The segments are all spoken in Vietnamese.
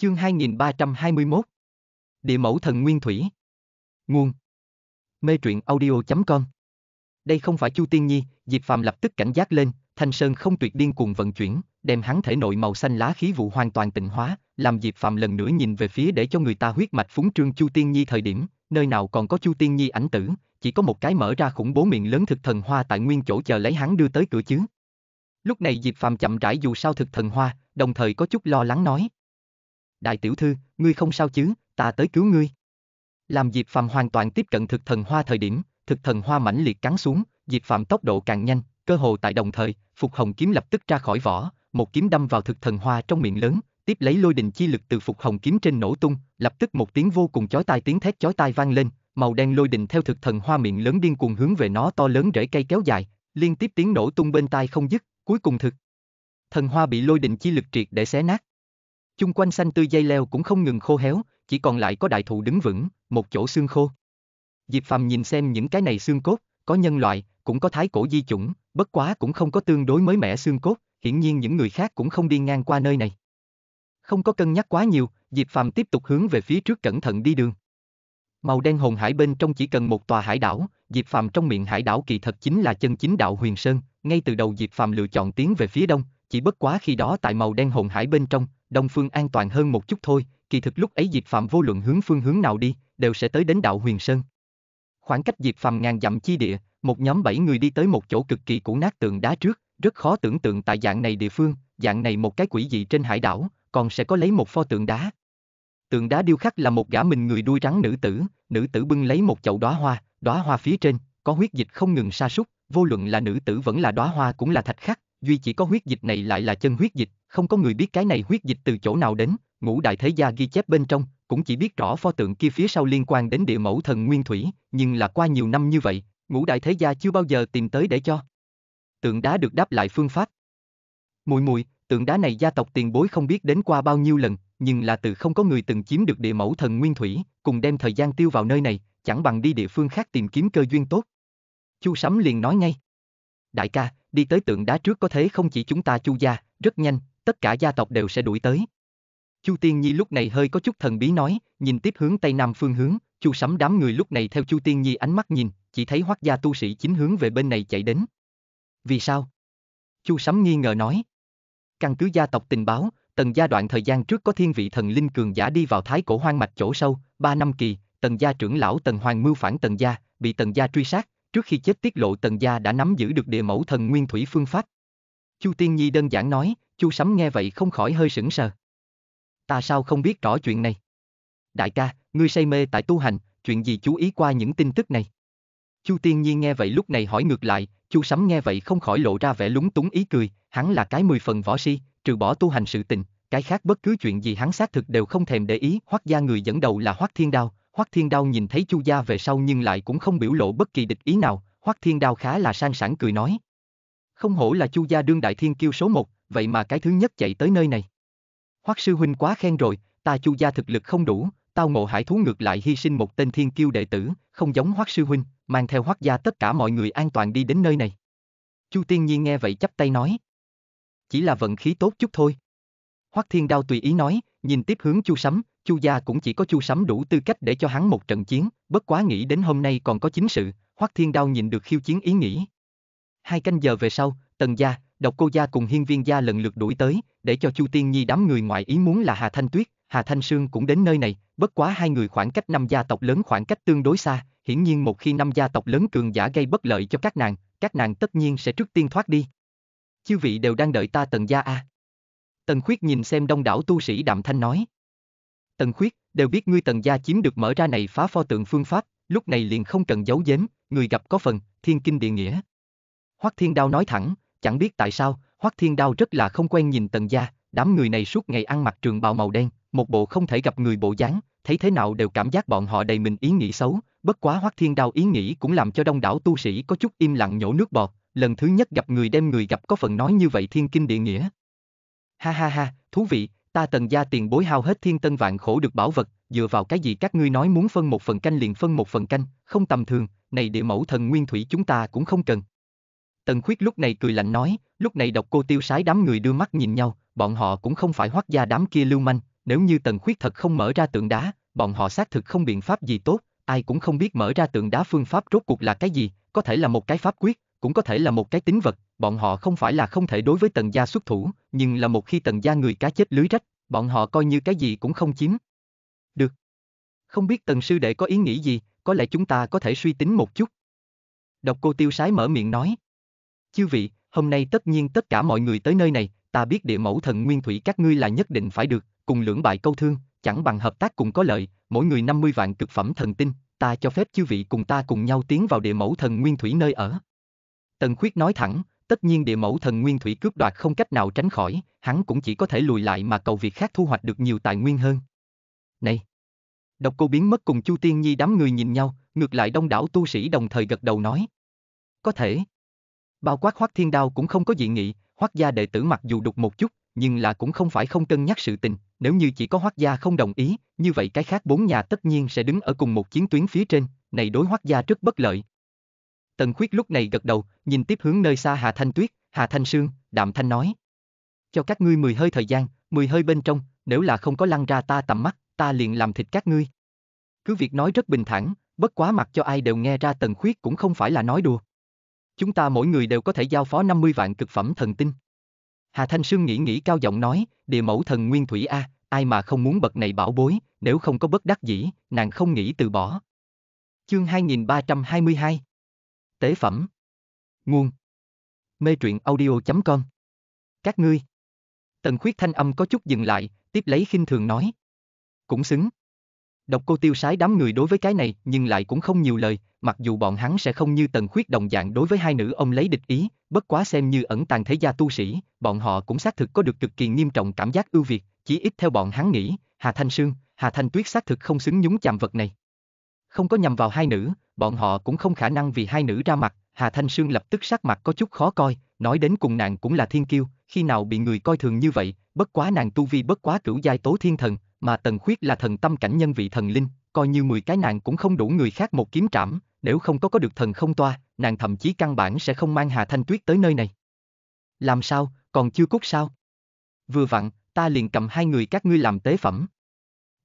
Chương 2321 Địa mẫu thần Nguyên Thủy Nguồn Mê truyện audio.com Đây không phải Chu Tiên Nhi, Diệp Phàm lập tức cảnh giác lên, Thanh Sơn không tuyệt điên cuồng vận chuyển, đem hắn thể nội màu xanh lá khí vụ hoàn toàn tịnh hóa, làm Diệp Phàm lần nữa nhìn về phía để cho người ta huyết mạch phúng trương Chu Tiên Nhi thời điểm, nơi nào còn có Chu Tiên Nhi ảnh tử, chỉ có một cái mở ra khủng bố miệng lớn thực thần hoa tại nguyên chỗ chờ lấy hắn đưa tới cửa chứ. Lúc này Diệp Phàm chậm rãi dù sao thực thần hoa, đồng thời có chút lo lắng nói, đại tiểu thư, ngươi không sao chứ, ta tới cứu ngươi. Làm Diệp Phạm hoàn toàn tiếp cận thực thần hoa thời điểm, thực thần hoa mãnh liệt cắn xuống, Diệp Phạm tốc độ càng nhanh, cơ hồ tại đồng thời, Phục Hồng kiếm lập tức ra khỏi vỏ, một kiếm đâm vào thực thần hoa trong miệng lớn, tiếp lấy lôi đình chi lực từ Phục Hồng kiếm trên nổ tung, lập tức một tiếng vô cùng chói tai tiếng thét chói tai vang lên, màu đen lôi đình theo thực thần hoa miệng lớn điên cuồng hướng về nó to lớn rễ cây kéo dài, liên tiếp tiếng nổ tung bên tai không dứt, cuối cùng thực thần hoa bị lôi đình chi lực triệt để xé nát. Chung quanh xanh tươi dây leo cũng không ngừng khô héo, chỉ còn lại có đại thụ đứng vững, một chỗ xương khô. Diệp Phàm nhìn xem những cái này xương cốt, có nhân loại, cũng có thái cổ di chủng, bất quá cũng không có tương đối mới mẻ xương cốt, hiển nhiên những người khác cũng không đi ngang qua nơi này. Không có cân nhắc quá nhiều, Diệp Phàm tiếp tục hướng về phía trước cẩn thận đi đường. Màu đen hồn hải bên trong chỉ cần một tòa hải đảo, Diệp Phàm trong miệng hải đảo kỳ thật chính là chân chính đạo Huyền Sơn, ngay từ đầu Diệp Phàm lựa chọn tiến về phía đông, chỉ bất quá khi đó tại màu đen hồn hải bên trong, Đông Phương an toàn hơn một chút thôi, kỳ thực lúc ấy Diệp Phạm vô luận hướng phương hướng nào đi, đều sẽ tới đến đạo Huyền Sơn. Khoảng cách Diệp Phạm ngàn dặm chi địa, một nhóm bảy người đi tới một chỗ cực kỳ cũ nát tượng đá trước, rất khó tưởng tượng tại dạng này địa phương, dạng này một cái quỷ dị trên hải đảo, còn sẽ có lấy một pho tượng đá. Tượng đá điêu khắc là một gã mình người đuôi rắn nữ tử, nữ tử bưng lấy một chậu đóa hoa, đóa hoa phía trên có huyết dịch không ngừng sa sút, vô luận là nữ tử vẫn là đóa hoa cũng là thạch khắc, duy chỉ có huyết dịch này lại là chân huyết dịch, không có người biết cái này huyết dịch từ chỗ nào đến, ngũ đại thế gia ghi chép bên trong, cũng chỉ biết rõ pho tượng kia phía sau liên quan đến địa mẫu thần Nguyên Thủy, nhưng là qua nhiều năm như vậy, ngũ đại thế gia chưa bao giờ tìm tới để cho. Tượng đá được đáp lại phương pháp. Mùi mùi, tượng đá này gia tộc tiền bối không biết đến qua bao nhiêu lần, nhưng là từ không có người từng chiếm được địa mẫu thần Nguyên Thủy, cùng đem thời gian tiêu vào nơi này, chẳng bằng đi địa phương khác tìm kiếm cơ duyên tốt. Chu Sấm liền nói ngay. Đại ca, đi tới tượng đá trước có thế không chỉ chúng ta chu gia, rất nhanh, tất cả gia tộc đều sẽ đuổi tới. Chu Tiên Nhi lúc này hơi có chút thần bí nói, nhìn tiếp hướng tây nam phương hướng, Chu Sấm đám người lúc này theo Chu Tiên Nhi ánh mắt nhìn, chỉ thấy Hoắc gia tu sĩ chính hướng về bên này chạy đến. Vì sao? Chu Sấm nghi ngờ nói. Căn cứ gia tộc tình báo, tần gia đoạn thời gian trước có thiên vị thần linh cường giả đi vào thái cổ hoang mạch chỗ sâu, ba năm kỳ, tần gia trưởng lão tần hoàng mưu phản tần gia, bị tần gia truy sát, trước khi chết tiết lộ tần gia đã nắm giữ được địa mẫu thần nguyên thủy phương pháp, Chu Tiên Nhi đơn giản nói, Chu Sấm nghe vậy không khỏi hơi sững sờ. Ta sao không biết rõ chuyện này? Đại ca, ngươi say mê tại tu hành, chuyện gì chú ý qua những tin tức này? Chu Tiên Nhi nghe vậy lúc này hỏi ngược lại, Chu Sấm nghe vậy không khỏi lộ ra vẻ lúng túng ý cười, hắn là cái mười phần võ si, trừ bỏ tu hành sự tình, cái khác bất cứ chuyện gì hắn xác thực đều không thèm để ý, Hoắc gia người dẫn đầu là Hoắc Thiên Đao, Hoắc Thiên Đao nhìn thấy Chu gia về sau nhưng lại cũng không biểu lộ bất kỳ địch ý nào, Hoắc Thiên Đao khá là sang sảng cười nói, không hổ là Chu gia đương đại thiên kiêu số một, vậy mà cái thứ nhất chạy tới nơi này. Hoắc sư huynh quá khen rồi, ta Chu gia thực lực không đủ, tao ngộ hải thú ngược lại hy sinh một tên thiên kiêu đệ tử, không giống Hoắc sư huynh, mang theo Hoắc gia tất cả mọi người an toàn đi đến nơi này. Chu Tiên Nhi nghe vậy chắp tay nói, chỉ là vận khí tốt chút thôi. Hoắc Thiên Đao tùy ý nói, nhìn tiếp hướng Chu Sấm, Chu gia cũng chỉ có Chu Sấm đủ tư cách để cho hắn một trận chiến, bất quá nghĩ đến hôm nay còn có chính sự, Hoắc Thiên Đao nhìn được khiêu chiến ý nghĩ, Hai canh giờ về sau, Tần gia, Độc Cô gia cùng Hiên Viên gia lần lượt đuổi tới, để cho Chu Tiên Nhi đám người ngoại ý muốn là Hà Thanh Tuyết, Hà Thanh Sương cũng đến nơi này, bất quá hai người khoảng cách năm gia tộc lớn khoảng cách tương đối xa, hiển nhiên một khi năm gia tộc lớn cường giả gây bất lợi cho các nàng, các nàng tất nhiên sẽ trước tiên thoát đi. Chư vị đều đang đợi ta Tần gia a. À. Tần Khuyết nhìn xem đông đảo tu sĩ Đạm Thanh nói. Tần Khuyết, đều biết ngươi Tần gia chiếm được mở ra này phá pho tượng phương pháp, lúc này liền không cần giấu giếm, người gặp có phần, thiên kinh địa nghĩa, Hoắc Thiên Đao nói thẳng, chẳng biết tại sao, Hoắc Thiên Đao rất là không quen nhìn Tần gia, đám người này suốt ngày ăn mặc trường bào màu đen, một bộ không thể gặp người bộ dáng, thấy thế nào đều cảm giác bọn họ đầy mình ý nghĩ xấu, bất quá Hoắc Thiên Đao ý nghĩ cũng làm cho đông đảo tu sĩ có chút im lặng nhổ nước bọt, lần thứ nhất gặp người đem người gặp có phần nói như vậy thiên kinh địa nghĩa. Ha ha ha, thú vị, ta tần gia tiền bối hao hết thiên tân vạn khổ được bảo vật, dựa vào cái gì các ngươi nói muốn phân một phần canh liền phân một phần canh, không tầm thường, này địa mẫu thần nguyên thủy chúng ta cũng không cần, Tần Khuyết lúc này cười lạnh nói, lúc này độc cô tiêu sái đám người đưa mắt nhìn nhau, bọn họ cũng không phải hoác gia đám kia lưu manh, nếu như Tần Khuyết thật không mở ra tượng đá, bọn họ xác thực không biện pháp gì tốt, ai cũng không biết mở ra tượng đá phương pháp rốt cuộc là cái gì, có thể là một cái pháp quyết, cũng có thể là một cái tính vật, bọn họ không phải là không thể đối với Tần gia xuất thủ, nhưng là một khi Tần gia người cá chết lưới rách, bọn họ coi như cái gì cũng không chiếm. Được. Không biết Tần sư đệ có ý nghĩ gì, có lẽ chúng ta có thể suy tính một chút. Độc cô tiêu sái mở miệng nói. Chư vị, hôm nay tất nhiên tất cả mọi người tới nơi này, ta biết địa mẫu thần nguyên thủy các ngươi là nhất định phải được, cùng lưỡng bại câu thương, chẳng bằng hợp tác cùng có lợi, mỗi người 50 vạn cực phẩm thần tinh, ta cho phép chư vị cùng ta cùng nhau tiến vào địa mẫu thần nguyên thủy nơi ở. Tần Khuyết nói thẳng, tất nhiên địa mẫu thần nguyên thủy cướp đoạt không cách nào tránh khỏi, hắn cũng chỉ có thể lùi lại mà cầu việc khác thu hoạch được nhiều tài nguyên hơn. Này! Độc cô biến mất cùng Chu Tiên Nhi đám người nhìn nhau, ngược lại đông đảo tu sĩ đồng thời gật đầu nói. Có thể. Bao quát Hoắc Thiên Đao cũng không có dị nghị, Hoắc gia đệ tử mặc dù đục một chút, nhưng là cũng không phải không cân nhắc sự tình, nếu như chỉ có Hoắc gia không đồng ý, như vậy cái khác bốn nhà tất nhiên sẽ đứng ở cùng một chiến tuyến phía trên, này đối Hoắc gia rất bất lợi. Tần Khuyết lúc này gật đầu, nhìn tiếp hướng nơi xa Hà Thanh Tuyết, Hà Thanh Sương, Đạm Thanh nói: "Cho các ngươi mười hơi thời gian, mười hơi bên trong, nếu là không có lăn ra ta tầm mắt, ta liền làm thịt các ngươi." Cứ việc nói rất bình thản, bất quá mặt cho ai đều nghe ra Tần Khuyết cũng không phải là nói đùa. Chúng ta mỗi người đều có thể giao phó 50 vạn cực phẩm thần tinh. Hà Thanh Sương nghĩ nghĩ cao giọng nói, địa mẫu thần nguyên thủy A, ai mà không muốn bậc này bảo bối, nếu không có bất đắc dĩ, nàng không nghĩ từ bỏ. Chương 2322 Tế phẩm Nguồn Mê truyện audio.com Các ngươi Tần khuyết thanh âm có chút dừng lại, tiếp lấy khinh thường nói. Cũng xứng. Độc cô tiêu sái đám người đối với cái này nhưng lại cũng không nhiều lời, mặc dù bọn hắn sẽ không như tần khuyết đồng dạng đối với hai nữ ông lấy địch ý, bất quá xem như ẩn tàng thế gia tu sĩ, bọn họ cũng xác thực có được cực kỳ nghiêm trọng cảm giác ưu việt, chỉ ít theo bọn hắn nghĩ, Hà Thanh Sương, Hà Thanh Tuyết xác thực không xứng nhúng chạm vật này. Không có nhằm vào hai nữ, bọn họ cũng không khả năng vì hai nữ ra mặt, Hà Thanh Sương lập tức sắc mặt có chút khó coi, nói đến cùng nàng cũng là thiên kiêu, khi nào bị người coi thường như vậy, bất quá nàng tu vi bất quá cửu giai tố thiên thần, mà tần khuyết là thần tâm cảnh nhân vị thần linh, coi như 10 cái nàng cũng không đủ người khác một kiếm trảm, nếu không có có được thần không toa, nàng thậm chí căn bản sẽ không mang Hà Thanh Tuyết tới nơi này. Làm sao, còn chưa cút sao? Vừa vặn, ta liền cầm hai người các ngươi làm tế phẩm.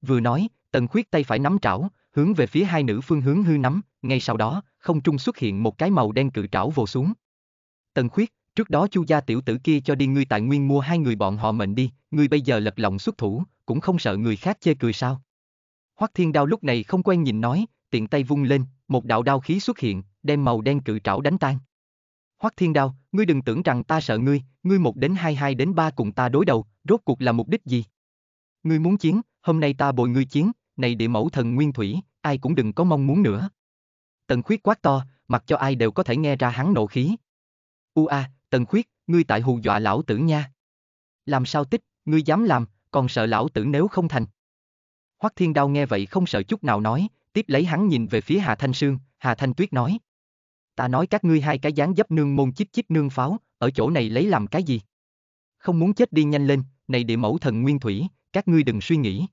Vừa nói, tần khuyết tay phải nắm trảo, hướng về phía hai nữ phương hướng hư nắm, ngay sau đó, không trung xuất hiện một cái màu đen cự trảo vồ xuống. Tần khuyết, trước đó chu gia tiểu tử kia cho đi ngươi tại nguyên mua hai người bọn họ mệnh đi, ngươi bây giờ lật lòng xuất thủ, cũng không sợ người khác chê cười sao. Hoắc Thiên Đao lúc này không quen nhìn nói, tiện tay vung lên, một đạo đao khí xuất hiện, đem màu đen cự trảo đánh tan. Hoắc Thiên Đao, ngươi đừng tưởng rằng ta sợ ngươi, ngươi một đến hai hai đến ba cùng ta đối đầu, rốt cuộc là mục đích gì? Ngươi muốn chiến, hôm nay ta bồi ngươi chiến, này địa mẫu thần nguyên thủy, ai cũng đừng có mong muốn nữa. Tần khuyết quát to, mặc cho ai đều có thể nghe ra hắn nộ khí. Ua, tần khuyết, ngươi tại hù dọa lão tử nha. Làm sao tích, ngươi dám làm, còn sợ lão tử nếu không thành. Hoắc Thiên Đao nghe vậy không sợ chút nào nói, tiếp lấy hắn nhìn về phía Hà Thanh Sương, Hà Thanh Tuyết nói. Ta nói các ngươi hai cái dáng dấp nương môn chích chích nương pháo, ở chỗ này lấy làm cái gì? Không muốn chết đi nhanh lên, này địa mẫu thần nguyên thủy, các ngươi đừng suy nghĩ.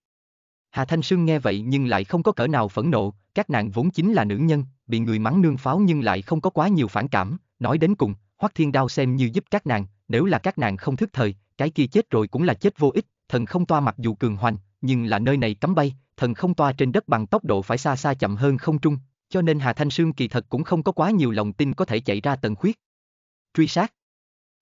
Hà Thanh Sương nghe vậy nhưng lại không có cỡ nào phẫn nộ, các nàng vốn chính là nữ nhân, bị người mắng nương pháo nhưng lại không có quá nhiều phản cảm, nói đến cùng, Hoắc Thiên Đao xem như giúp các nàng, nếu là các nàng không thức thời, cái kia chết rồi cũng là chết vô ích, thần không toa mặc dù cường hoành, nhưng là nơi này cấm bay, thần không toa trên đất bằng tốc độ phải xa xa chậm hơn không trung, cho nên Hà Thanh Sương kỳ thật cũng không có quá nhiều lòng tin có thể chạy ra tầng khuyết. Truy sát.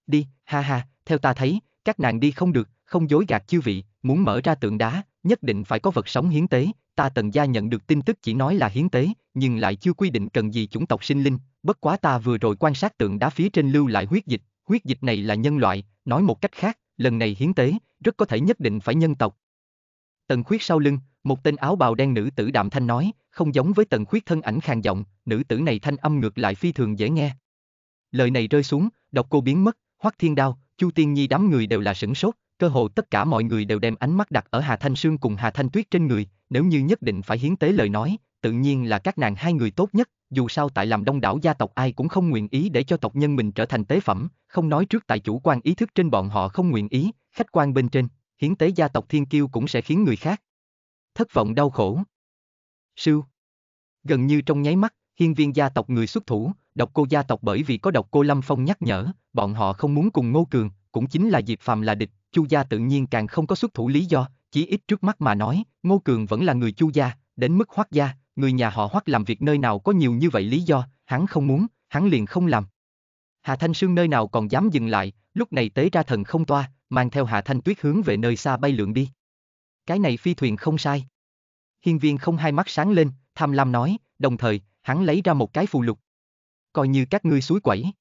Đi, ha ha, theo ta thấy, các nàng đi không được, không dối gạt chư vị, muốn mở ra tượng đá, nhất định phải có vật sống hiến tế, ta tần gia nhận được tin tức chỉ nói là hiến tế, nhưng lại chưa quy định cần gì chủng tộc sinh linh, bất quá ta vừa rồi quan sát tượng đá phía trên lưu lại huyết dịch, huyết dịch này là nhân loại, nói một cách khác, lần này hiến tế, rất có thể nhất định phải nhân tộc. Tần khuyết sau lưng, một tên áo bào đen nữ tử đạm thanh nói, không giống với tần khuyết thân ảnh khàn giọng, nữ tử này thanh âm ngược lại phi thường dễ nghe. Lời này rơi xuống, độc cô biến mất, hoắc thiên đao, chu tiên nhi đám người đều là sửng sốt, cơ hồ tất cả mọi người đều đem ánh mắt đặt ở Hà Thanh Sương cùng Hà Thanh Tuyết trên người, nếu như nhất định phải hiến tế lời nói, tự nhiên là các nàng hai người tốt nhất, dù sao tại làm đông đảo gia tộc ai cũng không nguyện ý để cho tộc nhân mình trở thành tế phẩm, không nói trước tại chủ quan ý thức trên bọn họ không nguyện ý, khách quan bên trên, hiến tế gia tộc thiên kiêu cũng sẽ khiến người khác thất vọng đau khổ. Sưu. Gần như trong nháy mắt, hiên viên gia tộc người xuất thủ, độc cô gia tộc bởi vì có độc cô Lâm Phong nhắc nhở, bọn họ không muốn cùng Ngô Cường, cũng chính là Diệp Phàm là địch, Chu gia tự nhiên càng không có xuất thủ lý do, chỉ ít trước mắt mà nói, Ngô Cường vẫn là người Chu gia, đến mức Hoắc gia, người nhà họ Hoắc làm việc nơi nào có nhiều như vậy lý do, hắn không muốn, hắn liền không làm. Hà Thanh Sương nơi nào còn dám dừng lại, lúc này tế ra thần không toa, mang theo Hà Thanh Tuyết hướng về nơi xa bay lượn đi cái này phi thuyền không sai. Hiên viên không hai mắt sáng lên, tham lam nói, đồng thời, hắn lấy ra một cái phù lục. Coi như các ngươi suối quẩy.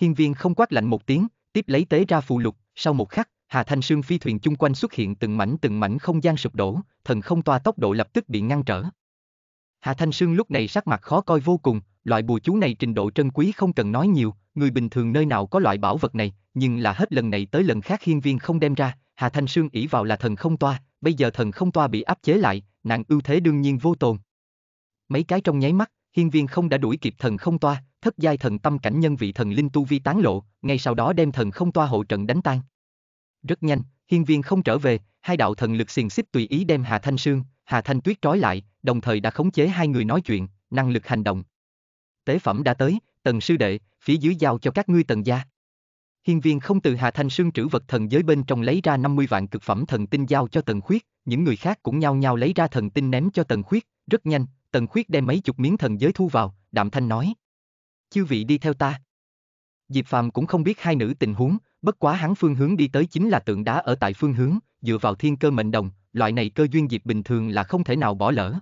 Hiên viên không quát lạnh một tiếng, tiếp lấy tế ra phù lục, sau một khắc, Hà Thanh Sương phi thuyền chung quanh xuất hiện từng mảnh từng mảnh không gian sụp đổ, thần không toa tốc độ lập tức bị ngăn trở. Hà Thanh Sương lúc này sắc mặt khó coi vô cùng, loại bùa chú này trình độ trân quý không cần nói nhiều, người bình thường nơi nào có loại bảo vật này, nhưng là hết lần này tới lần khác hiên viên không đem ra, Hà Thanh Sương ỷ vào là thần không toa, bây giờ thần không toa bị áp chế lại, nàng ưu thế đương nhiên vô tồn. Mấy cái trong nháy mắt, hiên viên không đã đuổi kịp thần không toa, thất giai thần tâm cảnh nhân vị thần linh tu vi tán lộ, ngay sau đó đem thần không toa hộ trận đánh tan. Rất nhanh, hiên viên không trở về, hai đạo thần lực xiềng xích tùy ý đem Hà Thanh Sương, Hà Thanh Tuyết trói lại, đồng thời đã khống chế hai người nói chuyện, năng lực hành động. Tế phẩm đã tới, tần sư đệ, phía dưới giao cho các ngươi tần gia. Hiên viên không từ Hà Thanh Sương trữ vật thần giới bên trong lấy ra 50 vạn cực phẩm thần tinh giao cho Tần Khuyết, những người khác cũng nhau nhao lấy ra thần tinh ném cho Tần Khuyết, rất nhanh, Tần Khuyết đem mấy chục miếng thần giới thu vào, đạm thanh nói. Chư vị đi theo ta. Diệp Phàm cũng không biết hai nữ tình huống, bất quá hắn phương hướng đi tới chính là tượng đá ở tại phương hướng, dựa vào thiên cơ mệnh đồng, loại này cơ duyên Diệp bình thường là không thể nào bỏ lỡ.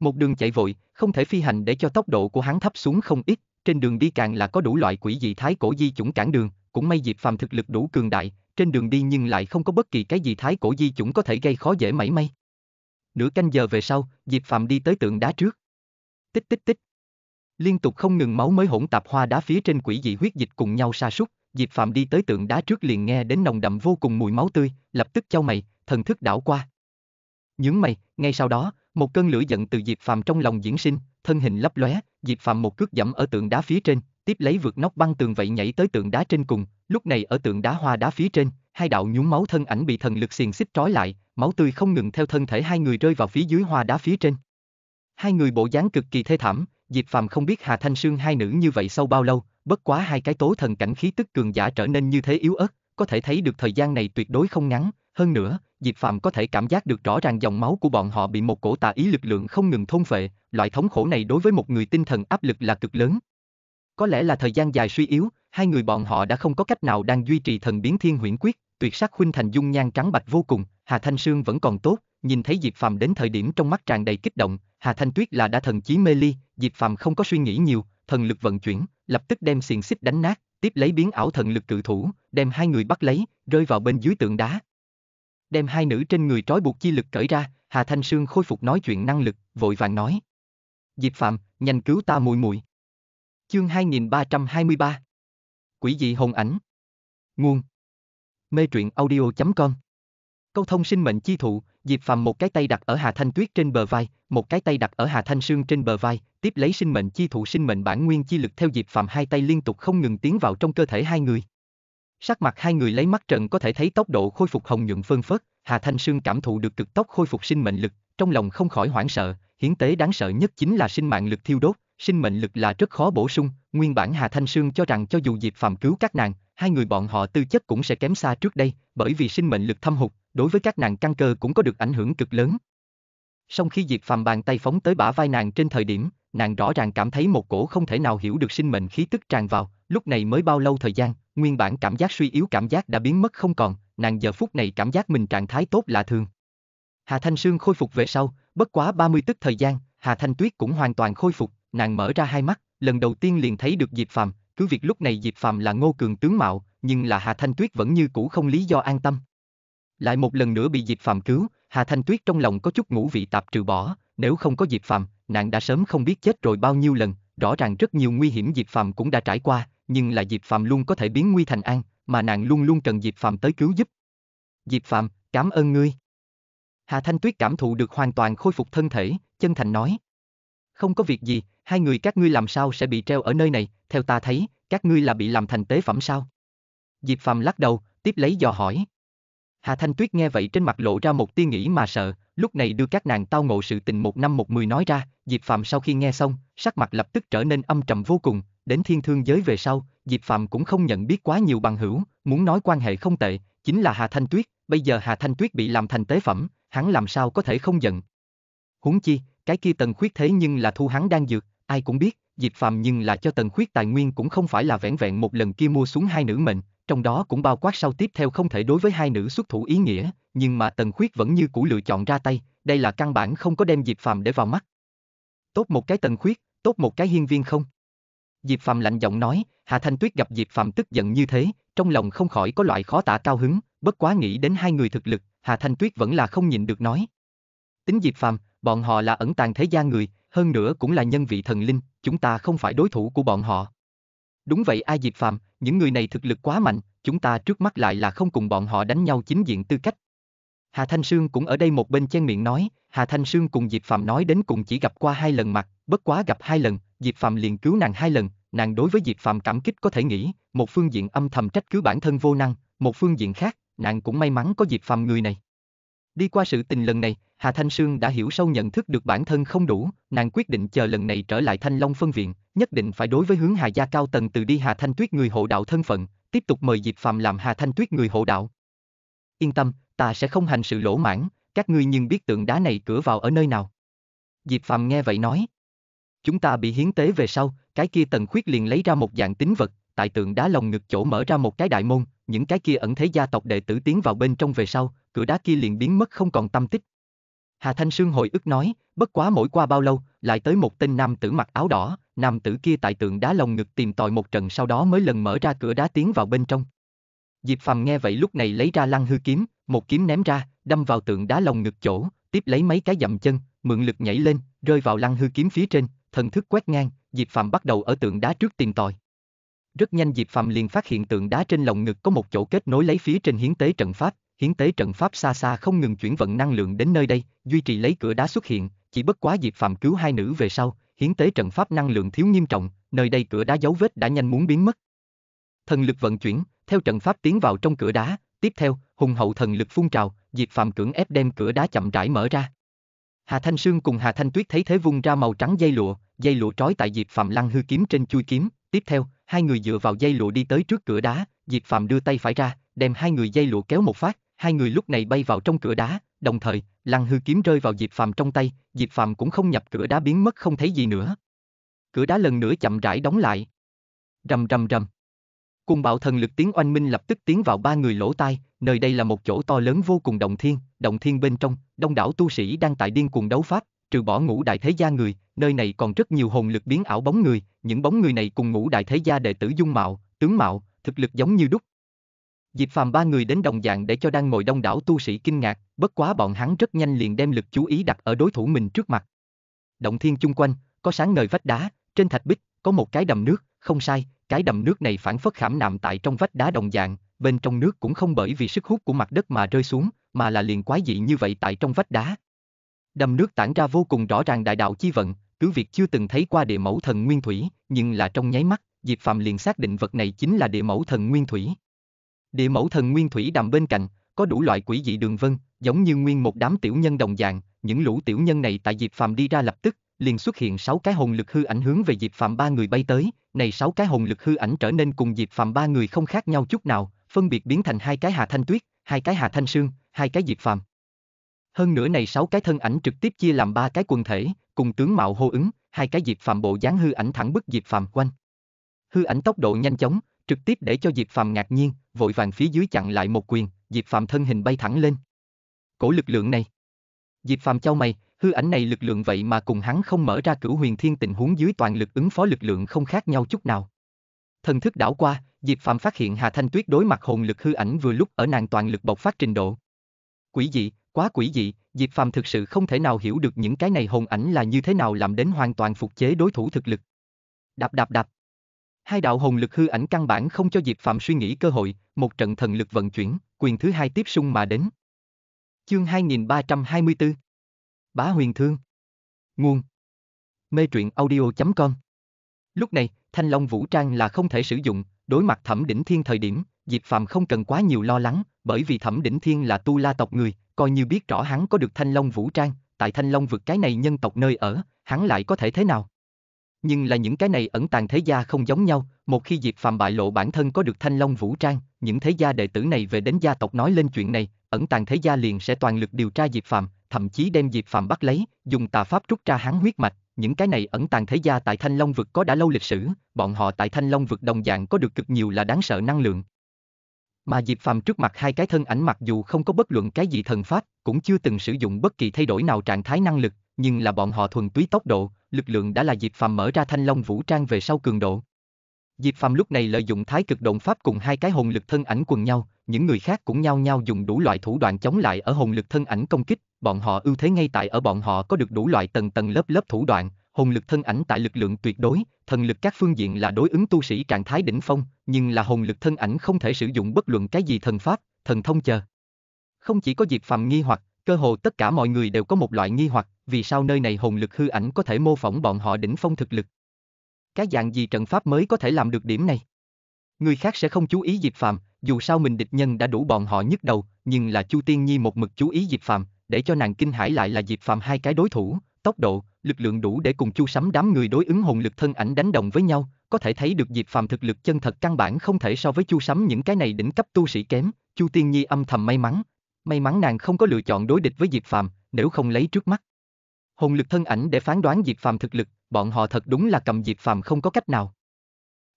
Một đường chạy vội, không thể phi hành để cho tốc độ của hắn thấp xuống không ít, trên đường đi càng là có đủ loại quỷ dị thái cổ di chủng cản đường, cũng may Diệp Phàm thực lực đủ cường đại, trên đường đi nhưng lại không có bất kỳ cái gì thái cổ di chủng có thể gây khó dễ mảy may. Nửa canh giờ về sau, Diệp Phàm đi tới tượng đá trước. Tích tích tích. Liên tục không ngừng máu mới hỗn tạp hoa đá phía trên quỷ dị huyết dịch cùng nhau sa sút, Diệp Phàm đi tới tượng đá trước liền nghe đến nồng đậm vô cùng mùi máu tươi, lập tức chau mày, thần thức đảo qua. Nhướng mày, ngay sau đó, một cơn lửa giận từ Diệp Phàm trong lòng diễn sinh, thân hình lấp lóe, Diệp Phàm một cước dẫm ở tượng đá phía trên, tiếp lấy vượt nóc băng tường vậy nhảy tới tượng đá trên cùng, lúc này ở tượng đá hoa đá phía trên, hai đạo nhúng máu thân ảnh bị thần lực xiềng xích trói lại, máu tươi không ngừng theo thân thể hai người rơi vào phía dưới hoa đá phía trên. Hai người bộ dáng cực kỳ thê thảm, Diệp Phàm không biết Hà Thanh Sương hai nữ như vậy sau bao lâu, bất quá hai cái tố thần cảnh khí tức cường giả trở nên như thế yếu ớt, có thể thấy được thời gian này tuyệt đối không ngắn, hơn nữa, Diệp phàm có thể cảm giác được rõ ràng dòng máu của bọn họ bị một cổ tà ý lực lượng không ngừng thôn phệ, loại thống khổ này đối với một người tinh thần áp lực là cực lớn, có lẽ là thời gian dài suy yếu, hai người bọn họ đã không có cách nào đang duy trì thần biến thiên huyễn quyết, tuyệt sắc huynh thành dung nhan trắng bạch vô cùng, Hà Thanh Sương vẫn còn tốt, nhìn thấy Diệp Phàm đến thời điểm trong mắt tràn đầy kích động, Hà Thanh Tuyết là đã thần chí mê ly, Diệp Phàm không có suy nghĩ nhiều, thần lực vận chuyển, lập tức đem xiềng xích đánh nát, tiếp lấy biến ảo thần lực cự thủ, đem hai người bắt lấy, rơi vào bên dưới tượng đá. Đem hai nữ trên người trói buộc chi lực cởi ra, Hà Thanh Sương khôi phục nói chuyện năng lực, vội vàng nói: "Diệp Phàm, nhanh cứu ta muội muội." Chương 2323 Quỷ dị hồn ảnh Nguồn Mê truyện audio.com Câu thông sinh mệnh chi thụ, Diệp Phàm một cái tay đặt ở Hà Thanh Tuyết trên bờ vai, một cái tay đặt ở Hà Thanh Sương trên bờ vai, tiếp lấy sinh mệnh chi thụ sinh mệnh bản nguyên chi lực theo Diệp Phàm hai tay liên tục không ngừng tiến vào trong cơ thể hai người. Sắc mặt hai người lấy mắt trần có thể thấy tốc độ khôi phục hồng nhuận phân phớt, Hà Thanh Sương cảm thụ được cực tốc khôi phục sinh mệnh lực, trong lòng không khỏi hoảng sợ, hiến tế đáng sợ nhất chính là sinh mạng lực thiêu đốt, sinh mệnh lực là rất khó bổ sung, nguyên bản Hà Thanh Sương cho rằng cho dù Diệp Phàm cứu các nàng, hai người bọn họ tư chất cũng sẽ kém xa trước đây, bởi vì sinh mệnh lực thâm hụt, đối với các nàng căn cơ cũng có được ảnh hưởng cực lớn. Song khi Diệp Phàm bàn tay phóng tới bả vai nàng trên thời điểm, nàng rõ ràng cảm thấy một cổ không thể nào hiểu được sinh mệnh khí tức tràn vào, lúc này mới bao lâu thời gian, nguyên bản cảm giác suy yếu cảm giác đã biến mất không còn, nàng giờ phút này cảm giác mình trạng thái tốt lạ thường. Hà Thanh Sương khôi phục về sau, bất quá 30 tức thời gian, Hà Thanh Tuyết cũng hoàn toàn khôi phục, nàng mở ra hai mắt, lần đầu tiên liền thấy được Diệp Phàm, cứ việc lúc này Diệp Phàm là Ngô Cường tướng mạo, nhưng là Hà Thanh Tuyết vẫn như cũ không lý do an tâm. Lại một lần nữa bị Diệp Phàm cứu, Hà Thanh Tuyết trong lòng có chút ngũ vị tạp trừ bỏ, nếu không có Diệp Phàm, nàng đã sớm không biết chết rồi bao nhiêu lần, rõ ràng rất nhiều nguy hiểm Diệp Phàm cũng đã trải qua, nhưng là Diệp Phàm luôn có thể biến nguy thành an, mà nàng luôn luôn cần Diệp Phàm tới cứu giúp. Diệp Phàm, cảm ơn ngươi. Hà Thanh Tuyết cảm thụ được hoàn toàn khôi phục thân thể, chân thành nói. Không có việc gì, hai người các ngươi làm sao sẽ bị treo ở nơi này, theo ta thấy, các ngươi là bị làm thành tế phẩm sao? Diệp Phàm lắc đầu, tiếp lấy dò hỏi. Hà Thanh Tuyết nghe vậy trên mặt lộ ra một tia nghĩ mà sợ, lúc này đưa các nàng tao ngộ sự tình một năm một mười nói ra, Diệp Phạm sau khi nghe xong, sắc mặt lập tức trở nên âm trầm vô cùng, đến thiên thương giới về sau, Diệp Phạm cũng không nhận biết quá nhiều bằng hữu, muốn nói quan hệ không tệ, chính là Hà Thanh Tuyết, bây giờ Hà Thanh Tuyết bị làm thành tế phẩm, hắn làm sao có thể không giận. Huống chi, cái kia tần khuyết thế nhưng là thu hắn đang dược, ai cũng biết, Diệp Phàm nhưng là cho Tần Khuyết tài nguyên cũng không phải là vẻn vẹn một lần kia mua xuống hai nữ mệnh, trong đó cũng bao quát sau tiếp theo không thể đối với hai nữ xuất thủ ý nghĩa, nhưng mà Tần Khuyết vẫn như cũ lựa chọn ra tay, đây là căn bản không có đem Diệp Phàm để vào mắt. Tốt một cái Tần Khuyết, tốt một cái hiên viên không. Diệp Phàm lạnh giọng nói, Hà Thanh Tuyết gặp Diệp Phàm tức giận như thế, trong lòng không khỏi có loại khó tả cao hứng, bất quá nghĩ đến hai người thực lực, Hà Thanh Tuyết vẫn là không nhịn được nói. Tính Diệp Phàm, bọn họ là ẩn tàng thế gian người, hơn nữa cũng là nhân vị thần linh, chúng ta không phải đối thủ của bọn họ. Đúng vậy A Diệp Phàm, những người này thực lực quá mạnh, chúng ta trước mắt lại là không cùng bọn họ đánh nhau chính diện tư cách. Hà Thanh Sương cũng ở đây một bên chen miệng nói, Hà Thanh Sương cùng Diệp Phạm nói đến cùng chỉ gặp qua hai lần mặt, bất quá gặp hai lần, Diệp Phạm liền cứu nàng hai lần, nàng đối với Diệp Phạm cảm kích có thể nghĩ, một phương diện âm thầm trách cứ bản thân vô năng, một phương diện khác, nàng cũng may mắn có Diệp Phạm người này. Đi qua sự tình lần này, Hà Thanh Sương đã hiểu sâu nhận thức được bản thân không đủ, nàng quyết định chờ lần này trở lại Thanh Long phân viện, nhất định phải đối với hướng Hà gia cao tầng từ đi Hà Thanh Tuyết người hộ đạo thân phận, tiếp tục mời Diệp Phạm làm Hà Thanh Tuyết người hộ đạo. Yên tâm, ta sẽ không hành sự lỗ mãn, các ngươi nhưng biết tượng đá này cửa vào ở nơi nào. Diệp Phạm nghe vậy nói. Chúng ta bị hiến tế về sau, cái kia tần khuyết liền lấy ra một dạng tín vật, tại tượng đá lồng ngực chỗ mở ra một cái đại môn, những cái kia ẩn thế gia tộc đệ tử tiến vào bên trong về sau, cửa đá kia liền biến mất không còn tâm tích. Hà Thanh Sương hồi ức nói, bất quá mỗi qua bao lâu, lại tới một tên nam tử mặc áo đỏ, nam tử kia tại tượng đá lồng ngực tìm tòi một trận sau đó mới lần mở ra cửa đá tiến vào bên trong. Diệp Phàm nghe vậy lúc này lấy ra lăng hư kiếm, một kiếm ném ra, đâm vào tượng đá lồng ngực chỗ, tiếp lấy mấy cái dậm chân, mượn lực nhảy lên, rơi vào lăng hư kiếm phía trên, thần thức quét ngang, Diệp Phàm bắt đầu ở tượng đá trước tìm tòi. Rất nhanh Diệp Phàm liền phát hiện tượng đá trên lồng ngực có một chỗ kết nối lấy phía trên hiến tế trận pháp, hiến tế trận pháp xa xa không ngừng chuyển vận năng lượng đến nơi đây, duy trì lấy cửa đá xuất hiện, chỉ bất quá Diệp Phạm cứu hai nữ về sau, hiến tế trận pháp năng lượng thiếu nghiêm trọng, nơi đây cửa đá dấu vết đã nhanh muốn biến mất. Thần lực vận chuyển, theo trận pháp tiến vào trong cửa đá, tiếp theo, hùng hậu thần lực phun trào, Diệp Phạm cưỡng ép đem cửa đá chậm rãi mở ra. Hà Thanh Sương cùng Hà Thanh Tuyết thấy thế vung ra màu trắng dây lụa, dây lụa trói tại Diệp Phạm lăng hư kiếm trên chui kiếm, tiếp theo, hai người dựa vào dây lụa đi tới trước cửa đá, Diệp Phạm đưa tay phải ra, đem hai người dây lụa kéo một phát, hai người lúc này bay vào trong cửa đá, đồng thời, lăng hư kiếm rơi vào Diệp Phàm trong tay, Diệp Phàm cũng không nhập cửa đá biến mất không thấy gì nữa. Cửa đá lần nữa chậm rãi đóng lại. Rầm rầm rầm. Cùng bạo thần lực tiếng oanh minh lập tức tiến vào ba người lỗ tai, nơi đây là một chỗ to lớn vô cùng động thiên, động thiên bên trong, đông đảo tu sĩ đang tại điên cuồng đấu pháp, trừ bỏ ngũ đại thế gia người, nơi này còn rất nhiều hồn lực biến ảo bóng người, những bóng người này cùng ngũ đại thế gia đệ tử dung mạo, tướng mạo, thực lực giống như đúc, Diệp Phàm ba người đến đồng dạng để cho đang ngồi đông đảo tu sĩ kinh ngạc, bất quá bọn hắn rất nhanh liền đem lực chú ý đặt ở đối thủ mình trước mặt. Động thiên chung quanh, có sáng ngời vách đá, trên thạch bích, có một cái đầm nước, không sai, cái đầm nước này phản phất khảm nạm tại trong vách đá đồng dạng, bên trong nước cũng không bởi vì sức hút của mặt đất mà rơi xuống, mà là liền quái dị như vậy tại trong vách đá. Đầm nước tản ra vô cùng rõ ràng đại đạo chi vận, cứ việc chưa từng thấy qua địa mẫu thần nguyên thủy, nhưng là trong nháy mắt, Diệp Phạm liền xác định vật này chính là địa mẫu thần nguyên thủy. Địa mẫu thần nguyên thủy đàm bên cạnh, có đủ loại quỷ dị đường vân, giống như nguyên một đám tiểu nhân đồng dạng, những lũ tiểu nhân này tại Diệp Phàm đi ra lập tức, liền xuất hiện sáu cái hồn lực hư ảnh hướng về Diệp Phàm ba người bay tới, này sáu cái hồn lực hư ảnh trở nên cùng Diệp Phàm ba người không khác nhau chút nào, phân biệt biến thành hai cái Hà Thanh Tuyết, hai cái Hà Thanh Sương, hai cái Diệp Phàm. Hơn nữa này sáu cái thân ảnh trực tiếp chia làm ba cái quần thể, cùng tướng mạo hô ứng, hai cái Diệp Phàm bộ dáng hư ảnh thẳng bức Diệp Phàm quanh. Hư ảnh tốc độ nhanh chóng, trực tiếp để cho Diệp Phàm ngạc nhiên, vội vàng phía dưới chặn lại một quyền, Diệp Phàm thân hình bay thẳng lên. Cổ lực lượng này. Diệp Phàm chau mày, hư ảnh này lực lượng vậy mà cùng hắn không mở ra cửu huyền thiên tình huống dưới toàn lực ứng phó lực lượng không khác nhau chút nào. Thần thức đảo qua, Diệp Phàm phát hiện Hà Thanh Tuyết đối mặt hồn lực hư ảnh vừa lúc ở nàng toàn lực bộc phát trình độ. Quỷ dị, quá quỷ dị, Diệp Phàm thực sự không thể nào hiểu được những cái này hồn ảnh là như thế nào làm đến hoàn toàn phục chế đối thủ thực lực. Đạp đạp đạp. Hai đạo hồn lực hư ảnh căn bản không cho Diệp Phạm suy nghĩ cơ hội, một trận thần lực vận chuyển, quyền thứ hai tiếp sung mà đến. Chương 2324 Bá huyền thương Nguồn Mê truyện audio.com Lúc này, thanh long vũ trang là không thể sử dụng, đối mặt thẩm đỉnh thiên thời điểm, Diệp Phạm không cần quá nhiều lo lắng, bởi vì thẩm đỉnh thiên là tu la tộc người, coi như biết rõ hắn có được thanh long vũ trang, tại thanh long vực cái này nhân tộc nơi ở, hắn lại có thể thế nào? nhưng là những cái này ẩn tàng thế gia không giống nhau, một khi Diệp phàm bại lộ bản thân có được thanh long vũ trang, những thế gia đệ tử này về đến gia tộc nói lên chuyện này, ẩn tàng thế gia liền sẽ toàn lực điều tra Diệp phàm, thậm chí đem Diệp phàm bắt lấy, dùng tà pháp rút ra hắn huyết mạch, những cái này ẩn tàng thế gia tại Thanh Long vực có đã lâu lịch sử, bọn họ tại Thanh Long vực đồng dạng có được cực nhiều là đáng sợ năng lượng. Mà Diệp Phàm trước mặt hai cái thân ảnh mặc dù không có bất luận cái gì thần pháp, cũng chưa từng sử dụng bất kỳ thay đổi nào trạng thái năng lực, nhưng là bọn họ thuần túy tốc độ, lực lượng đã là Diệp Phàm mở ra thanh long vũ trang về sau cường độ. Diệp Phàm lúc này lợi dụng thái cực động pháp cùng hai cái hồn lực thân ảnh quần nhau, những người khác cũng nhau nhau dùng đủ loại thủ đoạn chống lại ở hồn lực thân ảnh công kích, bọn họ ưu thế ngay tại ở bọn họ có được đủ loại tầng tầng lớp lớp thủ đoạn, hồn lực thân ảnh tại lực lượng tuyệt đối, thần lực các phương diện là đối ứng tu sĩ trạng thái đỉnh phong, nhưng là hồn lực thân ảnh không thể sử dụng bất luận cái gì thần pháp, thần thông chờ. Không chỉ có Diệp Phàm nghi hoặc, cơ hồ tất cả mọi người đều có một loại nghi hoặc, vì sao nơi này hồn lực hư ảnh có thể mô phỏng bọn họ đỉnh phong thực lực. Cái dạng gì trận pháp mới có thể làm được điểm này? Người khác sẽ không chú ý Diệp phàm, dù sao mình địch nhân đã đủ bọn họ nhức đầu, nhưng là Chu Tiên Nhi một mực chú ý Diệp phàm, để cho nàng kinh hãi lại là Diệp phàm hai cái đối thủ, tốc độ, lực lượng đủ để cùng Chu sấm đám người đối ứng hồn lực thân ảnh đánh đồng với nhau, có thể thấy được Diệp phàm thực lực chân thật căn bản không thể so với Chu sấm những cái này đỉnh cấp tu sĩ kém, Chu Tiên Nhi âm thầm may mắn. May mắn nàng không có lựa chọn đối địch với Diệp phàm, nếu không lấy trước mắt, hồn lực thân ảnh để phán đoán diệt Phàm thực lực, bọn họ thật đúng là cầm diệt Phàm không có cách nào.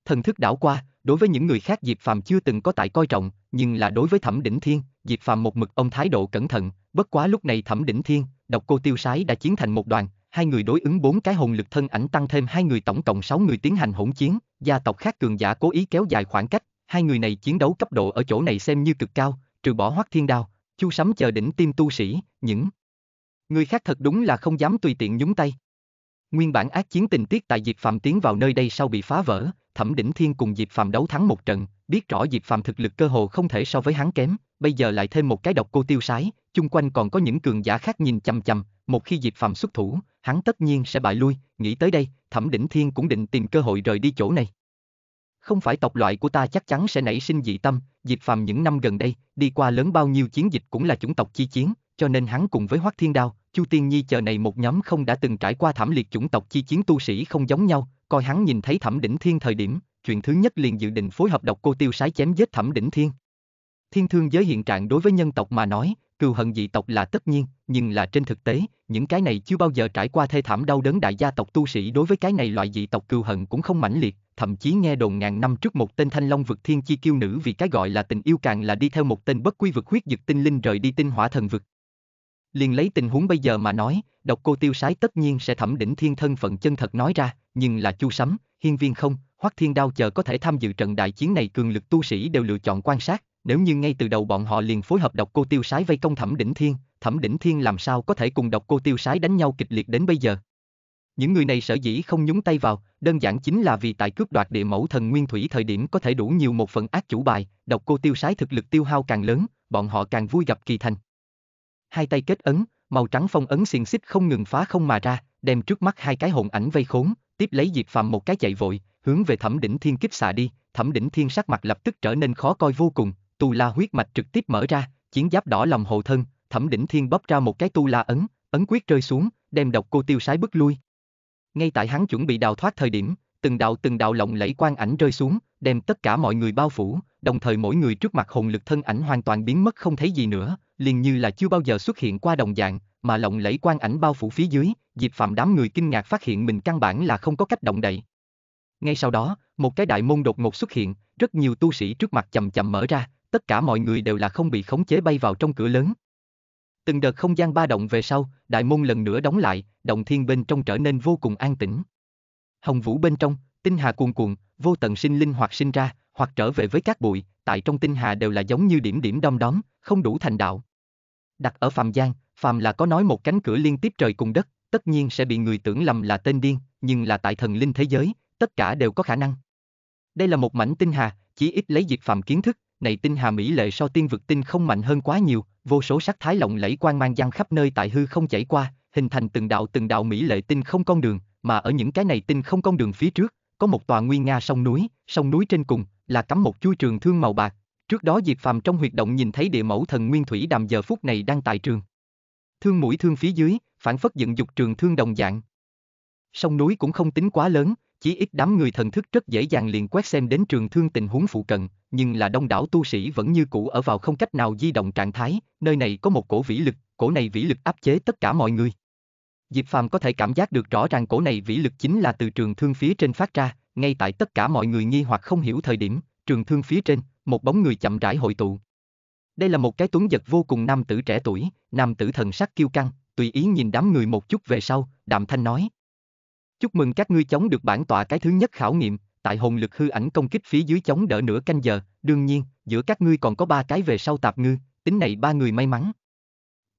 Thần thức đảo qua, đối với những người khác diệt Phàm chưa từng có tại coi trọng, nhưng là đối với Thẩm Đỉnh Thiên, diệt Phàm một mực ông thái độ cẩn thận, bất quá lúc này Thẩm Đỉnh Thiên, Độc Cô Tiêu Sái đã chiến thành một đoàn, hai người đối ứng bốn cái hồn lực thân ảnh tăng thêm hai người tổng cộng sáu người tiến hành hỗn chiến, gia tộc khác cường giả cố ý kéo dài khoảng cách, hai người này chiến đấu cấp độ ở chỗ này xem như cực cao, trừ bỏ Hoắc Thiên Đao, Chu Sấm chờ đỉnh tim tu sĩ, những Người khác thật đúng là không dám tùy tiện nhúng tay. Nguyên bản ác chiến tình tiết tại Diệp Phạm tiến vào nơi đây sau bị phá vỡ, Thẩm Đỉnh Thiên cùng Diệp Phạm đấu thắng một trận, biết rõ Diệp Phạm thực lực cơ hồ không thể so với hắn kém, bây giờ lại thêm một cái độc cô tiêu sái, chung quanh còn có những cường giả khác nhìn chằm chằm, một khi Diệp Phạm xuất thủ, hắn tất nhiên sẽ bại lui, nghĩ tới đây, Thẩm Đỉnh Thiên cũng định tìm cơ hội rời đi chỗ này. Không phải tộc loại của ta chắc chắn sẽ nảy sinh dị tâm, Diệp Phạm những năm gần đây, đi qua lớn bao nhiêu chiến dịch cũng là chủng tộc chi chiến, cho nên hắn cùng với Hoắc Thiên Đao, Chu Tiên Nhi chờ này một nhóm không đã từng trải qua thảm liệt chủng tộc chi chiến tu sĩ không giống nhau, coi hắn nhìn thấy thẩm đỉnh thiên thời điểm, chuyện thứ nhất liền dự định phối hợp độc cô tiêu sái chém giết thẩm đỉnh thiên. Thiên thương giới hiện trạng đối với nhân tộc mà nói, cừu hận dị tộc là tất nhiên, nhưng là trên thực tế, những cái này chưa bao giờ trải qua thê thảm đau đớn đại gia tộc tu sĩ đối với cái này loại dị tộc cừu hận cũng không mãnh liệt, thậm chí nghe đồn ngàn năm trước một tên thanh long vực thiên chi kiêu nữ vì cái gọi là tình yêu càng là đi theo một tên bất quy vực huyết dực tinh linh rời đi tinh hỏa thần vực liền lấy tình huống bây giờ mà nói, độc cô tiêu sái tất nhiên sẽ thẩm đỉnh thiên thân phận chân thật nói ra, nhưng là chu sắm, hiên viên không, hoắc thiên đao chờ có thể tham dự trận đại chiến này cường lực tu sĩ đều lựa chọn quan sát, nếu như ngay từ đầu bọn họ liền phối hợp độc cô tiêu sái vây công thẩm đỉnh thiên, thẩm đỉnh thiên làm sao có thể cùng độc cô tiêu sái đánh nhau kịch liệt đến bây giờ. Những người này sở dĩ không nhúng tay vào, đơn giản chính là vì tại cướp đoạt địa mẫu thần nguyên thủy thời điểm có thể đủ nhiều một phần ác chủ bài, độc cô tiêu sái thực lực tiêu hao càng lớn, bọn họ càng vui gặp kỳ thành hai tay kết ấn, màu trắng phong ấn xiềng xích không ngừng phá không mà ra, đem trước mắt hai cái hồn ảnh vây khốn, tiếp lấy Diệp Phàm một cái chạy vội, hướng về Thẩm Đỉnh Thiên kích xạ đi, Thẩm Đỉnh Thiên sắc mặt lập tức trở nên khó coi vô cùng, tu la huyết mạch trực tiếp mở ra, chiến giáp đỏ lòng hộ thân, Thẩm Đỉnh Thiên bóp ra một cái tu la ấn, ấn quyết rơi xuống, đem độc cô tiêu sái bước lui. Ngay tại hắn chuẩn bị đào thoát thời điểm, từng đạo từng đạo lộng lẫy quang ảnh rơi xuống, đem tất cả mọi người bao phủ, đồng thời mỗi người trước mặt hồn lực thân ảnh hoàn toàn biến mất không thấy gì nữa, liền như là chưa bao giờ xuất hiện qua đồng dạng, mà lộng lẫy quang ảnh bao phủ phía dưới, Diệp Phạm đám người kinh ngạc phát hiện mình căn bản là không có cách động đậy. Ngay sau đó, một cái đại môn đột ngột xuất hiện, rất nhiều tu sĩ trước mặt chậm chậm mở ra, tất cả mọi người đều là không bị khống chế bay vào trong cửa lớn. Từng đợt không gian ba động về sau, đại môn lần nữa đóng lại, động thiên bên trong trở nên vô cùng an tĩnh. Hồng vũ bên trong, tinh hà cuồn cuộn, vô tận sinh linh hoặc sinh ra, hoặc trở về với các bụi, tại trong tinh hà đều là giống như điểm điểm đom đóm, không đủ thành đạo đặt ở phàm gian, phàm là có nói một cánh cửa liên tiếp trời cùng đất, tất nhiên sẽ bị người tưởng lầm là tên điên, nhưng là tại thần linh thế giới, tất cả đều có khả năng. Đây là một mảnh tinh hà, chỉ ít lấy diệt phàm kiến thức, này tinh hà mỹ lệ so tiên vực tinh không mạnh hơn quá nhiều, vô số sắc thái lộng lẫy quang mang giăng khắp nơi tại hư không chảy qua, hình thành từng đạo từng đạo mỹ lệ tinh không con đường, mà ở những cái này tinh không con đường phía trước, có một tòa nguy nga sông núi, sông núi trên cùng là cắm một chuôi trường thương màu bạc, Trước đó Diệp Phàm trong huyệt động nhìn thấy địa mẫu thần Nguyên Thủy Đàm giờ phút này đang tại trường. Thương mũi thương phía dưới, phản phất dựng dục trường thương đồng dạng. Sông núi cũng không tính quá lớn, chỉ ít đám người thần thức rất dễ dàng liền quét xem đến trường thương tình huống phụ cận, nhưng là đông đảo tu sĩ vẫn như cũ ở vào không cách nào di động trạng thái, nơi này có một cổ vĩ lực, cổ này vĩ lực áp chế tất cả mọi người. Diệp Phàm có thể cảm giác được rõ ràng cổ này vĩ lực chính là từ trường thương phía trên phát ra, ngay tại tất cả mọi người nghi hoặc không hiểu thời điểm, trường thương phía trên, một bóng người chậm rãi hội tụ. Đây là một cái tuấn giật vô cùng nam tử trẻ tuổi, nam tử thần sắc kiêu căng, tùy ý nhìn đám người một chút về sau, đạm thanh nói. Chúc mừng các ngươi chống được bản tọa cái thứ nhất khảo nghiệm, tại hồn lực hư ảnh công kích phía dưới chống đỡ nửa canh giờ, đương nhiên, giữa các ngươi còn có ba cái về sau tạp ngư, tính này ba người may mắn.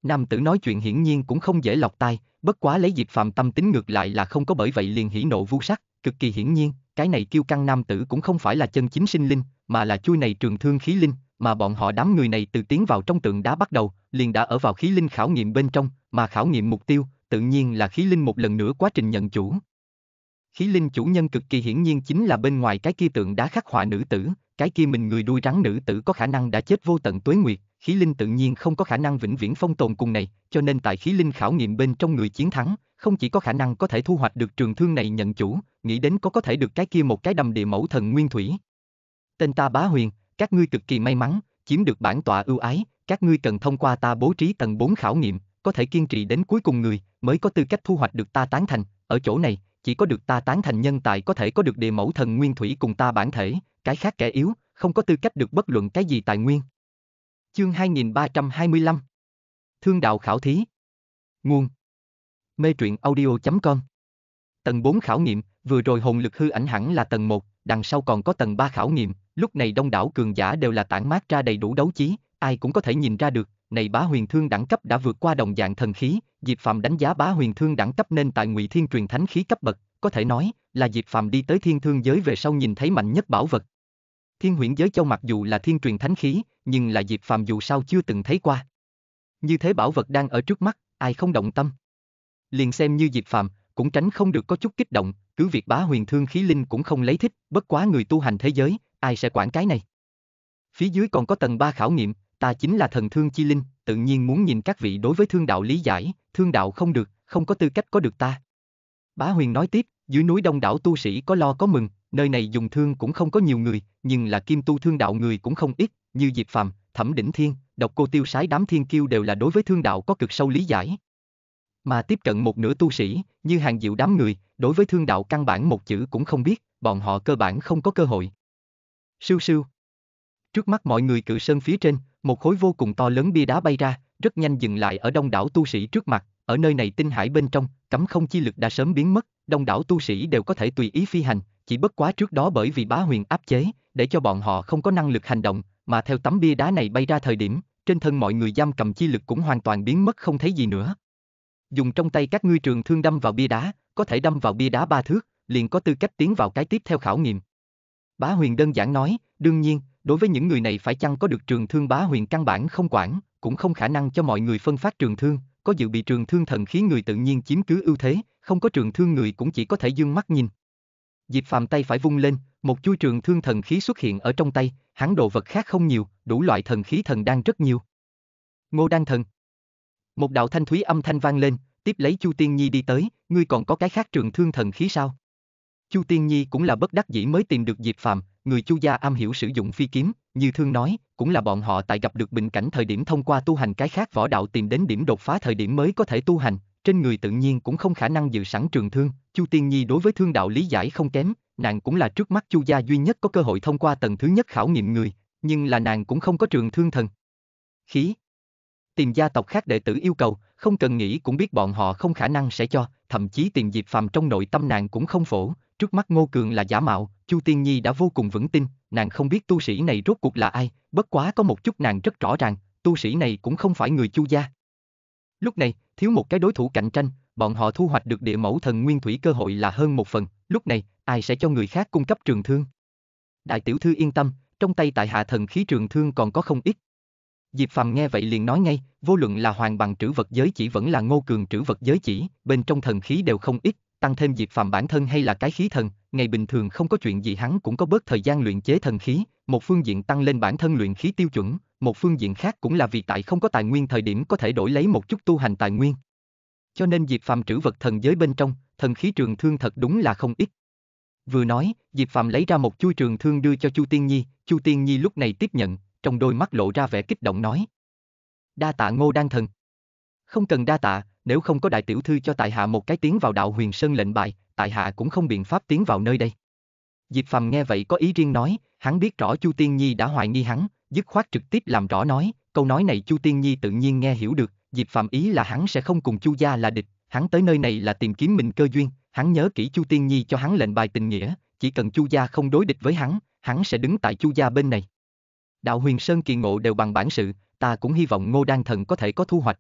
Nam tử nói chuyện hiển nhiên cũng không dễ lọc tai, bất quá lấy diệt phạm tâm tính ngược lại là không có bởi vậy liền hỉ nộ vu sắc, cực kỳ hiển nhiên, cái này kiêu căng nam tử cũng không phải là chân chính sinh linh, mà là chui này trường thương khí linh, mà bọn họ đám người này từ tiến vào trong tượng đá bắt đầu, liền đã ở vào khí linh khảo nghiệm bên trong, mà khảo nghiệm mục tiêu, tự nhiên là khí linh một lần nữa quá trình nhận chủ. Khí linh chủ nhân cực kỳ hiển nhiên chính là bên ngoài cái kia tượng đá khắc họa nữ tử, cái kia mình người đuôi rắn nữ tử có khả năng đã chết vô tận tuế nguyệt, khí linh tự nhiên không có khả năng vĩnh viễn phong tồn cùng này, cho nên tại khí linh khảo nghiệm bên trong người chiến thắng, không chỉ có khả năng có thể thu hoạch được trường thương này nhận chủ, nghĩ đến có có thể được cái kia một cái đầm địa mẫu thần nguyên thủy, tên ta bá huyền, các ngươi cực kỳ may mắn, chiếm được bản tọa ưu ái, các ngươi cần thông qua ta bố trí tầng 4 khảo nghiệm, có thể kiên trì đến cuối cùng người, mới có tư cách thu hoạch được ta tán thành, ở chỗ này, chỉ có được ta tán thành nhân tài có thể có được địa mẫu thần nguyên thủy cùng ta bản thể, cái khác kẻ yếu, không có tư cách được bất luận cái gì tài nguyên. Chương 2325 Thương đạo khảo thí Nguồn Mê truyện audio.com Tầng 4 khảo nghiệm, vừa rồi hồn lực hư ảnh hẳn là tầng 1, đằng sau còn có tầng 3 khảo nghiệm, lúc này đông đảo cường giả đều là tản mát ra đầy đủ đấu chí, ai cũng có thể nhìn ra được, này bá huyền thương đẳng cấp đã vượt qua đồng dạng thần khí, Diệp Phạm đánh giá bá huyền thương đẳng cấp nên tại Ngụy Thiên truyền thánh khí cấp bậc, có thể nói là Diệp Phạm đi tới thiên thương giới về sau nhìn thấy mạnh nhất bảo vật. Thiên huyễn giới châu mặc dù là thiên truyền thánh khí, nhưng là Diệp Phạm dù sao chưa từng thấy qua. Như thế bảo vật đang ở trước mắt, ai không động tâm. Liền xem như Diệp Phạm, cũng tránh không được có chút kích động, cứ việc bá huyền thương khí linh cũng không lấy thích, bất quá người tu hành thế giới, ai sẽ quản cái này? Phía dưới còn có tầng 3 khảo nghiệm, ta chính là thần thương chi linh, tự nhiên muốn nhìn các vị đối với thương đạo lý giải, thương đạo không được, không có tư cách có được ta. Bá Huyền nói tiếp, dưới núi đông đảo tu sĩ có lo có mừng, nơi này dùng thương cũng không có nhiều người, nhưng là kim tu thương đạo người cũng không ít, như Diệp Phàm, Thẩm Đỉnh Thiên, Độc Cô Tiêu Sái đám thiên kiêu đều là đối với thương đạo có cực sâu lý giải. Mà tiếp cận một nửa tu sĩ, như hàng diệu đám người, đối với thương đạo căn bản một chữ cũng không biết, bọn họ cơ bản không có cơ hội. Sưu sưu. Trước mắt mọi người cự sơn phía trên, một khối vô cùng to lớn bia đá bay ra, rất nhanh dừng lại ở đông đảo tu sĩ trước mặt, ở nơi này tinh hải bên trong, cấm không chi lực đã sớm biến mất, đông đảo tu sĩ đều có thể tùy ý phi hành, chỉ bất quá trước đó bởi vì bá huyền áp chế, để cho bọn họ không có năng lực hành động, mà theo tấm bia đá này bay ra thời điểm, trên thân mọi người giam cầm chi lực cũng hoàn toàn biến mất không thấy gì nữa. Dùng trong tay các ngươi trường thương đâm vào bia đá, có thể đâm vào bia đá ba thước, liền có tư cách tiến vào cái tiếp theo khảo nghiệm, Bá Huyền đơn giản nói, đương nhiên, đối với những người này phải chăng có được trường thương Bá Huyền căn bản không quản, cũng không khả năng cho mọi người phân phát trường thương, có dự bị trường thương thần khí người tự nhiên chiếm cứ ưu thế, không có trường thương người cũng chỉ có thể dương mắt nhìn. Diệp Phàm tay phải vung lên, một chuôi trường thương thần khí xuất hiện ở trong tay, hắn đồ vật khác không nhiều, đủ loại thần khí thần đang rất nhiều. Ngô Đan Thần Một đạo thanh thúy âm thanh vang lên, tiếp lấy Chu Tiên Nhi đi tới, ngươi còn có cái khác trường thương thần khí sao? Chu Tiên Nhi cũng là bất đắc dĩ mới tìm được Diệp Phạm, người Chu gia am hiểu sử dụng phi kiếm, như thương nói, cũng là bọn họ tại gặp được bình cảnh thời điểm thông qua tu hành cái khác võ đạo tìm đến điểm đột phá thời điểm mới có thể tu hành, trên người tự nhiên cũng không khả năng dự sẵn trường thương, Chu Tiên Nhi đối với thương đạo lý giải không kém, nàng cũng là trước mắt Chu gia duy nhất có cơ hội thông qua tầng thứ nhất khảo nghiệm người, nhưng là nàng cũng không có trường thương thần. Khí Tìm gia tộc khác đệ tử yêu cầu, không cần nghĩ cũng biết bọn họ không khả năng sẽ cho, thậm chí tiền Diệp Phàm trong nội tâm nàng cũng không phổ, Trước mắt Ngô Cường là giả mạo, Chu Tiên Nhi đã vô cùng vững tin, nàng không biết tu sĩ này rốt cuộc là ai, bất quá có một chút nàng rất rõ ràng, tu sĩ này cũng không phải người Chu gia. Lúc này, thiếu một cái đối thủ cạnh tranh, bọn họ thu hoạch được địa mẫu thần nguyên thủy cơ hội là hơn một phần, lúc này, ai sẽ cho người khác cung cấp trường thương. Đại tiểu thư yên tâm, trong tay tại hạ thần khí trường thương còn có không ít. Diệp Phàm nghe vậy liền nói ngay, vô luận là hoàng bằng trữ vật giới chỉ vẫn là ngô cường trữ vật giới chỉ, bên trong thần khí đều không ít, tăng thêm diệt phàm bản thân hay là cái khí thần, ngày bình thường không có chuyện gì hắn cũng có bớt thời gian luyện chế thần khí, một phương diện tăng lên bản thân luyện khí tiêu chuẩn, một phương diện khác cũng là vì tại không có tài nguyên thời điểm có thể đổi lấy một chút tu hành tài nguyên. Cho nên diệt phàm trữ vật thần giới bên trong, thần khí trường thương thật đúng là không ít. Vừa nói, Diệp phàm lấy ra một chuôi trường thương đưa cho Chu Tiên Nhi, Chu Tiên Nhi lúc này tiếp nhận, trong đôi mắt lộ ra vẻ kích động nói. Đa tạ ngô đan thần. Không cần đa tạ, nếu không có đại tiểu thư cho tại hạ một cái tiếng vào đạo huyền sơn lệnh bài, tại hạ cũng không biện pháp tiến vào nơi đây. Diệp Phàm nghe vậy có ý riêng nói, hắn biết rõ Chu Tiên Nhi đã hoài nghi hắn, dứt khoát trực tiếp làm rõ nói, câu nói này Chu Tiên Nhi tự nhiên nghe hiểu được, Diệp Phàm ý là hắn sẽ không cùng Chu gia là địch, hắn tới nơi này là tìm kiếm mình cơ duyên, hắn nhớ kỹ Chu Tiên Nhi cho hắn lệnh bài tình nghĩa, chỉ cần Chu gia không đối địch với hắn, hắn sẽ đứng tại Chu gia bên này. Đạo Huyền Sơn kỳ ngộ đều bằng bản sự, ta cũng hy vọng Ngô Đan Thần có thể có thu hoạch,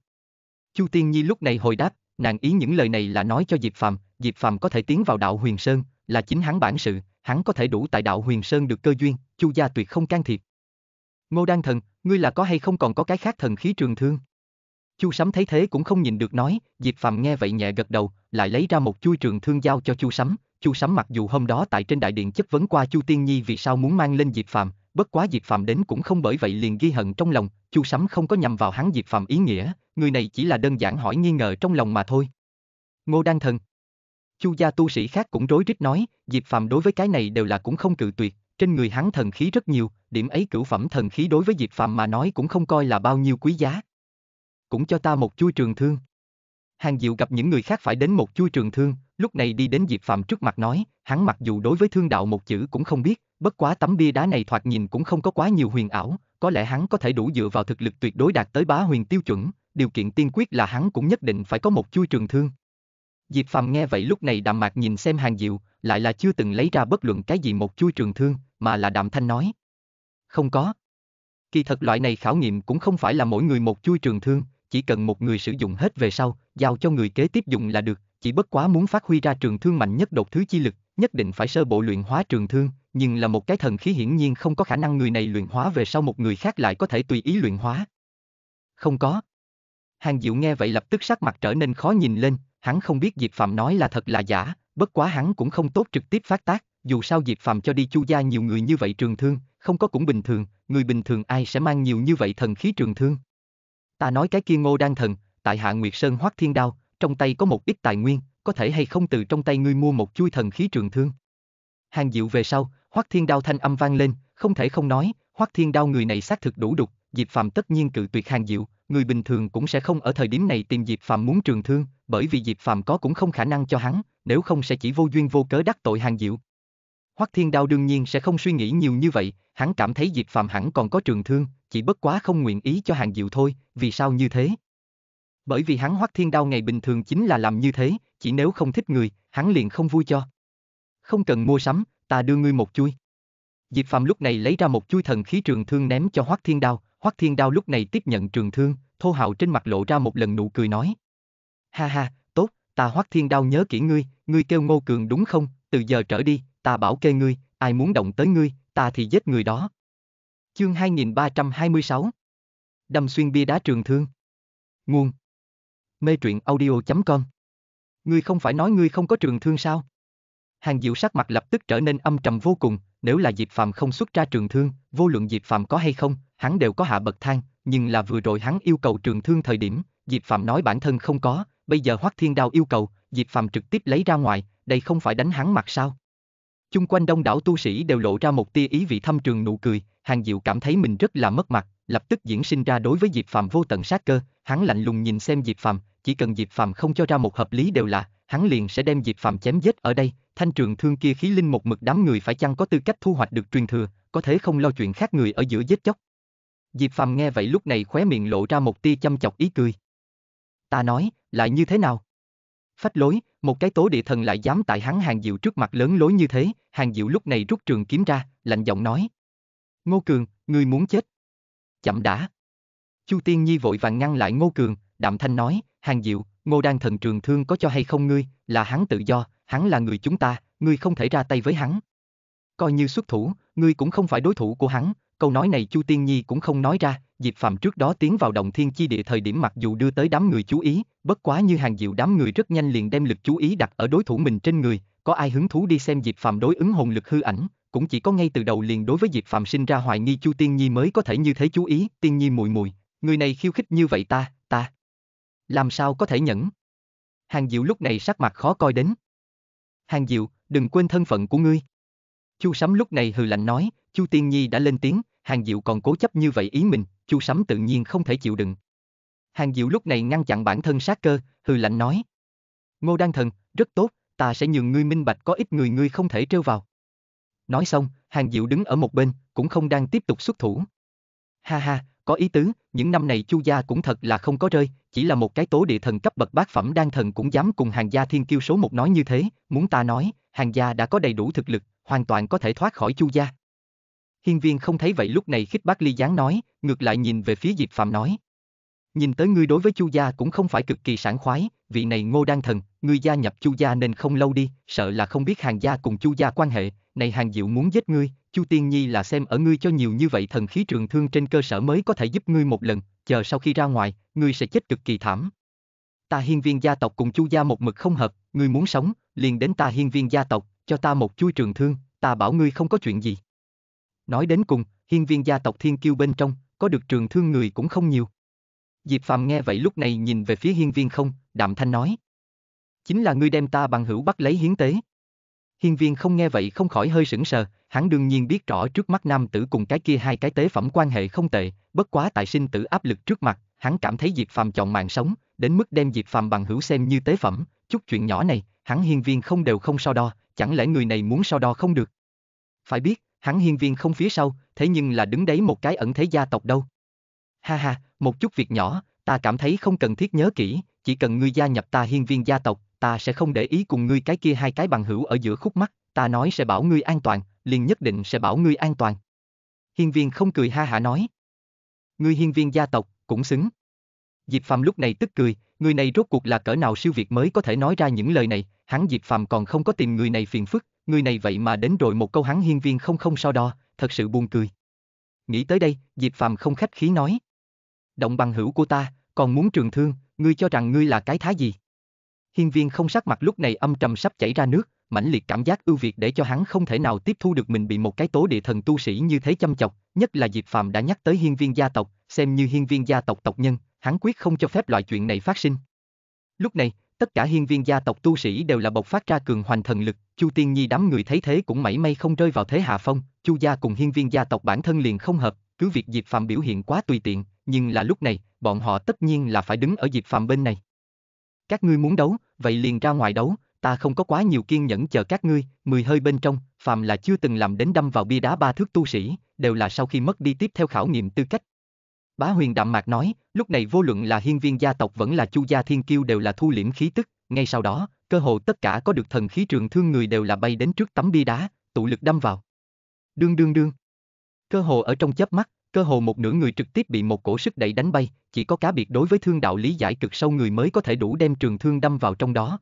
Chu Tiên Nhi lúc này hồi đáp, nàng ý những lời này là nói cho Diệp Phàm, Diệp Phàm có thể tiến vào đạo Huyền Sơn, là chính hắn bản sự, hắn có thể đủ tại đạo Huyền Sơn được cơ duyên, Chu gia tuyệt không can thiệp. Ngô Đan Thần, ngươi là có hay không còn có cái khác thần khí trường thương? Chu Sấm thấy thế cũng không nhìn được nói, Diệp Phàm nghe vậy nhẹ gật đầu, lại lấy ra một chuôi trường thương giao cho Chu Sấm, Chu Sấm mặc dù hôm đó tại trên đại điện chất vấn qua Chu Tiên Nhi vì sao muốn mang lên Diệp Phàm, bất quá Diệp Phạm đến cũng không bởi vậy liền ghi hận trong lòng, Chu Sắm không có nhằm vào hắn Diệp Phạm ý nghĩa, người này chỉ là đơn giản hỏi nghi ngờ trong lòng mà thôi. Ngô Đan Thần Chu gia tu sĩ khác cũng rối rít nói, Diệp Phạm đối với cái này đều là cũng không cự tuyệt, trên người hắn thần khí rất nhiều, điểm ấy cửu phẩm thần khí đối với Diệp Phạm mà nói cũng không coi là bao nhiêu quý giá. Cũng cho ta một chui trường thương. Hàng Diệu gặp những người khác phải đến một chui trường thương, lúc này đi đến Diệp Phạm trước mặt nói, hắn mặc dù đối với thương đạo một chữ cũng không biết, Bất quá tấm bia đá này thoạt nhìn cũng không có quá nhiều huyền ảo, có lẽ hắn có thể đủ dựa vào thực lực tuyệt đối đạt tới bá huyền tiêu chuẩn, điều kiện tiên quyết là hắn cũng nhất định phải có một chui trường thương. Diệp Phàm nghe vậy lúc này đạm mạc nhìn xem hàng diệu, lại là chưa từng lấy ra bất luận cái gì một chui trường thương, mà là đạm thanh nói. Không có. Kỳ thật loại này khảo nghiệm cũng không phải là mỗi người một chui trường thương, chỉ cần một người sử dụng hết về sau, giao cho người kế tiếp dùng là được, chỉ bất quá muốn phát huy ra trường thương mạnh nhất đột thứ chi lực, nhất định phải sơ bộ luyện hóa trường thương, nhưng là một cái thần khí hiển nhiên không có khả năng người này luyện hóa về sau một người khác lại có thể tùy ý luyện hóa. Không có. Hàng Diệu nghe vậy lập tức sắc mặt trở nên khó nhìn lên, hắn không biết Diệp Phạm nói là thật là giả, bất quá hắn cũng không tốt trực tiếp phát tác, dù sao Diệp Phạm cho đi chu gia nhiều người như vậy trường thương, không có cũng bình thường, người bình thường ai sẽ mang nhiều như vậy thần khí trường thương. Ta nói cái kia ngô đang thần, tại hạ Nguyệt Sơn hoác thiên đao, trong tay có một ít tài nguyên, có thể hay không từ trong tay ngươi mua một chui thần khí trường thương. Hàng Diệu về sau, Hoắc Thiên Đao thanh âm vang lên, không thể không nói, Hoắc Thiên Đao người này xác thực đủ đục, Diệp Phàm tất nhiên cự tuyệt hàng diệu, người bình thường cũng sẽ không ở thời điểm này tìm Diệp Phàm muốn trường thương, bởi vì Diệp Phàm có cũng không khả năng cho hắn, nếu không sẽ chỉ vô duyên vô cớ đắc tội hàng diệu. Hoắc Thiên Đao đương nhiên sẽ không suy nghĩ nhiều như vậy, hắn cảm thấy Diệp Phàm hẳn còn có trường thương, chỉ bất quá không nguyện ý cho hàng diệu thôi, vì sao như thế? Bởi vì hắn Hoắc Thiên Đao ngày bình thường chính là làm như thế, chỉ nếu không thích người, hắn liền không vui cho. Không cần mua sắm, ta đưa ngươi một chui. Diệp Phạm lúc này lấy ra một chui thần khí trường thương ném cho Hoắc Thiên Đao, Hoắc Thiên Đao lúc này tiếp nhận trường thương, thô hạo trên mặt lộ ra một lần nụ cười nói. Ha ha, tốt, ta Hoắc Thiên Đao nhớ kỹ ngươi, ngươi kêu Ngô Cường đúng không, từ giờ trở đi, ta bảo kê ngươi, ai muốn động tới ngươi, ta thì giết người đó. Chương 2326 Đâm xuyên bia đá trường thương Nguồn Mê truyện audio.com Ngươi không phải nói ngươi không có trường thương sao? Hàng Diệu sắc mặt lập tức trở nên âm trầm vô cùng, nếu là Diệp Phàm không xuất ra trường thương, vô luận Diệp Phàm có hay không, hắn đều có hạ bậc thang, nhưng là vừa rồi hắn yêu cầu trường thương thời điểm, Diệp Phàm nói bản thân không có, bây giờ Hoắc Thiên Đao yêu cầu, Diệp Phàm trực tiếp lấy ra ngoài, đây không phải đánh hắn mặt sao? Chung quanh đông đảo tu sĩ đều lộ ra một tia ý vị thâm trường nụ cười, Hàng Diệu cảm thấy mình rất là mất mặt, lập tức diễn sinh ra đối với Diệp Phàm vô tận sát cơ, hắn lạnh lùng nhìn xem Diệp Phàm, chỉ cần Diệp Phàm không cho ra một hợp lý đều là, hắn liền sẽ đem Diệp Phàm chém giết ở đây, thanh trường thương kia khí linh một mực đám người phải chăng có tư cách thu hoạch được truyền thừa, có thế không lo chuyện khác người ở giữa giết chóc. Diệp Phàm nghe vậy lúc này khóe miệng lộ ra một tia chăm chọc ý cười. Ta nói, lại như thế nào? Phách lối, một cái tố địa thần lại dám tại hắn hàng diệu trước mặt lớn lối như thế, hàng diệu lúc này rút trường kiếm ra, lạnh giọng nói. Ngô Cường, ngươi muốn chết. Chậm đã. Chu Tiên Nhi vội vàng ngăn lại Ngô Cường, đạm thanh nói, hàng diệu, Ngô Đan thần trường thương có cho hay không ngươi, là hắn tự do, hắn là người chúng ta, ngươi không thể ra tay với hắn. Coi như xuất thủ, ngươi cũng không phải đối thủ của hắn, câu nói này Chu Tiên Nhi cũng không nói ra, Diệp Phạm trước đó tiến vào đồng thiên chi địa thời điểm mặc dù đưa tới đám người chú ý, bất quá như hàng diệu đám người rất nhanh liền đem lực chú ý đặt ở đối thủ mình trên người, có ai hứng thú đi xem Diệp Phạm đối ứng hồn lực hư ảnh, cũng chỉ có ngay từ đầu liền đối với Diệp Phạm sinh ra hoài nghi Chu Tiên Nhi mới có thể như thế chú ý, Tiên Nhi mùi mùi, người này khiêu khích như vậy ta, ta. Làm sao có thể nhẫn? Hàng diệu lúc này sắc mặt khó coi đến. Hàng Diệu, đừng quên thân phận của ngươi. Chu Sấm lúc này hừ lạnh nói, Chu Tiên Nhi đã lên tiếng, Hàng Diệu còn cố chấp như vậy ý mình, Chu Sấm tự nhiên không thể chịu đựng. Hàng Diệu lúc này ngăn chặn bản thân sát cơ, hừ lạnh nói. Ngô Đăng Thần, rất tốt, ta sẽ nhường ngươi minh bạch có ít người ngươi không thể trêu vào. Nói xong, Hàng Diệu đứng ở một bên, cũng không đang tiếp tục xuất thủ. Ha ha, có ý tứ, những năm này Chu gia cũng thật là không có rơi, chỉ là một cái tố địa thần cấp bậc bát phẩm đang thần cũng dám cùng hàng gia thiên kiêu số một nói như thế, muốn ta nói, hàng gia đã có đầy đủ thực lực, hoàn toàn có thể thoát khỏi Chu gia. Hiên viên không thấy vậy lúc này khích bác ly gián nói, ngược lại nhìn về phía Diệp Phạm nói. Nhìn tới ngươi đối với Chu gia cũng không phải cực kỳ sảng khoái, vị này Ngô Đan Thần, ngươi gia nhập Chu gia nên không lâu đi, sợ là không biết hàng gia cùng Chu gia quan hệ, này hàng diệu muốn giết ngươi, Chu Tiên Nhi là xem ở ngươi cho nhiều như vậy thần khí trường thương trên cơ sở mới có thể giúp ngươi một lần, chờ sau khi ra ngoài, ngươi sẽ chết cực kỳ thảm. Ta hiên viên gia tộc cùng Chu gia một mực không hợp, ngươi muốn sống, liền đến ta hiên viên gia tộc, cho ta một chuôi trường thương, ta bảo ngươi không có chuyện gì. Nói đến cùng, hiên viên gia tộc thiên kiêu bên trong, có được trường thương người cũng không nhiều. Diệp Phạm nghe vậy lúc này nhìn về phía hiên viên không, đạm thanh nói. Chính là ngươi đem ta bằng hữu bắt lấy hiến tế. Hiên viên không nghe vậy không khỏi hơi sững sờ, hắn đương nhiên biết rõ trước mắt nam tử cùng cái kia hai cái tế phẩm quan hệ không tệ, bất quá tại sinh tử áp lực trước mặt, hắn cảm thấy Diệp Phàm chọn mạng sống, đến mức đem Diệp Phàm bằng hữu xem như tế phẩm, chút chuyện nhỏ này, hắn hiên viên không đều không so đo, chẳng lẽ người này muốn so đo không được. Phải biết, hắn hiên viên không phía sau, thế nhưng là đứng đấy một cái ẩn thế gia tộc đâu. Ha ha, một chút việc nhỏ, ta cảm thấy không cần thiết nhớ kỹ, chỉ cần ngươi gia nhập ta hiên viên gia tộc, ta sẽ không để ý cùng ngươi cái kia hai cái bằng hữu ở giữa khúc mắt, ta nói sẽ bảo ngươi an toàn, liền nhất định sẽ bảo ngươi an toàn. Hiên viên không cười ha hả nói. Ngươi hiên viên gia tộc, cũng xứng. Diệp Phạm lúc này tức cười, người này rốt cuộc là cỡ nào siêu việt mới có thể nói ra những lời này, hắn Diệp Phạm còn không có tìm người này phiền phức, người này vậy mà đến rồi một câu hắn hiên viên không không so đo, thật sự buồn cười. Nghĩ tới đây, Diệp Phạm không khách khí nói động bằng hữu của ta, còn muốn trường thương, ngươi cho rằng ngươi là cái thái gì? Hiên viên không sắc mặt lúc này âm trầm sắp chảy ra nước, mãnh liệt cảm giác ưu việt để cho hắn không thể nào tiếp thu được mình bị một cái tố địa thần tu sĩ như thế chăm chọc, nhất là Diệp Phàm đã nhắc tới hiên viên gia tộc, xem như hiên viên gia tộc tộc nhân, hắn quyết không cho phép loại chuyện này phát sinh. Lúc này, tất cả hiên viên gia tộc tu sĩ đều là bộc phát ra cường hoành thần lực, Chu Tiên Nhi đám người thấy thế cũng mảy may không rơi vào thế hạ phong, Chu gia cùng hiên viên gia tộc bản thân liền không hợp, cứ việc Diệp Phàm biểu hiện quá tùy tiện, nhưng là lúc này, bọn họ tất nhiên là phải đứng ở Diệp phạm bên này. Các ngươi muốn đấu, vậy liền ra ngoài đấu, ta không có quá nhiều kiên nhẫn chờ các ngươi, mười hơi bên trong, phạm là chưa từng làm đến đâm vào bia đá ba thước tu sĩ, đều là sau khi mất đi tiếp theo khảo nghiệm tư cách. Bá Huyền đạm mạc nói, lúc này vô luận là hiên viên gia tộc vẫn là Chu gia thiên kiêu đều là thu liễm khí tức, ngay sau đó, cơ hồ tất cả có được thần khí trường thương người đều là bay đến trước tấm bia đá, tụ lực đâm vào. Đương đương đương. Cơ hồ ở trong chớp mắt, cơ hồ một nửa người trực tiếp bị một cổ sức đẩy đánh bay, chỉ có cá biệt đối với thương đạo lý giải cực sâu người mới có thể đủ đem trường thương đâm vào trong đó.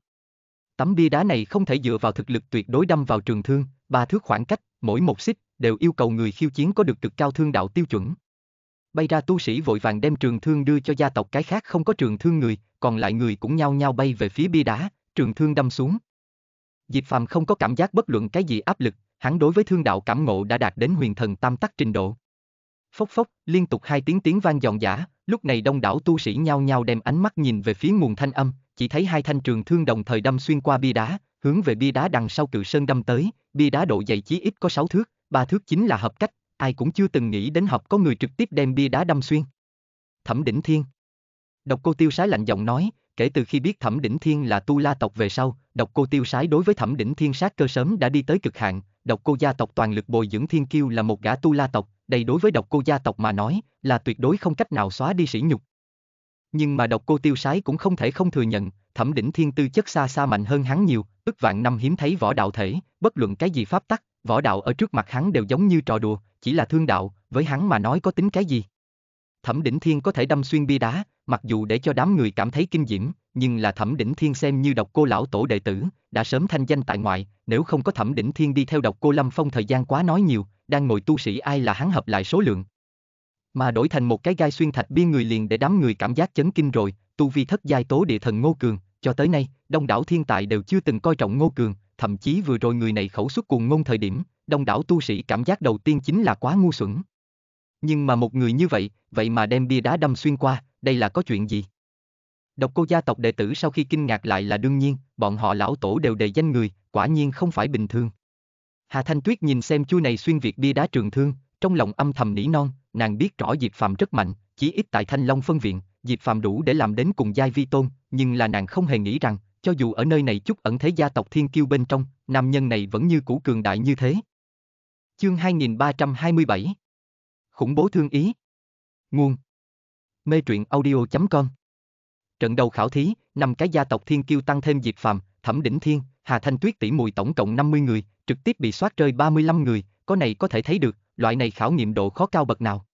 Tấm bia đá này không thể dựa vào thực lực tuyệt đối đâm vào trường thương, ba thước khoảng cách, mỗi một xích, đều yêu cầu người khiêu chiến có được cực cao thương đạo tiêu chuẩn. Bay ra tu sĩ vội vàng đem trường thương đưa cho gia tộc cái khác không có trường thương người, còn lại người cũng nhao nhao bay về phía bia đá, trường thương đâm xuống. Diệp Phàm không có cảm giác bất luận cái gì áp lực, hắn đối với thương đạo cảm ngộ đã đạt đến huyền thần tam tắc trình độ phốc phốc, liên tục hai tiếng tiếng vang giòn giả, lúc này đông đảo tu sĩ nhao nhao đem ánh mắt nhìn về phía nguồn thanh âm, chỉ thấy hai thanh trường thương đồng thời đâm xuyên qua bia đá, hướng về bia đá đằng sau cự sơn đâm tới, bia đá độ dày chí ít có 6 thước, ba thước chính là hợp cách, ai cũng chưa từng nghĩ đến học có người trực tiếp đem bia đá đâm xuyên. Thẩm Đỉnh Thiên Độc cô tiêu sái lạnh giọng nói, kể từ khi biết Thẩm Đỉnh Thiên là tu la tộc về sau, độc cô tiêu sái đối với Thẩm Đỉnh Thiên sát cơ sớm đã đi tới cực hạn, độc cô gia tộc toàn lực bồi dưỡng thiên kiêu là một gã tu la tộc, đây đối với độc cô gia tộc mà nói, là tuyệt đối không cách nào xóa đi sỉ nhục. Nhưng mà độc cô tiêu sái cũng không thể không thừa nhận, thẩm đỉnh thiên tư chất xa xa mạnh hơn hắn nhiều, ức vạn năm hiếm thấy võ đạo thể, bất luận cái gì pháp tắc, võ đạo ở trước mặt hắn đều giống như trò đùa, chỉ là thương đạo, với hắn mà nói có tính cái gì. Thẩm đỉnh thiên có thể đâm xuyên bia đá, mặc dù để cho đám người cảm thấy kinh diễm, nhưng là thẩm đỉnh thiên xem như độc cô lão tổ đệ tử, đã sớm thanh danh tại ngoại, nếu không có thẩm đỉnh thiên đi theo độc cô lâm phong thời gian quá nói nhiều, đang ngồi tu sĩ ai là hắn hợp lại số lượng. Mà đổi thành một cái gai xuyên thạch biên người liền để đám người cảm giác chấn kinh rồi, tu vi thất giai tố địa thần Ngô Cường, cho tới nay, đông đảo thiên tài đều chưa từng coi trọng Ngô Cường, thậm chí vừa rồi người này khẩu xuất cuồng ngôn thời điểm, đông đảo tu sĩ cảm giác đầu tiên chính là quá ngu xuẩn. Nhưng mà một người như vậy, vậy mà đem bia đá đâm xuyên qua, đây là có chuyện gì? Độc cô gia tộc đệ tử sau khi kinh ngạc lại là đương nhiên, bọn họ lão tổ đều đề danh người, quả nhiên không phải bình thường. Hà Thanh Tuyết nhìn xem chui này xuyên việt bia đá trường thương, trong lòng âm thầm nỉ non, nàng biết rõ Diệp Phạm rất mạnh, chỉ ít tại Thanh Long phân viện, Diệp Phạm đủ để làm đến cùng giai vi tôn, nhưng là nàng không hề nghĩ rằng, cho dù ở nơi này chút ẩn thế gia tộc thiên kiêu bên trong, nam nhân này vẫn như cũ cường đại như thế. Chương 2327 Khủng bố thương ý Nguồn Mê truyện audio.com Trận đầu khảo thí, năm cái gia tộc thiên kiêu tăng thêm Diệp Phạm, Thẩm Đỉnh Thiên, Hà Thanh Tuyết tỷ mùi tổng cộng 50 người, trực tiếp bị soát rơi 35 người, có này có thể thấy được, loại này khảo nghiệm độ khó cao bậc nào.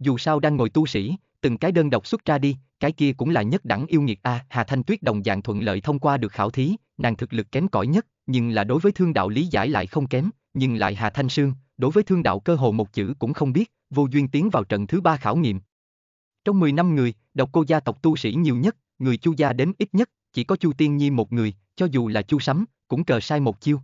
Dù sao đang ngồi tu sĩ, từng cái đơn độc xuất ra đi, cái kia cũng là nhất đẳng yêu nghiệt a, à, Hà Thanh Tuyết đồng dạng thuận lợi thông qua được khảo thí, nàng thực lực kém cỏi nhất, nhưng là đối với thương đạo lý giải lại không kém, nhưng lại Hà Thanh Sương, đối với thương đạo cơ hồ một chữ cũng không biết, vô duyên tiến vào trận thứ ba khảo nghiệm. Trong 10 năm người, độc cô gia tộc tu sĩ nhiều nhất, người Chu gia đến ít nhất, chỉ có Chu Tiên Nhi một người, cho dù là Chu Sấm, cũng cờ sai một chiêu.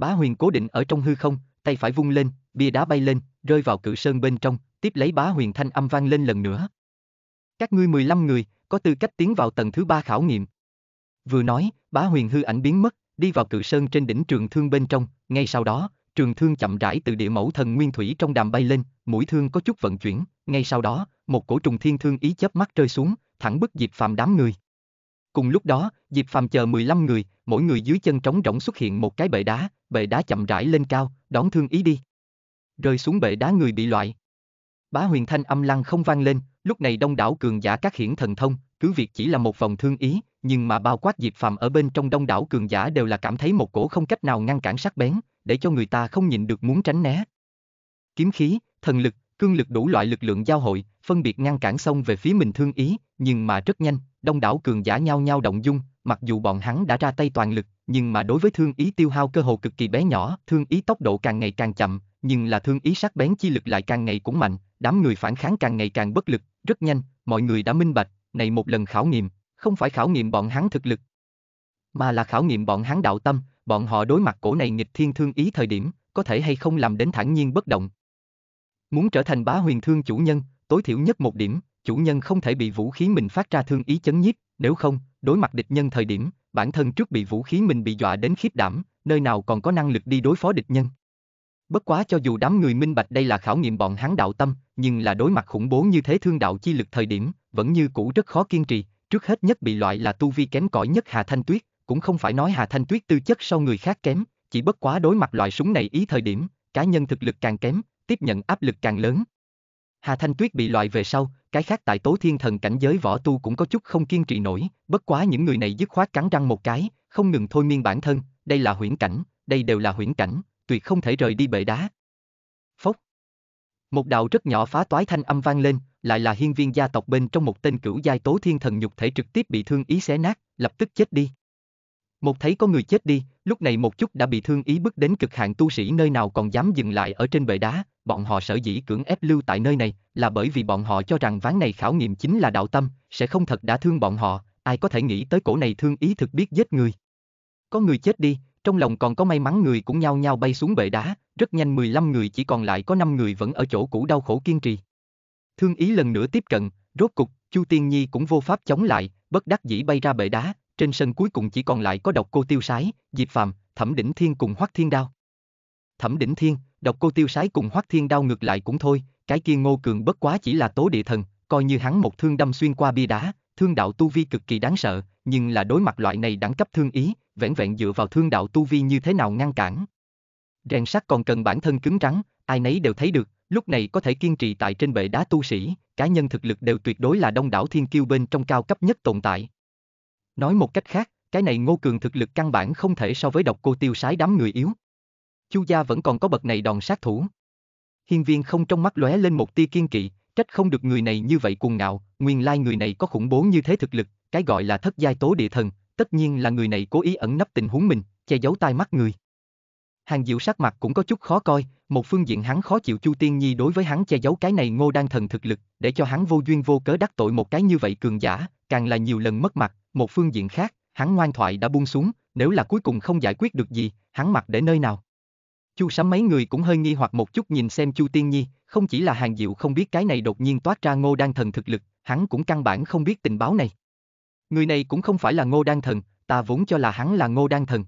Bá huyền cố định ở trong hư không, tay phải vung lên, bia đá bay lên, rơi vào cự sơn bên trong, tiếp lấy bá huyền thanh âm vang lên lần nữa. Các ngươi 15 người, có tư cách tiến vào tầng thứ ba khảo nghiệm. Vừa nói, bá huyền hư ảnh biến mất, đi vào cự sơn trên đỉnh trường thương bên trong, ngay sau đó, trường thương chậm rãi từ địa mẫu thần nguyên thủy trong đàm bay lên, mũi thương có chút vận chuyển, ngay sau đó, một cổ trùng thiên thương ý chớp mắt rơi xuống, thẳng bức diệp phàm đám người. Cùng lúc đó, Diệp Phàm chờ 15 người, mỗi người dưới chân trống rỗng xuất hiện một cái bệ đá, bệ đá chậm rãi lên cao, đón thương ý đi. Rơi xuống bệ đá người bị loại. Bá huyền thanh âm lăng không vang lên, lúc này đông đảo cường giả các hiển thần thông, cứ việc chỉ là một vòng thương ý, nhưng mà bao quát Diệp Phàm ở bên trong đông đảo cường giả đều là cảm thấy một cổ không cách nào ngăn cản sắc bén, để cho người ta không nhìn được muốn tránh né. Kiếm khí, thần lực, cương lực đủ loại lực lượng giao hội, phân biệt ngăn cản xong về phía mình thương ý, nhưng mà rất nhanh, đông đảo cường giả nhau nhau động dung, mặc dù bọn hắn đã ra tay toàn lực, nhưng mà đối với thương ý tiêu hao cơ hồ cực kỳ bé nhỏ, thương ý tốc độ càng ngày càng chậm, nhưng là thương ý sắc bén chi lực lại càng ngày cũng mạnh, đám người phản kháng càng ngày càng bất lực, rất nhanh, mọi người đã minh bạch, này một lần khảo nghiệm, không phải khảo nghiệm bọn hắn thực lực, mà là khảo nghiệm bọn hắn đạo tâm, bọn họ đối mặt cổ này nghịch thiên thương ý thời điểm, có thể hay không làm đến thản nhiên bất động. Muốn trở thành bá huyền thương chủ nhân, tối thiểu nhất một điểm, chủ nhân không thể bị vũ khí mình phát ra thương ý chấn nhiếp, nếu không, đối mặt địch nhân thời điểm, bản thân trước bị vũ khí mình bị dọa đến khiếp đảm, nơi nào còn có năng lực đi đối phó địch nhân. Bất quá cho dù đám người minh bạch đây là khảo nghiệm bọn hắn đạo tâm, nhưng là đối mặt khủng bố như thế thương đạo chi lực thời điểm, vẫn như cũ rất khó kiên trì, trước hết nhất bị loại là tu vi kém cỏi nhất Hà Thanh Tuyết, cũng không phải nói Hà Thanh Tuyết tư chất sau người khác kém, chỉ bất quá đối mặt loại súng này ý thời điểm, cá nhân thực lực càng kém, tiếp nhận áp lực càng lớn. Hà Thanh Tuyết bị loại về sau, cái khác tại tối thiên thần cảnh giới võ tu cũng có chút không kiên trì nổi, bất quá những người này dứt khoát cắn răng một cái, không ngừng thôi miên bản thân, đây là huyễn cảnh, đây đều là huyễn cảnh, tuyệt không thể rời đi bệ đá. Phốc. Một đạo rất nhỏ phá toái thanh âm vang lên, lại là hiên viên gia tộc bên trong một tên cửu giai tố thiên thần nhục thể trực tiếp bị thương ý xé nát, lập tức chết đi. Một thấy có người chết đi, lúc này một chút đã bị thương ý bước đến cực hạn tu sĩ nơi nào còn dám dừng lại ở trên bệ đá, bọn họ sở dĩ cưỡng ép lưu tại nơi này là bởi vì bọn họ cho rằng ván này khảo nghiệm chính là đạo tâm, sẽ không thật đã thương bọn họ, ai có thể nghĩ tới cổ này thương ý thực biết giết người. Có người chết đi, trong lòng còn có may mắn người cũng nhao nhao bay xuống bệ đá, rất nhanh 15 người chỉ còn lại có 5 người vẫn ở chỗ cũ đau khổ kiên trì. Thương ý lần nữa tiếp cận, rốt cục, Chu Tiên Nhi cũng vô pháp chống lại, bất đắc dĩ bay ra bệ đá, trên sân cuối cùng chỉ còn lại có độc cô tiêu sái, Diệp Phàm, Thẩm Đỉnh Thiên cùng Hoắc Thiên Đao. Thẩm Đỉnh Thiên, độc cô tiêu sái cùng hoắc thiên đao ngược lại cũng thôi, cái kia ngô cường bất quá chỉ là tố địa thần, coi như hắn một thương đâm xuyên qua bia đá, thương đạo tu vi cực kỳ đáng sợ, nhưng là đối mặt loại này đẳng cấp thương ý, vẻn vẹn dựa vào thương đạo tu vi như thế nào ngăn cản. Rèn sắt còn cần bản thân cứng rắn, ai nấy đều thấy được, lúc này có thể kiên trì tại trên bệ đá tu sĩ, cá nhân thực lực đều tuyệt đối là đông đảo thiên kiêu bên trong cao cấp nhất tồn tại. Nói một cách khác, cái này Ngô Cường thực lực căn bản không thể so với độc cô tiêu sái đám người yếu, Chu gia vẫn còn có bậc này đòn sát thủ. Hiên viên không trong mắt lóe lên một tia kiên kỵ, trách không được người này như vậy cuồng ngạo, nguyên lai người này có khủng bố như thế thực lực, cái gọi là thất giai tố địa thần, tất nhiên là người này cố ý ẩn nấp tình huống mình, che giấu tai mắt người. Hàng Diệu sắc mặt cũng có chút khó coi, một phương diện hắn khó chịu Chu Tiên Nhi đối với hắn che giấu cái này Ngô Đan thần thực lực, để cho hắn vô duyên vô cớ đắc tội một cái như vậy cường giả, càng là nhiều lần mất mặt, một phương diện khác, hắn ngoan thoại đã buông xuống, nếu là cuối cùng không giải quyết được gì, hắn mặc để nơi nào? Chu sắm mấy người cũng hơi nghi hoặc một chút nhìn xem Chu Tiên Nhi, không chỉ là hàng diệu không biết cái này đột nhiên toát ra ngô đan thần thực lực, hắn cũng căn bản không biết tình báo này. Người này cũng không phải là ngô đan thần, ta vốn cho là hắn là ngô đan thần.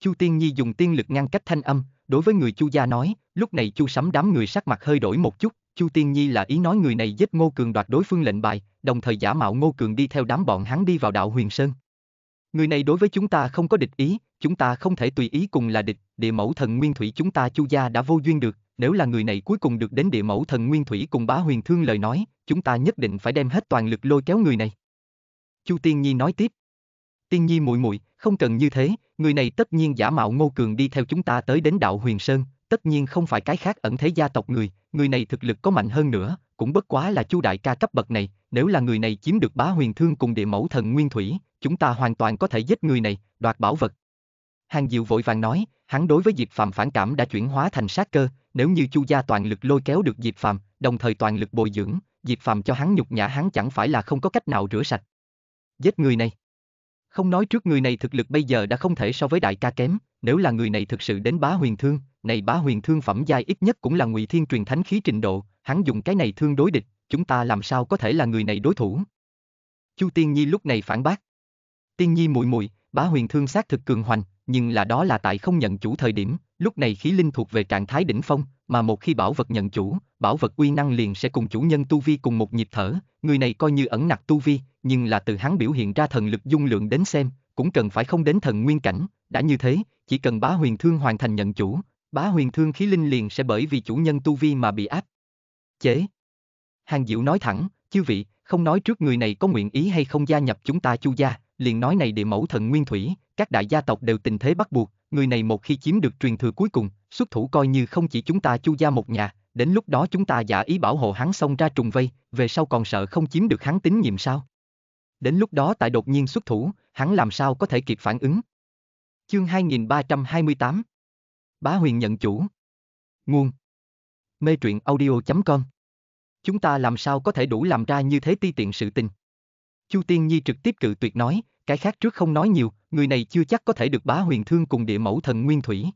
Chu Tiên Nhi dùng tiên lực ngăn cách thanh âm, đối với người Chu gia nói, lúc này Chu sắm đám người sắc mặt hơi đổi một chút, Chu Tiên Nhi là ý nói người này giết Ngô Cường đoạt đối phương lệnh bài, đồng thời giả mạo Ngô Cường đi theo đám bọn hắn đi vào đạo Huyền Sơn. Người này đối với chúng ta không có địch ý, chúng ta không thể tùy ý cùng là địch, địa mẫu thần nguyên thủy chúng ta chu gia đã vô duyên được, nếu là người này cuối cùng được đến địa mẫu thần nguyên thủy cùng bá huyền thương lời nói, chúng ta nhất định phải đem hết toàn lực lôi kéo người này. Chu Tiên Nhi nói tiếp. Tiên Nhi muội muội, không cần như thế, người này tất nhiên giả mạo Ngô Cường đi theo chúng ta tới đến đạo Huyền Sơn, tất nhiên không phải cái khác ẩn thế gia tộc người, người này thực lực có mạnh hơn nữa, cũng bất quá là Chu đại ca cấp bậc này, nếu là người này chiếm được bá huyền thương cùng địa mẫu thần nguyên thủy, chúng ta hoàn toàn có thể giết người này, đoạt bảo vật, Hàng Diệu vội vàng nói, hắn đối với Diệp Phạm phản cảm đã chuyển hóa thành sát cơ, nếu như Chu gia toàn lực lôi kéo được Diệp Phạm, đồng thời toàn lực bồi dưỡng, Diệp Phạm cho hắn nhục nhã hắn chẳng phải là không có cách nào rửa sạch. Giết người này. Không nói trước người này thực lực bây giờ đã không thể so với đại ca kém, nếu là người này thực sự đến bá huyền thương, này bá huyền thương phẩm giai ít nhất cũng là ngụy thiên truyền thánh khí trình độ, hắn dùng cái này thương đối địch, chúng ta làm sao có thể là người này đối thủ. Chu Tiên Nhi lúc này phản bác. Tiên Nhi muội muội, bá huyền thương xác thực cường hoành, nhưng là đó là tại không nhận chủ thời điểm, lúc này khí linh thuộc về trạng thái đỉnh phong, mà một khi bảo vật nhận chủ, bảo vật uy năng liền sẽ cùng chủ nhân tu vi cùng một nhịp thở, người này coi như ẩn nặc tu vi, nhưng là từ hắn biểu hiện ra thần lực dung lượng đến xem, cũng cần phải không đến thần nguyên cảnh, đã như thế, chỉ cần bá huyền thương hoàn thành nhận chủ, bá huyền thương khí linh liền sẽ bởi vì chủ nhân tu vi mà bị áp. Chế. Hàng Diệu nói thẳng, chư vị, không nói trước người này có nguyện ý hay không gia nhập chúng ta chu gia, liền nói này địa mẫu thần nguyên thủy, các đại gia tộc đều tình thế bắt buộc, người này một khi chiếm được truyền thừa cuối cùng, xuất thủ coi như không chỉ chúng ta chu gia một nhà, đến lúc đó chúng ta giả ý bảo hộ hắn xong ra trùng vây, về sau còn sợ không chiếm được hắn tín nhiệm sao? Đến lúc đó tại đột nhiên xuất thủ, hắn làm sao có thể kịp phản ứng? Chương 2328 Bá huyền nhận chủ Nguồn Mê truyện audio.com Chúng ta làm sao có thể đủ làm ra như thế ti tiện sự tình? Chu Tiên Nhi trực tiếp cự tuyệt nói, cái khác trước không nói nhiều, người này chưa chắc có thể được bá huyền thương cùng địa mẫu thần nguyên thủy.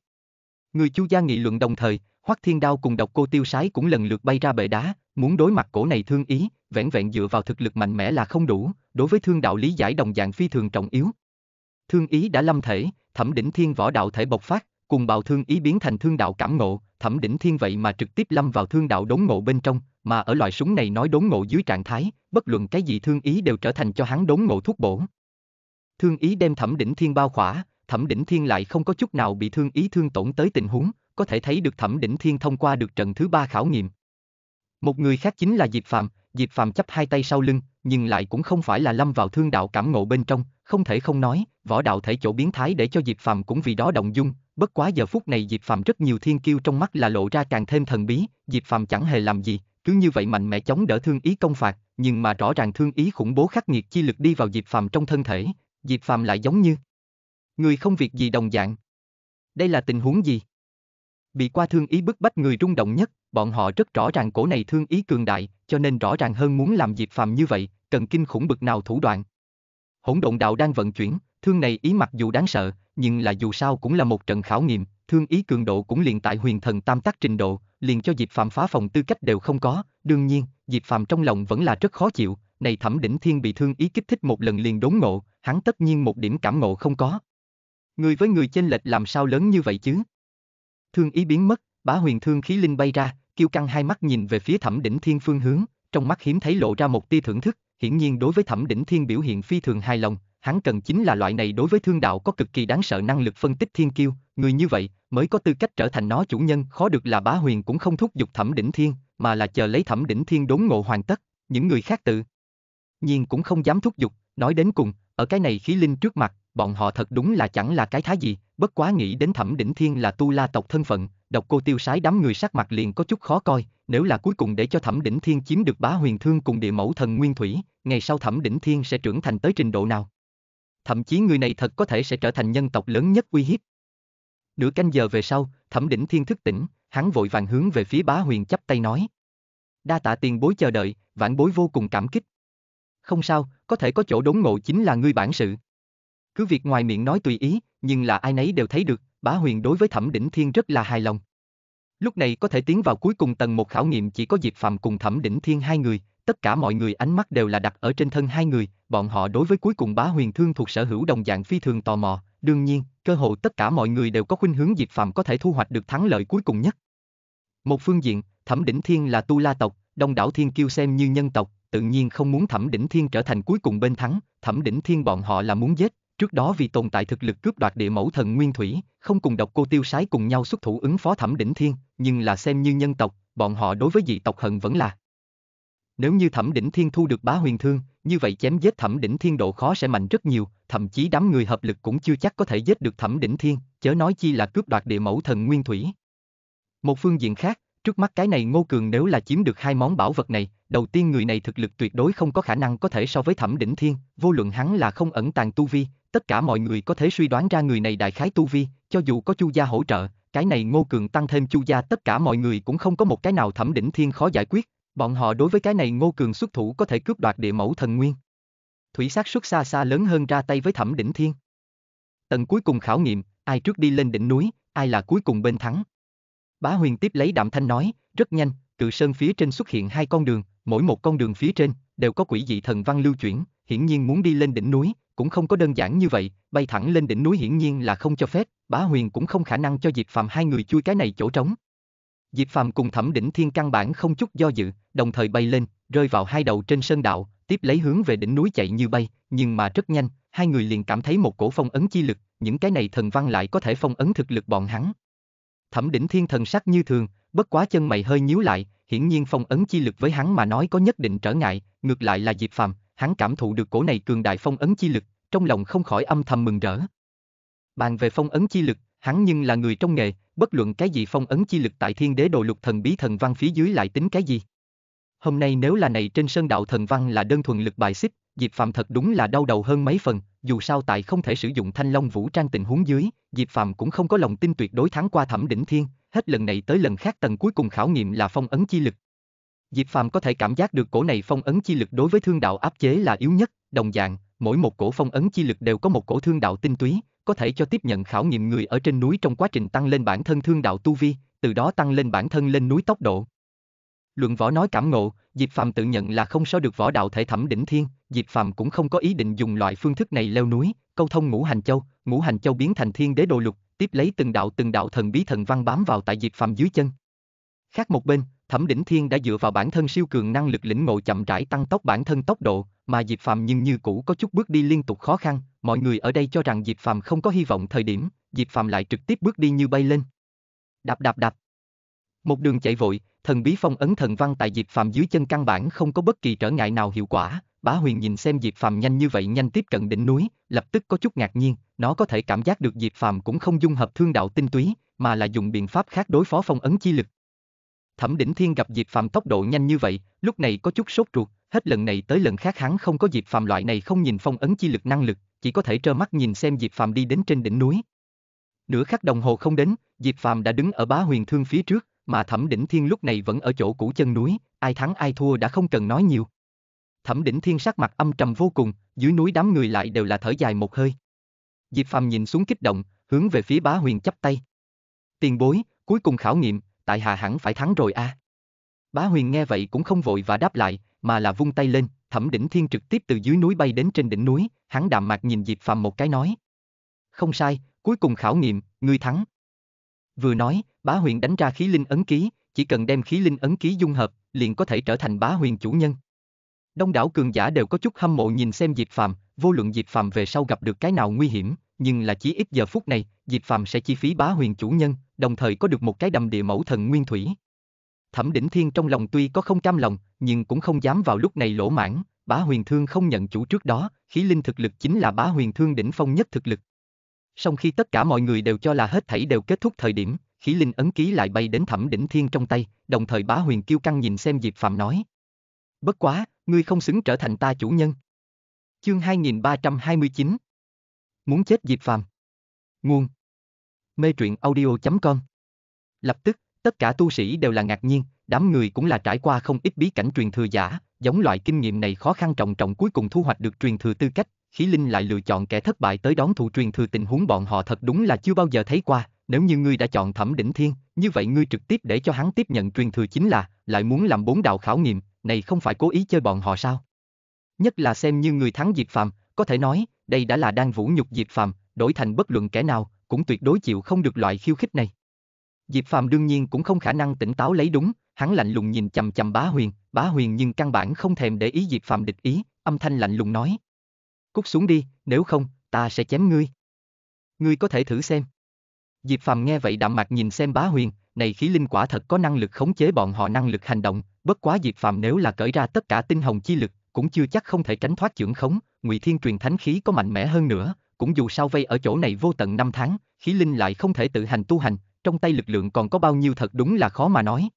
Người chu gia nghị luận đồng thời, Hoắc Thiên Đao cùng độc cô tiêu sái cũng lần lượt bay ra bệ đá, muốn đối mặt cổ này thương ý, vẻn vẹn dựa vào thực lực mạnh mẽ là không đủ, đối với thương đạo lý giải đồng dạng phi thường trọng yếu. Thương ý đã lâm thể, thẩm đỉnh thiên võ đạo thể bộc phát, cùng bào thương ý biến thành thương đạo cảm ngộ, thẩm đỉnh thiên vậy mà trực tiếp lâm vào thương đạo đốn ngộ bên trong, mà ở loại súng này nói đốn ngộ dưới trạng thái, bất luận cái gì thương ý đều trở thành cho hắn đốn ngộ thuốc bổ. Thương ý đem thẩm đỉnh thiên bao khỏa, thẩm đỉnh thiên lại không có chút nào bị thương ý thương tổn tới tình huống, có thể thấy được thẩm đỉnh thiên thông qua được trận thứ ba khảo nghiệm. Một người khác chính là Diệp Phạm, Diệp Phạm chấp hai tay sau lưng, nhưng lại cũng không phải là lâm vào thương đạo cảm ngộ bên trong, không thể không nói, võ đạo thể chỗ biến thái để cho Diệp Phạm cũng vì đó động dung, bất quá giờ phút này Diệp Phạm rất nhiều thiên kiêu trong mắt là lộ ra càng thêm thần bí, Diệp Phạm chẳng hề làm gì, cứ như vậy mạnh mẽ chống đỡ thương ý công phạt, nhưng mà rõ ràng thương ý khủng bố khắc nghiệt chi lực đi vào Diệp Phạm trong thân thể, Diệp Phạm lại giống như Người không việc gì đồng dạng. Đây là tình huống gì? Bị qua thương ý bức bách người rung động nhất, bọn họ rất rõ ràng cổ này thương ý cường đại, cho nên rõ ràng hơn muốn làm Diệp Phạm như vậy, cần kinh khủng bực nào thủ đoạn. Hỗn độn đạo đang vận chuyển, thương này ý mặc dù đáng sợ, nhưng là dù sao cũng là một trận khảo nghiệm, thương ý cường độ cũng liền tại huyền thần tam tác trình độ, liền cho Diệp Phạm phá phòng tư cách đều không có, đương nhiên, Diệp Phạm trong lòng vẫn là rất khó chịu, này thẩm đỉnh thiên bị thương ý kích thích một lần liền đốn ngộ, hắn tất nhiên một điểm cảm ngộ không có. Người với người chênh lệch làm sao lớn như vậy chứ? Thương ý biến mất, bá huyền thương khí linh bay ra, kiêu căng hai mắt nhìn về phía thẩm đỉnh thiên phương hướng, trong mắt hiếm thấy lộ ra một tia thưởng thức, hiển nhiên đối với thẩm đỉnh thiên biểu hiện phi thường hài lòng, hắn cần chính là loại này đối với thương đạo có cực kỳ đáng sợ năng lực phân tích thiên kiêu, người như vậy mới có tư cách trở thành nó chủ nhân, khó được là bá huyền cũng không thúc giục thẩm đỉnh thiên, mà là chờ lấy thẩm đỉnh thiên đốn ngộ hoàn tất, những người khác tự nhiên cũng không dám thúc giục, nói đến cùng, ở cái này khí linh trước mặt, bọn họ thật đúng là chẳng là cái thái gì, bất quá nghĩ đến thẩm đỉnh thiên là tu la tộc thân phận, độc cô tiêu sái đám người sắc mặt liền có chút khó coi, nếu là cuối cùng để cho thẩm đỉnh thiên chiếm được bá huyền thương cùng địa mẫu thần nguyên thủy, ngày sau thẩm đỉnh thiên sẽ trưởng thành tới trình độ nào? Thậm chí người này thật có thể sẽ trở thành nhân tộc lớn nhất uy hiếp. Nửa canh giờ về sau, thẩm đỉnh thiên thức tỉnh, hắn vội vàng hướng về phía bá huyền chắp tay nói. Đa tạ tiền bối chờ đợi, vãn bối vô cùng cảm kích. Không sao, có thể có chỗ đốn ngộ chính là ngươi bản sự. Cứ việc ngoài miệng nói tùy ý, nhưng là ai nấy đều thấy được, bá huyền đối với thẩm đỉnh thiên rất là hài lòng. Lúc này có thể tiến vào cuối cùng tầng một khảo nghiệm chỉ có Diệp Phạm cùng Thẩm Đỉnh Thiên hai người, tất cả mọi người ánh mắt đều là đặt ở trên thân hai người, bọn họ đối với cuối cùng bá huyền thương thuộc sở hữu đồng dạng phi thường tò mò, đương nhiên, cơ hội tất cả mọi người đều có khuynh hướng Diệp Phạm có thể thu hoạch được thắng lợi cuối cùng nhất. Một phương diện, Thẩm Đỉnh Thiên là tu la tộc, đông đảo thiên kiêu xem như nhân tộc, tự nhiên không muốn Thẩm Đỉnh Thiên trở thành cuối cùng bên thắng, Thẩm Đỉnh Thiên bọn họ là muốn giết, trước đó vì tồn tại thực lực cướp đoạt địa mẫu thần Nguyên Thủy, không cùng độc cô tiêu sái cùng nhau xuất thủ ứng phó Thẩm Đỉnh Thiên, nhưng là xem như nhân tộc, bọn họ đối với dị tộc hận vẫn là. Nếu như Thẩm Đỉnh Thiên thu được bá huyền thương, như vậy chém giết Thẩm Đỉnh Thiên độ khó sẽ mạnh rất nhiều, thậm chí đám người hợp lực cũng chưa chắc có thể giết được Thẩm Đỉnh Thiên, chớ nói chi là cướp đoạt địa mẫu thần Nguyên Thủy. Một phương diện khác, trước mắt cái này Ngô Cường nếu là chiếm được hai món bảo vật này, đầu tiên người này thực lực tuyệt đối không có khả năng có thể so với thẩm đỉnh thiên, vô luận hắn là không ẩn tàng tu vi, tất cả mọi người có thể suy đoán ra người này đại khái tu vi, cho dù có chu gia hỗ trợ, cái này ngô cường tăng thêm chu gia tất cả mọi người cũng không có một cái nào thẩm đỉnh thiên khó giải quyết, bọn họ đối với cái này ngô cường xuất thủ có thể cướp đoạt địa mẫu thần nguyên. Thủy sát xuất xa xa lớn hơn ra tay với thẩm đỉnh thiên. tận cuối cùng khảo nghiệm, ai trước đi lên đỉnh núi, ai là cuối cùng bên thắng. Bá huyền tiếp lấy đạm thanh nói, rất nhanh, cự sơn phía trên xuất hiện hai con đường, mỗi một con đường phía trên đều có quỷ dị thần văn lưu chuyển, hiển nhiên muốn đi lên đỉnh núi, cũng không có đơn giản như vậy, bay thẳng lên đỉnh núi hiển nhiên là không cho phép, Bá Huyền cũng không khả năng cho Diệp Phàm hai người chui cái này chỗ trống. Diệp Phàm cùng Thẩm Đỉnh Thiên căn bản không chút do dự, đồng thời bay lên, rơi vào hai đầu trên sơn đạo, tiếp lấy hướng về đỉnh núi chạy như bay, nhưng mà rất nhanh, hai người liền cảm thấy một cổ phong ấn chi lực, những cái này thần văn lại có thể phong ấn thực lực bọn hắn. Thẩm Đỉnh Thiên thần sắc như thường, bất quá chân mày hơi nhíu lại, hiển nhiên phong ấn chi lực với hắn mà nói có nhất định trở ngại, ngược lại là Diệp Phàm, hắn cảm thụ được cổ này cường đại phong ấn chi lực, trong lòng không khỏi âm thầm mừng rỡ. Bàn về phong ấn chi lực, hắn nhưng là người trong nghề, bất luận cái gì phong ấn chi lực tại thiên đế đồ lục thần bí thần văn phía dưới lại tính cái gì. Hôm nay nếu là này trên sơn đạo thần văn là đơn thuần lực bài xích, Diệp phàm thật đúng là đau đầu hơn mấy phần, dù sao tại không thể sử dụng thanh long vũ trang tình huống dưới, Diệp phàm cũng không có lòng tin tuyệt đối thắng qua thẩm đỉnh thiên, hết lần này tới lần khác tầng cuối cùng khảo nghiệm là phong ấn chi lực. Diệp Phàm có thể cảm giác được cổ này phong ấn chi lực đối với thương đạo áp chế là yếu nhất, đồng dạng, mỗi một cổ phong ấn chi lực đều có một cổ thương đạo tinh túy, có thể cho tiếp nhận khảo nghiệm người ở trên núi trong quá trình tăng lên bản thân thương đạo tu vi, từ đó tăng lên bản thân lên núi tốc độ. Luận võ nói cảm ngộ, Diệp Phàm tự nhận là không so được võ đạo thể thẩm đỉnh thiên, Diệp Phàm cũng không có ý định dùng loại phương thức này leo núi, câu thông ngũ hành châu, ngũ hành châu biến thành thiên đế đồ lục, tiếp lấy từng đạo từng đạo thần bí thần văn bám vào tại Diệp Phàm dưới chân. Khác một bên, Thẩm Đỉnh Thiên đã dựa vào bản thân siêu cường năng lực lĩnh ngộ chậm rãi tăng tốc bản thân tốc độ, mà Diệp Phàm nhưng như cũ có chút bước đi liên tục khó khăn, mọi người ở đây cho rằng Diệp Phàm không có hy vọng thời điểm, Diệp Phàm lại trực tiếp bước đi như bay lên. Đạp đạp đạp. Một đường chạy vội, thần bí phong ấn thần văn tại Diệp Phàm dưới chân căn bản không có bất kỳ trở ngại nào hiệu quả, Bá Huyền nhìn xem Diệp Phàm nhanh như vậy nhanh tiếp cận đỉnh núi, lập tức có chút ngạc nhiên, nó có thể cảm giác được Diệp Phàm cũng không dung hợp thương đạo tinh túy, mà là dùng biện pháp khác đối phó phong ấn chi lực. Thẩm Đỉnh Thiên gặp Diệp Phàm tốc độ nhanh như vậy, lúc này có chút sốt ruột, hết lần này tới lần khác hắn không có Diệp Phàm loại này không nhìn phong ấn chi lực năng lực, chỉ có thể trơ mắt nhìn xem Diệp Phàm đi đến trên đỉnh núi. Nửa khắc đồng hồ không đến, Diệp Phàm đã đứng ở bá huyền thương phía trước, mà Thẩm Đỉnh Thiên lúc này vẫn ở chỗ cũ chân núi, ai thắng ai thua đã không cần nói nhiều. Thẩm Đỉnh Thiên sắc mặt âm trầm vô cùng, dưới núi đám người lại đều là thở dài một hơi. Diệp Phàm nhìn xuống kích động, hướng về phía Bá Huyền chắp tay. Tiền bối, cuối cùng khảo nghiệm, tại hạ hẳn phải thắng rồi a. À. Bá Huyền nghe vậy cũng không vội và đáp lại, mà là vung tay lên, Thẩm Đỉnh Thiên trực tiếp từ dưới núi bay đến trên đỉnh núi, hắn đạm mạc nhìn Diệp Phàm một cái nói: "Không sai, cuối cùng khảo nghiệm, ngươi thắng." Vừa nói, Bá Huyền đánh ra khí linh ấn ký, chỉ cần đem khí linh ấn ký dung hợp, liền có thể trở thành Bá Huyền chủ nhân. Đông đảo cường giả đều có chút hâm mộ nhìn xem Diệp Phàm, vô luận Diệp Phàm về sau gặp được cái nào nguy hiểm, nhưng là chí ít giờ phút này, Diệp Phàm sẽ chi phí bá huyền chủ nhân, đồng thời có được một cái đầm địa mẫu thần nguyên thủy. Thẩm Đỉnh Thiên trong lòng tuy có không cam lòng, nhưng cũng không dám vào lúc này lỗ mãn, bá huyền thương không nhận chủ trước đó, khí linh thực lực chính là bá huyền thương đỉnh phong nhất thực lực. Song khi tất cả mọi người đều cho là hết thảy đều kết thúc thời điểm, khí linh ấn ký lại bay đến Thẩm Đỉnh Thiên trong tay, đồng thời bá huyền kêu căng nhìn xem Diệp Phàm nói: "Bất quá, ngươi không xứng trở thành ta chủ nhân." Chương 2329 Muốn chết Diệp Phàm Nguồn Mê truyện audio.com Lập tức, tất cả tu sĩ đều là ngạc nhiên, đám người cũng là trải qua không ít bí cảnh truyền thừa giả, giống loại kinh nghiệm này khó khăn trọng trọng cuối cùng thu hoạch được truyền thừa tư cách, khí linh lại lựa chọn kẻ thất bại tới đón thụ truyền thừa tình huống bọn họ thật đúng là chưa bao giờ thấy qua, nếu như ngươi đã chọn thẩm đỉnh thiên, như vậy ngươi trực tiếp để cho hắn tiếp nhận truyền thừa chính là, lại muốn làm bốn đạo khảo nghiệm, này không phải cố ý chơi bọn họ sao? nhất là xem như người thắng Diệp phàm, có thể nói, đây đã là đang vũ nhục Diệp phàm, đổi thành bất luận kẻ nào, cũng tuyệt đối chịu không được loại khiêu khích này. Diệp phàm đương nhiên cũng không khả năng tỉnh táo lấy đúng, hắn lạnh lùng nhìn chằm chằm Bá Huyền, Bá Huyền nhưng căn bản không thèm để ý Diệp phàm địch ý, âm thanh lạnh lùng nói: "Cút xuống đi, nếu không, ta sẽ chém ngươi." "Ngươi có thể thử xem." Diệp phàm nghe vậy đạm mạc nhìn xem Bá Huyền, này khí linh quả thật có năng lực khống chế bọn họ năng lực hành động, bất quá Diệp phàm nếu là cởi ra tất cả tinh hồng chi lực, cũng chưa chắc không thể tránh thoát chưởng khống, Ngụy Thiên truyền thánh khí có mạnh mẽ hơn nữa, cũng dù sao vây ở chỗ này vô tận năm tháng, khí linh lại không thể tự hành tu hành, trong tay lực lượng còn có bao nhiêu thật đúng là khó mà nói.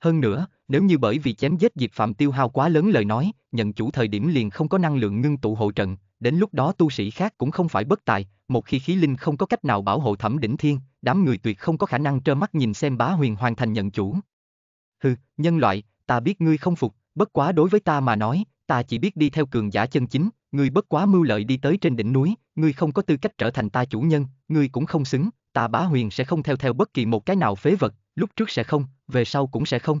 Hơn nữa, nếu như bởi vì chém giết Diệp Phạm tiêu hao quá lớn lời nói, nhận chủ thời điểm liền không có năng lượng ngưng tụ hộ trận, đến lúc đó tu sĩ khác cũng không phải bất tài, một khi khí linh không có cách nào bảo hộ thẩm đỉnh thiên, đám người tuyệt không có khả năng trơ mắt nhìn xem bá huyền hoàn thành nhận chủ. Hừ, nhân loại, ta biết ngươi không phục, bất quá đối với ta mà nói, ta chỉ biết đi theo cường giả chân chính, ngươi bất quá mưu lợi đi tới trên đỉnh núi, ngươi không có tư cách trở thành ta chủ nhân, ngươi cũng không xứng, ta bá huyền sẽ không theo theo bất kỳ một cái nào phế vật, lúc trước sẽ không, về sau cũng sẽ không.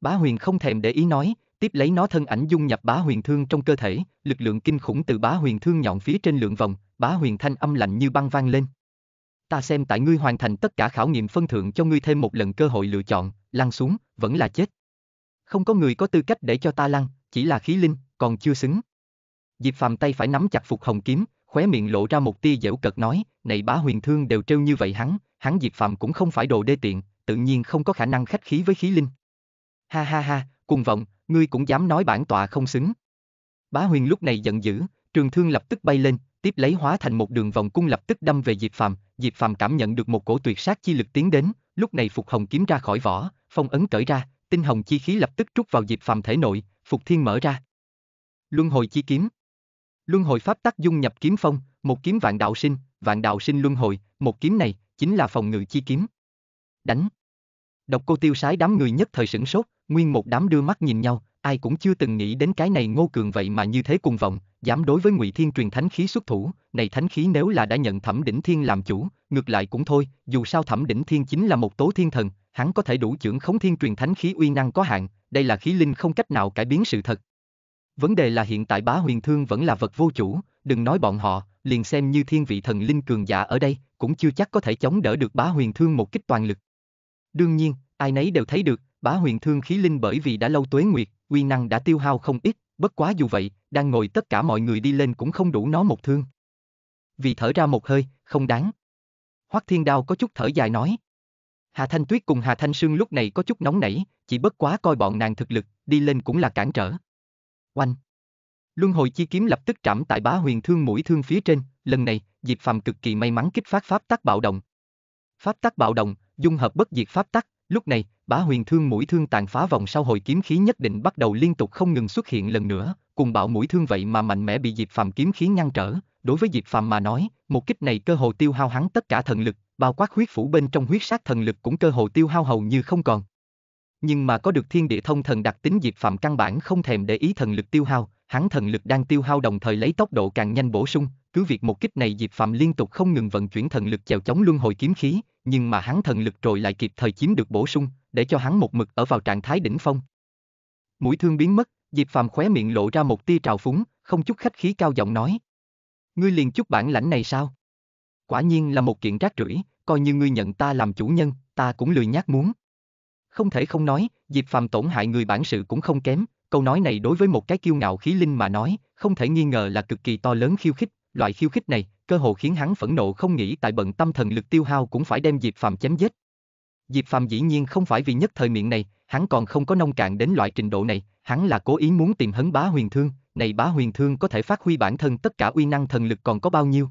Bá huyền không thèm để ý nói, tiếp lấy nó thân ảnh dung nhập bá huyền thương trong cơ thể, lực lượng kinh khủng từ bá huyền thương nhọn phía trên lượng vòng, bá huyền thanh âm lạnh như băng vang lên. Ta xem tại ngươi hoàn thành tất cả khảo nghiệm phân thượng cho ngươi thêm một lần cơ hội lựa chọn, lăn xuống, vẫn là chết. Không có người có tư cách để cho ta lăn, chỉ là khí linh, còn chưa xứng. Diệp Phàm tay phải nắm chặt phục hồng kiếm, khóe miệng lộ ra một tia dễu cợt nói, này bá huyền thương đều trêu như vậy hắn, hắn Diệp Phàm cũng không phải đồ đê tiện, tự nhiên không có khả năng khách khí với khí linh. Ha ha ha, cùng vọng, ngươi cũng dám nói bản tọa không xứng. Bá huyền lúc này giận dữ, trường thương lập tức bay lên, tiếp lấy hóa thành một đường vòng cung lập tức đâm về Diệp Phàm, Diệp Phàm cảm nhận được một cổ tuyệt sát chi lực tiến đến, lúc này phục hồng kiếm ra khỏi vỏ, phong ấn cởi ra, tinh hồng chi khí lập tức trút vào Diệp Phàm thể nội, Phục Thiên mở ra. Luân hồi chi kiếm. Luân hồi pháp tắc dung nhập kiếm phong, một kiếm vạn đạo sinh, vạn đạo sinh luân hồi, một kiếm này chính là phòng ngự chi kiếm. Đánh. Độc cô tiêu sái đám người nhất thời sửng sốt, nguyên một đám đưa mắt nhìn nhau, ai cũng chưa từng nghĩ đến cái này ngô cường vậy mà như thế cùng vọng, dám đối với ngụy thiên truyền thánh khí xuất thủ này thánh khí nếu là đã nhận thẩm đỉnh thiên làm chủ ngược lại cũng thôi dù sao thẩm đỉnh thiên chính là một tố thiên thần hắn có thể đủ trưởng khống thiên truyền thánh khí uy năng có hạn đây là khí linh không cách nào cải biến sự thật. Vấn đề là hiện tại bá huyền thương vẫn là vật vô chủ, đừng nói bọn họ, liền xem như thiên vị thần linh cường giả ở đây, cũng chưa chắc có thể chống đỡ được bá huyền thương một kích toàn lực. Đương nhiên, ai nấy đều thấy được, bá huyền thương khí linh bởi vì đã lâu tuế nguyệt, uy năng đã tiêu hao không ít, bất quá dù vậy, đang ngồi tất cả mọi người đi lên cũng không đủ nó một thương. Vì thở ra một hơi, không đáng. Hoắc Thiên Đao có chút thở dài nói, Hà Thanh Tuyết cùng Hà Thanh Sương lúc này có chút nóng nảy, chỉ bất quá coi bọn nàng thực lực, đi lên cũng là cản trở. Oanh! Luân hồi chi kiếm lập tức trảm tại bá huyền thương mũi thương phía trên, lần này, Diệp Phàm cực kỳ may mắn kích phát pháp tắc bạo động. Pháp tắc bạo động, dung hợp bất diệt pháp tắc, lúc này, bá huyền thương mũi thương tàn phá vòng sau hồi kiếm khí nhất định bắt đầu liên tục không ngừng xuất hiện lần nữa, cùng bạo mũi thương vậy mà mạnh mẽ bị Diệp Phàm kiếm khí ngăn trở, đối với Diệp Phàm mà nói, một kích này cơ hồ tiêu hao hắn tất cả thần lực, bao quát huyết phủ bên trong huyết sát thần lực cũng cơ hồ tiêu hao hầu như không còn. Nhưng mà có được thiên địa thông thần đặc tính diệt Phạm căn bản không thèm để ý thần lực tiêu hao, hắn thần lực đang tiêu hao đồng thời lấy tốc độ càng nhanh bổ sung, cứ việc một kích này diệt Phạm liên tục không ngừng vận chuyển thần lực chèo chống luân hồi kiếm khí, nhưng mà hắn thần lực rồi lại kịp thời chiếm được bổ sung, để cho hắn một mực ở vào trạng thái đỉnh phong. Mũi thương biến mất, diệt phạm khóe miệng lộ ra một tia trào phúng, không chút khách khí cao giọng nói: "Ngươi liền chút bản lãnh này sao?" Quả nhiên là một kiện rác rưởi, coi như ngươi nhận ta làm chủ nhân, ta cũng lười nhác muốn. Không thể không nói, Diệp Phàm tổn hại người bản sự cũng không kém, câu nói này đối với một cái kiêu ngạo khí linh mà nói, không thể nghi ngờ là cực kỳ to lớn khiêu khích, loại khiêu khích này, cơ hồ khiến hắn phẫn nộ không nghĩ tại bận tâm thần lực tiêu hao cũng phải đem Diệp Phàm chém giết. Diệp Phàm dĩ nhiên không phải vì nhất thời miệng này, hắn còn không có nông cạn đến loại trình độ này, hắn là cố ý muốn tìm hấn bá huyền thương, này bá huyền thương có thể phát huy bản thân tất cả uy năng thần lực còn có bao nhiêu,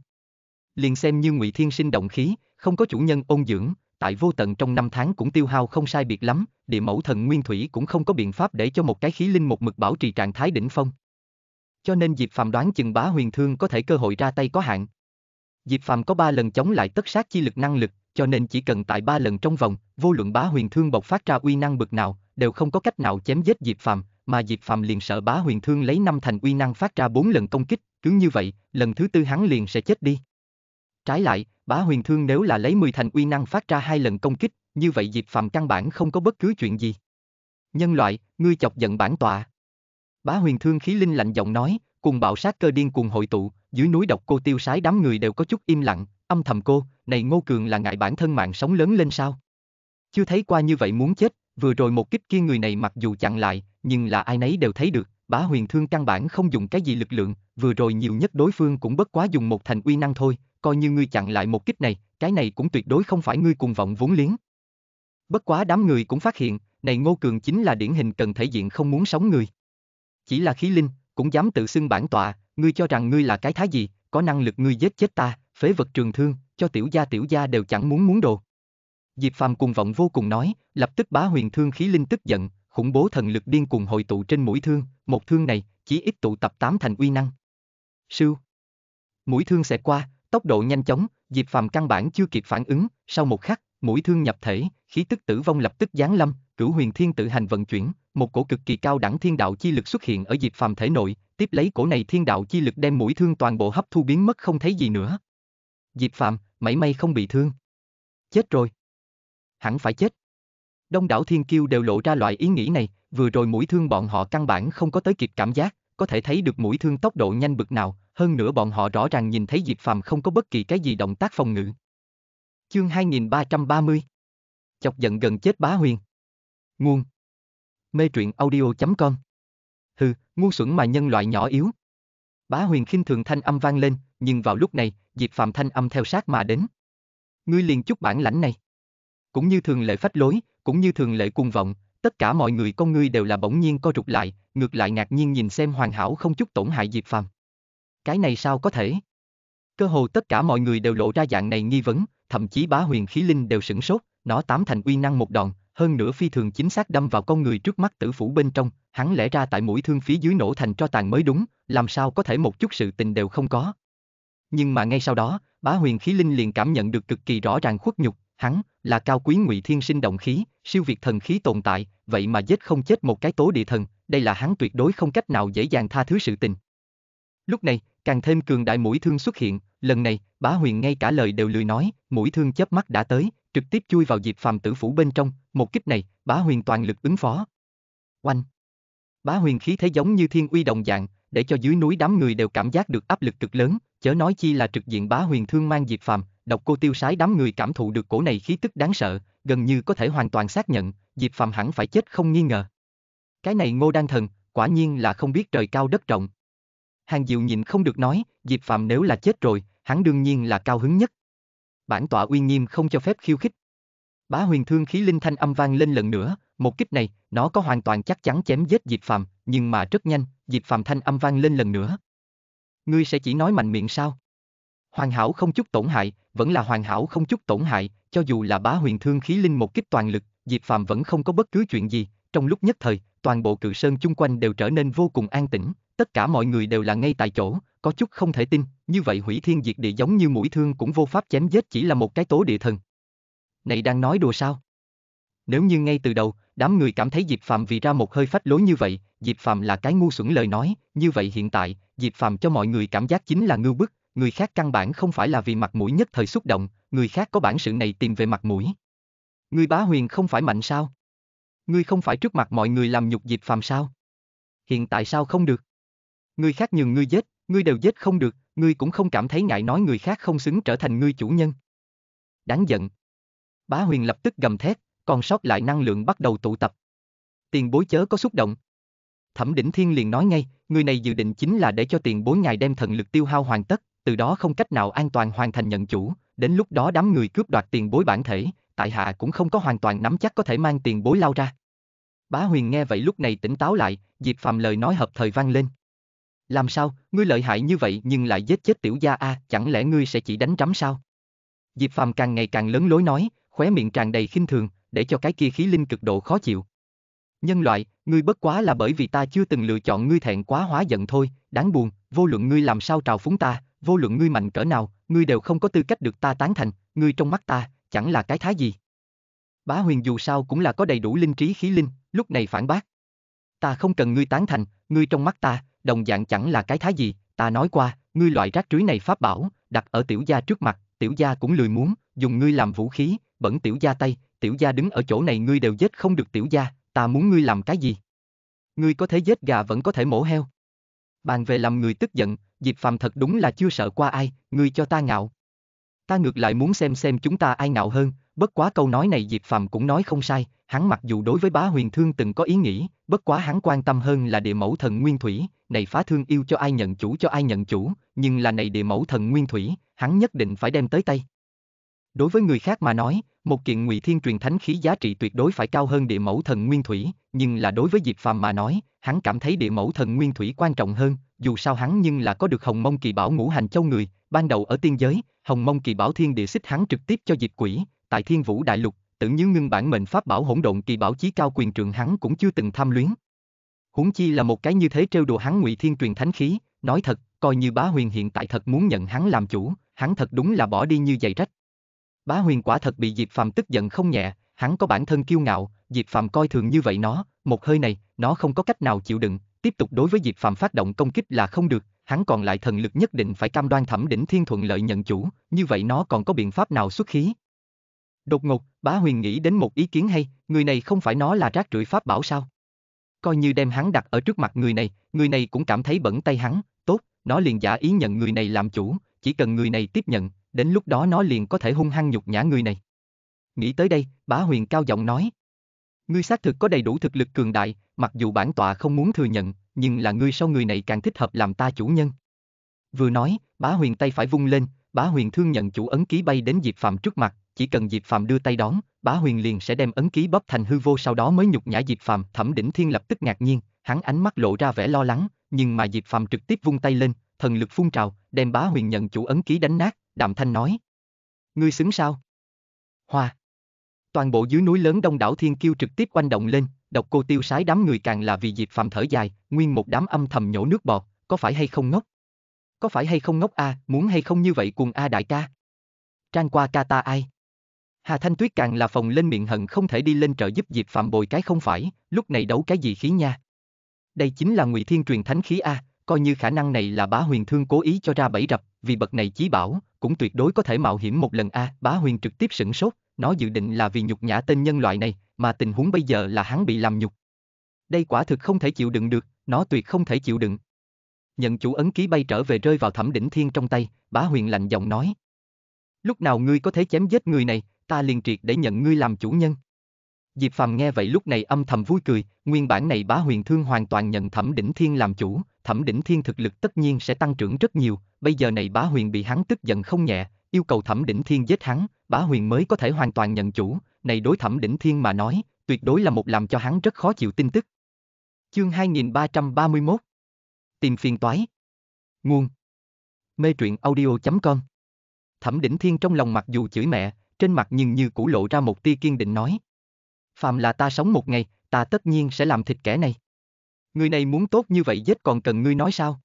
liền xem như ngụy thiên sinh động khí không có chủ nhân ôn dưỡng tại vô tận trong năm tháng cũng tiêu hao không sai biệt lắm địa mẫu thần nguyên thủy cũng không có biện pháp để cho một cái khí linh một mực bảo trì trạng thái đỉnh phong cho nên diệp phàm đoán chừng bá huyền thương có thể cơ hội ra tay có hạn diệp phàm có ba lần chống lại tất sát chi lực năng lực cho nên chỉ cần tại ba lần trong vòng vô luận bá huyền thương bộc phát ra uy năng bực nào đều không có cách nào chém giết diệp phàm mà diệp phàm liền sợ bá huyền thương lấy năm thành uy năng phát ra bốn lần công kích cứ như vậy lần thứ tư hắn liền sẽ chết đi Trái lại, bá huyền thương nếu là lấy 10 thành uy năng phát ra hai lần công kích, như vậy diệt Phạm căn bản không có bất cứ chuyện gì. Nhân loại, ngươi chọc giận bản tọa. Bá huyền thương khí linh lạnh giọng nói, cùng bạo sát cơ điên cùng hội tụ, dưới núi độc cô tiêu sái đám người đều có chút im lặng, âm thầm cô, này Ngô Cường là ngại bản thân mạng sống lớn lên sao? Chưa thấy qua như vậy muốn chết, vừa rồi một kích kia người này mặc dù chặn lại, nhưng là ai nấy đều thấy được, bá huyền thương căn bản không dùng cái gì lực lượng, vừa rồi nhiều nhất đối phương cũng bất quá dùng một thành uy năng thôi, coi như ngươi chặn lại một kích này, cái này cũng tuyệt đối không phải ngươi cùng vọng vốn liếng. Bất quá đám người cũng phát hiện, này Ngô Cường chính là điển hình cần thể diện không muốn sống người. Chỉ là khí linh, cũng dám tự xưng bản tọa, ngươi cho rằng ngươi là cái thái gì, có năng lực ngươi giết chết ta, phế vật trường thương, cho tiểu gia tiểu gia đều chẳng muốn muốn đồ. Diệp Phàm cùng vọng vô cùng nói, lập tức bá huyền thương khí linh tức giận, khủng bố thần lực điên cuồng hội tụ trên mũi thương, một thương này chỉ ít tụ tập tám thành uy năng. Sưu. Mũi thương sẽ qua, Tốc độ nhanh chóng, Diệp Phàm căn bản chưa kịp phản ứng, sau một khắc, mũi thương nhập thể, khí tức tử vong lập tức giáng lâm, Cửu Huyền Thiên tự hành vận chuyển, một cổ cực kỳ cao đẳng thiên đạo chi lực xuất hiện ở Diệp Phàm thể nội, tiếp lấy cổ này thiên đạo chi lực đem mũi thương toàn bộ hấp thu biến mất không thấy gì nữa. Diệp Phàm, mảy may không bị thương. Chết rồi. Hẳn phải chết. Đông đảo thiên kiêu đều lộ ra loại ý nghĩ này, vừa rồi mũi thương bọn họ căn bản không có tới kịp cảm giác, có thể thấy được mũi thương tốc độ nhanh bực nào, hơn nữa bọn họ rõ ràng nhìn thấy Diệp Phàm không có bất kỳ cái gì động tác phòng ngự. Chương 2330 Chọc giận gần chết bá huyền Nguồn Mê truyện audio.com Hừ, ngu xuẩn mà nhân loại nhỏ yếu. Bá huyền khinh thường thanh âm vang lên, nhưng vào lúc này, Diệp Phàm thanh âm theo sát mà đến. Ngươi liền chút bản lãnh này. Cũng như thường lệ phách lối, cũng như thường lệ cuồng vọng, tất cả mọi người con ngươi đều là bỗng nhiên co rụt lại, ngược lại ngạc nhiên nhìn xem hoàn hảo không chút tổn hại Diệp Phàm. Cái này sao có thể? Cơ hồ tất cả mọi người đều lộ ra dạng này nghi vấn, thậm chí bá huyền khí linh đều sửng sốt, nó tám thành uy năng một đòn, hơn nữa phi thường chính xác đâm vào con người trước mắt tử phủ bên trong, hắn lẽ ra tại mũi thương phía dưới nổ thành cho tàn mới đúng, làm sao có thể một chút sự tình đều không có. Nhưng mà ngay sau đó, bá huyền khí linh liền cảm nhận được cực kỳ rõ ràng khuất nhục, hắn là cao quý ngụy thiên sinh động khí, siêu việt thần khí tồn tại, vậy mà giết không chết một cái tố địa thần, đây là hắn tuyệt đối không cách nào dễ dàng tha thứ sự tình. Lúc này, càng thêm cường đại mũi thương xuất hiện, lần này, bá huyền ngay cả lời đều lười nói, mũi thương chớp mắt đã tới, trực tiếp chui vào diệp phàm tử phủ bên trong, một kích này, bá huyền toàn lực ứng phó. Oanh! Bá huyền khí thế giống như thiên uy đồng dạng, để cho dưới núi đám người đều cảm giác được áp lực cực lớn, chớ nói chi là trực diện bá huyền thương mang diệp phàm, độc cô tiêu sái đám người cảm thụ được cổ này khí tức đáng sợ, gần như có thể hoàn toàn xác nhận, diệp phàm hẳn phải chết không nghi ngờ. Cái này ngô đan thần, quả nhiên là không biết trời cao đất rộng. Hàng Diệu nhịn không được nói, Diệp Phạm nếu là chết rồi, hắn đương nhiên là cao hứng nhất. Bản tọa uy nghiêm không cho phép khiêu khích. Bá huyền thương khí linh thanh âm vang lên lần nữa, một kích này, nó có hoàn toàn chắc chắn chém giết Diệp Phạm, nhưng mà rất nhanh, Diệp Phạm thanh âm vang lên lần nữa. Ngươi sẽ chỉ nói mạnh miệng sao? Hoàn hảo không chút tổn hại, vẫn là hoàn hảo không chút tổn hại, cho dù là bá huyền thương khí linh một kích toàn lực, Diệp Phạm vẫn không có bất cứ chuyện gì, trong lúc nhất thời, toàn bộ cự sơn chung quanh đều trở nên vô cùng an tĩnh, tất cả mọi người đều là ngay tại chỗ, có chút không thể tin, như vậy hủy thiên diệt địa giống như mũi thương cũng vô pháp chém giết chỉ là một cái tố địa thần. Này đang nói đùa sao? Nếu như ngay từ đầu, đám người cảm thấy Diệp Phạm vì ra một hơi phách lối như vậy, Diệp Phạm là cái ngu xuẩn lời nói, như vậy hiện tại, Diệp Phạm cho mọi người cảm giác chính là ngưu bức, người khác căn bản không phải là vì mặt mũi nhất thời xúc động, người khác có bản sự này tìm về mặt mũi. Ngươi bá huyền không phải mạnh sao? Ngươi không phải trước mặt mọi người làm nhục Diệp Phạm sao? Hiện tại sao không được? người khác nhường ngươi giết, ngươi đều giết không được, ngươi cũng không cảm thấy ngại nói người khác không xứng trở thành ngươi chủ nhân. Đáng giận. Bá huyền lập tức gầm thét, còn sót lại năng lượng bắt đầu tụ tập. Tiền bối chớ có xúc động. Thẩm đỉnh thiên liền nói ngay, người này dự định chính là để cho tiền bối ngài đem thần lực tiêu hao hoàn tất, từ đó không cách nào an toàn hoàn thành nhận chủ, đến lúc đó đám người cướp đoạt tiền bối bản thể, tại hạ cũng không có hoàn toàn nắm chắc có thể mang tiền bối lao ra. Bá huyền nghe vậy lúc này tỉnh táo lại, Diệp phàm lời nói hợp thời vang lên. Làm sao, ngươi lợi hại như vậy nhưng lại giết chết tiểu gia a, à, chẳng lẽ ngươi sẽ chỉ đánh trắm sao? Diệp Phàm càng ngày càng lớn lối nói, khóe miệng tràn đầy khinh thường, để cho cái kia khí linh cực độ khó chịu. Nhân loại, ngươi bất quá là bởi vì ta chưa từng lựa chọn ngươi thẹn quá hóa giận thôi, đáng buồn, vô luận ngươi làm sao trào phúng ta, vô luận ngươi mạnh cỡ nào, ngươi đều không có tư cách được ta tán thành, ngươi trong mắt ta, chẳng là cái thái gì. Bá huyền dù sao cũng là có đầy đủ linh trí khí linh, lúc này phản bác. Ta không cần ngươi tán thành, ngươi trong mắt ta, đồng dạng chẳng là cái thái gì, ta nói qua, ngươi loại rác rưới này pháp bảo, đặt ở tiểu gia trước mặt, tiểu gia cũng lười muốn, dùng ngươi làm vũ khí, bẩn tiểu gia tay, tiểu gia đứng ở chỗ này ngươi đều giết không được tiểu gia, ta muốn ngươi làm cái gì? Ngươi có thể giết gà vẫn có thể mổ heo. Bàn về làm người tức giận, Diệp Phàm thật đúng là chưa sợ qua ai, ngươi cho ta ngạo. Ta ngược lại muốn xem xem chúng ta ai ngạo hơn, bất quá câu nói này Diệp Phàm cũng nói không sai, hắn mặc dù đối với bá huyền thương từng có ý nghĩ, bất quá hắn quan tâm hơn là địa mẫu thần nguyên thủy, này phá thương yêu cho ai nhận chủ cho ai nhận chủ, nhưng là này địa mẫu thần nguyên thủy, hắn nhất định phải đem tới tay. Đối với người khác mà nói, một kiện ngụy thiên truyền thánh khí giá trị tuyệt đối phải cao hơn địa mẫu thần nguyên thủy, nhưng là đối với Diệp Phàm mà nói, hắn cảm thấy địa mẫu thần nguyên thủy quan trọng hơn, dù sao hắn nhưng là có được hồng mông kỳ bảo ngũ hành châu người, ban đầu ở tiên giới, hồng mông kỳ bảo thiên địa xích hắn trực tiếp cho Diệp Quỷ, tại thiên vũ đại lục, tưởng như ngưng bản mệnh pháp bảo hỗn độn kỳ bảo chí cao quyền trường hắn cũng chưa từng tham luyến. Huống chi là một cái như thế trêu đùa hắn ngụy thiên truyền thánh khí, nói thật, coi như bá huyền hiện tại thật muốn nhận hắn làm chủ, hắn thật đúng là bỏ đi như giày rách. Bá huyền quả thật bị Diệp Phàm tức giận không nhẹ, hắn có bản thân kiêu ngạo, Diệp Phàm coi thường như vậy nó, một hơi này, nó không có cách nào chịu đựng, tiếp tục đối với Diệp Phàm phát động công kích là không được, hắn còn lại thần lực nhất định phải cam đoan thẩm đỉnh thiên thuận lợi nhận chủ, như vậy nó còn có biện pháp nào xuất khí? Đột ngột, bá huyền nghĩ đến một ý kiến hay, người này không phải nó là rác rưởi pháp bảo sao? Coi như đem hắn đặt ở trước mặt người này, người này cũng cảm thấy bẩn tay hắn, tốt, nó liền giả ý nhận người này làm chủ, chỉ cần người này tiếp nhận, đến lúc đó nó liền có thể hung hăng nhục nhã người này. Nghĩ tới đây, bá huyền cao giọng nói. Ngươi xác thực có đầy đủ thực lực cường đại, mặc dù bản tọa không muốn thừa nhận, nhưng là ngươi sau người này càng thích hợp làm ta chủ nhân. Vừa nói, bá huyền tay phải vung lên, bá huyền thương nhận chủ ấn ký bay đến Diệp Phạm trước mặt, chỉ cần Diệp phàm đưa tay đón, Bá Huyền liền sẽ đem ấn ký bóp thành hư vô sau đó mới nhục nhã Diệp phàm Thẩm Đỉnh Thiên lập tức ngạc nhiên, hắn ánh mắt lộ ra vẻ lo lắng, nhưng mà Diệp phàm trực tiếp vung tay lên, thần lực phun trào, đem Bá Huyền nhận chủ ấn ký đánh nát, Đạm Thanh nói: "Ngươi xứng sao?" Hoa. Toàn bộ dưới núi lớn Đông đảo Thiên Kiêu trực tiếp quanh động lên, độc cô tiêu sái đám người càng là vì Diệp phàm thở dài, nguyên một đám âm thầm nhổ nước bọt, có phải hay không ngốc? Có phải hay không ngốc a, à, muốn hay không như vậy cùng a à đại ca? Trang qua ca ta ai? Hà Thanh Tuyết càng là phòng lên miệng hận không thể đi lên trợ giúp Diệp Phạm bồi cái không phải, lúc này đấu cái gì khí nha. Đây chính là Ngụy Thiên truyền thánh khí A, coi như khả năng này là bá huyền thương cố ý cho ra bẫy rập, vì bậc này chí bảo, cũng tuyệt đối có thể mạo hiểm một lần A, bá huyền trực tiếp sửng sốt, nó dự định là vì nhục nhã tên nhân loại này, mà tình huống bây giờ là hắn bị làm nhục. Đây quả thực không thể chịu đựng được, nó tuyệt không thể chịu đựng. Nhận chủ ấn ký bay trở về rơi vào thẩm đỉnh thiên trong tay, bá huyền lạnh giọng nói. Lúc nào ngươi có thể chém giết người này, ta liền triệt để nhận ngươi làm chủ nhân. Diệp Phàm nghe vậy lúc này âm thầm vui cười, nguyên bản này bá huyền thương hoàn toàn nhận Thẩm Đỉnh Thiên làm chủ, Thẩm Đỉnh Thiên thực lực tất nhiên sẽ tăng trưởng rất nhiều, bây giờ này bá huyền bị hắn tức giận không nhẹ, yêu cầu Thẩm Đỉnh Thiên giết hắn, bá huyền mới có thể hoàn toàn nhận chủ, này đối Thẩm Đỉnh Thiên mà nói, tuyệt đối là một làm cho hắn rất khó chịu tin tức. Chương 2331 Tìm phiền toái Nguồn Mê truyện audio.com Thẩm Đỉnh Thiên trong lòng mặc dù chửi mẹ, trên mặt nhưng như cũ lộ ra một tia kiên định nói. Phạm là ta sống một ngày, ta tất nhiên sẽ làm thịt kẻ này. Người này muốn tốt như vậy giết còn cần ngươi nói sao?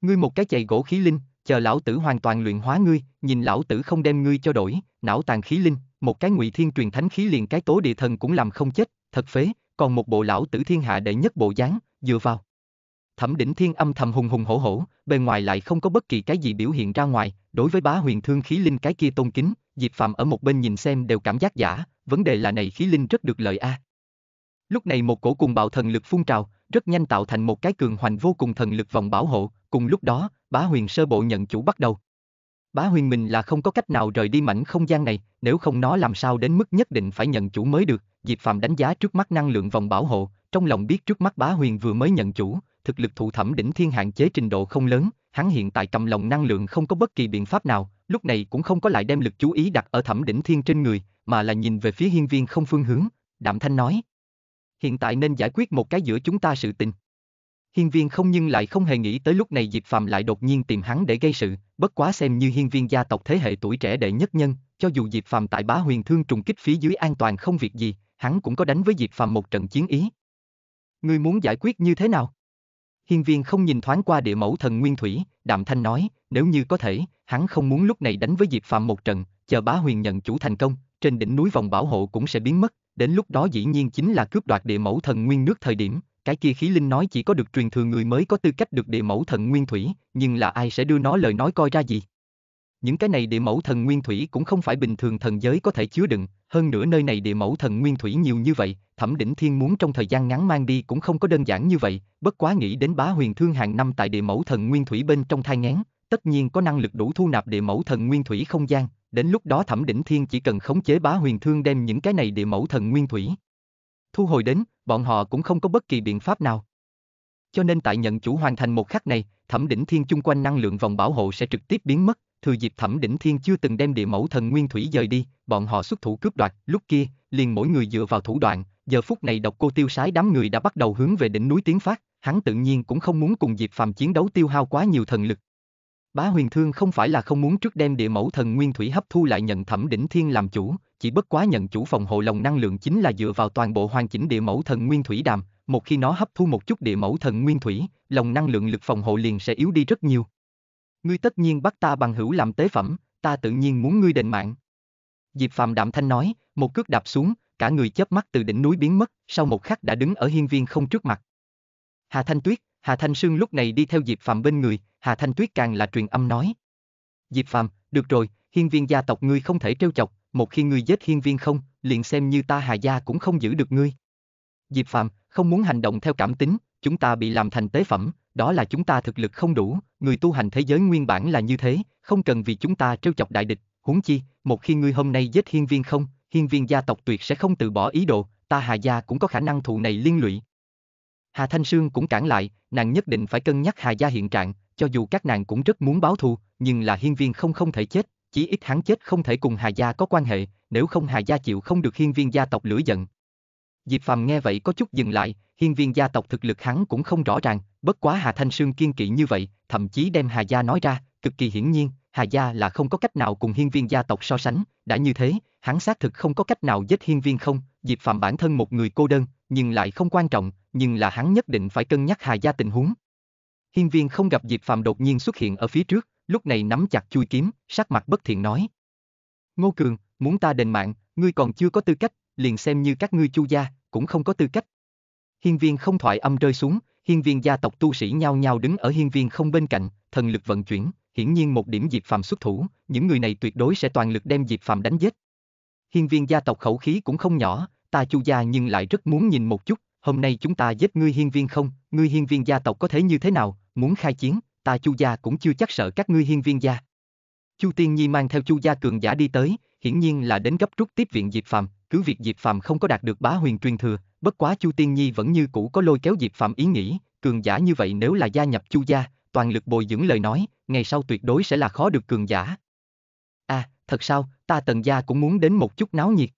Ngươi một cái chạy gỗ khí linh, chờ lão tử hoàn toàn luyện hóa ngươi, nhìn lão tử không đem ngươi cho đổi, não tàn khí linh, một cái ngụy thiên truyền thánh khí liền cái tố địa thần cũng làm không chết, thật phế, còn một bộ lão tử thiên hạ đệ nhất bộ dáng, dựa vào. Thẩm đỉnh thiên âm thầm hùng hùng hổ hổ, bề ngoài lại không có bất kỳ cái gì biểu hiện ra ngoài, đối với bá huyền thương khí linh cái kia tôn kính, Diệp Phạm ở một bên nhìn xem đều cảm giác giả, vấn đề là này khí linh rất được lợi a. À. Lúc này một cổ cùng bạo thần lực phun trào, rất nhanh tạo thành một cái cường hoành vô cùng thần lực vòng bảo hộ, cùng lúc đó, bá huyền sơ bộ nhận chủ bắt đầu. Bá huyền mình là không có cách nào rời đi mảnh không gian này, nếu không nó làm sao đến mức nhất định phải nhận chủ mới được, Diệp Phạm đánh giá trước mắt năng lượng vòng bảo hộ, trong lòng biết trước mắt bá huyền vừa mới nhận chủ, thực lực thụ thẩm đỉnh thiên hạn chế trình độ không lớn, hắn hiện tại cầm lòng năng lượng không có bất kỳ biện pháp nào, lúc này cũng không có lại đem lực chú ý đặt ở thẩm đỉnh thiên trên người, mà là nhìn về phía hiên viên không phương hướng, đạm thanh nói. Hiện tại nên giải quyết một cái giữa chúng ta sự tình. Hiên viên không nhưng lại không hề nghĩ tới lúc này Diệp Phàm lại đột nhiên tìm hắn để gây sự, bất quá xem như hiên viên gia tộc thế hệ tuổi trẻ đệ nhất nhân, cho dù Diệp Phàm tại bá huyền thương trùng kích phía dưới an toàn không việc gì, hắn cũng có đánh với Diệp Phàm một trận chiến ý. người muốn giải quyết như thế nào? Hiên viên không nhìn thoáng qua địa mẫu thần Nguyên Thủy, đạm thanh nói, nếu như có thể, hắn không muốn lúc này đánh với Diệp Phạm một trận, chờ bá huyền nhận chủ thành công, trên đỉnh núi vòng bảo hộ cũng sẽ biến mất, đến lúc đó dĩ nhiên chính là cướp đoạt địa mẫu thần nguyên nước thời điểm, cái kia khí linh nói chỉ có được truyền thừa người mới có tư cách được địa mẫu thần nguyên thủy, nhưng là ai sẽ đưa nó lời nói coi ra gì. Những cái này địa mẫu thần nguyên thủy cũng không phải bình thường thần giới có thể chứa đựng, hơn nữa nơi này địa mẫu thần nguyên thủy nhiều như vậy, thẩm đỉnh thiên muốn trong thời gian ngắn mang đi cũng không có đơn giản như vậy, bất quá nghĩ đến bá huyền thương hàng năm tại địa mẫu thần nguyên thủy bên trong thai ngán, tất nhiên có năng lực đủ thu nạp địa mẫu thần nguyên thủy không gian, đến lúc đó Thẩm Đỉnh Thiên chỉ cần khống chế bá huyền thương đem những cái này địa mẫu thần nguyên thủy. Thu hồi đến, bọn họ cũng không có bất kỳ biện pháp nào. Cho nên tại nhận chủ hoàn thành một khắc này, Thẩm Đỉnh Thiên chung quanh năng lượng vòng bảo hộ sẽ trực tiếp biến mất, thừa dịp Thẩm Đỉnh Thiên chưa từng đem địa mẫu thần nguyên thủy rời đi, bọn họ xuất thủ cướp đoạt, lúc kia, liền mỗi người dựa vào thủ đoạn, giờ phút này độc cô tiêu sái đám người đã bắt đầu hướng về đỉnh núi tiến phát, hắn tự nhiên cũng không muốn cùng Diệp Phàm chiến đấu tiêu hao quá nhiều thần lực, Bá huyền thương không phải là không muốn trước đem địa mẫu thần nguyên thủy hấp thu lại nhận thẩm đỉnh thiên làm chủ, chỉ bất quá nhận chủ phòng hộ lồng năng lượng chính là dựa vào toàn bộ hoàn chỉnh địa mẫu thần nguyên thủy đàm, một khi nó hấp thu một chút địa mẫu thần nguyên thủy, lồng năng lượng lực phòng hộ liền sẽ yếu đi rất nhiều. Ngươi tất nhiên bắt ta bằng hữu làm tế phẩm, ta tự nhiên muốn ngươi đền mạng. Diệp Phạm đạm thanh nói, một cước đạp xuống, cả người chớp mắt từ đỉnh núi biến mất, sau một khắc đã đứng ở hiên viên không trước mặt. Hà Thanh Tuyết, Hà Thanh Sương lúc này đi theo Diệp Phạm bên người, Hà Thanh Tuyết càng là truyền âm nói. Diệp Phàm, được rồi, hiên viên gia tộc ngươi không thể trêu chọc, một khi ngươi giết hiên viên không, liền xem như ta Hà gia cũng không giữ được ngươi. Diệp Phàm, không muốn hành động theo cảm tính, chúng ta bị làm thành tế phẩm, đó là chúng ta thực lực không đủ, người tu hành thế giới nguyên bản là như thế, không cần vì chúng ta trêu chọc đại địch, huống chi, một khi ngươi hôm nay giết hiên viên không, hiên viên gia tộc tuyệt sẽ không từ bỏ ý đồ, ta Hà gia cũng có khả năng thụ này liên lụy. Hà Thanh Sương cũng cản lại, nàng nhất định phải cân nhắc Hà gia hiện trạng, cho dù các nàng cũng rất muốn báo thù, nhưng là hiên viên không không thể chết, chỉ ít hắn chết không thể cùng Hà Gia có quan hệ, nếu không Hà Gia chịu không được hiên viên gia tộc lửa giận. Diệp Phàm nghe vậy có chút dừng lại, hiên viên gia tộc thực lực hắn cũng không rõ ràng, bất quá Hà Thanh Sương kiên kỵ như vậy, thậm chí đem Hà Gia nói ra, cực kỳ hiển nhiên, Hà Gia là không có cách nào cùng hiên viên gia tộc so sánh, đã như thế, hắn xác thực không có cách nào giết hiên viên không, Diệp Phạm bản thân một người cô đơn, nhưng lại không quan trọng, nhưng là hắn nhất định phải cân nhắc Hà Gia tình huống, Hiên viên không gặp Diệp Phạm đột nhiên xuất hiện ở phía trước, lúc này nắm chặt chui kiếm, sắc mặt bất thiện nói. Ngô Cường, muốn ta đền mạng, ngươi còn chưa có tư cách, liền xem như các ngươi chu gia, cũng không có tư cách. Hiên viên không thoại âm rơi xuống, hiên viên gia tộc tu sĩ nhao nhao đứng ở hiên viên không bên cạnh, thần lực vận chuyển, hiển nhiên một điểm Diệp Phạm xuất thủ, những người này tuyệt đối sẽ toàn lực đem Diệp Phạm đánh giết. Hiên viên gia tộc khẩu khí cũng không nhỏ, ta chu gia nhưng lại rất muốn nhìn một chút, hôm nay chúng ta giết ngươi hiên viên không, ngươi hiên viên gia tộc có thể như thế nào, muốn khai chiến, ta Chu gia cũng chưa chắc sợ các ngươi hiên viên gia. Chu Tiên Nhi mang theo Chu gia cường giả đi tới, hiển nhiên là đến gấp rút tiếp viện Diệp Phàm, cứ việc Diệp Phàm không có đạt được bá huyền truyền thừa, bất quá Chu Tiên Nhi vẫn như cũ có lôi kéo Diệp Phàm ý nghĩ, cường giả như vậy nếu là gia nhập Chu gia, toàn lực bồi dưỡng lời nói, ngày sau tuyệt đối sẽ là khó được cường giả. A, à, thật sao, ta Tần gia cũng muốn đến một chút náo nhiệt.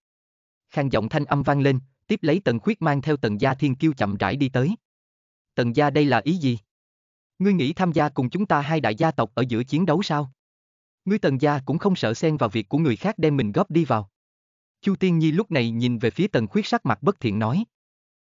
Khang giọng thanh âm vang lên, tiếp lấy Tần Khuyết mang theo Tần gia Thiên Kiêu chậm rãi đi tới. Tần gia đây là ý gì? Ngươi nghĩ tham gia cùng chúng ta hai đại gia tộc ở giữa chiến đấu sao? Ngươi tần gia cũng không sợ xen vào việc của người khác đem mình góp đi vào. Chu Tiên Nhi lúc này nhìn về phía tần khuyết sắc mặt bất thiện nói.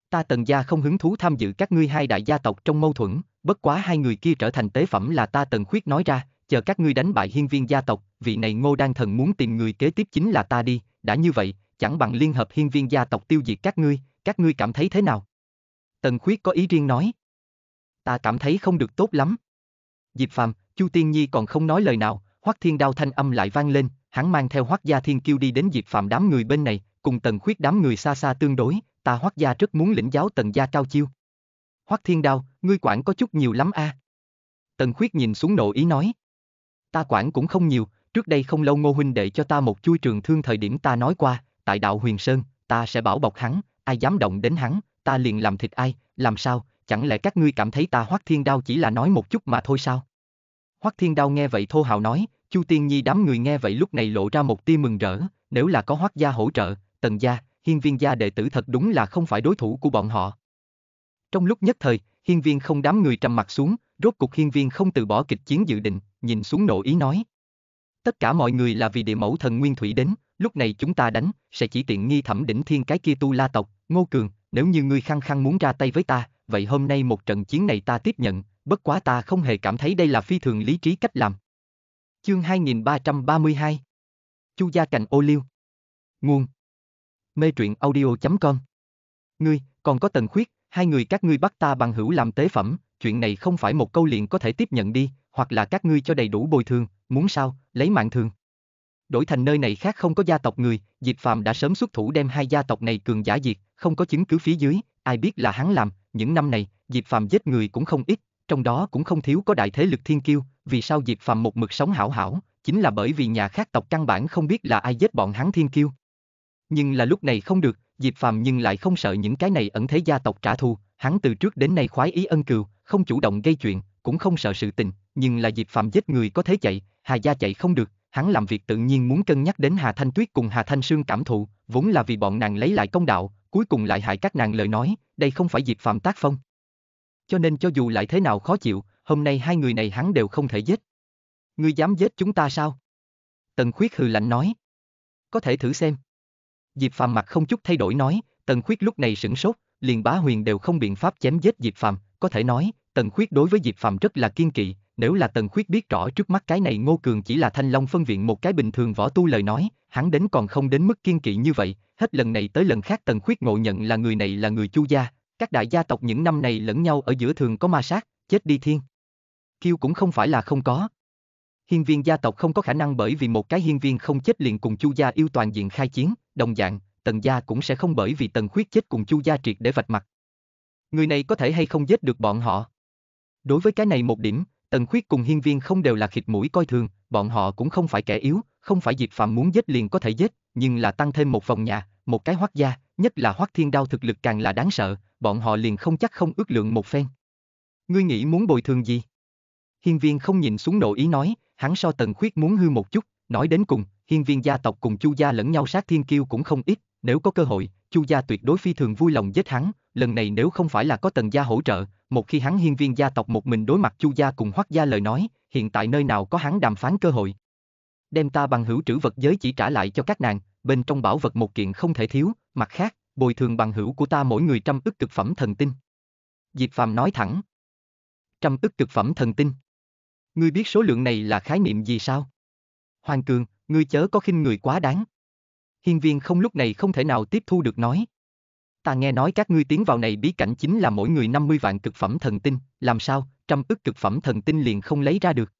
Ta tần gia không hứng thú tham dự các ngươi hai đại gia tộc trong mâu thuẫn, bất quá hai người kia trở thành tế phẩm là ta tần khuyết nói ra, chờ các ngươi đánh bại hiên viên gia tộc, vị này ngô đan thần muốn tìm người kế tiếp chính là ta đi, đã như vậy, chẳng bằng liên hợp hiên viên gia tộc tiêu diệt các ngươi, các ngươi cảm thấy thế nào? Tần khuyết có ý riêng nói ta cảm thấy không được tốt lắm. Diệp Phàm, Chu Tiên Nhi còn không nói lời nào, Hoắc Thiên Đao thanh âm lại vang lên, hắn mang theo Hoắc Gia Thiên Kiêu đi đến Diệp Phàm đám người bên này, cùng Tần Khuyết đám người xa xa tương đối, ta Hoắc Gia rất muốn lĩnh giáo Tần Gia cao chiêu. Hoắc Thiên Đao, ngươi quản có chút nhiều lắm a. À. Tần Khuyết nhìn xuống nội ý nói. Ta quản cũng không nhiều, trước đây không lâu Ngô Huynh đệ cho ta một chui trường thương thời điểm ta nói qua, tại đạo Huyền Sơn, ta sẽ bảo bọc hắn, ai dám động đến hắn, ta liền làm thịt ai, làm sao, chẳng lẽ các ngươi cảm thấy ta Hoắc Thiên Đao chỉ là nói một chút mà thôi sao? Hoắc Thiên Đao nghe vậy thô hào nói, Chu Tiên Nhi đám người nghe vậy lúc này lộ ra một tia mừng rỡ, nếu là có Hoắc gia hỗ trợ, Tần gia, Hiên Viên gia đệ tử thật đúng là không phải đối thủ của bọn họ. Trong lúc nhất thời, Hiên Viên không đám người trầm mặt xuống, rốt cục Hiên Viên không từ bỏ kịch chiến dự định, nhìn xuống nội ý nói. Tất cả mọi người là vì địa mẫu thần nguyên thủy đến, lúc này chúng ta đánh, sẽ chỉ tiện nghi thẩm đỉnh thiên cái kia tu la tộc, Ngô Cường, nếu như ngươi khăng khăng muốn ra tay với ta, vậy hôm nay một trận chiến này ta tiếp nhận, bất quá ta không hề cảm thấy đây là phi thường lý trí cách làm. Chương 2332 Chu gia cành ô liu Nguồn Mê truyện audio.com Ngươi, còn có tần khuyết, hai người các ngươi bắt ta bằng hữu làm tế phẩm, chuyện này không phải một câu liền có thể tiếp nhận đi, hoặc là các ngươi cho đầy đủ bồi thường, muốn sao, lấy mạng thường. Đổi thành nơi này khác không có gia tộc người, Diệp Phạm đã sớm xuất thủ đem hai gia tộc này cường giả diệt, không có chứng cứ phía dưới, ai biết là hắn làm, những năm này, Diệp Phàm giết người cũng không ít, trong đó cũng không thiếu có đại thế lực thiên kiêu, vì sao Diệp Phàm một mực sống hảo hảo, chính là bởi vì nhà khác tộc căn bản không biết là ai giết bọn hắn thiên kiêu. Nhưng là lúc này không được, Diệp Phàm nhưng lại không sợ những cái này ẩn thế gia tộc trả thù, hắn từ trước đến nay khoái ý ân cừu, không chủ động gây chuyện, cũng không sợ sự tình, nhưng là Diệp Phàm giết người có thế chạy, Hà gia chạy không được, hắn làm việc tự nhiên muốn cân nhắc đến Hà Thanh Tuyết cùng Hà Thanh Sương cảm thụ, vốn là vì bọn nàng lấy lại công đạo, cuối cùng lại hại các nàng lời nói, đây không phải Diệp Phạm tác phong. Cho nên cho dù lại thế nào khó chịu, hôm nay hai người này hắn đều không thể giết. Ngươi dám giết chúng ta sao? Tần Khuyết hừ lạnh nói. Có thể thử xem. Diệp Phạm mặt không chút thay đổi nói, Tần Khuyết lúc này sửng sốt, liền bá huyền đều không biện pháp chém giết Diệp Phạm, có thể nói, Tần Khuyết đối với Diệp Phạm rất là kiên kỵ, nếu là Tần Khuyết biết rõ trước mắt cái này Ngô Cường chỉ là thanh long phân viện một cái bình thường võ tu lời nói, hắn đến còn không đến mức kiên kỵ như vậy, hết lần này tới lần khác Tần Khuyết ngộ nhận là người này là người chu gia, các đại gia tộc những năm này lẫn nhau ở giữa thường có ma sát, chết đi thiên. kêu cũng không phải là không có. Hiên viên gia tộc không có khả năng bởi vì một cái hiên viên không chết liền cùng chu gia yêu toàn diện khai chiến, đồng dạng, tần gia cũng sẽ không bởi vì tần khuyết chết cùng chu gia triệt để vạch mặt. Người này có thể hay không giết được bọn họ. Đối với cái này một điểm, Tần Khuyết cùng Hiên Viên không đều là khịt mũi coi thường, bọn họ cũng không phải kẻ yếu, không phải Diệp Phạm muốn giết liền có thể giết, nhưng là tăng thêm một vòng nhà, một cái hoắc gia, nhất là hoắc thiên đao thực lực càng là đáng sợ, bọn họ liền không chắc không ước lượng một phen. Ngươi nghĩ muốn bồi thường gì? Hiên Viên không nhìn xuống nộ ý nói, hắn so Tần Khuyết muốn hư một chút, nói đến cùng, Hiên Viên gia tộc cùng Chu gia lẫn nhau sát thiên kiêu cũng không ít, nếu có cơ hội, Chu gia tuyệt đối phi thường vui lòng giết hắn, lần này nếu không phải là có Tần gia hỗ trợ, một khi hắn hiên viên gia tộc một mình đối mặt chu gia cùng hoắc gia lời nói, hiện tại nơi nào có hắn đàm phán cơ hội. Đem ta bằng hữu trữ vật giới chỉ trả lại cho các nàng, bên trong bảo vật một kiện không thể thiếu, mặt khác, bồi thường bằng hữu của ta mỗi người trăm ức cực phẩm thần tinh. Diệp Phàm nói thẳng. Trăm ức cực phẩm thần tinh. Ngươi biết số lượng này là khái niệm gì sao? Hoàng Cường, ngươi chớ có khinh người quá đáng. Hiên viên không lúc này không thể nào tiếp thu được nói ta nghe nói các ngươi tiến vào này bí cảnh chính là mỗi người 50 vạn cực phẩm thần tinh, làm sao, trăm ức cực phẩm thần tinh liền không lấy ra được.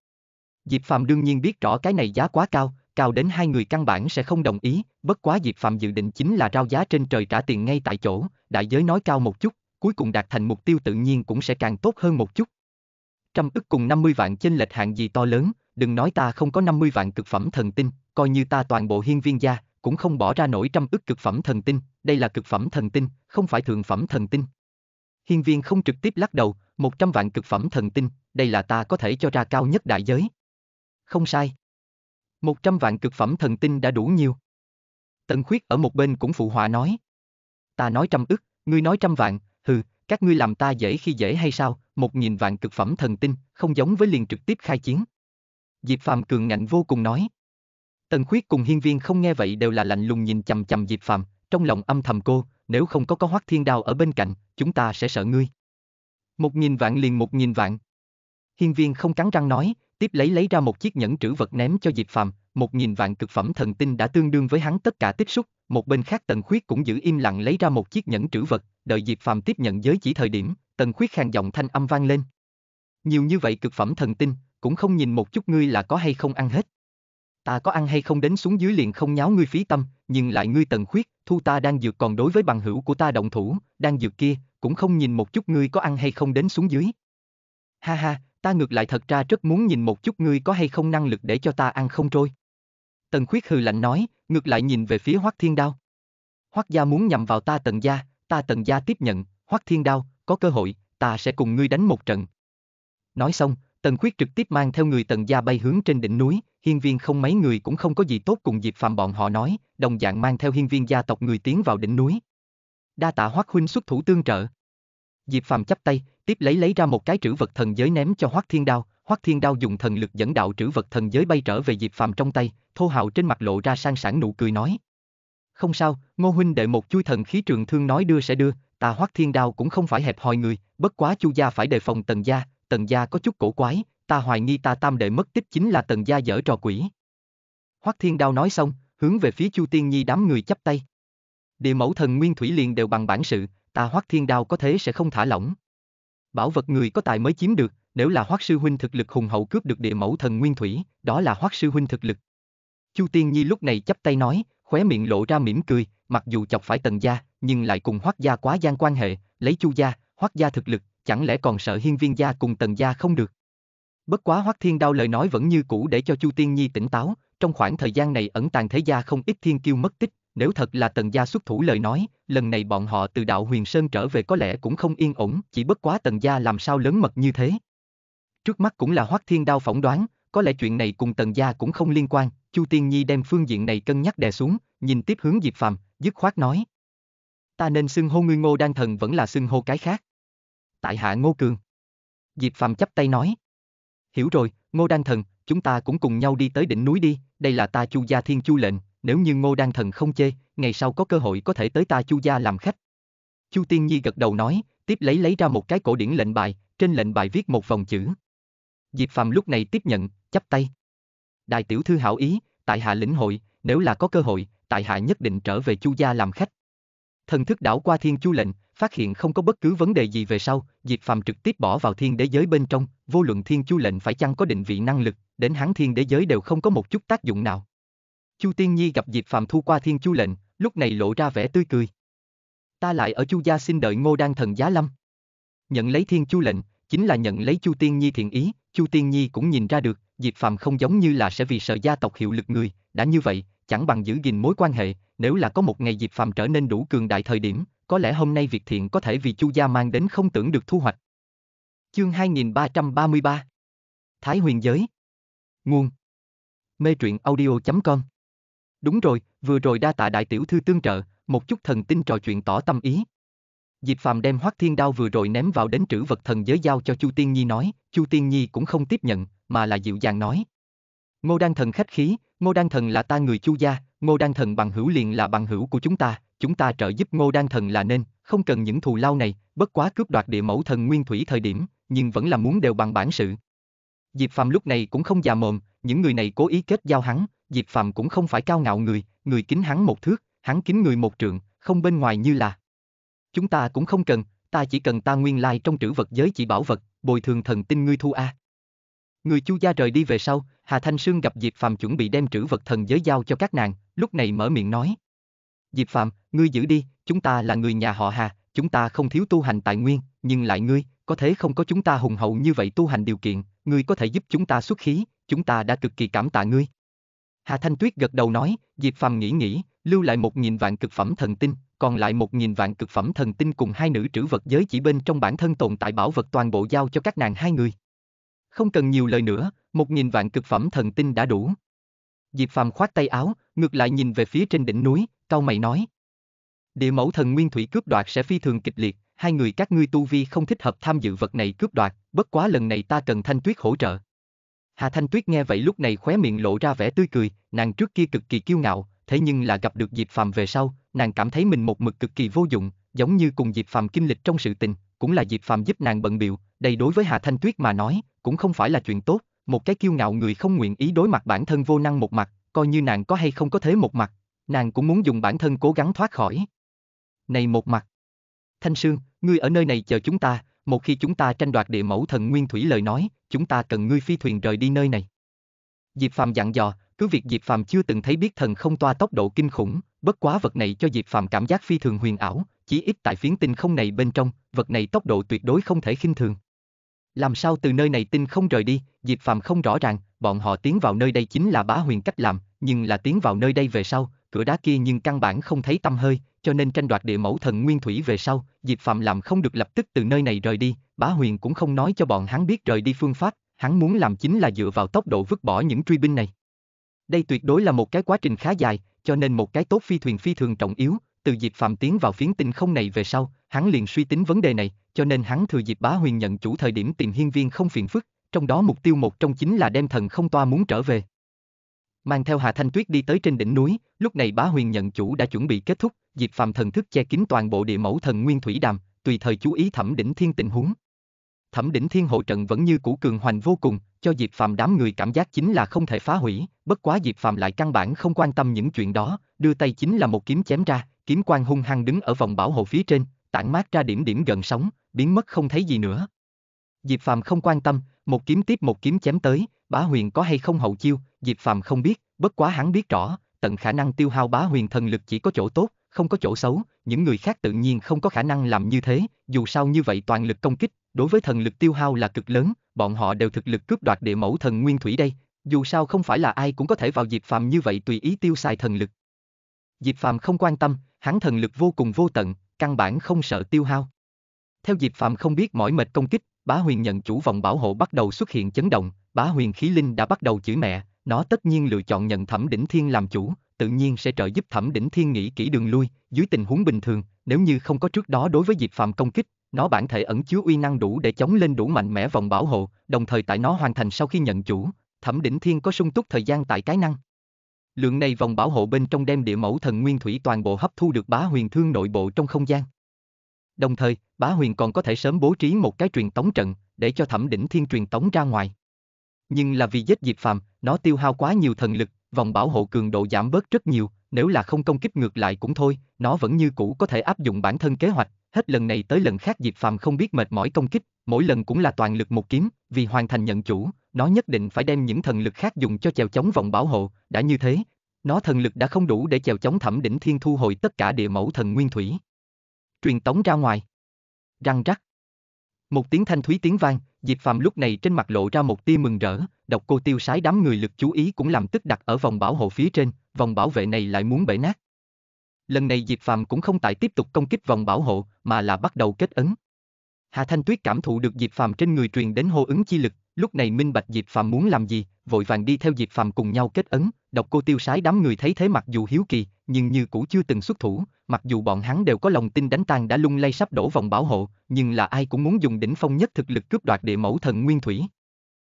Diệp Phạm đương nhiên biết rõ cái này giá quá cao, cao đến hai người căn bản sẽ không đồng ý, bất quá Diệp Phạm dự định chính là rao giá trên trời trả tiền ngay tại chỗ, đại giới nói cao một chút, cuối cùng đạt thành mục tiêu tự nhiên cũng sẽ càng tốt hơn một chút. Trăm ức cùng 50 vạn chênh lệch hạng gì to lớn, đừng nói ta không có 50 vạn cực phẩm thần tinh, coi như ta toàn bộ hiên viên gia, cũng không bỏ ra nổi trăm ức cực phẩm thần tinh, đây là cực phẩm thần tinh, không phải thường phẩm thần tinh. Hiên viên không trực tiếp lắc đầu, một trăm vạn cực phẩm thần tinh, đây là ta có thể cho ra cao nhất đại giới. Không sai. Một trăm vạn cực phẩm thần tinh đã đủ nhiều. Tần khuyết ở một bên cũng phụ họa nói. Ta nói trăm ức, ngươi nói trăm vạn, hừ, các ngươi làm ta dễ khi dễ hay sao, một nghìn vạn cực phẩm thần tinh, không giống với liền trực tiếp khai chiến. Diệp Phạm cường ngạnh vô cùng nói. Tần Khuyết cùng Hiên Viên không nghe vậy đều là lạnh lùng nhìn chằm chằm Diệp Phàm, trong lòng âm thầm cô, nếu không có có Hoắc Thiên Đao ở bên cạnh, chúng ta sẽ sợ ngươi. Một nghìn vạn liền một nghìn vạn. Hiên Viên không cắn răng nói, tiếp lấy lấy ra một chiếc nhẫn trữ vật ném cho Diệp Phàm, một nghìn vạn cực phẩm thần tinh đã tương đương với hắn tất cả tiếp xúc, một bên khác Tần Khuyết cũng giữ im lặng lấy ra một chiếc nhẫn trữ vật, đợi Diệp Phàm tiếp nhận giới chỉ thời điểm, Tần Khuyết khàn giọng thanh âm vang lên. Nhiều như vậy cực phẩm thần tinh, cũng không nhìn một chút ngươi là có hay không ăn hết. Ta có ăn hay không đến xuống dưới liền không nháo ngươi phí tâm, nhưng lại ngươi tần khuyết, thu ta đang dược còn đối với bằng hữu của ta động thủ, đang dược kia, cũng không nhìn một chút ngươi có ăn hay không đến xuống dưới. Ha ha, ta ngược lại thật ra rất muốn nhìn một chút ngươi có hay không năng lực để cho ta ăn không trôi. Tần khuyết hừ lạnh nói, ngược lại nhìn về phía Hoắc Thiên Đao. Hoắc gia muốn nhằm vào ta Tần gia, ta Tần gia tiếp nhận, Hoắc Thiên Đao, có cơ hội, ta sẽ cùng ngươi đánh một trận. Nói xong, Tần khuyết trực tiếp mang theo người Tần gia bay hướng trên đỉnh núi, hiên viên không mấy người cũng không có gì tốt cùng Diệp Phạm bọn họ nói, đồng dạng mang theo hiên viên gia tộc người tiến vào đỉnh núi. Đa tạ Hoắc huynh xuất thủ tương trợ. Diệp Phạm chắp tay, tiếp lấy lấy ra một cái trữ vật thần giới ném cho Hoắc Thiên Đao, Hoắc Thiên Đao dùng thần lực dẫn đạo trữ vật thần giới bay trở về Diệp Phạm trong tay, Thô Hạo trên mặt lộ ra sang sảng nụ cười nói: "Không sao, Ngô huynh đợi một chui thần khí trường thương nói đưa sẽ đưa, ta Hoắc Thiên Đao cũng không phải hẹp hòi người, bất quá Chu gia phải đề phòng Tần gia, Tần gia có chút cổ quái, ta hoài nghi ta tam đệ mất tích chính là tần gia dở trò quỷ. Hoắc Thiên Đao nói xong, hướng về phía Chu Tiên Nhi đám người chắp tay. Địa mẫu thần Nguyên Thủy liền đều bằng bản sự, ta Hoắc Thiên Đao có thế sẽ không thả lỏng. Bảo vật người có tài mới chiếm được, nếu là Hoắc sư huynh thực lực hùng hậu cướp được địa mẫu thần Nguyên Thủy, đó là Hoắc sư huynh thực lực. Chu Tiên Nhi lúc này chắp tay nói, khóe miệng lộ ra mỉm cười, mặc dù chọc phải Tần gia, nhưng lại cùng Hoắc gia quá gian quan hệ, lấy Chu gia, Hoắc gia thực lực, chẳng lẽ còn sợ Hiên Viên gia cùng Tần gia không được. Bất quá Hoắc Thiên Đao lời nói vẫn như cũ để cho Chu Tiên Nhi tỉnh táo, trong khoảng thời gian này ẩn tàng thế gia không ít thiên kiêu mất tích, nếu thật là tần gia xuất thủ lời nói, lần này bọn họ từ đạo huyền sơn trở về có lẽ cũng không yên ổn, chỉ bất quá tần gia làm sao lớn mật như thế. Trước mắt cũng là Hoắc Thiên Đao phỏng đoán, có lẽ chuyện này cùng tần gia cũng không liên quan, Chu Tiên Nhi đem phương diện này cân nhắc đè xuống, nhìn tiếp hướng Diệp Phàm, dứt khoát nói. Ta nên xưng hô ngươi ngô đan thần vẫn là xưng hô cái khác. Tại hạ ngô cường. Diệp Phàm chắp tay nói. Hiểu rồi, Ngô Đan Thần, chúng ta cũng cùng nhau đi tới đỉnh núi đi, đây là ta Chu Gia Thiên Chu lệnh, nếu như Ngô Đan Thần không chê, ngày sau có cơ hội có thể tới ta Chu Gia làm khách. Chu Tiên Nhi gật đầu nói, tiếp lấy lấy ra một cái cổ điển lệnh bài, trên lệnh bài viết một vòng chữ. Diệp Phàm lúc này tiếp nhận, chắp tay. Đại tiểu thư hảo ý, tại hạ lĩnh hội, nếu là có cơ hội, tại hạ nhất định trở về Chu Gia làm khách. Thần thức đảo qua Thiên Chu lệnh, Phát hiện không có bất cứ vấn đề gì về sau, Diệp Phàm trực tiếp bỏ vào thiên đế giới bên trong, vô luận thiên chu lệnh phải chăng có định vị năng lực, đến hắn thiên đế giới đều không có một chút tác dụng nào. Chu Tiên Nhi gặp Diệp Phàm thu qua thiên chu lệnh, lúc này lộ ra vẻ tươi cười. Ta lại ở Chu gia xin đợi Ngô Đan thần giá lâm. Nhận lấy thiên chu lệnh, chính là nhận lấy Chu Tiên Nhi thiện ý, Chu Tiên Nhi cũng nhìn ra được, Diệp Phàm không giống như là sẽ vì sợ gia tộc hiệu lực người, đã như vậy, chẳng bằng giữ gìn mối quan hệ, nếu là có một ngày Diệp Phàm trở nên đủ cường đại thời điểm, có lẽ hôm nay việc thiện có thể vì Chu gia mang đến không tưởng được thu hoạch. Chương 2333 Thái huyền giới Nguồn Mê truyện audio.com Đúng rồi, vừa rồi đa tạ đại tiểu thư tương trợ, một chút thần tin trò chuyện tỏ tâm ý. Diệp Phàm đem Hoắc Thiên Đao vừa rồi ném vào đến trữ vật thần giới giao cho Chu Tiên Nhi nói, Chu Tiên Nhi cũng không tiếp nhận, mà là dịu dàng nói. Ngô đăng Thần khách khí, Ngô đăng Thần là ta người Chu gia, Ngô đăng Thần bằng hữu liền là bằng hữu của chúng ta, chúng ta trợ giúp ngô đan thần là nên, không cần những thù lao này, bất quá cướp đoạt địa mẫu thần nguyên thủy thời điểm, nhưng vẫn là muốn đều bằng bản sự. Diệp Phạm lúc này cũng không già mồm, những người này cố ý kết giao hắn, Diệp Phạm cũng không phải cao ngạo người, người kính hắn một thước, hắn kính người một trượng, không bên ngoài như là. Chúng ta cũng không cần, ta chỉ cần ta nguyên lai like trong trữ vật giới chỉ bảo vật, bồi thường thần tinh ngươi thu a. Người Chu gia rời đi về sau, Hà Thanh Sương gặp Diệp Phàm chuẩn bị đem trữ vật thần giới giao cho các nàng, lúc này mở miệng nói: Diệp Phạm, ngươi giữ đi, chúng ta là người nhà họ Hà, chúng ta không thiếu tu hành tài nguyên, nhưng lại ngươi, có thế không có chúng ta hùng hậu như vậy tu hành điều kiện, ngươi có thể giúp chúng ta xuất khí, chúng ta đã cực kỳ cảm tạ ngươi. Hà Thanh Tuyết gật đầu nói, Diệp Phạm nghĩ nghĩ, lưu lại một nghìn vạn cực phẩm thần tinh, còn lại một nghìn vạn cực phẩm thần tinh cùng hai nữ trữ vật giới chỉ bên trong bản thân tồn tại bảo vật toàn bộ giao cho các nàng hai người. Không cần nhiều lời nữa, một nghìn vạn cực phẩm thần tinh đã đủ. Diệp Phạm khoát tay áo, ngược lại nhìn về phía trên đỉnh núi, cau mày nói. Địa mẫu thần nguyên thủy cướp đoạt sẽ phi thường kịch liệt, hai người các ngươi tu vi không thích hợp tham dự vật này cướp đoạt, bất quá lần này ta cần Thanh Tuyết hỗ trợ. Hà Thanh Tuyết nghe vậy lúc này khóe miệng lộ ra vẻ tươi cười, nàng trước kia cực kỳ kiêu ngạo, thế nhưng là gặp được Diệp Phàm về sau, nàng cảm thấy mình một mực cực kỳ vô dụng, giống như cùng Diệp Phàm kinh lịch trong sự tình, cũng là Diệp Phàm giúp nàng bận biểu, đây đối với Hà Thanh Tuyết mà nói, cũng không phải là chuyện tốt, một cái kiêu ngạo người không nguyện ý đối mặt bản thân vô năng một mặt, coi như nàng có hay không có thế một mặt, nàng cũng muốn dùng bản thân cố gắng thoát khỏi. Này một mặt. Thanh Sương, ngươi ở nơi này chờ chúng ta, một khi chúng ta tranh đoạt địa mẫu thần nguyên thủy lời nói, chúng ta cần ngươi phi thuyền rời đi nơi này. Diệp Phàm dặn dò, cứ việc Diệp Phàm chưa từng thấy biết thần không toa tốc độ kinh khủng, bất quá vật này cho Diệp Phàm cảm giác phi thường huyền ảo, chỉ ít tại phiến tinh không này bên trong, vật này tốc độ tuyệt đối không thể khinh thường. Làm sao từ nơi này tinh không rời đi, Diệp Phàm không rõ ràng, bọn họ tiến vào nơi đây chính là bá huyền cách làm, nhưng là tiến vào nơi đây về sau, cửa đá kia nhưng căn bản không thấy tâm hơi, cho nên tranh đoạt địa mẫu thần nguyên thủy về sau, Diệp Phạm làm không được lập tức từ nơi này rời đi, bá huyền cũng không nói cho bọn hắn biết rời đi phương pháp, hắn muốn làm chính là dựa vào tốc độ vứt bỏ những truy binh này. Đây tuyệt đối là một cái quá trình khá dài, cho nên một cái tốt phi thuyền phi thường trọng yếu, từ Diệp Phạm tiến vào phiến tinh không này về sau, hắn liền suy tính vấn đề này, cho nên hắn thừa diệp bá huyền nhận chủ thời điểm tìm hiên viên không phiền phức, trong đó mục tiêu một trong chính là đem thần không toa muốn trở về, mang theo Hà Thanh Tuyết đi tới trên đỉnh núi, lúc này Bá Huyền nhận chủ đã chuẩn bị kết thúc, Diệp Phàm thần thức che kín toàn bộ địa mẫu thần nguyên thủy đàm, tùy thời chú ý Thẩm đỉnh thiên tình huống. Thẩm đỉnh thiên hộ trận vẫn như cũ cường hoành vô cùng, cho Diệp Phàm đám người cảm giác chính là không thể phá hủy, bất quá Diệp Phàm lại căn bản không quan tâm những chuyện đó, đưa tay chính là một kiếm chém ra, kiếm quang hung hăng đứng ở vòng bảo hộ phía trên, tản mát ra điểm điểm gần sóng, biến mất không thấy gì nữa. Diệp Phàm không quan tâm, một kiếm tiếp một kiếm chém tới, bá huyền có hay không hậu chiêu, Diệp Phàm không biết, bất quá hắn biết rõ, tận khả năng tiêu hao bá huyền thần lực chỉ có chỗ tốt, không có chỗ xấu, những người khác tự nhiên không có khả năng làm như thế, dù sao như vậy toàn lực công kích, đối với thần lực tiêu hao là cực lớn, bọn họ đều thực lực cướp đoạt địa mẫu thần nguyên thủy đây, dù sao không phải là ai cũng có thể vào Diệp Phàm như vậy tùy ý tiêu xài thần lực. Diệp Phàm không quan tâm, hắn thần lực vô cùng vô tận, căn bản không sợ tiêu hao. Theo Diệp Phàm không biết mỏi mệt công kích, Bá Huyền nhận chủ vòng bảo hộ bắt đầu xuất hiện chấn động, bá huyền khí linh đã bắt đầu chửi mẹ, nó tất nhiên lựa chọn nhận thẩm đỉnh thiên làm chủ, tự nhiên sẽ trợ giúp thẩm đỉnh thiên nghĩ kỹ đường lui, dưới tình huống bình thường, nếu như không có trước đó đối với diệp Phạm công kích, nó bản thể ẩn chứa uy năng đủ để chống lên đủ mạnh mẽ vòng bảo hộ, đồng thời tại nó hoàn thành sau khi nhận chủ, thẩm đỉnh thiên có sung túc thời gian tại cái năng. Lượng này vòng bảo hộ bên trong đem địa mẫu thần nguyên thủy toàn bộ hấp thu được bá huyền thương nội bộ trong không gian. Đồng thời, bá huyền còn có thể sớm bố trí một cái truyền tống trận, để cho thẩm đỉnh thiên truyền tống ra ngoài nhưng là vì giết diệt Phàm, nó tiêu hao quá nhiều thần lực, vòng bảo hộ cường độ giảm bớt rất nhiều, nếu là không công kích ngược lại cũng thôi, nó vẫn như cũ có thể áp dụng bản thân kế hoạch, hết lần này tới lần khác diệt Phàm không biết mệt mỏi công kích, mỗi lần cũng là toàn lực một kiếm, vì hoàn thành nhận chủ, nó nhất định phải đem những thần lực khác dùng cho chèo chống vòng bảo hộ, đã như thế, nó thần lực đã không đủ để chèo chống thẩm đỉnh thiên thu hồi tất cả địa mẫu thần nguyên thủy. Truyền tống ra ngoài. Răng rắc. Một tiếng thanh thúy tiếng vang, Diệp Phạm lúc này trên mặt lộ ra một tia mừng rỡ, độc cô tiêu sái đám người lực chú ý cũng làm tức đặt ở vòng bảo hộ phía trên, vòng bảo vệ này lại muốn bể nát. Lần này Diệp Phạm cũng không tại tiếp tục công kích vòng bảo hộ, mà là bắt đầu kết ấn. Hà Thanh Tuyết cảm thụ được Diệp Phạm trên người truyền đến hô ứng chi lực, Lúc này minh bạch Diệp Phàm muốn làm gì, vội vàng đi theo Diệp Phàm cùng nhau kết ấn, độc cô tiêu sái đám người thấy thế mặc dù hiếu kỳ, nhưng như cũ chưa từng xuất thủ, mặc dù bọn hắn đều có lòng tin đánh tan đã lung lay sắp đổ vòng bảo hộ, nhưng là ai cũng muốn dùng đỉnh phong nhất thực lực cướp đoạt địa mẫu thần nguyên thủy.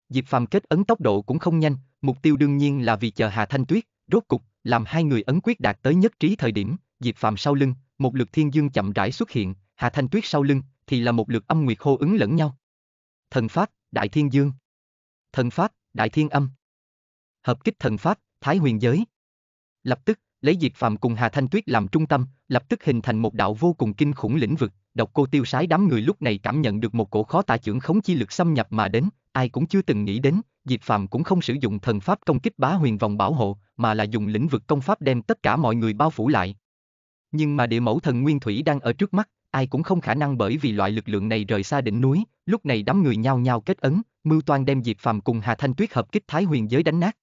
Diệp Phàm kết ấn tốc độ cũng không nhanh, mục tiêu đương nhiên là vì chờ Hà Thanh Tuyết, rốt cục, làm hai người ấn quyết đạt tới nhất trí thời điểm, Diệp Phàm sau lưng, một lực thiên dương chậm rãi xuất hiện, Hà Thanh Tuyết sau lưng thì là một lực âm nguyệt hô ứng lẫn nhau. Thần phát. Đại Thiên Dương. Thần Pháp, Đại Thiên Âm. Hợp kích thần Pháp, Thái Huyền Giới. Lập tức, lấy Diệp Phạm cùng Hà Thanh Tuyết làm trung tâm, lập tức hình thành một đạo vô cùng kinh khủng lĩnh vực, độc cô tiêu sái đám người lúc này cảm nhận được một cổ khó tả trưởng khống chi lực xâm nhập mà đến, ai cũng chưa từng nghĩ đến, Diệp Phạm cũng không sử dụng thần pháp công kích bá huyền vòng bảo hộ, mà là dùng lĩnh vực công pháp đem tất cả mọi người bao phủ lại. Nhưng mà địa mẫu thần Nguyên Thủy đang ở trước mắt, ai cũng không khả năng bởi vì loại lực lượng này rời xa đỉnh núi, lúc này đám người nhao nhao kết ấn, mưu toan đem Diệp Phàm cùng Hà Thanh Tuyết hợp kích Thái Huyền giới đánh nát.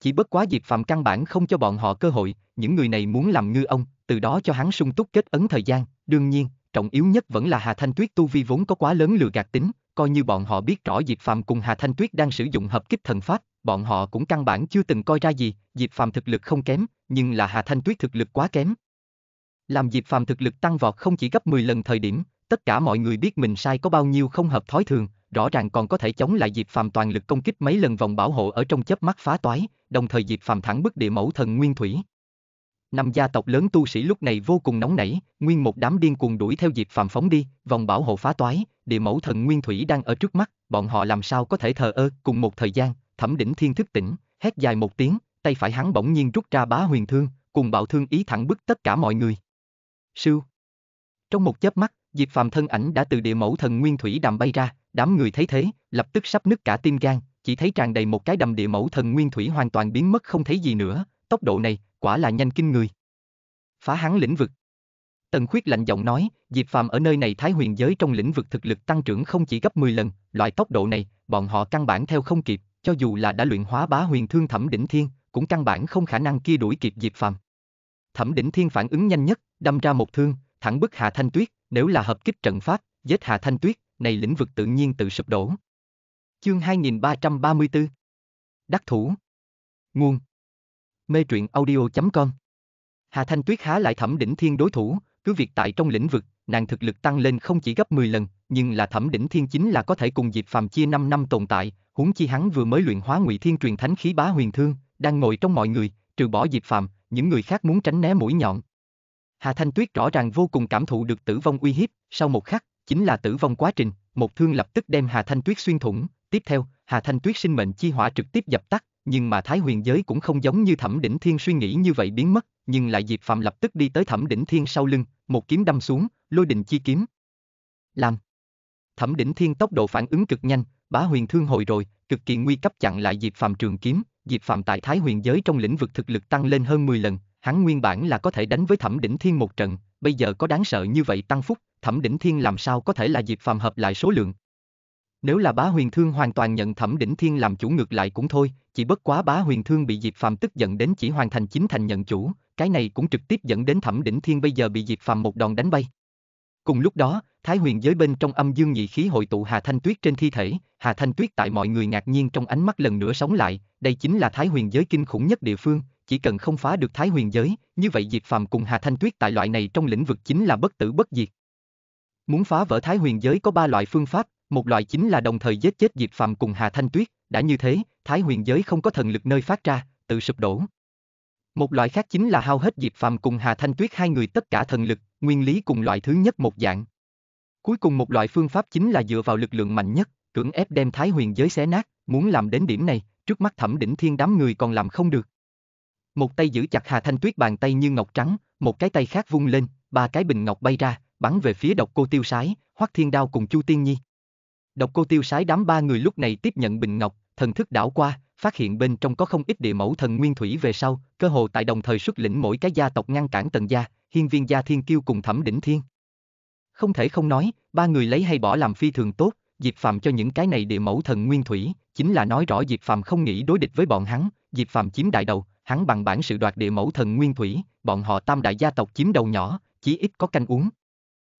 Chỉ bất quá Diệp Phàm căn bản không cho bọn họ cơ hội, những người này muốn làm ngư ông, từ đó cho hắn sung túc kết ấn thời gian, đương nhiên, trọng yếu nhất vẫn là Hà Thanh Tuyết tu vi vốn có quá lớn lừa gạt tính, coi như bọn họ biết rõ Diệp Phàm cùng Hà Thanh Tuyết đang sử dụng hợp kích thần pháp, bọn họ cũng căn bản chưa từng coi ra gì, Diệp Phàm thực lực không kém, nhưng là Hà Thanh Tuyết thực lực quá kém, làm Diệp Phàm thực lực tăng vọt không chỉ gấp 10 lần thời điểm, tất cả mọi người biết mình sai có bao nhiêu không hợp thói thường, rõ ràng còn có thể chống lại Diệp Phàm toàn lực công kích mấy lần vòng bảo hộ ở trong chớp mắt phá toái, đồng thời Diệp Phàm thẳng bức địa mẫu thần nguyên thủy. Năm gia tộc lớn tu sĩ lúc này vô cùng nóng nảy, nguyên một đám điên cuồng đuổi theo Diệp Phàm phóng đi, vòng bảo hộ phá toái, địa mẫu thần nguyên thủy đang ở trước mắt, bọn họ làm sao có thể thờ ơ, cùng một thời gian, Thẩm Đỉnh Thiên thức tỉnh, hét dài một tiếng, tay phải hắn bỗng nhiên rút ra bá huyền thương, cùng bạo thương ý thẳng bức tất cả mọi người. Sưu. Trong một chớp mắt, Diệp Phàm thân ảnh đã từ địa mẫu thần nguyên thủy đàm bay ra, đám người thấy thế, lập tức sắp nứt cả tim gan, chỉ thấy tràn đầy một cái đầm địa mẫu thần nguyên thủy hoàn toàn biến mất không thấy gì nữa, tốc độ này, quả là nhanh kinh người. Phá hắn lĩnh vực. Tần Khuyết lạnh giọng nói, Diệp Phàm ở nơi này Thái Huyền giới trong lĩnh vực thực lực tăng trưởng không chỉ gấp 10 lần, loại tốc độ này, bọn họ căn bản theo không kịp, cho dù là đã luyện hóa Bá Huyền Thương Thẩm đỉnh thiên, cũng căn bản không khả năng kia đuổi kịp Diệp Phàm. Thẩm Đỉnh Thiên phản ứng nhanh nhất, đâm ra một thương, thẳng bức Hà Thanh Tuyết, nếu là hợp kích trận pháp, giết Hà Thanh Tuyết, này lĩnh vực tự nhiên tự sụp đổ. Chương 2334 Đắc thủ Nguồn Mê truyện audio.com Hà Thanh Tuyết há lại thẩm đỉnh thiên đối thủ, cứ việc tại trong lĩnh vực, nàng thực lực tăng lên không chỉ gấp 10 lần, nhưng là thẩm đỉnh thiên chính là có thể cùng Diệp Phàm chia 5 năm tồn tại, huống chi hắn vừa mới luyện hóa Ngụy Thiên truyền thánh khí bá huyền thương, đang ngồi trong mọi người, trừ bỏ Diệp Phàm, những người khác muốn tránh né mũi nhọn. Hà Thanh Tuyết rõ ràng vô cùng cảm thụ được tử vong uy hiếp, sau một khắc, chính là tử vong quá trình, một thương lập tức đem Hà Thanh Tuyết xuyên thủng, tiếp theo, Hà Thanh Tuyết sinh mệnh chi hỏa trực tiếp dập tắt, nhưng mà Thái Huyền giới cũng không giống như Thẩm Đỉnh Thiên suy nghĩ như vậy biến mất, nhưng lại Diệp Phạm lập tức đi tới Thẩm Đỉnh Thiên sau lưng, một kiếm đâm xuống, lôi đình chi kiếm. Làm. Thẩm Đỉnh Thiên tốc độ phản ứng cực nhanh, bá huyền thương hồi rồi, cực kỳ nguy cấp chặn lại Diệp Phạm trường kiếm, Diệp Phạm tại Thái huyền giới trong lĩnh vực thực lực tăng lên hơn 10 lần, hắn nguyên bản là có thể đánh với Thẩm Đỉnh Thiên một trận, bây giờ có đáng sợ như vậy tăng phúc, Thẩm Đỉnh Thiên làm sao có thể là Diệp Phạm hợp lại số lượng. Nếu là bá huyền thương hoàn toàn nhận Thẩm Đỉnh Thiên làm chủ ngược lại cũng thôi, chỉ bất quá bá huyền thương bị Diệp Phạm tức giận đến chỉ hoàn thành chính thành nhận chủ, cái này cũng trực tiếp dẫn đến Thẩm Đỉnh Thiên bây giờ bị Diệp Phạm một đòn đánh bay. Cùng lúc đó, Thái huyền giới bên trong âm dương nhị khí hội tụ Hà Thanh Tuyết trên thi thể, Hà Thanh Tuyết tại mọi người ngạc nhiên trong ánh mắt lần nữa sống lại, đây chính là Thái huyền giới kinh khủng nhất địa phương, chỉ cần không phá được Thái huyền giới, như vậy Diệt Phàm cùng Hà Thanh Tuyết tại loại này trong lĩnh vực chính là bất tử bất diệt. Muốn phá vỡ Thái huyền giới có ba loại phương pháp, một loại chính là đồng thời giết chết Diệt Phàm cùng Hà Thanh Tuyết, đã như thế, Thái huyền giới không có thần lực nơi phát ra, tự sụp đổ. Một loại khác chính là hao hết Diệt Phàm cùng Hà Thanh Tuyết hai người tất cả thần lực, nguyên lý cùng loại thứ nhất một dạng. Cuối cùng một loại phương pháp chính là dựa vào lực lượng mạnh nhất, cưỡng ép đem thái huyền giới xé nát, muốn làm đến điểm này, trước mắt thẩm đỉnh thiên đám người còn làm không được. Một tay giữ chặt Hà Thanh Tuyết bàn tay như ngọc trắng, một cái tay khác vung lên, ba cái bình ngọc bay ra, bắn về phía độc cô tiêu sái, hoắc thiên đao cùng Chu Tiên Nhi. Độc cô tiêu sái đám ba người lúc này tiếp nhận bình ngọc, thần thức đảo qua, phát hiện bên trong có không ít địa mẫu thần nguyên thủy về sau, cơ hồ tại đồng thời xuất lĩnh mỗi cái gia tộc ngăn cản tần gia, hiên viên gia thiên kiêu cùng thẩm đỉnh thiên. Không thể không nói, ba người lấy hay bỏ làm phi thường tốt, Diệp phàm cho những cái này địa mẫu thần nguyên thủy, chính là nói rõ Diệp phàm không nghĩ đối địch với bọn hắn, Diệp phàm chiếm đại đầu, hắn bằng bản sự đoạt địa mẫu thần nguyên thủy, bọn họ tam đại gia tộc chiếm đầu nhỏ, chỉ ít có canh uống.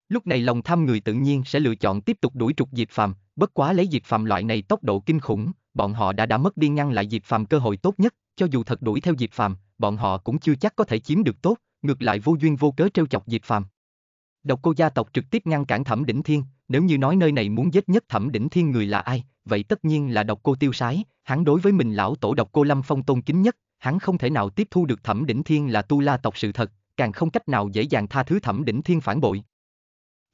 Lúc này lòng tham người tự nhiên sẽ lựa chọn tiếp tục đuổi trục Diệp phàm bất quá lấy Diệp phàm loại này tốc độ kinh khủng, bọn họ đã đã mất đi ngăn lại Diệp phàm cơ hội tốt nhất, cho dù thật đuổi theo Diệp phàm bọn họ cũng chưa chắc có thể chiếm được tốt, ngược lại vô duyên vô cớ trêu chọc Diệp phàm. Độc cô gia tộc trực tiếp ngăn cản Thẩm Đỉnh Thiên, nếu như nói nơi này muốn giết nhất Thẩm Đỉnh Thiên người là ai, vậy tất nhiên là độc cô tiêu sái, hắn đối với mình lão tổ độc cô Lâm Phong tôn kính nhất, hắn không thể nào tiếp thu được Thẩm Đỉnh Thiên là tu la tộc sự thật, càng không cách nào dễ dàng tha thứ Thẩm Đỉnh Thiên phản bội.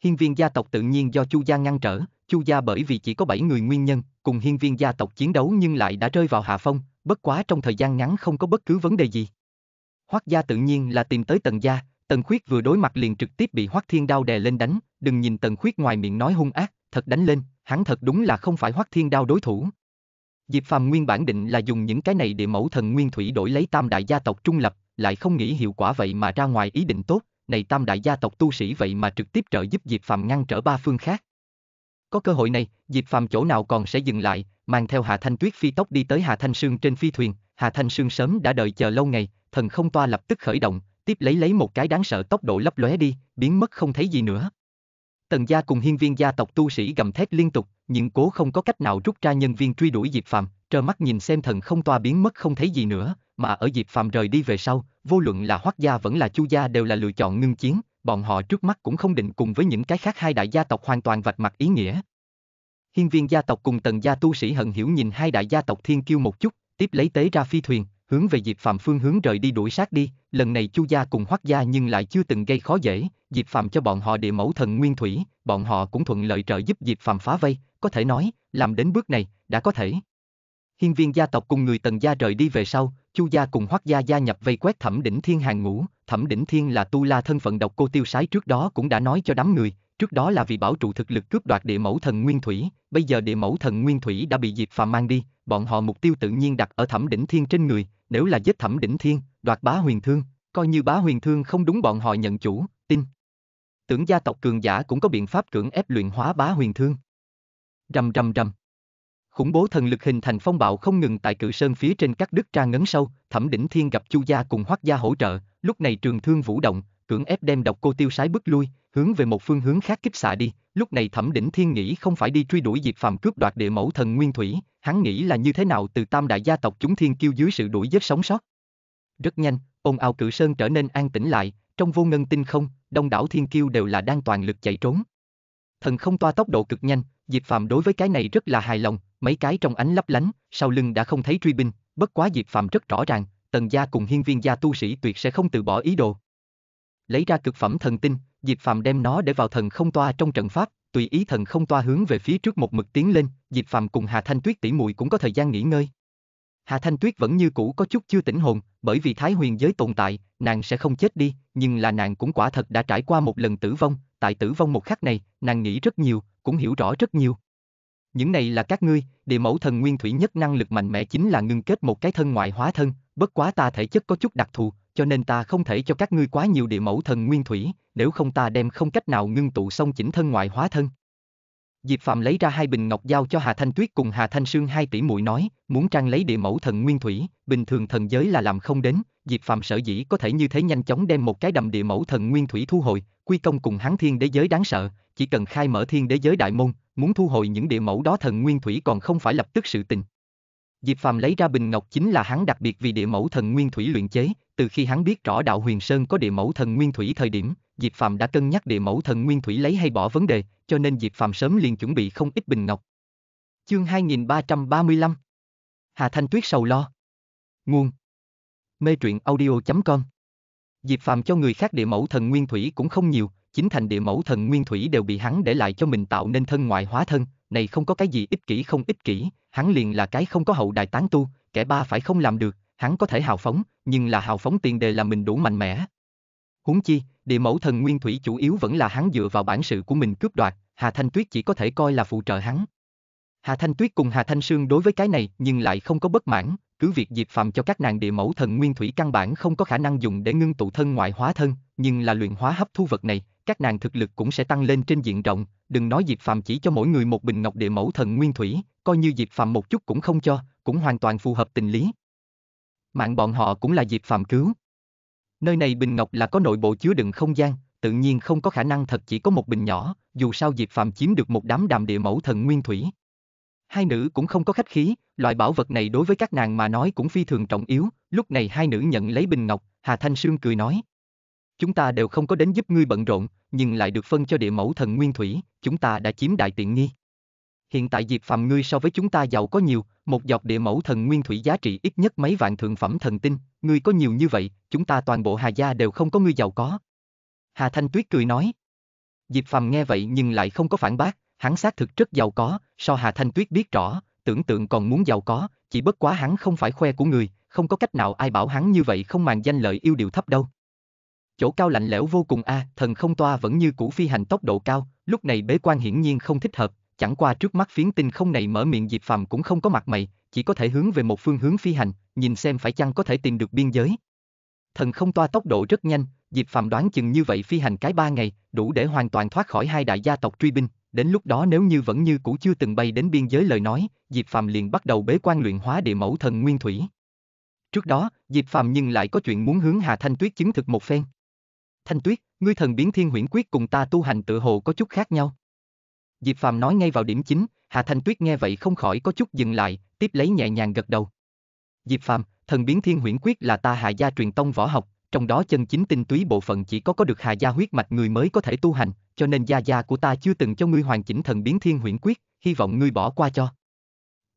Hiên viên gia tộc tự nhiên do Chu gia ngăn trở, Chu gia bởi vì chỉ có 7 người nguyên nhân, cùng hiên viên gia tộc chiến đấu nhưng lại đã rơi vào hạ phong, bất quá trong thời gian ngắn không có bất cứ vấn đề gì. Hoắc gia tự nhiên là tìm tới Tần gia, Tần Khuyết vừa đối mặt liền trực tiếp bị Hoắc Thiên Đao đè lên đánh, đừng nhìn Tần Khuyết ngoài miệng nói hung ác, thật đánh lên, hắn thật đúng là không phải Hoắc Thiên Đao đối thủ. Diệp Phàm nguyên bản định là dùng những cái này để mẫu thần nguyên thủy đổi lấy Tam đại gia tộc trung lập, lại không nghĩ hiệu quả vậy mà ra ngoài ý định tốt, này Tam đại gia tộc tu sĩ vậy mà trực tiếp trợ giúp Diệp Phàm ngăn trở ba phương khác. Có cơ hội này, Diệp Phàm chỗ nào còn sẽ dừng lại, mang theo Hà Thanh Tuyết phi tốc đi tới Hà Thanh Sương trên phi thuyền, Hà Thanh Sương sớm đã đợi chờ lâu ngày, thần không toa lập tức khởi động, tiếp lấy lấy một cái đáng sợ tốc độ lấp lóe đi, biến mất không thấy gì nữa. Tần gia cùng hiên viên gia tộc tu sĩ gầm thét liên tục, những cố không có cách nào rút ra nhân viên truy đuổi Diệp Phàm, trơ mắt nhìn xem thần không toa biến mất không thấy gì nữa, mà ở Diệp Phàm rời đi về sau, vô luận là Hoắc gia vẫn là Chu gia đều là lựa chọn ngưng chiến, bọn họ trước mắt cũng không định cùng với những cái khác hai đại gia tộc hoàn toàn vạch mặt ý nghĩa. Hiên viên gia tộc cùng tần gia tu sĩ hận hiểu nhìn hai đại gia tộc thiên kiêu một chút, tiếp lấy tế ra phi thuyền, hướng về Diệp Phạm phương hướng rời đi đuổi sát đi, lần này Chu gia cùng Hoắc gia nhưng lại chưa từng gây khó dễ, Diệp Phạm cho bọn họ địa mẫu thần nguyên thủy, bọn họ cũng thuận lợi trợ giúp Diệp Phạm phá vây, có thể nói, làm đến bước này, đã có thể. Hiên viên gia tộc cùng người tần gia rời đi về sau, Chu gia cùng Hoắc gia gia nhập vây quét Thẩm Đỉnh Thiên hàng ngũ, Thẩm Đỉnh Thiên là tu la thân phận độc cô tiêu sái trước đó cũng đã nói cho đám người, trước đó là vì bảo trụ thực lực cướp đoạt địa mẫu thần nguyên thủy, bây giờ địa mẫu thần nguyên thủy đã bị Diệp phạm mang đi, bọn họ mục tiêu tự nhiên đặt ở Thẩm Đỉnh Thiên trên người, nếu là giết thẩm đỉnh thiên, đoạt bá huyền thương, coi như bá huyền thương không đúng bọn họ nhận chủ, tin. Tưởng gia tộc cường giả cũng có biện pháp cưỡng ép luyện hóa bá huyền thương. Rầm rầm rầm. Khủng bố thần lực hình thành phong bạo không ngừng tại cự sơn phía trên các đức tra ngấn sâu, thẩm đỉnh thiên gặp chu gia cùng hoắc gia hỗ trợ, lúc này trường thương vũ động, cưỡng ép đem độc cô tiêu sái bước lui, hướng về một phương hướng khác kích xạ đi, lúc này Thẩm Đỉnh Thiên nghĩ không phải đi truy đuổi diệt Phàm cướp đoạt địa mẫu thần nguyên thủy, hắn nghĩ là như thế nào từ tam đại gia tộc chúng thiên kiêu dưới sự đuổi giết sống sót. Rất nhanh, ồn ào cự sơn trở nên an tĩnh lại, trong vô ngân tinh không, đông đảo thiên kiêu đều là đang toàn lực chạy trốn. Thần không toa tốc độ cực nhanh, diệt Phàm đối với cái này rất là hài lòng, mấy cái trong ánh lấp lánh, sau lưng đã không thấy truy binh, bất quá diệt Phàm rất rõ ràng, Tần gia cùng hiên viên gia tu sĩ tuyệt sẽ không từ bỏ ý đồ. Lấy ra cực phẩm thần tinh, Diệp Phạm đem nó để vào thần không toa trong trận pháp, tùy ý thần không toa hướng về phía trước một mực tiến lên, Diệp Phạm cùng Hà Thanh Tuyết tỉ muội cũng có thời gian nghỉ ngơi. Hà Thanh Tuyết vẫn như cũ có chút chưa tỉnh hồn, bởi vì Thái Huyền giới tồn tại, nàng sẽ không chết đi, nhưng là nàng cũng quả thật đã trải qua một lần tử vong, tại tử vong một khắc này, nàng nghĩ rất nhiều, cũng hiểu rõ rất nhiều. Những này là các ngươi, địa mẫu thần nguyên thủy nhất năng lực mạnh mẽ chính là ngưng kết một cái thân ngoại hóa thân, bất quá ta thể chất có chút đặc thù, cho nên ta không thể cho các ngươi quá nhiều địa mẫu thần nguyên thủy, nếu không ta đem không cách nào ngưng tụ xong chỉnh thân ngoại hóa thân. Diệp Phạm lấy ra hai bình ngọc giao cho Hà Thanh Tuyết cùng Hà Thanh Sương hai tỷ muội nói, muốn trang lấy địa mẫu thần nguyên thủy, bình thường thần giới là làm không đến, Diệp Phạm sở dĩ có thể như thế nhanh chóng đem một cái đầm địa mẫu thần nguyên thủy thu hồi, quy công cùng hắn thiên đế giới đáng sợ, chỉ cần khai mở thiên đế giới đại môn, muốn thu hồi những địa mẫu đó thần nguyên thủy còn không phải lập tức sự tình, Diệp Phàm lấy ra bình ngọc chính là hắn đặc biệt vì địa mẫu thần nguyên thủy luyện chế, từ khi hắn biết rõ đạo Huyền Sơn có địa mẫu thần nguyên thủy thời điểm, Diệp Phàm đã cân nhắc địa mẫu thần nguyên thủy lấy hay bỏ vấn đề, cho nên Diệp Phàm sớm liền chuẩn bị không ít bình ngọc. Chương 2335. Hà Thanh Tuyết sầu lo. Nguồn. Mê truyện audio.com. Diệp Phàm cho người khác địa mẫu thần nguyên thủy cũng không nhiều, chính thành địa mẫu thần nguyên thủy đều bị hắn để lại cho mình tạo nên thân ngoại hóa thân, này không có cái gì ích kỷ không ích kỷ, hắn liền là cái không có hậu đại tán tu, kẻ ba phải không làm được, hắn có thể hào phóng, nhưng là hào phóng tiền đề là mình đủ mạnh mẽ. Huống chi, địa mẫu thần nguyên thủy chủ yếu vẫn là hắn dựa vào bản sự của mình cướp đoạt, Hà Thanh Tuyết chỉ có thể coi là phụ trợ hắn. Hà Thanh Tuyết cùng Hà Thanh Sương đối với cái này nhưng lại không có bất mãn, cứ việc Diệp Phàm cho các nàng địa mẫu thần nguyên thủy căn bản không có khả năng dùng để ngưng tụ thân ngoại hóa thân, nhưng là luyện hóa hấp thu vật này, các nàng thực lực cũng sẽ tăng lên trên diện rộng, đừng nói Diệp Phàm chỉ cho mỗi người một bình ngọc địa mẫu thần nguyên thủy, coi như Diệp Phàm một chút cũng không cho, cũng hoàn toàn phù hợp tình lý. Mạng bọn họ cũng là Diệp Phàm cứu. Nơi này bình ngọc là có nội bộ chứa đựng không gian, tự nhiên không có khả năng thật chỉ có một bình nhỏ, dù sao Diệp Phàm chiếm được một đám đàm địa mẫu thần nguyên thủy. Hai nữ cũng không có khách khí, loại bảo vật này đối với các nàng mà nói cũng phi thường trọng yếu, lúc này hai nữ nhận lấy bình ngọc, Hà Thanh Sương cười nói, chúng ta đều không có đến giúp ngươi bận rộn, nhưng lại được phân cho địa mẫu thần nguyên thủy, chúng ta đã chiếm đại tiện nghi. Hiện tại Diệp Phàm ngươi so với chúng ta giàu có nhiều, một dọc địa mẫu thần nguyên thủy giá trị ít nhất mấy vạn thượng phẩm thần tinh, ngươi có nhiều như vậy, chúng ta toàn bộ Hà gia đều không có ngươi giàu có. Hà Thanh Tuyết cười nói. Diệp Phàm nghe vậy nhưng lại không có phản bác, hắn xác thực rất giàu có, so Hà Thanh Tuyết biết rõ, tưởng tượng còn muốn giàu có, chỉ bất quá hắn không phải khoe của người, không có cách nào ai bảo hắn như vậy không màng danh lợi yêu điều thấp đâu chỗ cao lạnh lẽo vô cùng a, à, thần không toa vẫn như cũ phi hành tốc độ cao, lúc này bế quan hiển nhiên không thích hợp, chẳng qua trước mắt phiến tinh không này mở miệng Diệp Phàm cũng không có mặt mày, chỉ có thể hướng về một phương hướng phi hành, nhìn xem phải chăng có thể tìm được biên giới. Thần không toa tốc độ rất nhanh, Diệp Phàm đoán chừng như vậy phi hành cái ba ngày, đủ để hoàn toàn thoát khỏi hai đại gia tộc truy binh, đến lúc đó nếu như vẫn như cũ chưa từng bay đến biên giới lời nói, Diệp Phàm liền bắt đầu bế quan luyện hóa địa mẫu thần nguyên thủy. Trước đó, Diệp Phàm nhưng lại có chuyện muốn hướng Hà Thanh Tuyết chứng thực một phen. Thanh Tuyết, ngươi thần biến thiên huyễn quyết cùng ta tu hành tự hồ có chút khác nhau. Diệp Phàm nói ngay vào điểm chính, Hà Thanh Tuyết nghe vậy không khỏi có chút dừng lại, tiếp lấy nhẹ nhàng gật đầu. Diệp Phàm, thần biến thiên huyễn quyết là ta Hà gia truyền tông võ học, trong đó chân chính tinh túy bộ phận chỉ có có được Hà gia huyết mạch người mới có thể tu hành, cho nên gia gia của ta chưa từng cho ngươi hoàn chỉnh thần biến thiên huyễn quyết, hy vọng ngươi bỏ qua cho.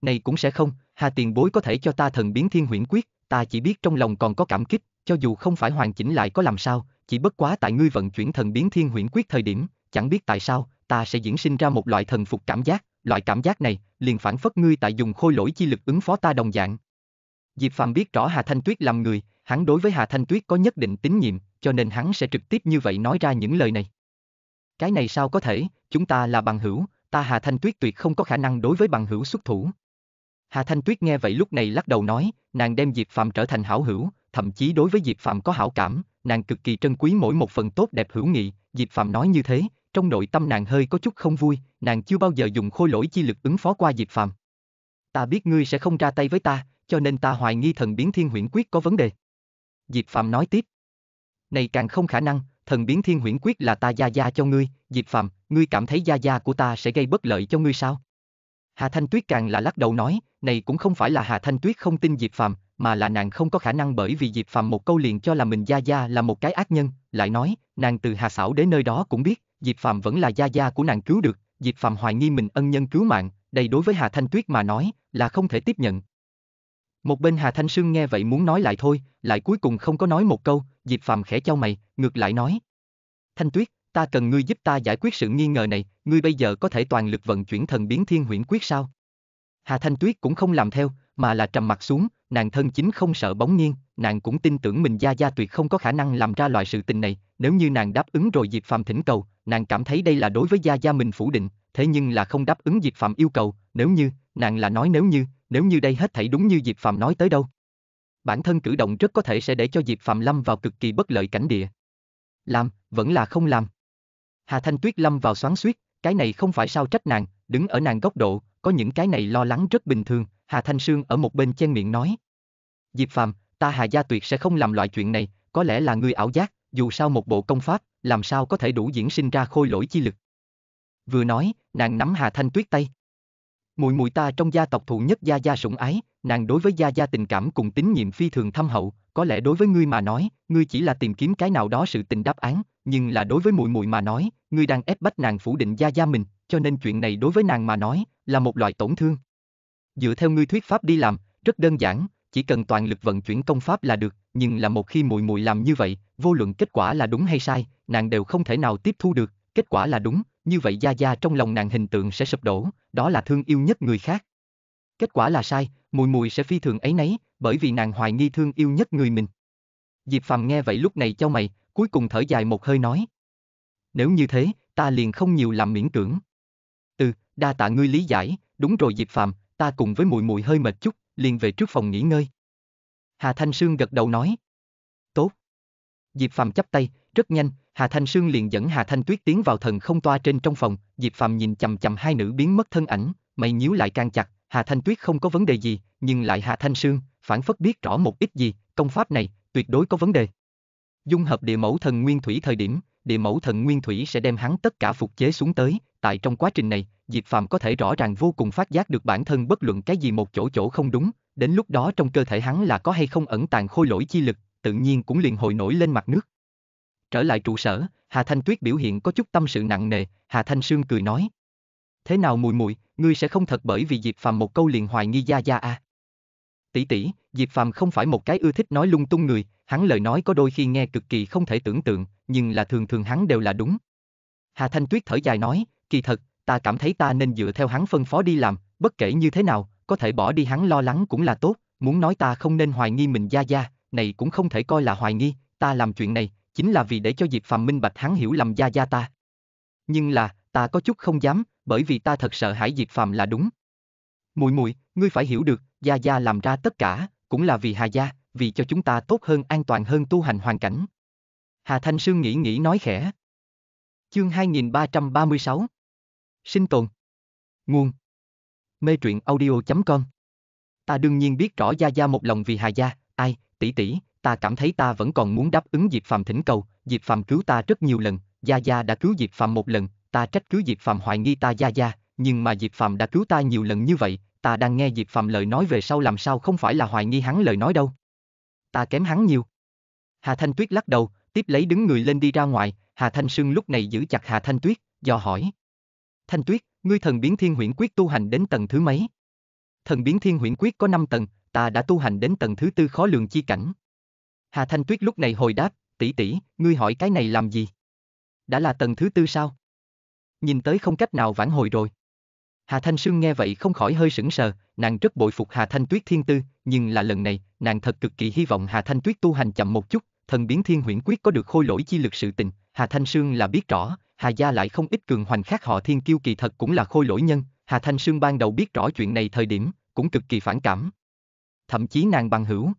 Này cũng sẽ không, Hà tiền bối có thể cho ta thần biến thiên huyễn quyết, ta chỉ biết trong lòng còn có cảm kích, cho dù không phải hoàn chỉnh lại có làm sao, chỉ bất quá tại ngươi vận chuyển thần biến thiên huyễn quyết thời điểm, chẳng biết tại sao, ta sẽ diễn sinh ra một loại thần phục cảm giác, loại cảm giác này, liền phản phất ngươi tại dùng khôi lỗi chi lực ứng phó ta đồng dạng. Diệp Phàm biết rõ Hà Thanh Tuyết làm người, hắn đối với Hà Thanh Tuyết có nhất định tín nhiệm, cho nên hắn sẽ trực tiếp như vậy nói ra những lời này. Cái này sao có thể, chúng ta là bằng hữu, ta Hà Thanh Tuyết tuyệt không có khả năng đối với bằng hữu xuất thủ. Hà Thanh Tuyết nghe vậy lúc này lắc đầu nói, nàng đem Diệp Phạm trở thành hảo hữu, thậm chí đối với Diệp Phạm có hảo cảm, nàng cực kỳ trân quý mỗi một phần tốt đẹp hữu nghị, Diệp Phạm nói như thế, trong nội tâm nàng hơi có chút không vui, nàng chưa bao giờ dùng khôi lỗi chi lực ứng phó qua Diệp Phạm. Ta biết ngươi sẽ không ra tay với ta, cho nên ta hoài nghi thần biến thiên huyễn quyết có vấn đề. Diệp Phạm nói tiếp. Này càng không khả năng, thần biến thiên huyễn quyết là ta gia gia cho ngươi, Diệp Phạm, ngươi cảm thấy gia gia của ta sẽ gây bất lợi cho ngươi sao? Hà Thanh Tuyết càng là lắc đầu nói, này cũng không phải là Hà Thanh Tuyết không tin Diệp Phạm, mà là nàng không có khả năng bởi vì Diệp Phàm một câu liền cho là mình Gia Gia là một cái ác nhân, lại nói, nàng từ Hà Sảo đến nơi đó cũng biết, Diệp Phàm vẫn là Gia Gia của nàng cứu được, Diệp Phàm hoài nghi mình ân nhân cứu mạng, đây đối với Hà Thanh Tuyết mà nói, là không thể tiếp nhận. Một bên Hà Thanh Sương nghe vậy muốn nói lại thôi, lại cuối cùng không có nói một câu, Diệp Phàm khẽ cho mày, ngược lại nói. Thanh Tuyết, ta cần ngươi giúp ta giải quyết sự nghi ngờ này, ngươi bây giờ có thể toàn lực vận chuyển thần biến thiên huyễn quyết sao? Hà Thanh Tuyết cũng không làm theo, mà là trầm mặt xuống, nàng thân chính không sợ bóng nghiêng, nàng cũng tin tưởng mình Gia Gia tuyệt không có khả năng làm ra loại sự tình này, nếu như nàng đáp ứng rồi Diệp Phàm thỉnh cầu, nàng cảm thấy đây là đối với Gia Gia mình phủ định, thế nhưng là không đáp ứng Diệp Phàm yêu cầu, nếu như, nàng là nói nếu như, nếu như đây hết thảy đúng như Diệp Phàm nói tới đâu. Bản thân cử động rất có thể sẽ để cho Diệp Phàm lâm vào cực kỳ bất lợi cảnh địa. Làm, vẫn là không làm. Hà Thanh Tuyết lâm vào xoắn xuýt, cái này không phải sao trách nàng, đứng ở nàng góc độ, có những cái này lo lắng rất bình thường, Hà Thanh Sương ở một bên chen miệng nói. Diệp Phàm, ta Hà Gia Tuyệt sẽ không làm loại chuyện này, có lẽ là người ảo giác, dù sao một bộ công pháp, làm sao có thể đủ diễn sinh ra khôi lỗi chi lực. Vừa nói, nàng nắm Hà Thanh Tuyết tay. Mùi mùi ta trong gia tộc thụ nhất gia gia sủng ái, nàng đối với gia gia tình cảm cùng tín nhiệm phi thường thâm hậu, có lẽ đối với ngươi mà nói, ngươi chỉ là tìm kiếm cái nào đó sự tình đáp án, nhưng là đối với mùi mùi mà nói, ngươi đang ép bách nàng phủ định gia gia mình, cho nên chuyện này đối với nàng mà nói, là một loại tổn thương. Dựa theo ngươi thuyết pháp đi làm, rất đơn giản, chỉ cần toàn lực vận chuyển công pháp là được, nhưng là một khi mùi mùi làm như vậy, vô luận kết quả là đúng hay sai, nàng đều không thể nào tiếp thu được, kết quả là đúng, như vậy gia gia trong lòng nàng hình tượng sẽ sụp đổ, đó là thương yêu nhất người khác. Kết quả là sai, mùi mùi sẽ phi thường ấy nấy, bởi vì nàng hoài nghi thương yêu nhất người mình. Diệp Phàm nghe vậy lúc này cho mày, cuối cùng thở dài một hơi nói. Nếu như thế, ta liền không nhiều làm miễn cưỡng. Ừ, đa tạ ngươi lý giải, đúng rồi Diệp Phàm, ta cùng với mùi mùi hơi mệt chút, liền về trước phòng nghỉ ngơi. Hà Thanh Sương gật đầu nói. Tốt. Diệp Phạm chắp tay, rất nhanh, Hà Thanh Sương liền dẫn Hà Thanh Tuyết tiến vào thần không toa trên trong phòng, Diệp Phạm nhìn chầm chầm hai nữ biến mất thân ảnh, mày nhíu lại càng chặt, Hà Thanh Tuyết không có vấn đề gì, nhưng lại Hà Thanh Sương, phản phất biết rõ một ít gì, công pháp này, tuyệt đối có vấn đề. Dung hợp địa mẫu thần nguyên thủy thời điểm, địa mẫu thần nguyên thủy sẽ đem hắn tất cả phục chế xuống tới, tại trong quá trình này, Diệp Phạm có thể rõ ràng vô cùng phát giác được bản thân bất luận cái gì một chỗ chỗ không đúng, đến lúc đó trong cơ thể hắn là có hay không ẩn tàng khôi lỗi chi lực, tự nhiên cũng liền hồi nổi lên mặt nước. Trở lại trụ sở, Hà Thanh Tuyết biểu hiện có chút tâm sự nặng nề, Hà Thanh Sương cười nói. Thế nào mùi mùi, ngươi sẽ không thật bởi vì Diệp Phàm một câu liền hoài nghi gia gia a. À? Tỷ tỷ, Diệp Phàm không phải một cái ưa thích nói lung tung người, hắn lời nói có đôi khi nghe cực kỳ không thể tưởng tượng, nhưng là thường thường hắn đều là đúng. Hà Thanh Tuyết thở dài nói, kỳ thật, ta cảm thấy ta nên dựa theo hắn phân phó đi làm, bất kể như thế nào, có thể bỏ đi hắn lo lắng cũng là tốt, muốn nói ta không nên hoài nghi mình gia gia, này cũng không thể coi là hoài nghi, ta làm chuyện này, chính là vì để cho Diệp phạm minh bạch hắn hiểu lầm gia gia ta. Nhưng là, ta có chút không dám, bởi vì ta thật sợ hãi Diệp phạm là đúng. Mùi mùi, ngươi phải hiểu được, gia gia làm ra tất cả, cũng là vì Hà gia, vì cho chúng ta tốt hơn an toàn hơn tu hành hoàn cảnh. Hà Thanh Sương nghĩ nghĩ nói khẽ. Chương 2336 Sinh tồn. Nguồn. Mê truyện audio.com Ta đương nhiên biết rõ Gia Gia một lòng vì Hà Gia, ai, tỷ tỷ, ta cảm thấy ta vẫn còn muốn đáp ứng Diệp Phàm thỉnh cầu, Diệp Phàm cứu ta rất nhiều lần, Gia Gia đã cứu Diệp Phàm một lần, ta trách cứ Diệp Phàm hoài nghi ta Gia Gia, nhưng mà Diệp Phàm đã cứu ta nhiều lần như vậy, ta đang nghe Diệp Phàm lời nói về sau làm sao không phải là hoài nghi hắn lời nói đâu. Ta kém hắn nhiều. Hà Thanh Tuyết lắc đầu, tiếp lấy đứng người lên đi ra ngoài, Hà Thanh Sương lúc này giữ chặt Hà Thanh Tuyết, do hỏi. Thanh Tuyết, ngươi thần biến thiên huyễn quyết tu hành đến tầng thứ mấy? Thần biến thiên huyễn quyết có 5 tầng, ta đã tu hành đến tầng thứ tư khó lường chi cảnh. Hà Thanh Tuyết lúc này hồi đáp, tỷ tỷ, ngươi hỏi cái này làm gì? Đã là tầng thứ tư sao? Nhìn tới không cách nào vãn hồi rồi. Hà Thanh Sương nghe vậy không khỏi hơi sững sờ, nàng rất bội phục Hà Thanh Tuyết thiên tư, nhưng là lần này, nàng thật cực kỳ hy vọng Hà Thanh Tuyết tu hành chậm một chút, thần biến thiên huyễn quyết có được khôi lỗi chi lực sự tình, Hà Thanh Sương là biết rõ, Hà Gia lại không ít cường hoành khác họ thiên kiêu kỳ thật cũng là khôi lỗi nhân, Hà Thanh Sương ban đầu biết rõ chuyện này thời điểm, cũng cực kỳ phản cảm. Thậm chí nàng bằng hữu.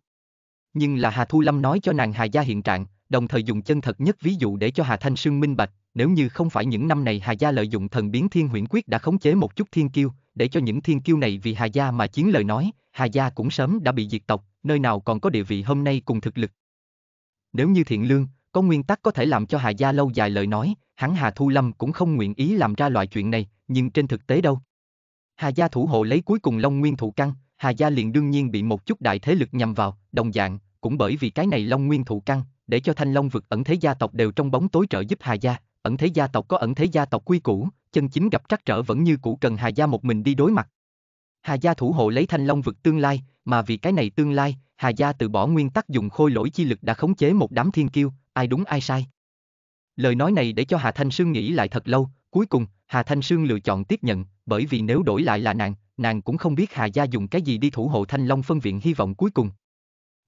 Nhưng là Hà Thu Lâm nói cho nàng Hà Gia hiện trạng, đồng thời dùng chân thật nhất ví dụ để cho Hà Thanh Sương minh bạch, nếu như không phải những năm này Hà Gia lợi dụng thần biến thiên huyễn quyết đã khống chế một chút thiên kiêu, để cho những thiên kiêu này vì Hà Gia mà chiến lời nói, Hà Gia cũng sớm đã bị diệt tộc, nơi nào còn có địa vị hôm nay cùng thực lực. Nếu như thiện lương, có nguyên tắc có thể làm cho Hà Gia lâu dài lời nói, hắn Hà Thu Lâm cũng không nguyện ý làm ra loại chuyện này, nhưng trên thực tế đâu. Hà gia thủ hộ lấy cuối cùng Long Nguyên thủ căn, Hà gia liền đương nhiên bị một chút đại thế lực nhằm vào, đồng dạng, cũng bởi vì cái này Long Nguyên thủ căn, để cho Thanh Long vực ẩn thế gia tộc đều trong bóng tối trợ giúp Hà gia, ẩn thế gia tộc có ẩn thế gia tộc quy củ, chân chính gặp trắc trở vẫn như cũ cần Hà gia một mình đi đối mặt. Hà gia thủ hộ lấy Thanh Long vực tương lai, mà vì cái này tương lai, Hà gia từ bỏ nguyên tắc dùng khôi lỗi chi lực đã khống chế một đám thiên kiêu, ai đúng ai sai. Lời nói này để cho Hà Thanh Sương nghĩ lại thật lâu, cuối cùng, Hà Thanh Sương lựa chọn tiếp nhận, bởi vì nếu đổi lại là nàng, nàng cũng không biết Hà Gia dùng cái gì đi thủ hộ Thanh Long phân viện hy vọng cuối cùng.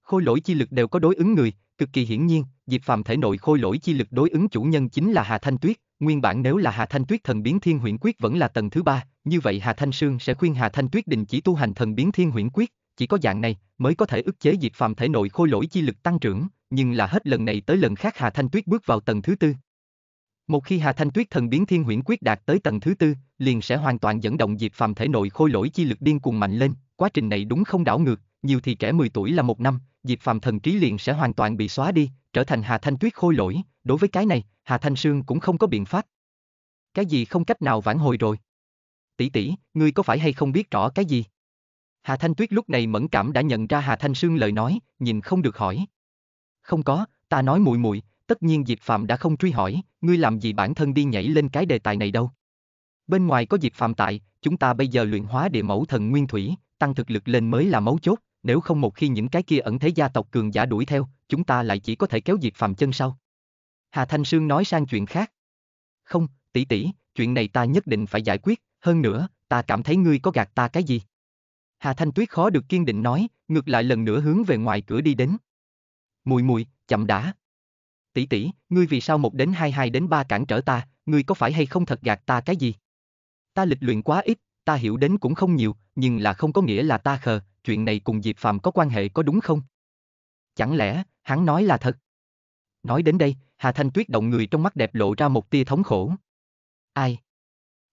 Khôi lỗi chi lực đều có đối ứng người, cực kỳ hiển nhiên, Diệp Phàm thể nội khôi lỗi chi lực đối ứng chủ nhân chính là Hà Thanh Tuyết, nguyên bản nếu là Hà Thanh Tuyết thần biến thiên huyễn quyết vẫn là tầng thứ ba, như vậy Hà Thanh Sương sẽ khuyên Hà Thanh Tuyết đình chỉ tu hành thần biến thiên huyễn quyết, chỉ có dạng này mới có thể ức chế Diệp Phàm thể nội khôi lỗi chi lực tăng trưởng, nhưng là hết lần này tới lần khác Hà Thanh Tuyết bước vào tầng thứ tư. Một khi Hà Thanh Tuyết thần biến thiên huyễn quyết đạt tới tầng thứ tư, liền sẽ hoàn toàn dẫn động Diệp Phàm thể nội khôi lỗi chi lực điên cuồng mạnh lên, quá trình này đúng không đảo ngược, nhiều thì trẻ 10 tuổi là một năm, Diệp Phàm thần trí liền sẽ hoàn toàn bị xóa đi, trở thành Hà Thanh Tuyết khôi lỗi, đối với cái này, Hà Thanh Sương cũng không có biện pháp. Cái gì không cách nào vãn hồi rồi? Tỷ tỷ, ngươi có phải hay không biết rõ cái gì? Hà Thanh Tuyết lúc này mẫn cảm đã nhận ra Hà Thanh Sương lời nói, nhìn không được hỏi. Không có, ta nói muội muội, tất nhiên Diệp Phạm đã không truy hỏi, ngươi làm gì bản thân đi nhảy lên cái đề tài này đâu. Bên ngoài có Diệp Phạm tại, chúng ta bây giờ luyện hóa địa mẫu thần nguyên thủy, tăng thực lực lên mới là mấu chốt, nếu không một khi những cái kia ẩn thế gia tộc cường giả đuổi theo, chúng ta lại chỉ có thể kéo Diệp Phạm chân sau. Hà Thanh Sương nói sang chuyện khác. Không, tỷ tỷ, chuyện này ta nhất định phải giải quyết, hơn nữa, ta cảm thấy ngươi có gạt ta cái gì. Hà Thanh Tuyết khó được kiên định nói, ngược lại lần nữa hướng về ngoài cửa đi đến. Mùi mùi, chậm đã. Tỷ tỷ, ngươi vì sao một đến hai hai đến ba cản trở ta, ngươi có phải hay không thật gạt ta cái gì? Ta lịch luyện quá ít, ta hiểu đến cũng không nhiều, nhưng là không có nghĩa là ta khờ, chuyện này cùng Diệp Phàm có quan hệ có đúng không? Chẳng lẽ, hắn nói là thật? Nói đến đây, Hà Thanh Tuyết động người trong mắt đẹp lộ ra một tia thống khổ. Ai?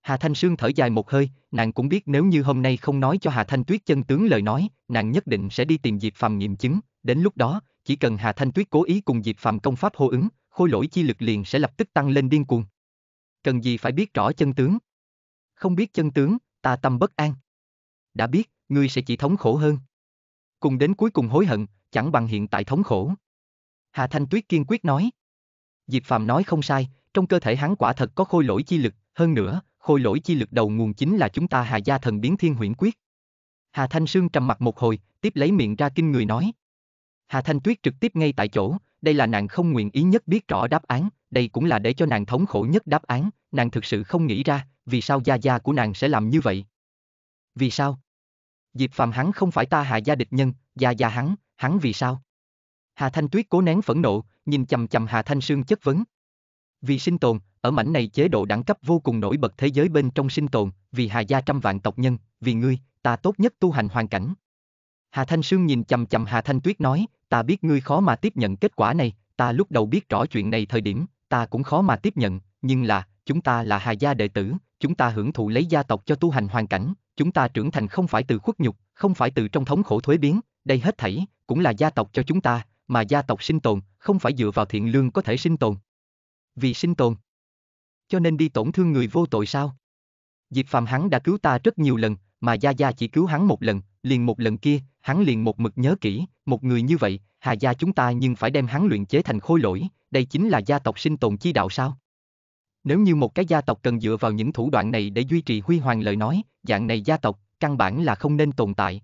Hà Thanh Sương thở dài một hơi, nàng cũng biết nếu như hôm nay không nói cho Hà Thanh Tuyết chân tướng lời nói, nàng nhất định sẽ đi tìm Diệp Phàm nghiệm chứng, đến lúc đó, chỉ cần Hà Thanh Tuyết cố ý cùng Diệp Phạm công pháp hô ứng, khôi lỗi chi lực liền sẽ lập tức tăng lên điên cuồng. Cần gì phải biết rõ chân tướng? Không biết chân tướng, ta tâm bất an. Đã biết, ngươi sẽ chỉ thống khổ hơn. Cùng đến cuối cùng hối hận, chẳng bằng hiện tại thống khổ. Hà Thanh Tuyết kiên quyết nói. Diệp Phạm nói không sai, trong cơ thể hắn quả thật có khôi lỗi chi lực, hơn nữa, khôi lỗi chi lực đầu nguồn chính là chúng ta Hà gia thần biến thiên huyễn quyết. Hà Thanh Sương trầm mặt một hồi, tiếp lấy miệng ra kinh người nói. Hà Thanh Tuyết trực tiếp ngay tại chỗ, đây là nàng không nguyện ý nhất biết rõ đáp án, đây cũng là để cho nàng thống khổ nhất đáp án, nàng thực sự không nghĩ ra, vì sao gia gia của nàng sẽ làm như vậy. Vì sao? Diệp Phạm hắn không phải ta hạ gia địch nhân, gia gia hắn, hắn vì sao? Hà Thanh Tuyết cố nén phẫn nộ, nhìn chầm chầm Hà Thanh Sương chất vấn. Vì sinh tồn, ở mảnh này chế độ đẳng cấp vô cùng nổi bật thế giới bên trong sinh tồn, vì Hà gia trăm vạn tộc nhân, vì ngươi, ta tốt nhất tu hành hoàn cảnh. Hà Thanh Sương nhìn chầm chầm Hà Thanh Tuyết nói, ta biết ngươi khó mà tiếp nhận kết quả này, ta lúc đầu biết rõ chuyện này thời điểm, ta cũng khó mà tiếp nhận, nhưng là, chúng ta là Hà gia đệ tử, chúng ta hưởng thụ lấy gia tộc cho tu hành hoàn cảnh, chúng ta trưởng thành không phải từ khuất nhục, không phải từ trong thống khổ thuế biến, đây hết thảy, cũng là gia tộc cho chúng ta, mà gia tộc sinh tồn, không phải dựa vào thiện lương có thể sinh tồn. Vì sinh tồn. Cho nên đi tổn thương người vô tội sao? Diệp Phạm hắn đã cứu ta rất nhiều lần, mà Gia Gia chỉ cứu hắn một lần, liền một lần kia, hắn liền một mực nhớ kỹ, một người như vậy, Hà gia chúng ta nhưng phải đem hắn luyện chế thành khôi lỗi, đây chính là gia tộc sinh tồn chi đạo sao? Nếu như một cái gia tộc cần dựa vào những thủ đoạn này để duy trì huy hoàng lời nói, dạng này gia tộc, căn bản là không nên tồn tại.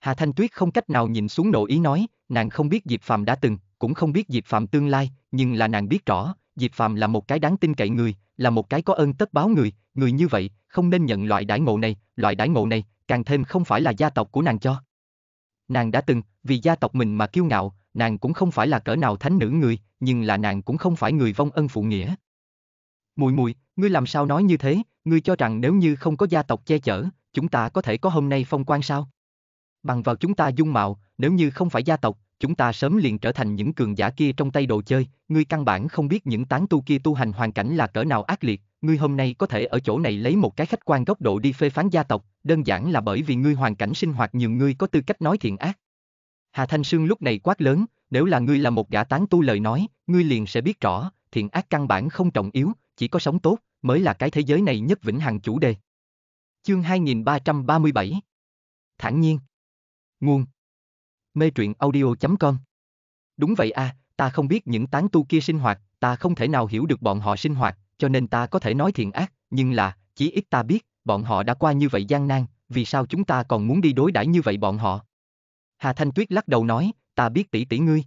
Hà Thanh Tuyết không cách nào nhìn xuống nội ý nói, nàng không biết Diệp Phạm đã từng, cũng không biết Diệp Phạm tương lai, nhưng là nàng biết rõ, Diệp Phạm là một cái đáng tin cậy người, là một cái có ơn tất báo người, người như vậy, không nên nhận loại đãi ngộ này, loại đãi ngộ này, càng thêm không phải là gia tộc của nàng cho. Nàng đã từng, vì gia tộc mình mà kiêu ngạo, nàng cũng không phải là cỡ nào thánh nữ người, nhưng là nàng cũng không phải người vong ân phụ nghĩa. Mùi mùi, ngươi làm sao nói như thế, ngươi cho rằng nếu như không có gia tộc che chở, chúng ta có thể có hôm nay phong quan sao? Bằng vào chúng ta dung mạo, nếu như không phải gia tộc, chúng ta sớm liền trở thành những cường giả kia trong tay đồ chơi, ngươi căn bản không biết những tán tu kia tu hành hoàn cảnh là cỡ nào ác liệt, ngươi hôm nay có thể ở chỗ này lấy một cái khách quan góc độ đi phê phán gia tộc, đơn giản là bởi vì ngươi hoàn cảnh sinh hoạt nhiều ngươi có tư cách nói thiện ác. Hà Thanh Sương lúc này quát lớn, nếu là ngươi là một gã tán tu lời nói, ngươi liền sẽ biết rõ, thiện ác căn bản không trọng yếu, chỉ có sống tốt, mới là cái thế giới này nhất vĩnh hằng chủ đề. Chương 2337 Thản nhiên Nguồn Mê truyện audio.com Đúng vậy a, à, ta không biết những tán tu kia sinh hoạt, ta không thể nào hiểu được bọn họ sinh hoạt, cho nên ta có thể nói thiện ác, nhưng là, chỉ ít ta biết, bọn họ đã qua như vậy gian nan, vì sao chúng ta còn muốn đi đối đãi như vậy bọn họ? Hà Thanh Tuyết lắc đầu nói, ta biết tỷ tỷ ngươi.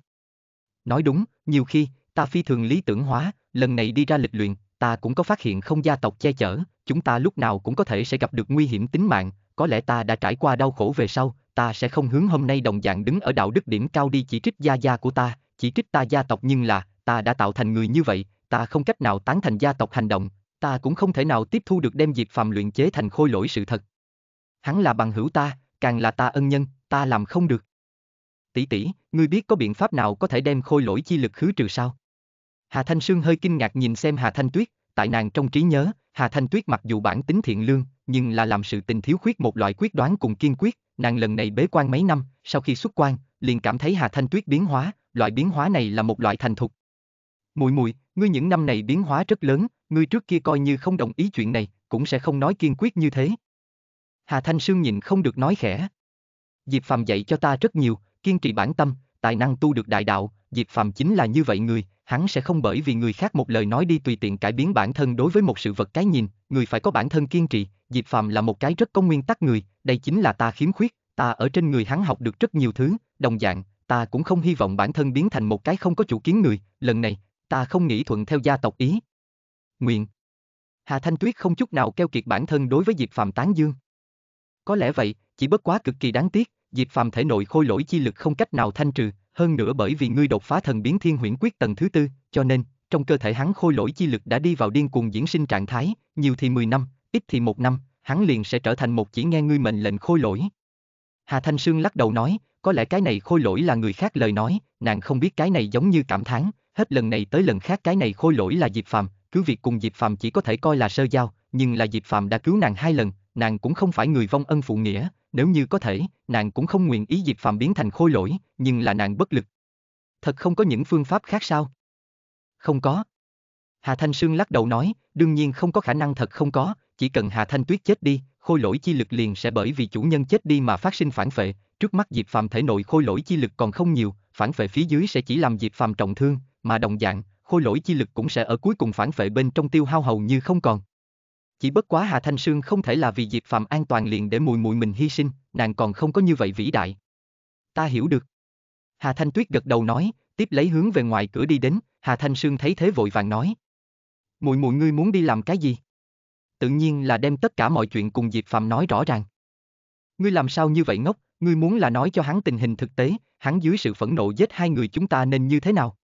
Nói đúng, nhiều khi, ta phi thường lý tưởng hóa, lần này đi ra lịch luyện, ta cũng có phát hiện không gia tộc che chở, chúng ta lúc nào cũng có thể sẽ gặp được nguy hiểm tính mạng, có lẽ ta đã trải qua đau khổ về sau, ta sẽ không hướng hôm nay đồng dạng đứng ở đạo đức điểm cao đi chỉ trích gia gia của ta, chỉ trích ta gia tộc nhưng là, ta đã tạo thành người như vậy, ta không cách nào tán thành gia tộc hành động, ta cũng không thể nào tiếp thu được đem Diệp Phàm luyện chế thành khôi lỗi sự thật. Hắn là bằng hữu ta, càng là ta ân nhân, ta làm không được. Tỷ tỷ, ngươi biết có biện pháp nào có thể đem khôi lỗi chi lực khứ trừ sao? Hà Thanh Sương hơi kinh ngạc nhìn xem Hà Thanh Tuyết, tại nàng trong trí nhớ, Hà Thanh Tuyết mặc dù bản tính thiện lương, nhưng là làm sự tình thiếu khuyết một loại quyết đoán cùng kiên quyết, nàng lần này bế quan mấy năm, sau khi xuất quan, liền cảm thấy Hà Thanh Tuyết biến hóa, loại biến hóa này là một loại thành thục. Mùi mùi, ngươi những năm này biến hóa rất lớn, ngươi trước kia coi như không đồng ý chuyện này, cũng sẽ không nói kiên quyết như thế. Hà Thanh Sương nhìn không được nói khẽ. Diệp Phàm dạy cho ta rất nhiều, kiên trì bản tâm, tài năng tu được đại đạo, Diệp Phàm chính là như vậy người, hắn sẽ không bởi vì người khác một lời nói đi tùy tiện cải biến bản thân đối với một sự vật cái nhìn, người phải có bản thân kiên trì, Diệp Phàm là một cái rất có nguyên tắc người, đây chính là ta khiếm khuyết, ta ở trên người hắn học được rất nhiều thứ, đồng dạng, ta cũng không hy vọng bản thân biến thành một cái không có chủ kiến người, lần này, ta không nghĩ thuận theo gia tộc ý. Nguyện Hà Thanh Tuyết không chút nào keo kiệt bản thân đối với Diệp Phàm tán dương. Có lẽ vậy, chỉ bất quá cực kỳ đáng tiếc, Diệp Phàm thể nội khôi lỗi chi lực không cách nào thanh trừ, hơn nữa bởi vì ngươi đột phá thần biến thiên huyễn quyết tầng thứ tư, cho nên, trong cơ thể hắn khôi lỗi chi lực đã đi vào điên cuồng diễn sinh trạng thái, nhiều thì 10 năm, ít thì một năm, hắn liền sẽ trở thành một chỉ nghe ngươi mệnh lệnh khôi lỗi. Hà Thanh Sương lắc đầu nói, có lẽ cái này khôi lỗi là người khác lời nói, nàng không biết cái này giống như cảm thán, hết lần này tới lần khác cái này khôi lỗi là Diệp Phàm, cứ việc cùng Diệp Phàm chỉ có thể coi là sơ giao, nhưng là Diệp Phàm đã cứu nàng hai lần, nàng cũng không phải người vong ân phụ nghĩa, nếu như có thể, nàng cũng không nguyện ý Diệp Phạm biến thành khôi lỗi, nhưng là nàng bất lực. Thật không có những phương pháp khác sao? Không có. Hà Thanh Sương lắc đầu nói, đương nhiên không có khả năng thật không có, chỉ cần Hà Thanh Tuyết chết đi, khôi lỗi chi lực liền sẽ bởi vì chủ nhân chết đi mà phát sinh phản phệ, trước mắt Diệp phạm thể nội khôi lỗi chi lực còn không nhiều, phản phệ phía dưới sẽ chỉ làm Diệp phạm trọng thương, mà đồng dạng, khôi lỗi chi lực cũng sẽ ở cuối cùng phản phệ bên trong tiêu hao hầu như không còn. Chỉ bất quá Hà Thanh Sương không thể là vì Diệp Phạm an toàn liền để mùi mùi mình hy sinh, nàng còn không có như vậy vĩ đại. Ta hiểu được. Hà Thanh Tuyết gật đầu nói, tiếp lấy hướng về ngoài cửa đi đến, Hà Thanh Sương thấy thế vội vàng nói. Mùi mùi ngươi muốn đi làm cái gì? Tự nhiên là đem tất cả mọi chuyện cùng Diệp Phạm nói rõ ràng. Ngươi làm sao như vậy ngốc, ngươi muốn là nói cho hắn tình hình thực tế, hắn dưới sự phẫn nộ giết hai người chúng ta nên như thế nào?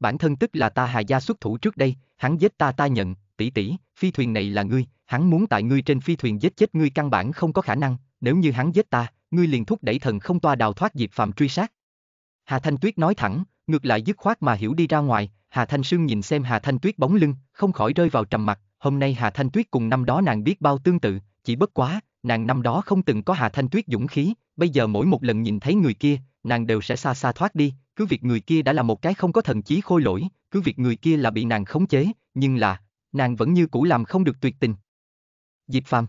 Bản thân tức là ta Hà Gia xuất thủ trước đây, hắn giết ta ta nhận, tỷ tỷ, phi thuyền này là ngươi, hắn muốn tại ngươi trên phi thuyền giết chết ngươi căn bản không có khả năng, nếu như hắn giết ta, ngươi liền thúc đẩy thần không toa đào thoát Diệp Phạm truy sát. Hà Thanh Tuyết nói thẳng, ngược lại dứt khoát mà hiểu đi ra ngoài, Hà Thanh Sương nhìn xem Hà Thanh Tuyết bóng lưng, không khỏi rơi vào trầm mặc, hôm nay Hà Thanh Tuyết cùng năm đó nàng biết bao tương tự, chỉ bất quá, nàng năm đó không từng có Hà Thanh Tuyết dũng khí, bây giờ mỗi một lần nhìn thấy người kia, nàng đều sẽ xa xa thoát đi, cứ việc người kia đã là một cái không có thần chí khôi lỗi, cứ việc người kia là bị nàng khống chế, nhưng là, nàng vẫn như cũ làm không được tuyệt tình. Diệp Phạm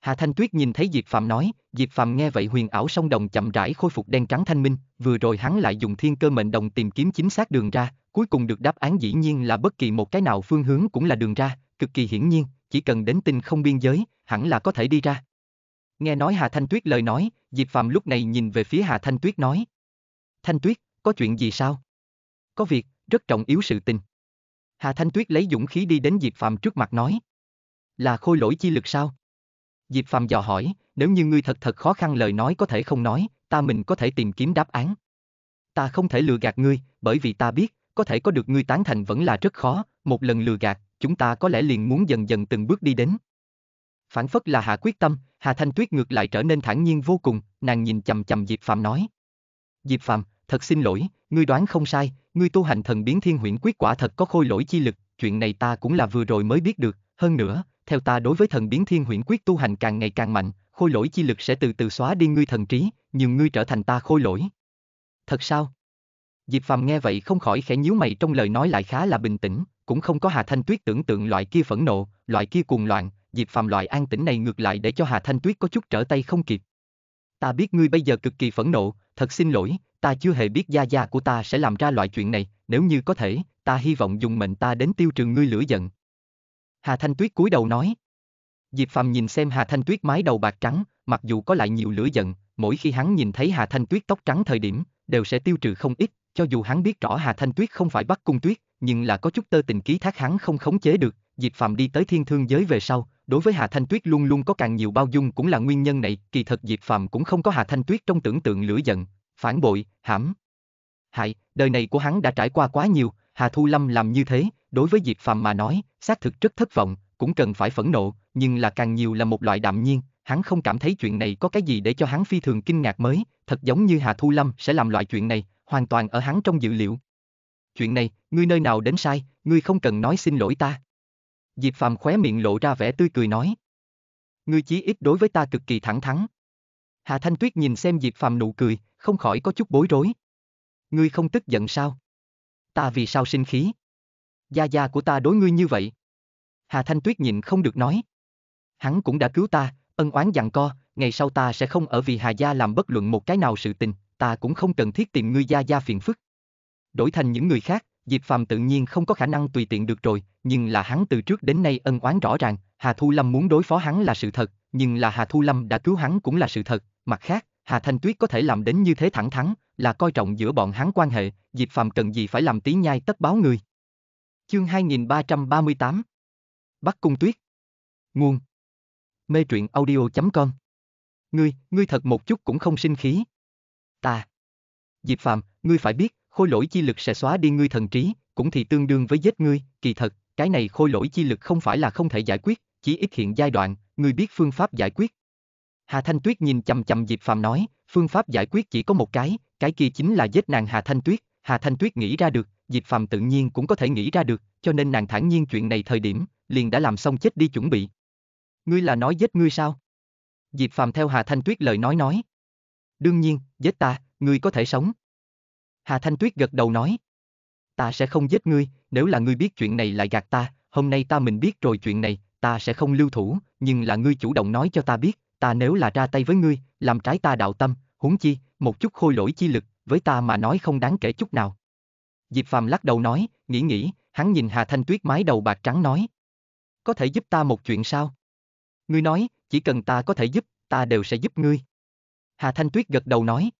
Hà Thanh Tuyết nhìn thấy Diệp Phạm nói, Diệp Phạm nghe vậy huyền ảo sông đồng chậm rãi khôi phục đen trắng thanh minh, vừa rồi hắn lại dùng thiên cơ mệnh đồng tìm kiếm chính xác đường ra, cuối cùng được đáp án dĩ nhiên là bất kỳ một cái nào phương hướng cũng là đường ra, cực kỳ hiển nhiên, chỉ cần đến tinh không biên giới, hẳn là có thể đi ra. Nghe nói Hà Thanh Tuyết lời nói, Diệp Phạm lúc này nhìn về phía Hà Thanh Tuyết nói. Thanh Tuyết, có chuyện gì sao? Có việc, rất trọng yếu sự tình. Hà Thanh Tuyết lấy dũng khí đi đến Diệp Phàm trước mặt nói. Là khôi lỗi chi lực sao? Diệp Phàm dò hỏi, nếu như ngươi thật thật khó khăn lời nói có thể không nói, ta mình có thể tìm kiếm đáp án. Ta không thể lừa gạt ngươi, bởi vì ta biết, có thể có được ngươi tán thành vẫn là rất khó, một lần lừa gạt, chúng ta có lẽ liền muốn dần dần từng bước đi đến. Phản phất là hạ quyết tâm, Hà Thanh Tuyết ngược lại trở nên thản nhiên vô cùng, nàng nhìn chầm chầm Diệp Phạm nói. Diệp Phạm, thật xin lỗi, ngươi đoán không sai, ngươi tu hành thần biến thiên huyễn quyết quả thật có khôi lỗi chi lực, chuyện này ta cũng là vừa rồi mới biết được, hơn nữa, theo ta đối với thần biến thiên huyễn quyết tu hành càng ngày càng mạnh, khôi lỗi chi lực sẽ từ từ xóa đi ngươi thần trí, nhưng ngươi trở thành ta khôi lỗi. Thật sao? Diệp Phàm nghe vậy không khỏi khẽ nhíu mày trong lời nói lại khá là bình tĩnh, cũng không có Hà Thanh Tuyết tưởng tượng loại kia phẫn nộ, loại kia cuồng loạn, Diệp Phàm loại an tĩnh này ngược lại để cho Hà Thanh Tuyết có chút trở tay không kịp. Ta biết ngươi bây giờ cực kỳ phẫn nộ, thật xin lỗi, ta chưa hề biết gia gia của ta sẽ làm ra loại chuyện này, nếu như có thể, ta hy vọng dùng mệnh ta đến tiêu trừ ngươi lửa giận. Hà Thanh Tuyết cúi đầu nói. Diệp Phạm nhìn xem Hà Thanh Tuyết mái đầu bạc trắng, mặc dù có lại nhiều lửa giận, mỗi khi hắn nhìn thấy Hà Thanh Tuyết tóc trắng thời điểm, đều sẽ tiêu trừ không ít, cho dù hắn biết rõ Hà Thanh Tuyết không phải bắt cung tuyết, nhưng là có chút tơ tình ký thác hắn không khống chế được, Diệp Phạm đi tới thiên thương giới về sau, đối với Hà Thanh Tuyết luôn luôn có càng nhiều bao dung cũng là nguyên nhân này, kỳ thật Diệp Phạm cũng không có Hà Thanh Tuyết trong tưởng tượng lửa giận, phản bội, hãm. Hại, đời này của hắn đã trải qua quá nhiều, Hà Thu Lâm làm như thế, đối với Diệp Phạm mà nói, xác thực rất thất vọng, cũng cần phải phẫn nộ, nhưng là càng nhiều là một loại đạm nhiên, hắn không cảm thấy chuyện này có cái gì để cho hắn phi thường kinh ngạc mới, thật giống như Hà Thu Lâm sẽ làm loại chuyện này, hoàn toàn ở hắn trong dự liệu. Chuyện này, ngươi nơi nào đến sai, ngươi không cần nói xin lỗi ta. Diệp Phạm khóe miệng lộ ra vẻ tươi cười nói. Ngươi chí ít đối với ta cực kỳ thẳng thắn. Hà Thanh Tuyết nhìn xem Diệp Phạm nụ cười, không khỏi có chút bối rối. Ngươi không tức giận sao? Ta vì sao sinh khí? Gia gia của ta đối ngươi như vậy. Hà Thanh Tuyết nhịn không được nói. Hắn cũng đã cứu ta, ân oán dặn co, ngày sau ta sẽ không ở vì Hà Gia làm bất luận một cái nào sự tình, ta cũng không cần thiết tìm ngươi Gia Gia phiền phức. Đổi thành những người khác, Diệp Phàm tự nhiên không có khả năng tùy tiện được rồi, nhưng là hắn từ trước đến nay ân oán rõ ràng, Hà Thu Lâm muốn đối phó hắn là sự thật, nhưng là Hà Thu Lâm đã cứu hắn cũng là sự thật, mặt khác, Hà Thanh Tuyết có thể làm đến như thế thẳng thắn, là coi trọng giữa bọn hắn quan hệ, Diệp Phàm cần gì phải làm tí nhai tất báo người. Chương 2338 bắt Cung Tuyết Nguồn Mê truyện audio.com Ngươi, ngươi thật một chút cũng không sinh khí. Ta Diệp Phàm, ngươi phải biết, khôi lỗi chi lực sẽ xóa đi ngươi thần trí, cũng thì tương đương với giết ngươi, kỳ thật, cái này khôi lỗi chi lực không phải là không thể giải quyết, chỉ ít hiện giai đoạn, ngươi biết phương pháp giải quyết, Hà Thanh Tuyết nhìn chầm chầm Diệp Phạm nói, phương pháp giải quyết chỉ có một cái, cái kia chính là giết nàng Hà Thanh Tuyết. Hà Thanh Tuyết nghĩ ra được, Diệp Phạm tự nhiên cũng có thể nghĩ ra được, cho nên nàng thản nhiên chuyện này thời điểm, liền đã làm xong chết đi chuẩn bị. Ngươi là nói giết ngươi sao? Diệp Phạm theo Hà Thanh Tuyết lời nói nói. Đương nhiên, giết ta, ngươi có thể sống. Hà Thanh Tuyết gật đầu nói. Ta sẽ không giết ngươi, nếu là ngươi biết chuyện này lại gạt ta, hôm nay ta mình biết rồi chuyện này, ta sẽ không lưu thủ, nhưng là ngươi chủ động nói cho ta biết, ta nếu là ra tay với ngươi, làm trái ta đạo tâm, huống chi, một chút khôi lỗi chi lực, với ta mà nói không đáng kể chút nào. Diệp Phàm lắc đầu nói, nghĩ nghĩ, hắn nhìn Hà Thanh Tuyết mái đầu bạc trắng nói. Có thể giúp ta một chuyện sao? Ngươi nói, chỉ cần ta có thể giúp, ta đều sẽ giúp ngươi. Hà Thanh Tuyết gật đầu nói.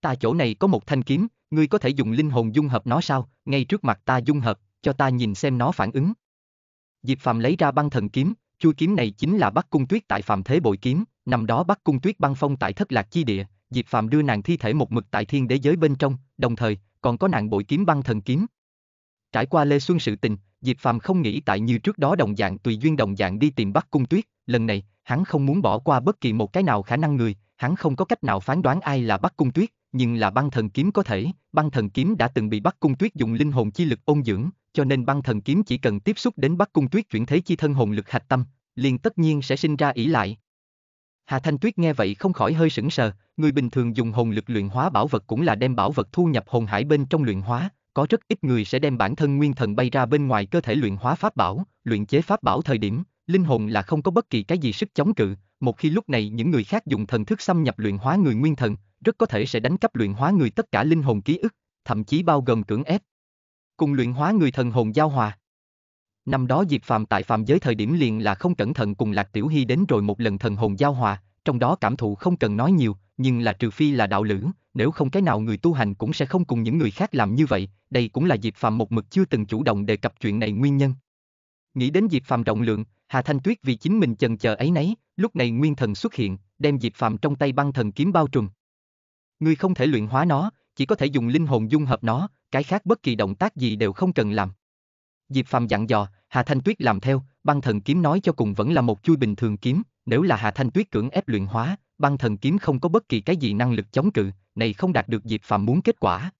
Ta chỗ này có một thanh kiếm, ngươi có thể dùng linh hồn dung hợp nó sao, ngay trước mặt ta dung hợp, cho ta nhìn xem nó phản ứng. Diệp Phàm lấy ra băng thần kiếm, Chuôi kiếm này chính là Bắc Cung Tuyết tại Phạm Thế Bội kiếm, năm đó Bắc Cung Tuyết băng phong tại Thất Lạc chi địa, Diệp Phạm đưa nàng thi thể một mực tại Thiên Đế giới bên trong, đồng thời còn có nàng bội kiếm băng thần kiếm. Trải qua Lê Xuân sự tình, Diệp Phạm không nghĩ tại như trước đó đồng dạng tùy duyên đồng dạng đi tìm Bắc Cung Tuyết, lần này, hắn không muốn bỏ qua bất kỳ một cái nào khả năng người, hắn không có cách nào phán đoán ai là Bắc Cung Tuyết, nhưng là băng thần kiếm có thể, băng thần kiếm đã từng bị Bắc Cung Tuyết dùng linh hồn chi lực ôn dưỡng, cho nên băng thần kiếm chỉ cần tiếp xúc đến Bắc Cung Tuyết chuyển thế chi thân hồn lực hạch tâm, liền tất nhiên sẽ sinh ra ỷ lại. Hà Thanh Tuyết nghe vậy không khỏi hơi sững sờ, người bình thường dùng hồn lực luyện hóa bảo vật cũng là đem bảo vật thu nhập hồn hải bên trong luyện hóa, có rất ít người sẽ đem bản thân nguyên thần bay ra bên ngoài cơ thể luyện hóa pháp bảo, luyện chế pháp bảo thời điểm, linh hồn là không có bất kỳ cái gì sức chống cự, một khi lúc này những người khác dùng thần thức xâm nhập luyện hóa người nguyên thần, rất có thể sẽ đánh cắp luyện hóa người tất cả linh hồn ký ức, thậm chí bao gồm cưỡng ép. Cùng luyện hóa người thần hồn giao hòa. Năm đó Diệp Phàm tại phàm giới thời điểm liền là không cẩn thận cùng Lạc Tiểu Hy đến rồi một lần thần hồn giao hòa, trong đó cảm thụ không cần nói nhiều, nhưng là trừ phi là đạo lữ, nếu không cái nào người tu hành cũng sẽ không cùng những người khác làm như vậy, đây cũng là Diệp Phàm một mực chưa từng chủ động đề cập chuyện này nguyên nhân. Nghĩ đến Diệp Phàm rộng lượng, Hà Thanh Tuyết vì chính mình chần chờ ấy nấy, lúc này nguyên thần xuất hiện, đem Diệp Phàm trong tay băng thần kiếm bao trùm. Ngươi không thể luyện hóa nó, chỉ có thể dùng linh hồn dung hợp nó, cái khác bất kỳ động tác gì đều không cần làm. Diệp Phàm dặn dò, Hà Thanh Tuyết làm theo, băng thần kiếm nói cho cùng vẫn là một chui bình thường kiếm, nếu là Hà Thanh Tuyết cưỡng ép luyện hóa, băng thần kiếm không có bất kỳ cái gì năng lực chống cự, này không đạt được Diệp Phàm muốn kết quả.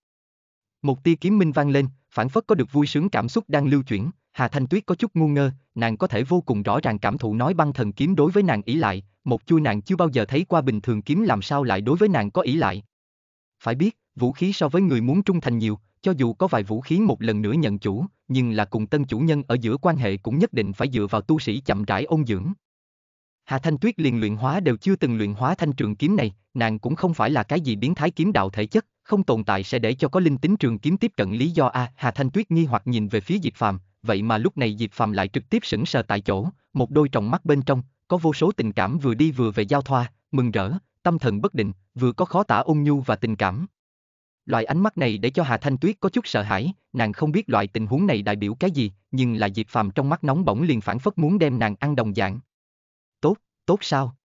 Một tia kiếm minh vang lên, phản phất có được vui sướng cảm xúc đang lưu chuyển, Hà Thanh Tuyết có chút ngu ngơ, nàng có thể vô cùng rõ ràng cảm thụ nói băng thần kiếm đối với nàng ý lại, một chui nàng chưa bao giờ thấy qua bình thường kiếm làm sao lại đối với nàng có ý lại. Phải biết, vũ khí so với người muốn trung thành nhiều, cho dù có vài vũ khí một lần nữa nhận chủ, nhưng là cùng tân chủ nhân ở giữa quan hệ cũng nhất định phải dựa vào tu sĩ chậm rãi ôn dưỡng. Hà Thanh Tuyết liền luyện hóa đều chưa từng luyện hóa thanh trường kiếm này, nàng cũng không phải là cái gì biến thái kiếm đạo thể chất, không tồn tại sẽ để cho có linh tính trường kiếm tiếp cận lý do a. Hà Thanh Tuyết nghi hoặc nhìn về phía Diệp Phàm, vậy mà lúc này Diệp Phàm lại trực tiếp sững sờ tại chỗ, một đôi tròng mắt bên trong có vô số tình cảm vừa đi vừa về giao thoa, mừng rỡ, tâm thần bất định, vừa có khó tả ôn nhu và tình cảm. Loại ánh mắt này để cho Hà Thanh Tuyết có chút sợ hãi, nàng không biết loại tình huống này đại biểu cái gì, nhưng là Diệp Phàm trong mắt nóng bỏng liền phản phất muốn đem nàng ăn đồng dạng. Tốt, tốt sao?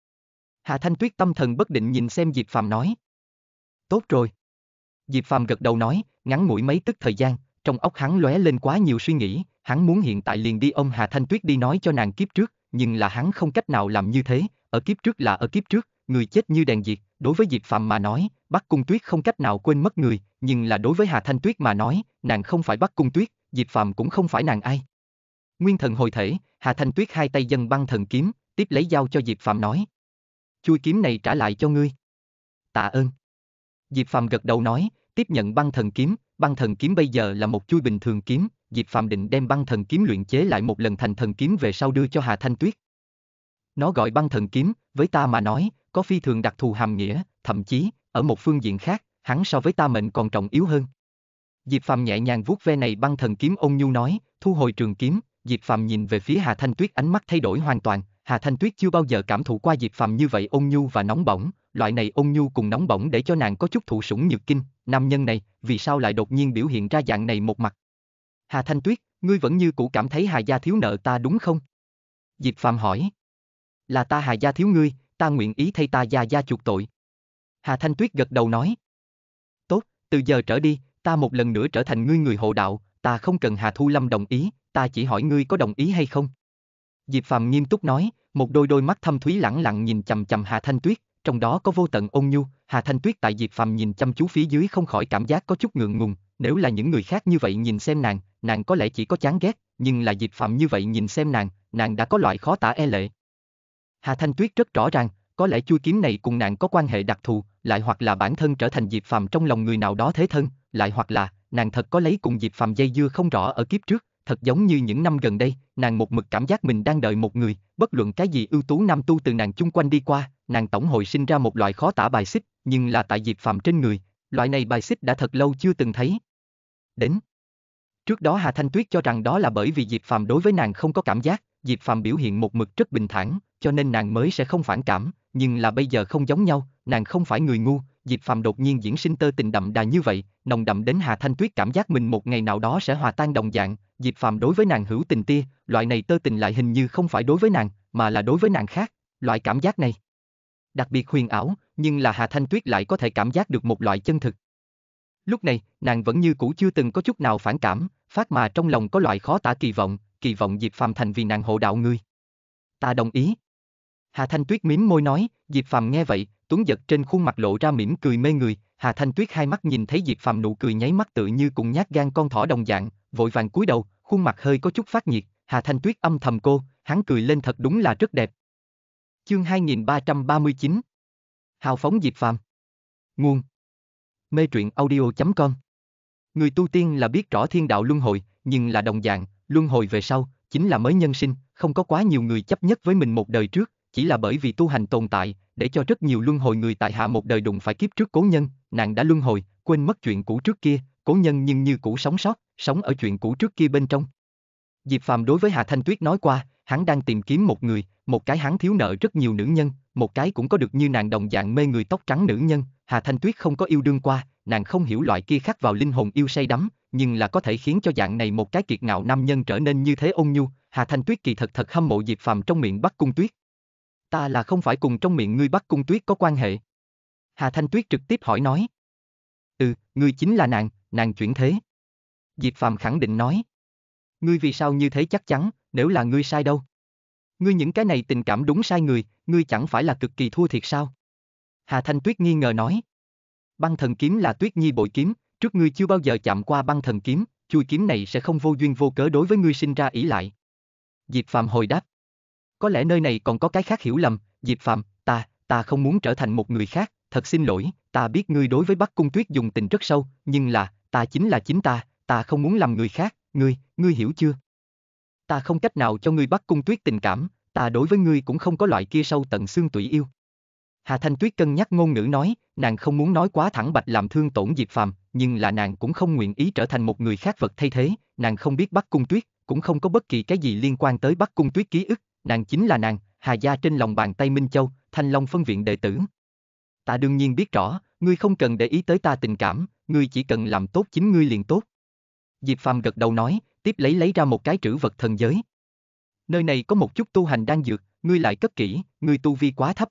Hà Thanh Tuyết tâm thần bất định nhìn xem Diệp Phàm nói. Tốt rồi. Diệp Phàm gật đầu nói, ngắn mũi mấy tức thời gian, trong óc hắn lóe lên quá nhiều suy nghĩ, hắn muốn hiện tại liền đi ông Hà Thanh Tuyết đi nói cho nàng kiếp trước, nhưng là hắn không cách nào làm như thế, ở kiếp trước là ở kiếp trước, người chết như đèn diệt, đối với Diệp Phạm mà nói, Bắc Cung Tuyết không cách nào quên mất người, nhưng là đối với Hà Thanh Tuyết mà nói, nàng không phải Bắc Cung Tuyết, Diệp Phạm cũng không phải nàng ai. Nguyên thần hồi thể, Hà Thanh Tuyết hai tay dân băng thần kiếm, tiếp lấy dao cho Diệp Phạm nói. Chui kiếm này trả lại cho ngươi. Tạ ơn. Diệp Phạm gật đầu nói, tiếp nhận băng thần kiếm, băng thần kiếm bây giờ là một chui bình thường kiếm, Diệp Phạm định đem băng thần kiếm luyện chế lại một lần thành thần kiếm về sau đưa cho Hà Thanh Tuyết. Nó gọi băng thần kiếm, với ta mà nói, có phi thường đặc thù hàm nghĩa, thậm chí, ở một phương diện khác, hắn so với ta mệnh còn trọng yếu hơn. Diệp Phàm nhẹ nhàng vuốt ve này băng thần kiếm ôn nhu nói, thu hồi trường kiếm, Diệp Phàm nhìn về phía Hà Thanh Tuyết ánh mắt thay đổi hoàn toàn, Hà Thanh Tuyết chưa bao giờ cảm thụ qua Diệp Phàm như vậy ôn nhu và nóng bỏng, loại này ôn nhu cùng nóng bỏng để cho nàng có chút thụ sủng nhược kinh, nam nhân này, vì sao lại đột nhiên biểu hiện ra dạng này một mặt? Hà Thanh Tuyết, ngươi vẫn như cũ cảm thấy Hà gia thiếu nợ ta đúng không? Diệp Phàm hỏi. Là ta Hà gia thiếu ngươi, ta nguyện ý thay ta già gia chuộc tội. Hà Thanh Tuyết gật đầu nói. Tốt, từ giờ trở đi, ta một lần nữa trở thành ngươi người hộ đạo, ta không cần Hà Thu Lâm đồng ý, ta chỉ hỏi ngươi có đồng ý hay không. Diệp Phàm nghiêm túc nói, một đôi đôi mắt thâm thúy lẳng lặng nhìn chằm chằm Hà Thanh Tuyết, trong đó có vô tận ôn nhu, Hà Thanh Tuyết tại Diệp Phàm nhìn chăm chú phía dưới không khỏi cảm giác có chút ngượng ngùng, nếu là những người khác như vậy nhìn xem nàng, nàng có lẽ chỉ có chán ghét, nhưng là Diệp Phàm như vậy nhìn xem nàng, nàng đã có loại khó tả e lệ. Hà Thanh Tuyết rất rõ ràng, có lẽ chui kiếm này cùng nàng có quan hệ đặc thù, lại hoặc là bản thân trở thành Diệp Phàm trong lòng người nào đó thế thân, lại hoặc là nàng thật có lấy cùng Diệp Phàm dây dưa không rõ ở kiếp trước, thật giống như những năm gần đây, nàng một mực cảm giác mình đang đợi một người, bất luận cái gì ưu tú nam tu từ nàng chung quanh đi qua, nàng tổng hội sinh ra một loại khó tả bài xích, nhưng là tại Diệp Phàm trên người, loại này bài xích đã thật lâu chưa từng thấy. Đến Trước đó Hà Thanh Tuyết cho rằng đó là bởi vì Diệp Phàm đối với nàng không có cảm giác, Diệp Phàm biểu hiện một mực rất bình thản, cho nên nàng mới sẽ không phản cảm, nhưng là bây giờ không giống nhau, nàng không phải người ngu, Diệp Phàm đột nhiên diễn sinh tơ tình đậm đà như vậy, nồng đậm đến Hà Thanh Tuyết cảm giác mình một ngày nào đó sẽ hòa tan đồng dạng, Diệp Phàm đối với nàng hữu tình tia, loại này tơ tình lại hình như không phải đối với nàng, mà là đối với nàng khác, loại cảm giác này. Đặc biệt huyền ảo, nhưng là Hà Thanh Tuyết lại có thể cảm giác được một loại chân thực. Lúc này, nàng vẫn như cũ chưa từng có chút nào phản cảm, phát mà trong lòng có loại khó tả kỳ vọng, kỳ vọng Diệp Phàm thành vì nàng hộ đạo ngươi. Ta đồng ý, Hà Thanh Tuyết mím môi nói, Diệp Phàm nghe vậy, Tuấn giật trên khuôn mặt lộ ra mỉm cười mê người, Hà Thanh Tuyết hai mắt nhìn thấy Diệp Phàm nụ cười nháy mắt tự như cùng nhát gan con thỏ đồng dạng, vội vàng cúi đầu, khuôn mặt hơi có chút phát nhiệt, Hà Thanh Tuyết âm thầm cô, hắn cười lên thật đúng là rất đẹp. Chương 2339 Hào phóng Diệp Phàm Nguồn Mê truyện audio.com Người tu tiên là biết rõ thiên đạo luân hồi, nhưng là đồng dạng, luân hồi về sau, chính là mới nhân sinh, không có quá nhiều người chấp nhất với mình một đời trước, chỉ là bởi vì tu hành tồn tại, để cho rất nhiều luân hồi người tại hạ một đời đụng phải kiếp trước cố nhân, nàng đã luân hồi, quên mất chuyện cũ trước kia, cố nhân nhưng như cũ sống sót, sống ở chuyện cũ trước kia bên trong. Diệp Phàm đối với hà Thanh Tuyết nói qua, hắn đang tìm kiếm một người, một cái hắn thiếu nợ rất nhiều nữ nhân, một cái cũng có được như nàng đồng dạng mê người tóc trắng nữ nhân, Hà Thanh Tuyết không có yêu đương qua, nàng không hiểu loại kia khắc vào linh hồn yêu say đắm, nhưng là có thể khiến cho dạng này một cái kiệt ngạo nam nhân trở nên như thế ôn nhu, Hà Thanh Tuyết kỳ thật thật hâm mộ Diệp Phàm trong miệng bắt Cung Tuyết ta là không phải cùng trong miệng ngươi bắt cung tuyết có quan hệ. Hà Thanh Tuyết trực tiếp hỏi nói. Ừ, ngươi chính là nàng, nàng chuyển thế. Diệp Phàm khẳng định nói. Ngươi vì sao như thế chắc chắn, nếu là ngươi sai đâu? Ngươi những cái này tình cảm đúng sai người, ngươi chẳng phải là cực kỳ thua thiệt sao? Hà Thanh Tuyết nghi ngờ nói. Băng thần kiếm là Tuyết Nhi bội kiếm, trước ngươi chưa bao giờ chạm qua băng thần kiếm, chui kiếm này sẽ không vô duyên vô cớ đối với ngươi sinh ra ý lại. Diệp Phạm hồi đáp. Có lẽ nơi này còn có cái khác hiểu lầm, Diệp Phạm, ta, ta không muốn trở thành một người khác, thật xin lỗi, ta biết ngươi đối với Bắc Cung Tuyết dùng tình rất sâu, nhưng là, ta chính là chính ta, ta không muốn làm người khác, ngươi, ngươi hiểu chưa? Ta không cách nào cho ngươi Bắc Cung Tuyết tình cảm, ta đối với ngươi cũng không có loại kia sâu tận xương tủy yêu. Hà Thanh Tuyết cân nhắc ngôn ngữ nói, nàng không muốn nói quá thẳng bạch làm thương tổn Diệp phạm, nhưng là nàng cũng không nguyện ý trở thành một người khác vật thay thế, nàng không biết Bắc Cung Tuyết, cũng không có bất kỳ cái gì liên quan tới Bắc Cung Tuyết ký ức, nàng chính là nàng, Hà Gia trên lòng bàn tay Minh Châu, Thanh Long phân viện đệ tử. Ta đương nhiên biết rõ, ngươi không cần để ý tới ta tình cảm, ngươi chỉ cần làm tốt chính ngươi liền tốt. Diệp Phàm gật đầu nói, tiếp lấy lấy ra một cái trữ vật thần giới. Nơi này có một chút tu hành đang dược, ngươi lại cất kỹ, ngươi tu vi quá thấp.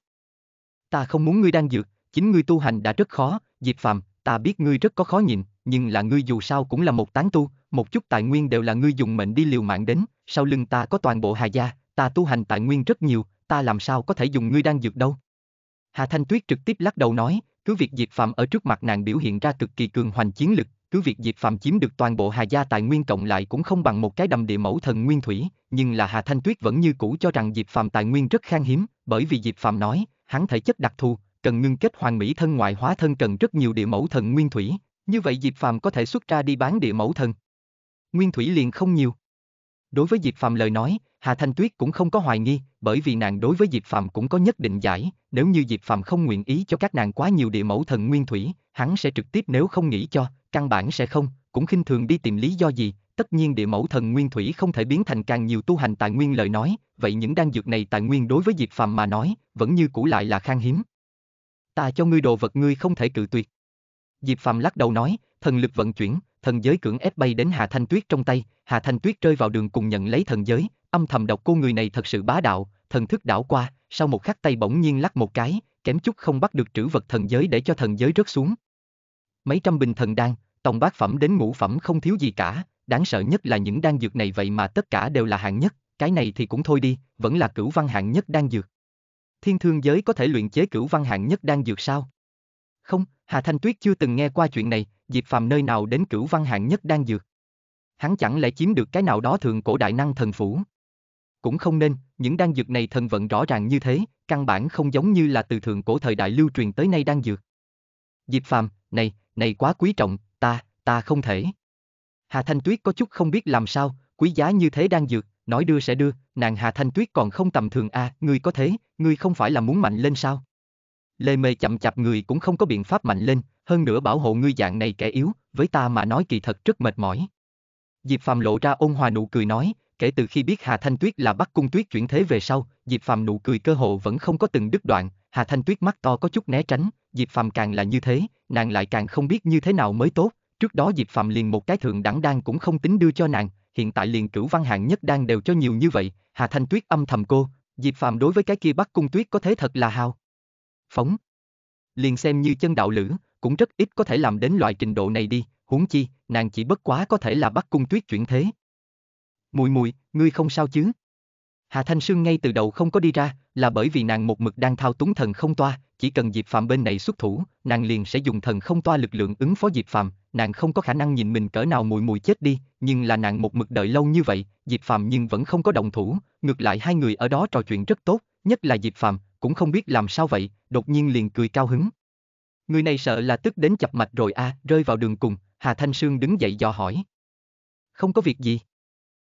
Ta không muốn ngươi đang dược, chính ngươi tu hành đã rất khó, Diệp Phàm, ta biết ngươi rất có khó nhịn, nhưng là ngươi dù sao cũng là một tán tu, một chút tài nguyên đều là ngươi dùng mệnh đi liều mạng đến, sau lưng ta có toàn bộ Hà gia, ta tu hành tại nguyên rất nhiều, ta làm sao có thể dùng ngươi đang dược đâu. Hà Thanh Tuyết trực tiếp lắc đầu nói, cứ việc Diệp Phạm ở trước mặt nàng biểu hiện ra cực kỳ cường hoành chiến lực, cứ việc Diệp Phạm chiếm được toàn bộ Hà gia tài nguyên cộng lại cũng không bằng một cái đầm địa mẫu thần nguyên thủy, nhưng là Hà Thanh Tuyết vẫn như cũ cho rằng Diệp Phạm tài nguyên rất khan hiếm, bởi vì Diệp Phạm nói, hắn thể chất đặc thù, cần ngưng kết hoàn mỹ thân ngoại hóa thân cần rất nhiều địa mẫu thần nguyên thủy, như vậy Diệp Phạm có thể xuất ra đi bán địa mẫu thần. Nguyên thủy liền không nhiều. Đối với Diệp phàm lời nói, Hà Thanh Tuyết cũng không có hoài nghi, bởi vì nàng đối với Diệp phàm cũng có nhất định giải, nếu như Diệp phàm không nguyện ý cho các nàng quá nhiều địa mẫu thần nguyên thủy, hắn sẽ trực tiếp nếu không nghĩ cho, căn bản sẽ không, cũng khinh thường đi tìm lý do gì, tất nhiên địa mẫu thần nguyên thủy không thể biến thành càng nhiều tu hành tài nguyên lời nói, vậy những đan dược này tài nguyên đối với Diệp Phàm mà nói, vẫn như cũ lại là khan hiếm. Ta cho ngươi đồ vật ngươi không thể cự tuyệt. Diệp Phàm lắc đầu nói, thần lực vận chuyển, thần giới cưỡng ép bay đến Hà Thanh Tuyết trong tay, Hà Thanh Tuyết rơi vào đường cùng nhận lấy thần giới, âm thầm đọc cô người này thật sự bá đạo, thần thức đảo qua, sau một khắc tay bỗng nhiên lắc một cái, kém chút không bắt được trữ vật thần giới để cho thần giới rớt xuống. Mấy trăm bình thần đan, tổng bát phẩm đến ngũ phẩm không thiếu gì cả, đáng sợ nhất là những đan dược này vậy mà tất cả đều là hạng nhất, cái này thì cũng thôi đi, vẫn là cửu văn hạng nhất đan dược. Thiên thương giới có thể luyện chế cửu văn hạng nhất đan dược sao? Không, Hà Thanh Tuyết chưa từng nghe qua chuyện này, Diệp Phàm nơi nào đến cửu văn hạng nhất đang dược. Hắn chẳng lẽ chiếm được cái nào đó thường cổ đại năng thần phủ? Cũng không nên, những đan dược này thần vận rõ ràng như thế, căn bản không giống như là từ thường cổ thời đại lưu truyền tới nay đan dược. Diệp Phàm, này, này quá quý trọng, ta, ta không thể. Hà Thanh Tuyết có chút không biết làm sao, quý giá như thế đan dược, nói đưa sẽ đưa, nàng Hà Thanh Tuyết còn không tầm thường a, à, ngươi có thế, ngươi không phải là muốn mạnh lên sao? Lê mê chậm chạp người cũng không có biện pháp mạnh lên, hơn nữa bảo hộ ngươi dạng này kẻ yếu, với ta mà nói kỳ thật rất mệt mỏi. Diệp Phàm lộ ra ôn hòa nụ cười nói, kể từ khi biết Hà Thanh Tuyết là Bắc Cung Tuyết chuyển thế về sau, Diệp Phàm nụ cười cơ hồ vẫn không có từng đứt đoạn, Hà Thanh Tuyết mắt to có chút né tránh, Diệp Phàm càng là như thế, nàng lại càng không biết như thế nào mới tốt, trước đó Diệp Phàm liền một cái thượng đẳng đang cũng không tính đưa cho nàng, hiện tại liền cửu văn hạng nhất đang đều cho nhiều như vậy, Hà Thanh Tuyết âm thầm cô, Diệp Phàm đối với cái kia Bắc Cung Tuyết có thế thật là hào phóng. Liền xem như chân đạo lửa cũng rất ít có thể làm đến loại trình độ này đi, huống chi, nàng chỉ bất quá có thể là bắt cung tuyết chuyển thế. Mùi mùi, ngươi không sao chứ? Hà Thanh Sương ngay từ đầu không có đi ra, là bởi vì nàng một mực đang thao túng thần không toa, chỉ cần Diệp Phạm bên này xuất thủ, nàng liền sẽ dùng thần không toa lực lượng ứng phó Diệp Phạm, nàng không có khả năng nhìn mình cỡ nào mùi mùi chết đi, nhưng là nàng một mực đợi lâu như vậy, Diệp Phạm nhưng vẫn không có động thủ, ngược lại hai người ở đó trò chuyện rất tốt, nhất là Diệp Phạm, cũng không biết làm sao vậy, đột nhiên liền cười cao hứng. Người này sợ là tức đến chập mạch rồi a, à, rơi vào đường cùng, Hà Thanh Sương đứng dậy dò hỏi. Không có việc gì.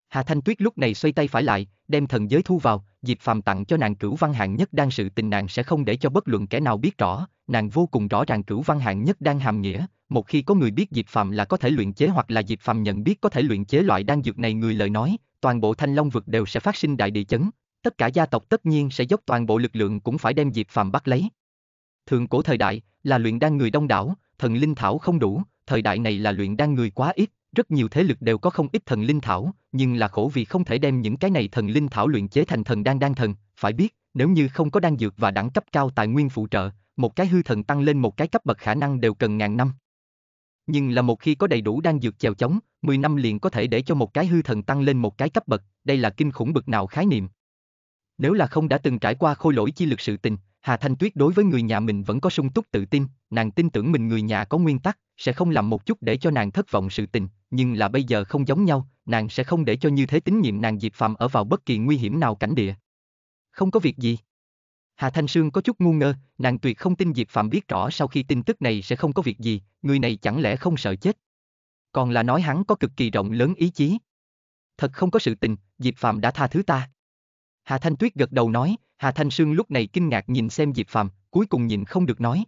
Hà Thanh Tuyết lúc này xoay tay phải lại, đem thần giới thu vào, Diệp Phàm tặng cho nàng cửu văn hạng nhất đang sự tình nàng sẽ không để cho bất luận kẻ nào biết rõ, nàng vô cùng rõ ràng cửu văn hạng nhất đang hàm nghĩa, một khi có người biết Diệp Phàm là có thể luyện chế hoặc là Diệp Phàm nhận biết có thể luyện chế loại đan dược này người lời nói, toàn bộ Thanh Long vực đều sẽ phát sinh đại địa chấn, tất cả gia tộc tất nhiên sẽ dốc toàn bộ lực lượng cũng phải đem Diệp Phàm bắt lấy. Thường cổ thời đại là luyện đan người đông đảo, thần linh thảo không đủ, thời đại này là luyện đan người quá ít, rất nhiều thế lực đều có không ít thần linh thảo, nhưng là khổ vì không thể đem những cái này thần linh thảo luyện chế thành thần đan đan thần, phải biết, nếu như không có đan dược và đẳng cấp cao tài nguyên phụ trợ, một cái hư thần tăng lên một cái cấp bậc khả năng đều cần ngàn năm. Nhưng là một khi có đầy đủ đan dược chèo chống, 10 năm liền có thể để cho một cái hư thần tăng lên một cái cấp bậc, đây là kinh khủng bực nào khái niệm, nếu là không đã từng trải qua khôi lỗi chi lực sự tình, Hà Thanh Tuyết đối với người nhà mình vẫn có sung túc tự tin, nàng tin tưởng mình người nhà có nguyên tắc, sẽ không làm một chút để cho nàng thất vọng sự tình, nhưng là bây giờ không giống nhau, nàng sẽ không để cho như thế tín nhiệm nàng Diệp Phạm ở vào bất kỳ nguy hiểm nào cảnh địa. Không có việc gì. Hà Thanh Sương có chút ngu ngơ, nàng tuyệt không tin Diệp Phạm biết rõ sau khi tin tức này sẽ không có việc gì, người này chẳng lẽ không sợ chết. Còn là nói hắn có cực kỳ rộng lớn ý chí. Thật không có sự tình, Diệp Phạm đã tha thứ ta. Hà Thanh Tuyết gật đầu nói, Hà Thanh Sương lúc này kinh ngạc nhìn xem Diệp Phàm, cuối cùng nhìn không được nói.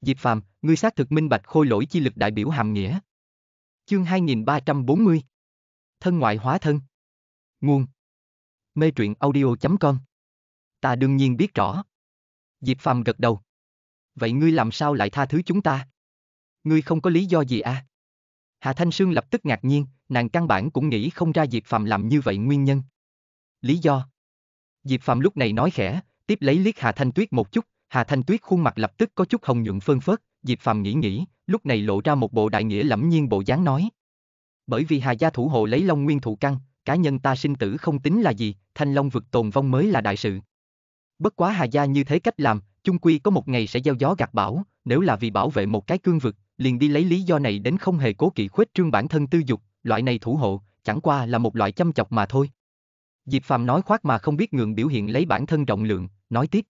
Diệp Phàm, ngươi xác thực minh bạch khôi lỗi chi lực đại biểu hàm nghĩa. Chương 2340 Thân ngoại hóa thân Nguồn Mê truyện audio.com Ta đương nhiên biết rõ. Diệp Phàm gật đầu. Vậy ngươi làm sao lại tha thứ chúng ta? Ngươi không có lý do gì à? Hà Thanh Sương lập tức ngạc nhiên, nàng căn bản cũng nghĩ không ra Diệp Phàm làm như vậy nguyên nhân. Lý do? Diệp Phạm lúc này nói khẽ, tiếp lấy liếc Hà Thanh Tuyết một chút, Hà Thanh Tuyết khuôn mặt lập tức có chút hồng nhuận phơn phớt, Diệp Phạm nghĩ nghĩ, lúc này lộ ra một bộ đại nghĩa lẫm nhiên bộ dáng nói. Bởi vì Hà gia thủ hộ lấy Long Nguyên thủ căn, cá nhân ta sinh tử không tính là gì, Thanh Long vực tồn vong mới là đại sự. Bất quá Hà gia như thế cách làm, chung quy có một ngày sẽ gieo gió gặt bão, nếu là vì bảo vệ một cái cương vực, liền đi lấy lý do này đến không hề cố kỵ khuếch trương bản thân tư dục, loại này thủ hộ, chẳng qua là một loại chăm chọc mà thôi. Diệp Phàm nói khoác mà không biết ngượng biểu hiện lấy bản thân rộng lượng, nói tiếp.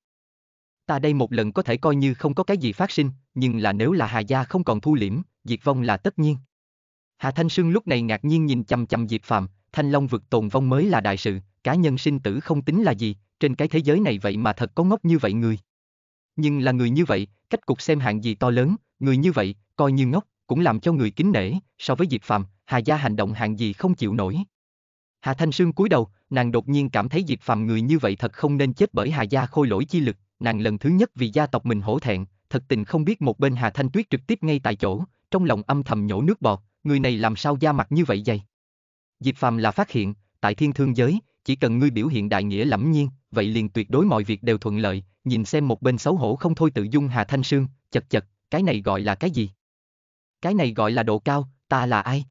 Ta đây một lần có thể coi như không có cái gì phát sinh, nhưng là nếu là Hà Gia không còn thu liễm, diệt vong là tất nhiên. Hà Thanh Sương lúc này ngạc nhiên nhìn chằm chằm Diệp Phàm, Thanh Long vực tồn vong mới là đại sự, cá nhân sinh tử không tính là gì, trên cái thế giới này vậy mà thật có ngốc như vậy người. Nhưng là người như vậy, cách cục xem hạng gì to lớn, người như vậy, coi như ngốc, cũng làm cho người kính nể, so với Diệp Phàm, Hà Gia hành động hạng gì không chịu nổi. Hà Thanh Sương cúi đầu, nàng đột nhiên cảm thấy Diệp Phàm người như vậy thật không nên chết bởi Hà gia khôi lỗi chi lực, nàng lần thứ nhất vì gia tộc mình hổ thẹn, thật tình không biết một bên Hà Thanh Tuyết trực tiếp ngay tại chỗ, trong lòng âm thầm nhổ nước bọt, người này làm sao da mặt như vậy dày. Diệp Phàm là phát hiện, tại thiên thương giới, chỉ cần ngươi biểu hiện đại nghĩa lẫm nhiên, vậy liền tuyệt đối mọi việc đều thuận lợi, nhìn xem một bên xấu hổ không thôi tự dung Hà Thanh Sương, chật chật, cái này gọi là cái gì? Cái này gọi là độ cao, ta là ai?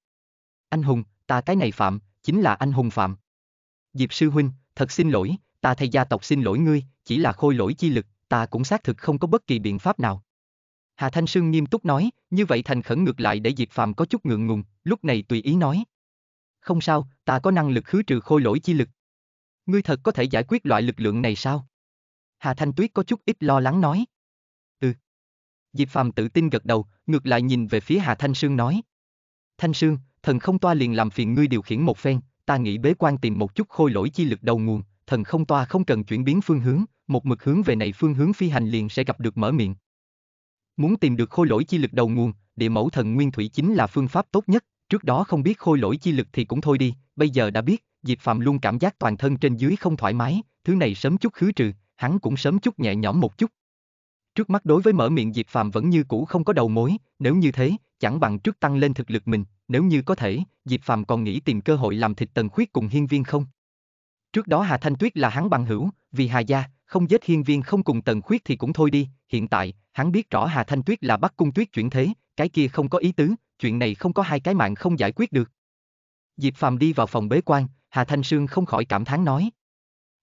Anh hùng, ta cái này phạm, chính là anh hùng phạm. Diệp sư huynh, thật xin lỗi, ta thay gia tộc xin lỗi ngươi, chỉ là khôi lỗi chi lực, ta cũng xác thực không có bất kỳ biện pháp nào. Hà Thanh Sương nghiêm túc nói, như vậy thành khẩn ngược lại để Diệp Phàm có chút ngượng ngùng, lúc này tùy ý nói. Không sao, ta có năng lực khứ trừ khôi lỗi chi lực. Ngươi thật có thể giải quyết loại lực lượng này sao? Hà Thanh Tuyết có chút ít lo lắng nói. Ừ. Diệp Phàm tự tin gật đầu, ngược lại nhìn về phía Hà Thanh Sương nói. Thanh Sương, thần không toa liền làm phiền ngươi điều khiển một phen, ta nghĩ bế quan tìm một chút khôi lỗi chi lực đầu nguồn, thần không toa không cần chuyển biến phương hướng, một mực hướng về này phương hướng phi hành liền sẽ gặp được mở miệng. Muốn tìm được khôi lỗi chi lực đầu nguồn, địa mẫu thần nguyên thủy chính là phương pháp tốt nhất, trước đó không biết khôi lỗi chi lực thì cũng thôi đi, bây giờ đã biết, Diệp Phạm luôn cảm giác toàn thân trên dưới không thoải mái, thứ này sớm chút khứ trừ, hắn cũng sớm chút nhẹ nhõm một chút. Trước mắt đối với mở miệng Diệp Phạm vẫn như cũ không có đầu mối, nếu như thế, chẳng bằng trước tăng lên thực lực mình, nếu như có thể, Diệp Phàm còn nghĩ tìm cơ hội làm thịt Tần Khuyết cùng Hiên Viên không? Trước đó Hà Thanh Tuyết là hắn bằng hữu, vì Hà gia, không giết Hiên Viên không cùng Tần Khuyết thì cũng thôi đi, hiện tại, hắn biết rõ Hà Thanh Tuyết là bắt Cung Tuyết chuyển thế, cái kia không có ý tứ, chuyện này không có hai cái mạng không giải quyết được. Diệp Phàm đi vào phòng bế quan, Hà Thanh Sương không khỏi cảm thán nói.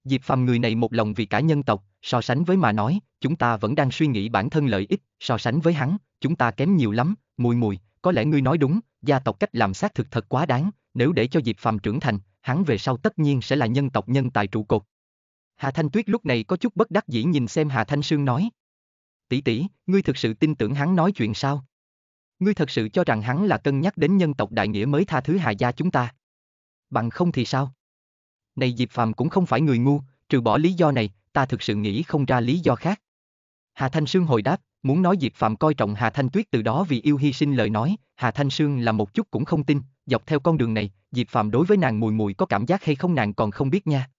Diệp Phàm người này một lòng vì cả nhân tộc, so sánh với mà nói, chúng ta vẫn đang suy nghĩ bản thân lợi ích, so sánh với hắn, chúng ta kém nhiều lắm, mùi mùi, có lẽ ngươi nói đúng, gia tộc cách làm xác thực thật quá đáng, nếu để cho Diệp Phàm trưởng thành, hắn về sau tất nhiên sẽ là nhân tộc nhân tài trụ cột. Hà Thanh Tuyết lúc này có chút bất đắc dĩ nhìn xem Hà Thanh Sương nói. Tỷ tỷ, ngươi thực sự tin tưởng hắn nói chuyện sao? Ngươi thật sự cho rằng hắn là cân nhắc đến nhân tộc đại nghĩa mới tha thứ Hà gia chúng ta. Bằng không thì sao? Này Diệp Phàm cũng không phải người ngu, trừ bỏ lý do này, ta thực sự nghĩ không ra lý do khác. Hà Thanh Sương hồi đáp, Muốn nói Diệp Phạm coi trọng Hà Thanh Tuyết từ đó vì yêu hy sinh lời nói, Hà Thanh Sương là một chút cũng không tin, dọc theo con đường này, Diệp Phạm đối với nàng mùi mùi có cảm giác hay không nàng còn không biết nha.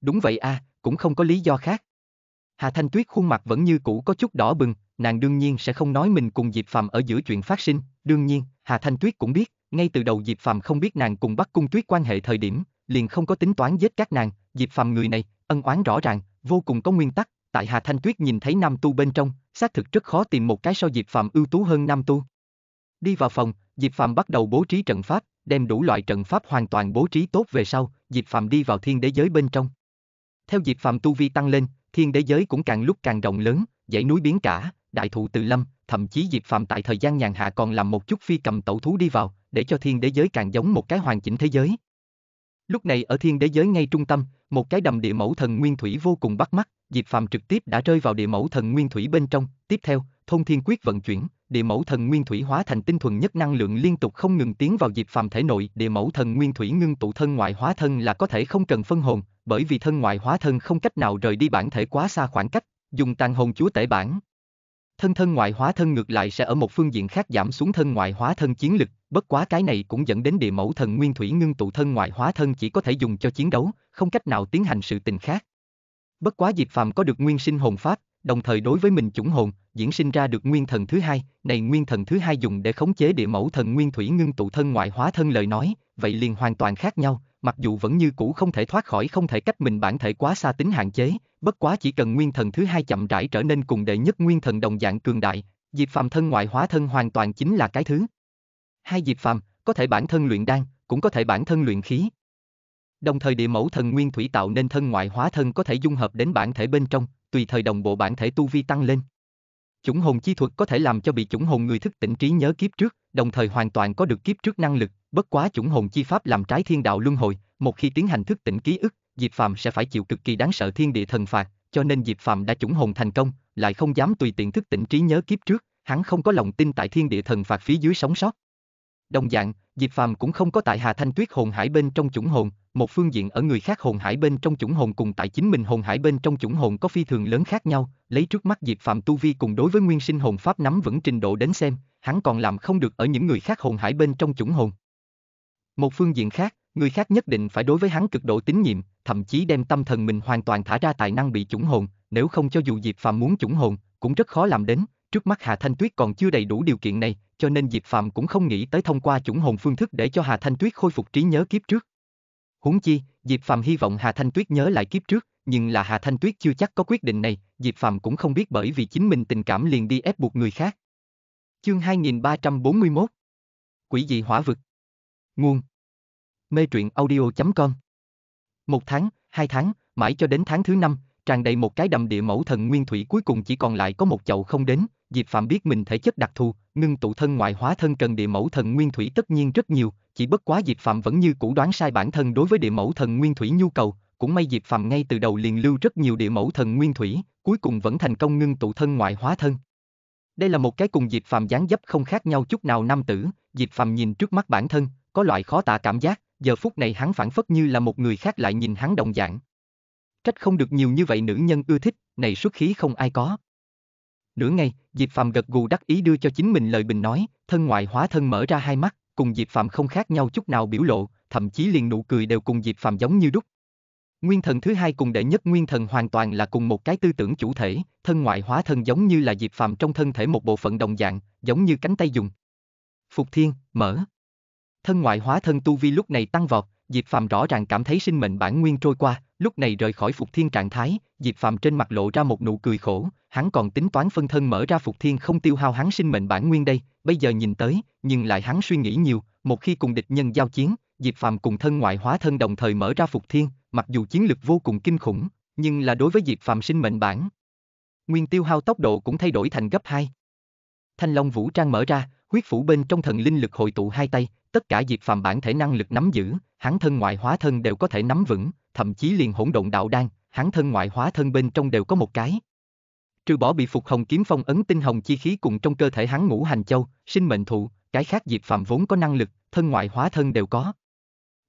Đúng vậy a, à, cũng không có lý do khác. Hà Thanh Tuyết khuôn mặt vẫn như cũ có chút đỏ bừng, nàng đương nhiên sẽ không nói mình cùng Diệp Phạm ở giữa chuyện phát sinh, đương nhiên, Hà Thanh Tuyết cũng biết, ngay từ đầu Diệp Phạm không biết nàng cùng Bắc Cung Tuyết quan hệ thời điểm, liền không có tính toán giết các nàng, Diệp Phạm người này, ân oán rõ ràng, vô cùng có nguyên tắc, tại Hà Thanh Tuyết nhìn thấy Nam Tu bên trong, xác thực rất khó tìm một cái so Diệp Phạm ưu tú hơn Nam Tu. Đi vào phòng, Diệp Phạm bắt đầu bố trí trận pháp, đem đủ loại trận pháp hoàn toàn bố trí tốt về sau, Diệp Phạm đi vào thiên đế giới bên trong. Theo Diệp Phạm tu vi tăng lên, thiên đế giới cũng càng lúc càng rộng lớn, dãy núi biến cả, đại thụ từ lâm, thậm chí Diệp Phạm tại thời gian nhàn hạ còn làm một chút phi cầm tẩu thú đi vào, để cho thiên đế giới càng giống một cái hoàn chỉnh thế giới. Lúc này ở thiên đế giới ngay trung tâm, một cái đầm địa mẫu thần nguyên thủy vô cùng bắt mắt, Diệp Phàm trực tiếp đã rơi vào địa mẫu thần nguyên thủy bên trong, tiếp theo, thông thiên quyết vận chuyển, địa mẫu thần nguyên thủy hóa thành tinh thuần nhất năng lượng liên tục không ngừng tiến vào Diệp Phàm thể nội, địa mẫu thần nguyên thủy ngưng tụ thân ngoại hóa thân là có thể không cần phân hồn, bởi vì thân ngoại hóa thân không cách nào rời đi bản thể quá xa khoảng cách, dùng tàn hồn chúa tể bản. Thân thân ngoại hóa thân ngược lại sẽ ở một phương diện khác giảm xuống thân ngoại hóa thân chiến lực, bất quá cái này cũng dẫn đến địa mẫu thần nguyên thủy ngưng tụ thân ngoại hóa thân chỉ có thể dùng cho chiến đấu, không cách nào tiến hành sự tình khác. Bất quá Diệp phàm có được nguyên sinh hồn pháp, đồng thời đối với mình chủng hồn, diễn sinh ra được nguyên thần thứ hai, này nguyên thần thứ hai dùng để khống chế địa mẫu thần nguyên thủy ngưng tụ thân ngoại hóa thân lời nói, vậy liền hoàn toàn khác nhau, mặc dù vẫn như cũ không thể thoát khỏi không thể cách mình bản thể quá xa tính hạn chế, bất quá chỉ cần nguyên thần thứ hai chậm rãi trở nên cùng đệ nhất nguyên thần đồng dạng cường đại, Diệp Phàm thân ngoại hóa thân hoàn toàn chính là cái thứ. Hai Diệp Phàm có thể bản thân luyện đan, cũng có thể bản thân luyện khí, Đồng thời địa mẫu thần nguyên thủy tạo nên thân ngoại hóa thân có thể dung hợp đến bản thể bên trong, tùy thời đồng bộ bản thể tu vi tăng lên. Chủng hồn chi thuật có thể làm cho bị chủng hồn người thức tỉnh trí nhớ kiếp trước, đồng thời hoàn toàn có được kiếp trước năng lực, bất quá chủng hồn chi pháp làm trái thiên đạo luân hồi, một khi tiến hành thức tỉnh ký ức, Diệp Phàm sẽ phải chịu cực kỳ đáng sợ thiên địa thần phạt, cho nên Diệp Phàm đã chủng hồn thành công, lại không dám tùy tiện thức tỉnh trí nhớ kiếp trước, hắn không có lòng tin tại thiên địa thần phạt phía dưới sống sót. Đồng dạng, Diệp Phàm cũng không có tại Hà Thanh Tuyết hồn hải bên trong chủng hồn, một phương diện ở người khác hồn hải bên trong chủng hồn cùng tại chính mình hồn hải bên trong chủng hồn có phi thường lớn khác nhau, lấy trước mắt Diệp Phạm tu vi cùng đối với nguyên sinh hồn pháp nắm vững trình độ đến xem, hắn còn làm không được ở những người khác hồn hải bên trong chủng hồn. Một phương diện khác, người khác nhất định phải đối với hắn cực độ tín nhiệm, thậm chí đem tâm thần mình hoàn toàn thả ra tài năng bị chủng hồn, nếu không cho dù Diệp Phạm muốn chủng hồn, cũng rất khó làm đến, trước mắt Hà Thanh Tuyết còn chưa đầy đủ điều kiện này, cho nên Diệp Phạm cũng không nghĩ tới thông qua chủng hồn phương thức để cho Hà Thanh Tuyết khôi phục trí nhớ kiếp trước. Huống chi, Diệp Phạm hy vọng Hà Thanh Tuyết nhớ lại kiếp trước, nhưng là Hà Thanh Tuyết chưa chắc có quyết định này, Diệp Phạm cũng không biết bởi vì chính mình tình cảm liền đi ép buộc người khác. Chương 2341 Quỷ dị hỏa vực Nguồn Mê truyện audio.com Một tháng, hai tháng, mãi cho đến tháng thứ năm, tràn đầy một cái đầm địa mẫu thần nguyên thủy cuối cùng chỉ còn lại có một chậu không đến, Diệp Phạm biết mình thể chất đặc thù, ngưng tụ thân ngoại hóa thân cần địa mẫu thần nguyên thủy tất nhiên rất nhiều, chỉ bất quá Diệp Phạm vẫn như cũ đoán sai bản thân đối với địa mẫu thần nguyên thủy nhu cầu, cũng may Diệp Phạm ngay từ đầu liền lưu rất nhiều địa mẫu thần nguyên thủy, cuối cùng vẫn thành công ngưng tụ thân ngoại hóa thân. Đây là một cái cùng Diệp Phạm dáng dấp không khác nhau chút nào nam tử, Diệp Phạm nhìn trước mắt bản thân, có loại khó tả cảm giác, giờ phút này hắn phản phất như là một người khác lại nhìn hắn đồng dạng. Trách không được nhiều như vậy nữ nhân ưa thích, này xuất khí không ai có. Nửa ngày, Diệp Phạm gật gù đắc ý đưa cho chính mình lời bình nói, thân ngoại hóa thân mở ra hai mắt cùng Diệp Phạm không khác nhau chút nào biểu lộ, thậm chí liền nụ cười đều cùng Diệp Phạm giống như đúc. Nguyên thần thứ hai cùng đệ nhất nguyên thần hoàn toàn là cùng một cái tư tưởng chủ thể, thân ngoại hóa thân giống như là Diệp Phạm trong thân thể một bộ phận đồng dạng, giống như cánh tay dùng. Phục thiên, mở. Thân ngoại hóa thân tu vi lúc này tăng vọt, Diệp Phàm rõ ràng cảm thấy sinh mệnh bản nguyên trôi qua, lúc này rời khỏi phục thiên trạng thái, Diệp Phàm trên mặt lộ ra một nụ cười khổ, hắn còn tính toán phân thân mở ra phục thiên không tiêu hao hắn sinh mệnh bản nguyên đây, bây giờ nhìn tới, nhưng lại hắn suy nghĩ nhiều, một khi cùng địch nhân giao chiến, Diệp Phàm cùng thân ngoại hóa thân đồng thời mở ra phục thiên, mặc dù chiến lực vô cùng kinh khủng, nhưng là đối với Diệp Phàm sinh mệnh bản nguyên tiêu hao tốc độ cũng thay đổi thành gấp 2. Thanh Long Vũ Trang mở ra, huyết phủ bên trong thần linh lực hội tụ hai tay, tất cả diệt Phàm bản thể năng lực nắm giữ, hắn thân ngoại hóa thân đều có thể nắm vững, thậm chí liền hỗn độn đạo đan, hắn thân ngoại hóa thân bên trong đều có một cái. Trừ bỏ bị phục hồng kiếm phong ấn tinh hồng chi khí cùng trong cơ thể hắn ngũ hành châu, sinh mệnh thụ, cái khác diệt Phàm vốn có năng lực, thân ngoại hóa thân đều có.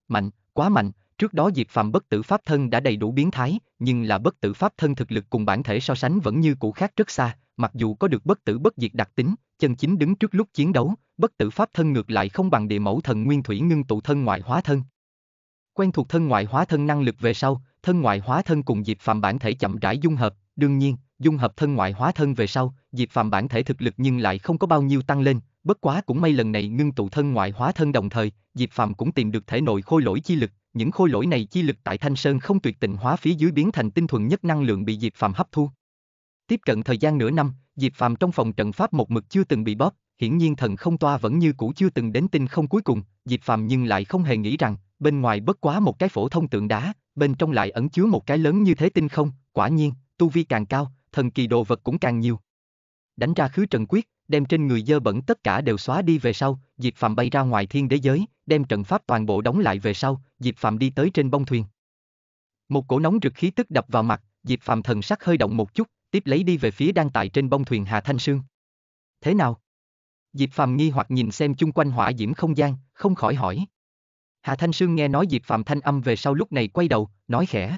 Mạnh, quá mạnh, trước đó diệt Phàm bất tử pháp thân đã đầy đủ biến thái, nhưng là bất tử pháp thân thực lực cùng bản thể so sánh vẫn như cũ khác rất xa, mặc dù có được bất tử bất diệt đặc tính, chân chính đứng trước lúc chiến đấu, bất tử pháp thân ngược lại không bằng địa mẫu thần nguyên thủy ngưng tụ thân ngoại hóa thân. Quen thuộc thân ngoại hóa thân năng lực về sau, thân ngoại hóa thân cùng Diệp Phạm bản thể chậm rãi dung hợp, đương nhiên, dung hợp thân ngoại hóa thân về sau, Diệp Phạm bản thể thực lực nhưng lại không có bao nhiêu tăng lên, bất quá cũng may lần này ngưng tụ thân ngoại hóa thân đồng thời, Diệp Phạm cũng tìm được thể nội khôi lỗi chi lực, những khôi lỗi này chi lực tại Thanh Sơn không tuyệt tình hóa phía dưới biến thành tinh thuần nhất năng lượng bị Diệp Phạm hấp thu. Tiếp cận thời gian nửa năm, Diệp Phàm trong phòng trận pháp một mực chưa từng bị bóp, hiển nhiên thần không toa vẫn như cũ chưa từng đến tinh không cuối cùng, Diệp Phàm nhưng lại không hề nghĩ rằng, bên ngoài bất quá một cái phổ thông tượng đá, bên trong lại ẩn chứa một cái lớn như thế tinh không, quả nhiên, tu vi càng cao, thần kỳ đồ vật cũng càng nhiều. Đánh ra khứ trần quyết, đem trên người dơ bẩn tất cả đều xóa đi về sau, Diệp Phàm bay ra ngoài thiên đế giới, đem trận pháp toàn bộ đóng lại về sau, Diệp Phàm đi tới trên bông thuyền. Một cổ nóng rực khí tức đập vào mặt, Diệp Phàm thần sắc hơi động một chút, tiếp lấy đi về phía đang tại trên bông thuyền Hà Thanh Sương. Thế nào? Diệp Phàm nghi hoặc nhìn xem chung quanh hỏa diễm không gian, không khỏi hỏi. Hà Thanh Sương nghe nói Diệp Phàm thanh âm về sau lúc này quay đầu, nói khẽ.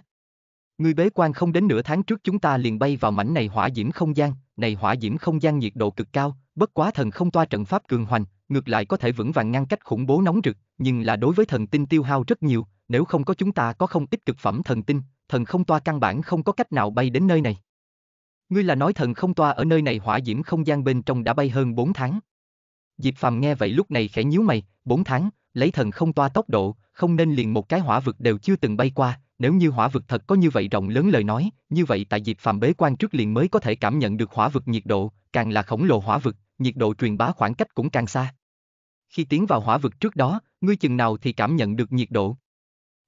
người bế quan không đến nửa tháng trước chúng ta liền bay vào mảnh này hỏa diễm không gian, này hỏa diễm không gian nhiệt độ cực cao, bất quá thần không toa trận pháp cường hoành, ngược lại có thể vững vàng ngăn cách khủng bố nóng rực, nhưng là đối với thần tinh tiêu hao rất nhiều, nếu không có chúng ta có không ít cực phẩm thần tinh, thần không toa căn bản không có cách nào bay đến nơi này. Ngươi là nói thần không toa ở nơi này hỏa diễm không gian bên trong đã bay hơn 4 tháng. Diệp Phàm nghe vậy lúc này khẽ nhíu mày, 4 tháng, lấy thần không toa tốc độ, không nên liền một cái hỏa vực đều chưa từng bay qua, nếu như hỏa vực thật có như vậy rộng lớn lời nói, như vậy tại Diệp Phàm bế quan trước liền mới có thể cảm nhận được hỏa vực nhiệt độ, càng là khổng lồ hỏa vực, nhiệt độ truyền bá khoảng cách cũng càng xa. Khi tiến vào hỏa vực trước đó, ngươi chừng nào thì cảm nhận được nhiệt độ?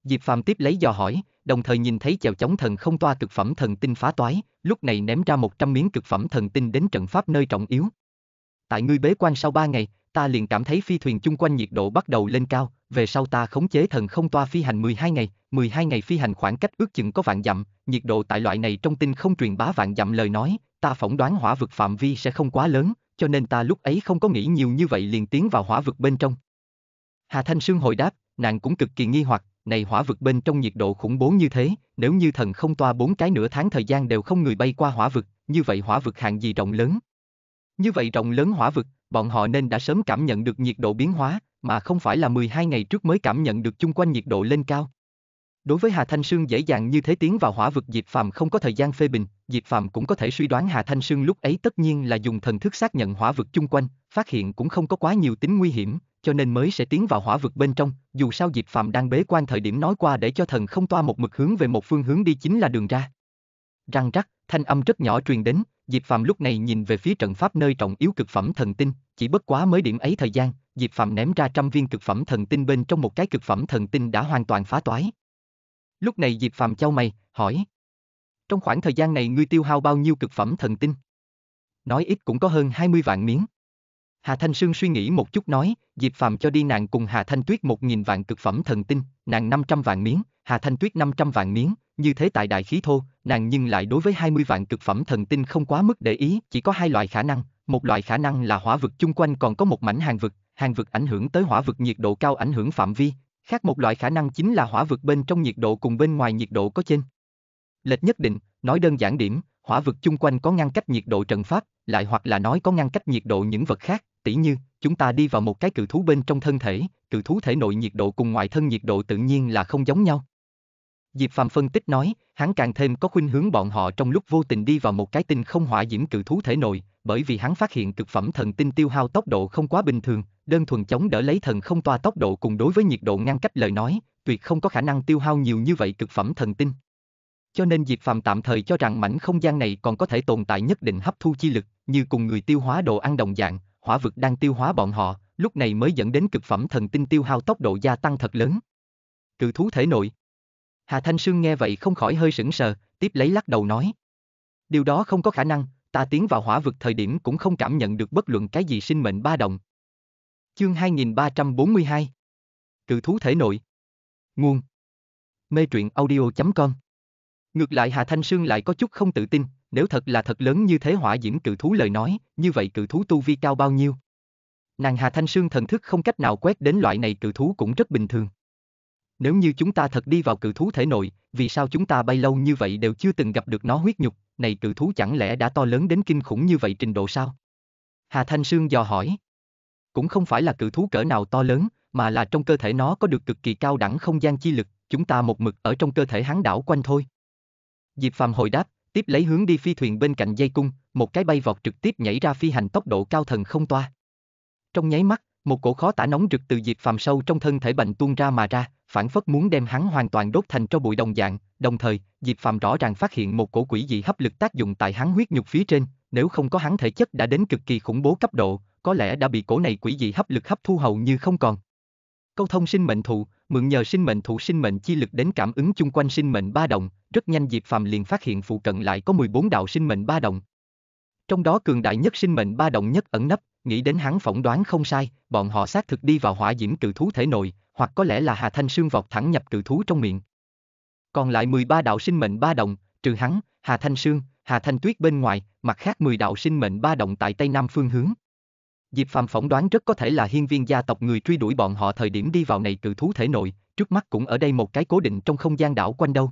Diệp Phàm tiếp lấy dò hỏi, đồng thời nhìn thấy chèo chống thần không toa cực phẩm thần tinh phá toái, lúc này ném ra 100 miếng cực phẩm thần tinh đến trận pháp nơi trọng yếu. Tại ngươi bế quan sau 3 ngày, ta liền cảm thấy phi thuyền chung quanh nhiệt độ bắt đầu lên cao, về sau ta khống chế thần không toa phi hành 12 ngày, 12 ngày phi hành khoảng cách ước chừng có vạn dặm, nhiệt độ tại loại này trong tinh không truyền bá vạn dặm lời nói, ta phỏng đoán hỏa vực phạm vi sẽ không quá lớn, cho nên ta lúc ấy không có nghĩ nhiều như vậy liền tiến vào hỏa vực bên trong. Hà Thanh Sương hồi đáp, nàng cũng cực kỳ nghi hoặc, này hỏa vực bên trong nhiệt độ khủng bố như thế, nếu như thần không toa bốn cái nửa tháng thời gian đều không người bay qua hỏa vực, như vậy hỏa vực hạng gì rộng lớn. Như vậy rộng lớn hỏa vực, bọn họ nên đã sớm cảm nhận được nhiệt độ biến hóa, mà không phải là 12 ngày trước mới cảm nhận được chung quanh nhiệt độ lên cao. Đối với Hà Thanh Sương dễ dàng như thế tiến vào hỏa vực Diệp Phàm không có thời gian phê bình, Diệp Phàm cũng có thể suy đoán Hà Thanh Sương lúc ấy tất nhiên là dùng thần thức xác nhận hỏa vực chung quanh, phát hiện cũng không có quá nhiều tính nguy hiểm, cho nên mới sẽ tiến vào hỏa vực bên trong, dù sao Diệp Phàm đang bế quan thời điểm nói qua để cho thần không toa một mực hướng về một phương hướng đi chính là đường ra. Răng rắc, thanh âm rất nhỏ truyền đến, Diệp Phàm lúc này nhìn về phía trận pháp nơi trọng yếu cực phẩm thần tinh, chỉ bất quá mới điểm ấy thời gian, Diệp Phàm ném ra trăm viên cực phẩm thần tinh bên trong một cái cực phẩm thần tinh đã hoàn toàn phá toái, Lúc này Diệp Phàm châu mày, hỏi. Trong khoảng thời gian này ngươi tiêu hao bao nhiêu cực phẩm thần tinh? Nói ít cũng có hơn 20 vạn miếng. Hà Thanh Sương suy nghĩ một chút nói, Diệp Phàm cho đi nàng cùng Hà Thanh Tuyết một nghìn vạn cực phẩm thần tinh, nàng 500 vạn miếng, Hà Thanh Tuyết 500 vạn miếng, như thế tại đại khí thô, nàng nhưng lại đối với 20 vạn cực phẩm thần tinh không quá mức để ý, chỉ có hai loại khả năng, một loại khả năng là hỏa vực chung quanh còn có một mảnh hàng vực, hàng vực ảnh hưởng tới hỏa vực nhiệt độ cao ảnh hưởng phạm vi, Khác một loại khả năng chính là hỏa vực bên trong nhiệt độ cùng bên ngoài nhiệt độ có trên. Lệch nhất định, nói đơn giản điểm, hỏa vực chung quanh có ngăn cách nhiệt độ trận pháp, lại hoặc là nói có ngăn cách nhiệt độ những vật khác, tỉ như, chúng ta đi vào một cái cự thú bên trong thân thể, cự thú thể nội nhiệt độ cùng ngoại thân nhiệt độ tự nhiên là không giống nhau. Diệp Phạm phân tích nói, hắn càng thêm có khuynh hướng bọn họ trong lúc vô tình đi vào một cái tinh không hỏa diễm cự thú thể nội, bởi vì hắn phát hiện cực phẩm thần tinh tiêu hao tốc độ không quá bình thường, đơn thuần chống đỡ lấy thần không toa tốc độ cùng đối với nhiệt độ ngăn cách lời nói, tuyệt không có khả năng tiêu hao nhiều như vậy cực phẩm thần tinh. Cho nên Diệp Phàm tạm thời cho rằng mảnh không gian này còn có thể tồn tại nhất định hấp thu chi lực, như cùng người tiêu hóa đồ ăn đồng dạng, hỏa vực đang tiêu hóa bọn họ, lúc này mới dẫn đến cực phẩm thần tinh tiêu hao tốc độ gia tăng thật lớn. Cự thú thể nội. Hà Thanh Sương nghe vậy không khỏi hơi sững sờ, tiếp lấy lắc đầu nói: "Điều đó không có khả năng, ta tiến vào hỏa vực thời điểm cũng không cảm nhận được bất luận cái gì sinh mệnh ba động, Chương 2342 Cự thú thể nội Nguồn Mê truyện audio.com Ngược lại Hà Thanh Sương lại có chút không tự tin, nếu thật là thật lớn như thế hỏa diễm cự thú lời nói, như vậy cự thú tu vi cao bao nhiêu? Nàng Hà Thanh Sương thần thức không cách nào quét đến loại này cự thú cũng rất bình thường. Nếu như chúng ta thật đi vào cự thú thể nội, vì sao chúng ta bay lâu như vậy đều chưa từng gặp được nó huyết nhục, này cự thú chẳng lẽ đã to lớn đến kinh khủng như vậy trình độ sao? Hà Thanh Sương dò hỏi cũng không phải là cự thú cỡ nào to lớn, mà là trong cơ thể nó có được cực kỳ cao đẳng không gian chi lực, chúng ta một mực ở trong cơ thể hắn đảo quanh thôi. Diệp Phàm hồi đáp, tiếp lấy hướng đi phi thuyền bên cạnh dây cung, một cái bay vọt trực tiếp nhảy ra phi hành tốc độ cao thần không toa. Trong nháy mắt, một cổ khó tả nóng rực từ Diệp Phàm sâu trong thân thể bệnh tuôn ra mà ra, phản phất muốn đem hắn hoàn toàn đốt thành tro bụi đồng dạng, đồng thời, Diệp Phàm rõ ràng phát hiện một cổ quỷ dị hấp lực tác dụng tại hắn huyết nhục phía trên, nếu không có hắn thể chất đã đến cực kỳ khủng bố cấp độ, có lẽ đã bị cổ này quỷ dị hấp lực hấp thu hầu như không còn. Câu thông sinh mệnh thụ, mượn nhờ sinh mệnh thụ sinh mệnh chi lực đến cảm ứng chung quanh sinh mệnh ba động, rất nhanh Diệp Phàm liền phát hiện phụ cận lại có 14 đạo sinh mệnh ba động. Trong đó cường đại nhất sinh mệnh ba động nhất ẩn nấp, nghĩ đến hắn phỏng đoán không sai, bọn họ xác thực đi vào hỏa diễm cự thú thể nội, hoặc có lẽ là Hà Thanh xương vọt thẳng nhập cự thú trong miệng. Còn lại 13 đạo sinh mệnh ba động, trừ hắn, Hà Thanh xương, Hà Thanh Tuyết bên ngoài, mặt khác 10 đạo sinh mệnh ba động tại Tây Nam phương hướng. Diệp Phàm phỏng đoán rất có thể là hiên viên gia tộc người truy đuổi bọn họ thời điểm đi vào này cự thú thể nội, trước mắt cũng ở đây một cái cố định trong không gian đảo quanh đâu.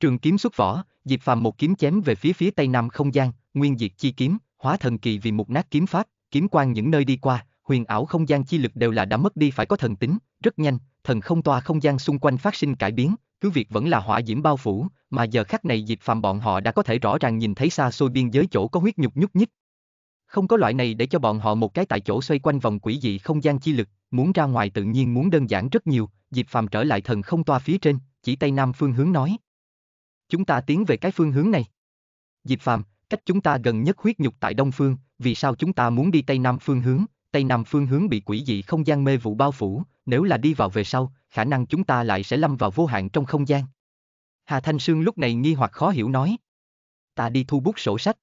Trường kiếm xuất vỏ, Diệp Phàm một kiếm chém về phía phía tây nam không gian, nguyên diệt chi kiếm, hóa thần kỳ vì một nát kiếm pháp, kiếm quang những nơi đi qua, huyền ảo không gian chi lực đều là đã mất đi phải có thần tính, rất nhanh, thần không toa không gian xung quanh phát sinh cải biến, cứ việc vẫn là hỏa diễm bao phủ, mà giờ khắc này Diệp Phàm bọn họ đã có thể rõ ràng nhìn thấy xa xôi biên giới chỗ có huyết nhục nhúc nhích, không có loại này để cho bọn họ một cái tại chỗ xoay quanh vòng quỷ dị không gian chi lực, muốn ra ngoài tự nhiên muốn đơn giản rất nhiều, Diệp Phàm trở lại thần không toa phía trên, chỉ tây nam phương hướng nói. Chúng ta tiến về cái phương hướng này. Diệp Phàm, cách chúng ta gần nhất huyết nhục tại đông phương, vì sao chúng ta muốn đi tây nam phương hướng, tây nam phương hướng bị quỷ dị không gian mê vụ bao phủ, nếu là đi vào về sau, khả năng chúng ta lại sẽ lâm vào vô hạn trong không gian. Hà Thanh Sương lúc này nghi hoặc khó hiểu nói. Ta đi thu bút sổ sách.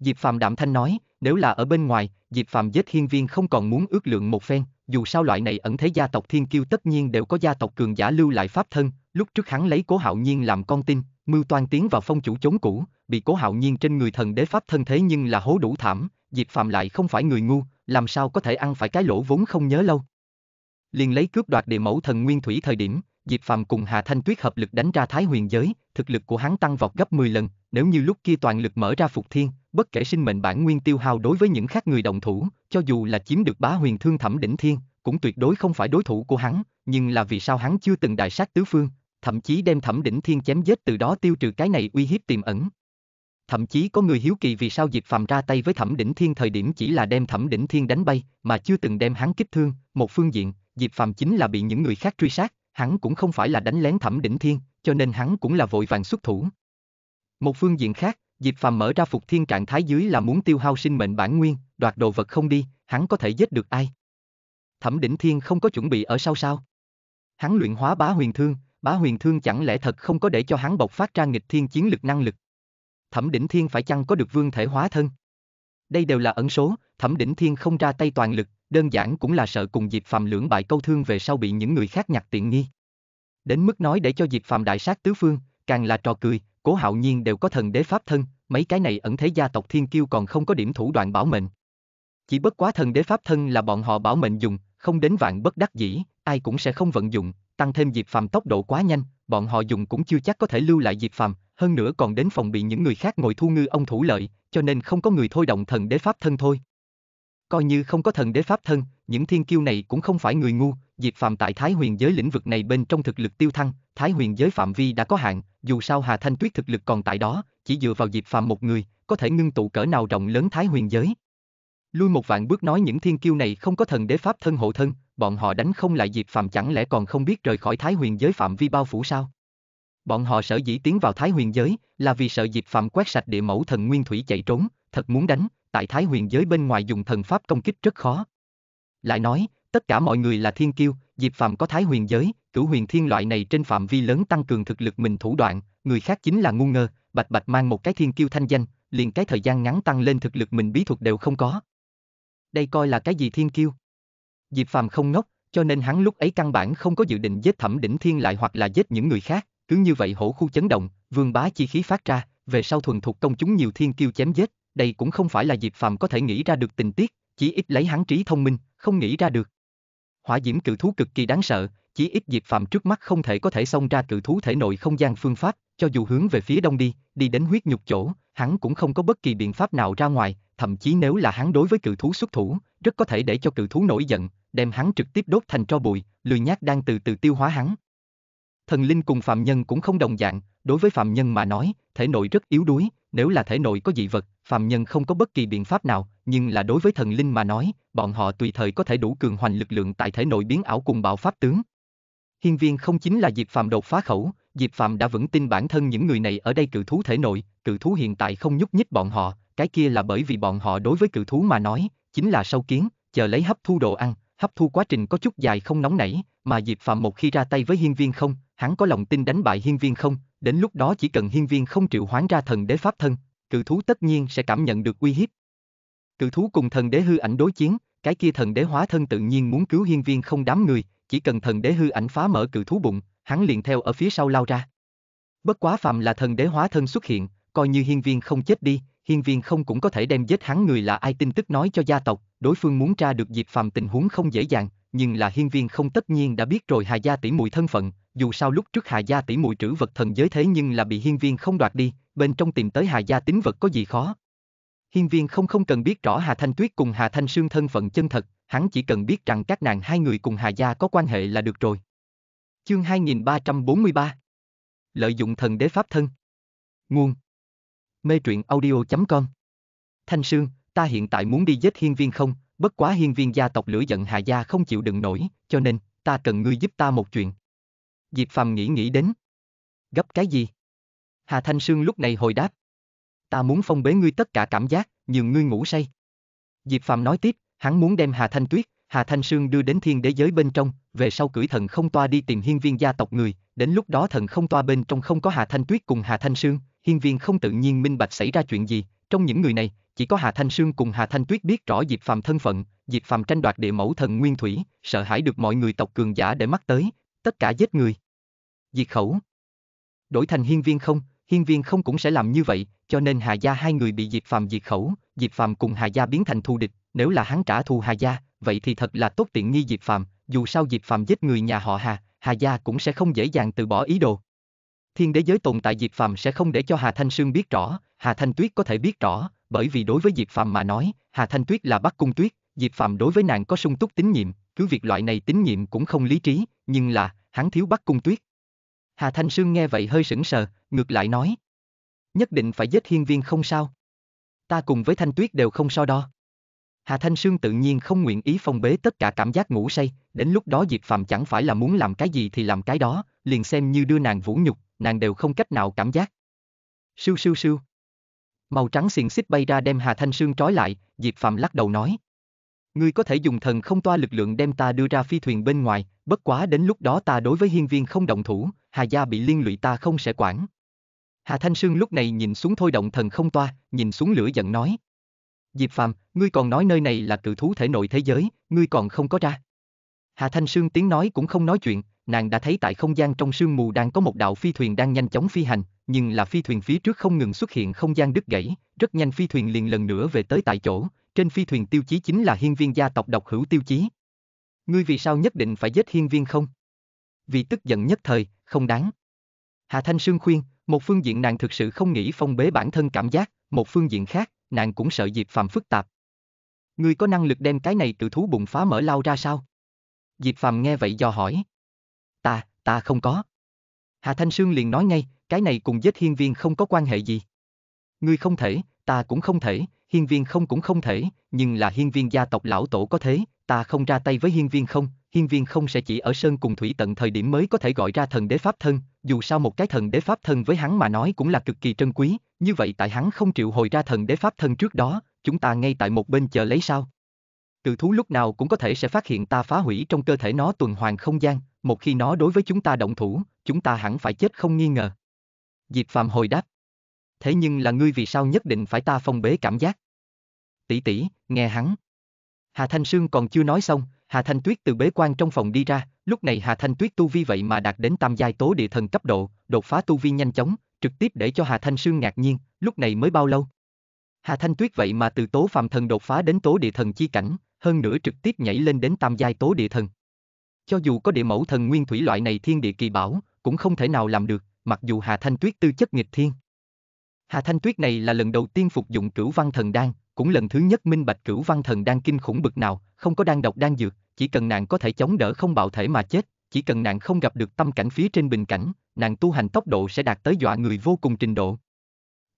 Diệp Phàm đạm thanh nói, nếu là ở bên ngoài, Diệp Phạm giết hiên viên không còn muốn ước lượng một phen, dù sao loại này ẩn thế gia tộc thiên kiêu tất nhiên đều có gia tộc cường giả lưu lại pháp thân, lúc trước hắn lấy cố hạo nhiên làm con tin, mưu toan tiến vào phong chủ chốn cũ, bị cố hạo nhiên trên người thần đế pháp thân thế nhưng là hố đủ thảm, Diệp Phạm lại không phải người ngu, làm sao có thể ăn phải cái lỗ vốn không nhớ lâu. Liền lấy cướp đoạt địa mẫu thần nguyên thủy thời điểm, Diệp Phạm cùng Hà Thanh Tuyết hợp lực đánh ra Thái Huyền giới, thực lực của hắn tăng vọt gấp 10 lần, nếu như lúc kia toàn lực mở ra phục thiên, bất kể sinh mệnh bản nguyên tiêu hao đối với những khác người đồng thủ, cho dù là chiếm được bá huyền thương thẩm đỉnh thiên, cũng tuyệt đối không phải đối thủ của hắn, nhưng là vì sao hắn chưa từng đại sát tứ phương, thậm chí đem thẩm đỉnh thiên chém giết từ đó tiêu trừ cái này uy hiếp tiềm ẩn. Thậm chí có người hiếu kỳ vì sao Diệp Phàm ra tay với Thẩm Đỉnh Thiên thời điểm chỉ là đem Thẩm Đỉnh Thiên đánh bay, mà chưa từng đem hắn kích thương, một phương diện, Diệp Phàm chính là bị những người khác truy sát, hắn cũng không phải là đánh lén Thẩm Đỉnh Thiên, cho nên hắn cũng là vội vàng xuất thủ, một phương diện khác, Diệp Phàm mở ra phục thiên trạng thái dưới là muốn tiêu hao sinh mệnh bản nguyên, đoạt đồ vật không đi, hắn có thể giết được ai? Thẩm Đỉnh Thiên không có chuẩn bị ở sau sao? Hắn luyện hóa bá huyền thương, bá huyền thương chẳng lẽ thật không có để cho hắn bộc phát ra nghịch thiên chiến lực năng lực? Thẩm Đỉnh Thiên phải chăng có được vương thể hóa thân? Đây đều là ẩn số, Thẩm Đỉnh Thiên không ra tay toàn lực, đơn giản cũng là sợ cùng Diệp Phàm lưỡng bại câu thương về sau bị những người khác nhặt tiện nghi. Đến mức nói để cho Diệp Phàm đại sát tứ phương, càng là trò cười, cố hạo nhiên đều có thần đế pháp thân, mấy cái này ẩn thế gia tộc thiên kiêu còn không có điểm thủ đoạn bảo mệnh. Chỉ bất quá thần đế pháp thân là bọn họ bảo mệnh dùng, không đến vạn bất đắc dĩ, ai cũng sẽ không vận dụng, tăng thêm Diệp Phàm tốc độ quá nhanh, bọn họ dùng cũng chưa chắc có thể lưu lại Diệp Phàm, hơn nữa còn đến phòng bị những người khác ngồi thu ngư ông thủ lợi, cho nên không có người thôi động thần đế pháp thân thôi. Coi như không có thần đế pháp thân, những thiên kiêu này cũng không phải người ngu, Diệp Phàm tại Thái Huyền giới lĩnh vực này bên trong thực lực tiêu thăng, Thái huyền giới phạm vi đã có hạn, dù sao Hà Thanh Tuyết thực lực còn tại đó, chỉ dựa vào Diệp Phạm một người, có thể ngưng tụ cỡ nào rộng lớn Thái huyền giới. Lui một vạn bước nói những thiên kiêu này không có thần đế pháp thân hộ thân, bọn họ đánh không lại Diệp Phạm, chẳng lẽ còn không biết rời khỏi Thái huyền giới phạm vi bao phủ sao? Bọn họ sở dĩ tiến vào Thái huyền giới là vì sợ Diệp Phạm quét sạch địa mẫu thần nguyên thủy chạy trốn, thật muốn đánh, tại Thái huyền giới bên ngoài dùng thần pháp công kích rất khó. Lại nói, tất cả mọi người là thiên kiêu, Diệp Phạm có thái huyền giới, cửu huyền thiên loại này trên phạm vi lớn tăng cường thực lực mình thủ đoạn, người khác chính là ngu ngơ, bạch bạch mang một cái thiên kiêu thanh danh, liền cái thời gian ngắn tăng lên thực lực mình bí thuật đều không có. Đây coi là cái gì thiên kiêu? Diệp Phạm không ngốc, cho nên hắn lúc ấy căn bản không có dự định giết thẩm đỉnh thiên lại hoặc là giết những người khác, cứ như vậy hổ khu chấn động, vương bá chi khí phát ra, về sau thuần thuộc công chúng nhiều thiên kiêu chém giết, đây cũng không phải là Diệp Phạm có thể nghĩ ra được tình tiết, chỉ ít lấy hắn trí thông minh, không nghĩ ra được. Hỏa diễm cự thú cực kỳ đáng sợ, chỉ ít Diệp Phạm trước mắt không thể có thể xông ra cự thú thể nội không gian phương pháp, cho dù hướng về phía đông đi, đi đến huyết nhục chỗ, hắn cũng không có bất kỳ biện pháp nào ra ngoài, thậm chí nếu là hắn đối với cự thú xuất thủ, rất có thể để cho cự thú nổi giận, đem hắn trực tiếp đốt thành tro bụi, lười nhác đang từ từ tiêu hóa hắn. Thần linh cùng phàm nhân cũng không đồng dạng, đối với phàm nhân mà nói, thể nội rất yếu đuối, nếu là thể nội có dị vật, phàm nhân không có bất kỳ biện pháp nào, nhưng là đối với thần linh mà nói, bọn họ tùy thời có thể đủ cường hoành lực lượng tại thể nội biến ảo cùng bạo pháp tướng. Hiên viên không chính là Diệp Phàm đột phá khẩu, Diệp Phàm đã vững tin bản thân những người này ở đây cự thú thể nội, cự thú hiện tại không nhúc nhích bọn họ, cái kia là bởi vì bọn họ đối với cự thú mà nói, chính là sâu kiến, chờ lấy hấp thu đồ ăn, hấp thu quá trình có chút dài không nóng nảy, mà Diệp Phàm một khi ra tay với hiên viên không, hắn có lòng tin đánh bại hiên viên không, đến lúc đó chỉ cần hiên viên không triệu hoán ra thần đế pháp thân, cự thú tất nhiên sẽ cảm nhận được uy hiếp. Cự thú cùng thần đế hư ảnh đối chiến, cái kia thần đế hóa thân tự nhiên muốn cứu hiên viên không đám người, chỉ cần thần đế hư ảnh phá mở cự thú bụng, hắn liền theo ở phía sau lao ra. Bất quá phàm là thần đế hóa thân xuất hiện, coi như hiên viên không chết đi, hiên viên không cũng có thể đem giết hắn người là ai tin tức nói cho gia tộc, đối phương muốn tra được diệp phàm tình huống không dễ dàng, nhưng là hiên viên không tất nhiên đã biết rồi hà gia tỷ muội thân phận, dù sao lúc trước hà gia tỷ muội trữ vật thần giới thế nhưng là bị hiên viên không đoạt đi, bên trong tìm tới Hà Gia tín vật có gì khó. Hiên viên không không cần biết rõ Hà Thanh Tuyết cùng Hà Thanh Sương thân phận chân thật, hắn chỉ cần biết rằng các nàng hai người cùng Hà Gia có quan hệ là được rồi. Chương 2343 Lợi dụng thần đế pháp thân Nguồn Mê truyện audio.com Thanh Sương, ta hiện tại muốn đi giết hiên viên không, bất quá hiên viên gia tộc lửa giận Hà Gia không chịu đựng nổi, cho nên, ta cần ngươi giúp ta một chuyện. Diệp Phàm nghĩ nghĩ đến. Gấp cái gì? Hà Thanh Sương lúc này hồi đáp. Ta muốn phong bế ngươi tất cả cảm giác, nhường ngươi ngủ say. Diệp Phạm nói tiếp, hắn muốn đem Hà Thanh Tuyết, Hà Thanh Sương đưa đến thiên đế giới bên trong, về sau cưỡi thần không toa đi tìm hiên viên gia tộc người, đến lúc đó thần không toa bên trong không có Hà Thanh Tuyết cùng Hà Thanh Sương, hiên viên không tự nhiên minh bạch xảy ra chuyện gì, trong những người này, chỉ có Hà Thanh Sương cùng Hà Thanh Tuyết biết rõ Diệp Phạm thân phận, Diệp Phạm tranh đoạt địa mẫu thần nguyên thủy, sợ hãi được mọi người tộc cường giả để mắt tới, tất cả giết người. Diệt khẩu. Đổi thành hiên viên không, hiên viên không cũng sẽ làm như vậy, cho nên Hà Gia hai người bị Diệp Phàm diệt khẩu, Diệp Phàm cùng Hà Gia biến thành thù địch, nếu là hắn trả thù Hà Gia, vậy thì thật là tốt tiện nghi Diệp Phàm, dù sao Diệp Phàm giết người nhà họ Hà, Hà Gia cũng sẽ không dễ dàng từ bỏ ý đồ. Thiên đế giới tồn tại Diệp Phàm sẽ không để cho Hà Thanh Sương biết rõ, Hà Thanh Tuyết có thể biết rõ, bởi vì đối với Diệp Phàm mà nói, Hà Thanh Tuyết là Bắc Cung Tuyết, Diệp Phàm đối với nàng có sung túc tín nhiệm, cứ việc loại này tín nhiệm cũng không lý trí, nhưng là, hắn thiếu Bắc Cung Tuyết, Hà Thanh Sương nghe vậy hơi sững sờ, ngược lại nói. Nhất định phải giết hiên viên không sao. Ta cùng với Thanh Tuyết đều không so đo. Hà Thanh Sương tự nhiên không nguyện ý phong bế tất cả cảm giác ngủ say, đến lúc đó Diệp Phạm chẳng phải là muốn làm cái gì thì làm cái đó, liền xem như đưa nàng vũ nhục, nàng đều không cách nào cảm giác. Sưu sưu sưu. Màu trắng xiềng xích bay ra đem Hà Thanh Sương trói lại, Diệp Phạm lắc đầu nói. Ngươi có thể dùng thần không toa lực lượng đem ta đưa ra phi thuyền bên ngoài, bất quá đến lúc đó ta đối với hiên viên không động thủ, Hà Gia bị liên lụy ta không sẽ quản. Hà Thanh Sương lúc này nhìn xuống thôi động thần không toa, nhìn xuống lửa giận nói. Diệp Phàm, ngươi còn nói nơi này là cự thú thể nội thế giới, ngươi còn không có ra. Hà Thanh Sương tiếng nói cũng không nói chuyện, nàng đã thấy tại không gian trong sương mù đang có một đạo phi thuyền đang nhanh chóng phi hành, nhưng là phi thuyền phía trước không ngừng xuất hiện không gian đứt gãy, rất nhanh phi thuyền liền lần nữa về tới tại chỗ, trên phi thuyền tiêu chí chính là hiên viên gia tộc độc hữu tiêu chí. Ngươi vì sao nhất định phải giết hiên viên không? Vì tức giận nhất thời, không đáng. Hà Thanh Sương khuyên, một phương diện nàng thực sự không nghĩ phong bế bản thân cảm giác, một phương diện khác, nàng cũng sợ Diệp Phàm phức tạp. Ngươi có năng lực đem cái này tự thú bụng phá mở lao ra sao? Diệp Phàm nghe vậy do hỏi. Ta, ta không có. Hà Thanh Sương liền nói ngay, cái này cùng giết hiên viên không có quan hệ gì. Ngươi không thể, ta cũng không thể, hiên viên không cũng không thể, nhưng là hiên viên gia tộc lão tổ có thế, ta không ra tay với hiên viên không, hiên viên không sẽ chỉ ở sơn cùng thủy tận thời điểm mới có thể gọi ra thần đế pháp thân, dù sao một cái thần đế pháp thân với hắn mà nói cũng là cực kỳ trân quý, như vậy tại hắn không triệu hồi ra thần đế pháp thân trước đó, chúng ta ngay tại một bên chờ lấy sao. Cự thú lúc nào cũng có thể sẽ phát hiện ta phá hủy trong cơ thể nó tuần hoàn không gian, một khi nó đối với chúng ta động thủ, chúng ta hẳn phải chết không nghi ngờ. Diệp Phạm hồi đáp. Thế nhưng là ngươi vì sao nhất định phải ta phong bế cảm giác? Tỷ tỷ, nghe hắn. Hà Thanh Sương còn chưa nói xong, Hà Thanh Tuyết từ bế quan trong phòng đi ra, lúc này Hà Thanh Tuyết tu vi vậy mà đạt đến tam giai tố địa thần cấp độ, đột phá tu vi nhanh chóng, trực tiếp để cho Hà Thanh Sương ngạc nhiên, lúc này mới bao lâu? Hà Thanh Tuyết vậy mà từ tố phàm thần đột phá đến tố địa thần chi cảnh, hơn nữa trực tiếp nhảy lên đến tam giai tố địa thần. Cho dù có địa mẫu thần nguyên thủy loại này thiên địa kỳ bảo, cũng không thể nào làm được, mặc dù Hà Thanh Tuyết tư chất nghịch thiên. Hà Thanh Tuyết này là lần đầu tiên phục dụng cửu văn thần đan, cũng lần thứ nhất minh bạch cửu văn thần đan kinh khủng bực nào, không có đang độc đang dược, chỉ cần nàng có thể chống đỡ không bạo thể mà chết, chỉ cần nàng không gặp được tâm cảnh phía trên bình cảnh, nàng tu hành tốc độ sẽ đạt tới dọa người vô cùng trình độ.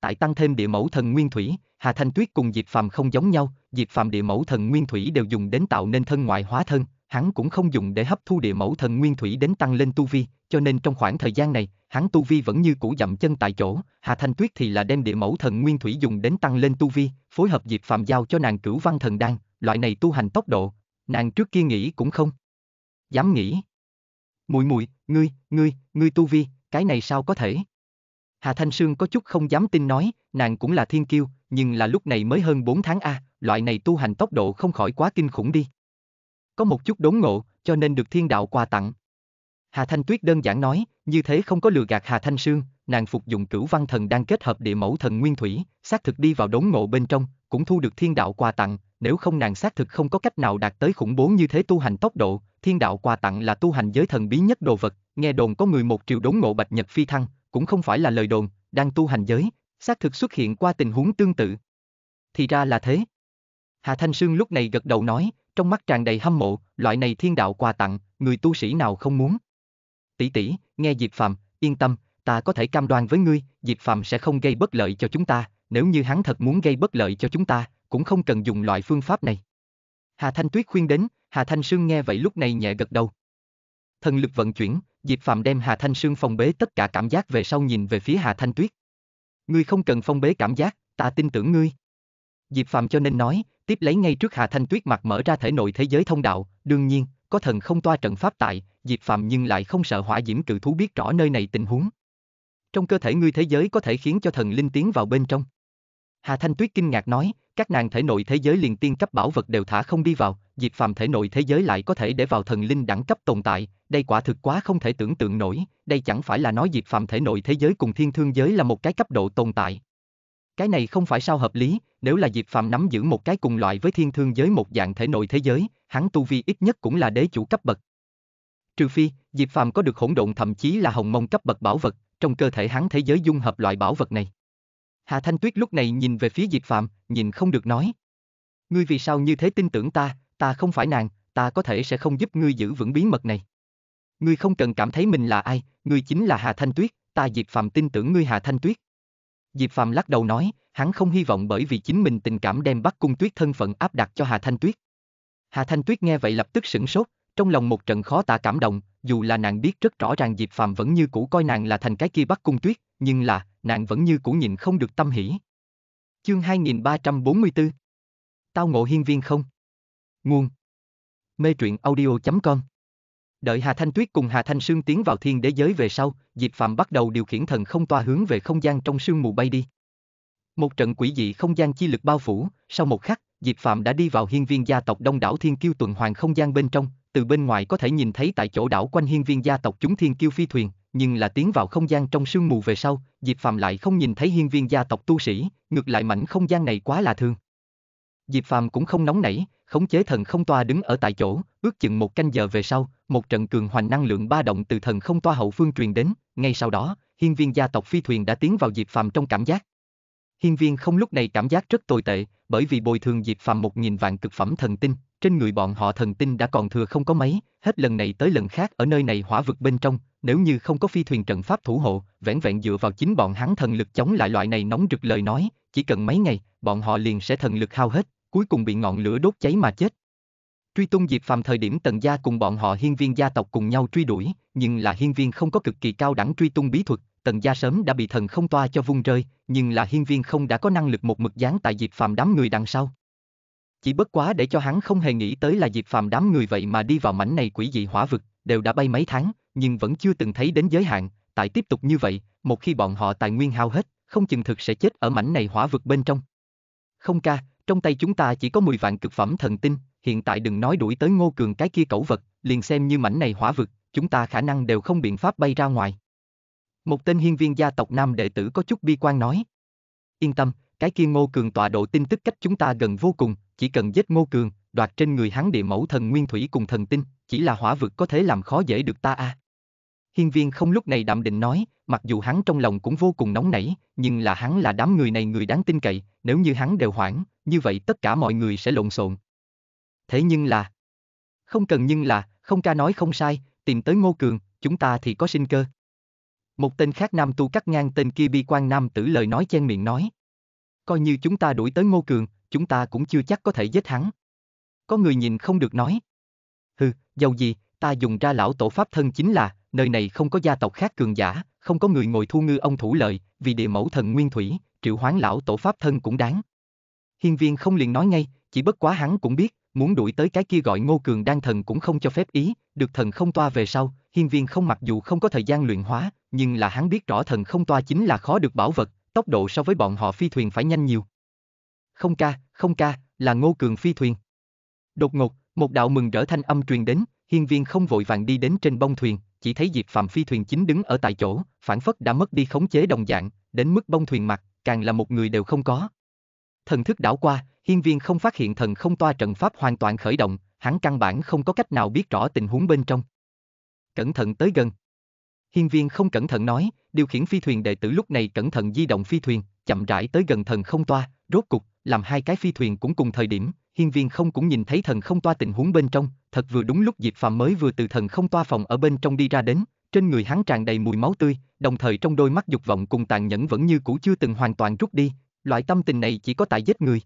Tại tăng thêm địa mẫu thần nguyên thủy, Hà Thanh Tuyết cùng Diệp Phàm không giống nhau, Diệp Phàm địa mẫu thần nguyên thủy đều dùng đến tạo nên thân ngoại hóa thân, hắn cũng không dùng để hấp thu địa mẫu thần nguyên thủy đến tăng lên tu vi, cho nên trong khoảng thời gian này, hắn tu vi vẫn như cũ dậm chân tại chỗ, Hà Thanh Tuyết thì là đem địa mẫu thần nguyên thủy dùng đến tăng lên tu vi, phối hợp Diệp Phàm giao cho nàng cửu văn thần đan, loại này tu hành tốc độ, nàng trước kia nghĩ cũng không. Dám nghĩ. Mùi mùi, ngươi, ngươi, ngươi tu vi, cái này sao có thể? Hà Thanh Sương có chút không dám tin nói, nàng cũng là thiên kiêu, nhưng là lúc này mới hơn 4 tháng A, loại này tu hành tốc độ không khỏi quá kinh khủng đi. Có một chút đốn ngộ, cho nên được thiên đạo quà tặng, Hà Thanh Tuyết đơn giản nói, như thế không có lừa gạt Hà Thanh Sương, nàng phục dụng cửu văn thần đang kết hợp địa mẫu thần nguyên thủy, xác thực đi vào đốn ngộ bên trong, cũng thu được thiên đạo quà tặng, nếu không nàng xác thực không có cách nào đạt tới khủng bố như thế tu hành tốc độ, thiên đạo quà tặng là tu hành giới thần bí nhất đồ vật, nghe đồn có người một triệu đốn ngộ bạch nhật phi thăng, cũng không phải là lời đồn, đang tu hành giới, xác thực xuất hiện qua tình huống tương tự. Thì ra là thế. Hà Thanh Sương lúc này gật đầu nói, trong mắt tràn đầy hâm mộ, loại này thiên đạo quà tặng, người tu sĩ nào không muốn tỷ tỷ, nghe Diệp Phạm, yên tâm, ta có thể cam đoan với ngươi, Diệp Phạm sẽ không gây bất lợi cho chúng ta, nếu như hắn thật muốn gây bất lợi cho chúng ta, cũng không cần dùng loại phương pháp này. Hà Thanh Tuyết khuyên đến, Hà Thanh Sương nghe vậy lúc này nhẹ gật đầu. Thần lực vận chuyển, Diệp Phạm đem Hà Thanh Sương phong bế tất cả cảm giác về sau nhìn về phía Hà Thanh Tuyết. Ngươi không cần phong bế cảm giác, ta tin tưởng ngươi. Diệp Phạm cho nên nói, tiếp lấy ngay trước Hà Thanh Tuyết mặt mở ra thể nội thế giới thông đạo, đương nhiên, có thần không toa trận pháp tại, Diệp Phạm nhưng lại không sợ hỏa diễm cự thú biết rõ nơi này tình huống. Trong cơ thể ngươi thế giới có thể khiến cho thần linh tiến vào bên trong. Hà Thanh Tuyết kinh ngạc nói, các nàng thể nội thế giới liền tiên cấp bảo vật đều thả không đi vào, Diệp Phàm thể nội thế giới lại có thể để vào thần linh đẳng cấp tồn tại, đây quả thực quá không thể tưởng tượng nổi, đây chẳng phải là nói Diệp Phàm thể nội thế giới cùng thiên thương giới là một cái cấp độ tồn tại. Cái này không phải sao hợp lý, nếu là Diệp Phàm nắm giữ một cái cùng loại với thiên thương giới một dạng thể nội thế giới, hắn tu vi ít nhất cũng là đế chủ cấp bậc, Trừ phi, Diệp Phàm có được hỗn độn thậm chí là hồng mông cấp bậc bảo vật, trong cơ thể hắn thế giới dung hợp loại bảo vật này. Hà Thanh Tuyết lúc này nhìn về phía Diệp Phàm, nhìn không được nói. Ngươi vì sao như thế tin tưởng ta, ta không phải nàng, ta có thể sẽ không giúp ngươi giữ vững bí mật này. Ngươi không cần cảm thấy mình là ai, ngươi chính là Hà Thanh Tuyết, ta Diệp Phàm tin tưởng ngươi Hà Thanh Tuyết. Diệp Phàm lắc đầu nói, hắn không hy vọng bởi vì chính mình tình cảm đem bắt Cung Tuyết thân phận áp đặt cho Hà Thanh Tuyết. Hà Thanh Tuyết nghe vậy lập tức sửng sốt, trong lòng một trận khó tả cảm động, dù là nàng biết rất rõ ràng Diệp Phàm vẫn như cũ coi nàng là thành cái kia bắt cung tuyết, nhưng là, nàng vẫn như cũ nhìn không được tâm hỉ. Chương 2344 Tao ngộ hiên viên không? Nguồn Mê truyện audio.com Đợi Hà Thanh Tuyết cùng Hà Thanh Sương tiến vào thiên đế giới về sau, Diệp Phạm bắt đầu điều khiển thần không toa hướng về không gian trong sương mù bay đi. Một trận quỷ dị không gian chi lực bao phủ, sau một khắc, Diệp Phạm đã đi vào hiên viên gia tộc đông đảo thiên kiêu tuần hoàng không gian bên trong, từ bên ngoài có thể nhìn thấy tại chỗ đảo quanh hiên viên gia tộc chúng thiên kiêu phi thuyền, nhưng là tiến vào không gian trong sương mù về sau, Diệp Phàm lại không nhìn thấy hiên viên gia tộc tu sĩ, ngược lại mảnh không gian này quá là thương. Diệp Phàm cũng không nóng nảy, khống chế thần không toa đứng ở tại chỗ, ước chừng một canh giờ về sau, một trận cường hoành năng lượng ba động từ thần không toa hậu phương truyền đến, ngay sau đó, hiên viên gia tộc phi thuyền đã tiến vào Diệp Phàm trong cảm giác. Hiên viên không lúc này cảm giác rất tồi tệ, bởi vì bồi thường Diệp Phàm một nghìn vạn cực phẩm thần tinh, trên người bọn họ thần tinh đã còn thừa không có mấy, hết lần này tới lần khác ở nơi này hỏa vực bên trong, nếu như không có phi thuyền trận pháp thủ hộ, vẹn vẹn dựa vào chính bọn hắn thần lực chống lại loại này nóng rực lời nói, chỉ cần mấy ngày, bọn họ liền sẽ thần lực hao hết, cuối cùng bị ngọn lửa đốt cháy mà chết. Truy tung diệt Phàm thời điểm Tần gia cùng bọn họ hiên viên gia tộc cùng nhau truy đuổi, nhưng là hiên viên không có cực kỳ cao đẳng truy tung bí thuật, Tần gia sớm đã bị thần không toa cho vung rơi, nhưng là hiên viên không đã có năng lực một mực dán tại diệt Phàm đám người đằng sau. Chỉ bất quá để cho hắn không hề nghĩ tới là Diệp Phàm đám người vậy mà đi vào mảnh này quỷ dị hỏa vực, đều đã bay mấy tháng, nhưng vẫn chưa từng thấy đến giới hạn, tại tiếp tục như vậy, một khi bọn họ tài nguyên hao hết, không chừng thực sẽ chết ở mảnh này hỏa vực bên trong. Không ca, trong tay chúng ta chỉ có 10 vạn cực phẩm thần tinh, hiện tại đừng nói đuổi tới Ngô Cường cái kia cẩu vật, liền xem như mảnh này hỏa vực, chúng ta khả năng đều không biện pháp bay ra ngoài. Một tên hiên viên gia tộc nam đệ tử có chút bi quan nói. Yên tâm, cái kia Ngô Cường tọa độ tin tức cách chúng ta gần vô cùng, chỉ cần giết Ngô Cường, đoạt trên người hắn địa mẫu thần nguyên thủy cùng thần tinh, chỉ là hỏa vực có thể làm khó dễ được ta a. À. Hiên viên không lúc này đạm định nói, mặc dù hắn trong lòng cũng vô cùng nóng nảy, nhưng là hắn là đám người này người đáng tin cậy, nếu như hắn đều hoảng, như vậy tất cả mọi người sẽ lộn xộn. Thế nhưng là... Không cần nhưng là, không ca nói không sai, tìm tới Ngô Cường, chúng ta thì có sinh cơ. Một tên khác nam tu cắt ngang tên kia bi quan nam tử lời nói chen miệng nói. Coi như chúng ta đuổi tới Ngô Cường, chúng ta cũng chưa chắc có thể giết hắn. Có người nhìn không được nói. Hừ, giàu gì, ta dùng ra lão tổ pháp thân chính là, nơi này không có gia tộc khác cường giả, không có người ngồi thu ngư ông thủ lợi, vì địa mẫu thần nguyên thủy, triệu hoán lão tổ pháp thân cũng đáng. Hiên viên không liền nói ngay, chỉ bất quá hắn cũng biết, muốn đuổi tới cái kia gọi ngô cường đan thần cũng không cho phép ý, được thần không toa về sau, hiên viên không mặc dù không có thời gian luyện hóa, nhưng là hắn biết rõ thần không toa chính là khó được bảo vật, tốc độ so với bọn họ phi thuyền phải nhanh nhiều không ca, không ca, là Ngô Cường phi thuyền. Đột ngột, một đạo mừng rỡ thanh âm truyền đến, hiên viên không vội vàng đi đến trên bông thuyền, chỉ thấy Diệp Phạm phi thuyền chính đứng ở tại chỗ, phản phất đã mất đi khống chế đồng dạng, đến mức bông thuyền mặt, càng là một người đều không có. Thần thức đảo qua, hiên viên không phát hiện thần không toa trận pháp hoàn toàn khởi động, hắn căn bản không có cách nào biết rõ tình huống bên trong. Cẩn thận tới gần. Hiên viên không cẩn thận nói, điều khiển phi thuyền đệ tử lúc này cẩn thận di động phi thuyền, chậm rãi tới gần thần không toa, rốt cục, làm hai cái phi thuyền cũng cùng thời điểm, hiên viên không cũng nhìn thấy thần không toa tình huống bên trong, thật vừa đúng lúc Diệp Phàm mới vừa từ thần không toa phòng ở bên trong đi ra đến, trên người hắn tràn đầy mùi máu tươi, đồng thời trong đôi mắt dục vọng cùng tàn nhẫn vẫn như cũ chưa từng hoàn toàn rút đi, loại tâm tình này chỉ có tại giết người.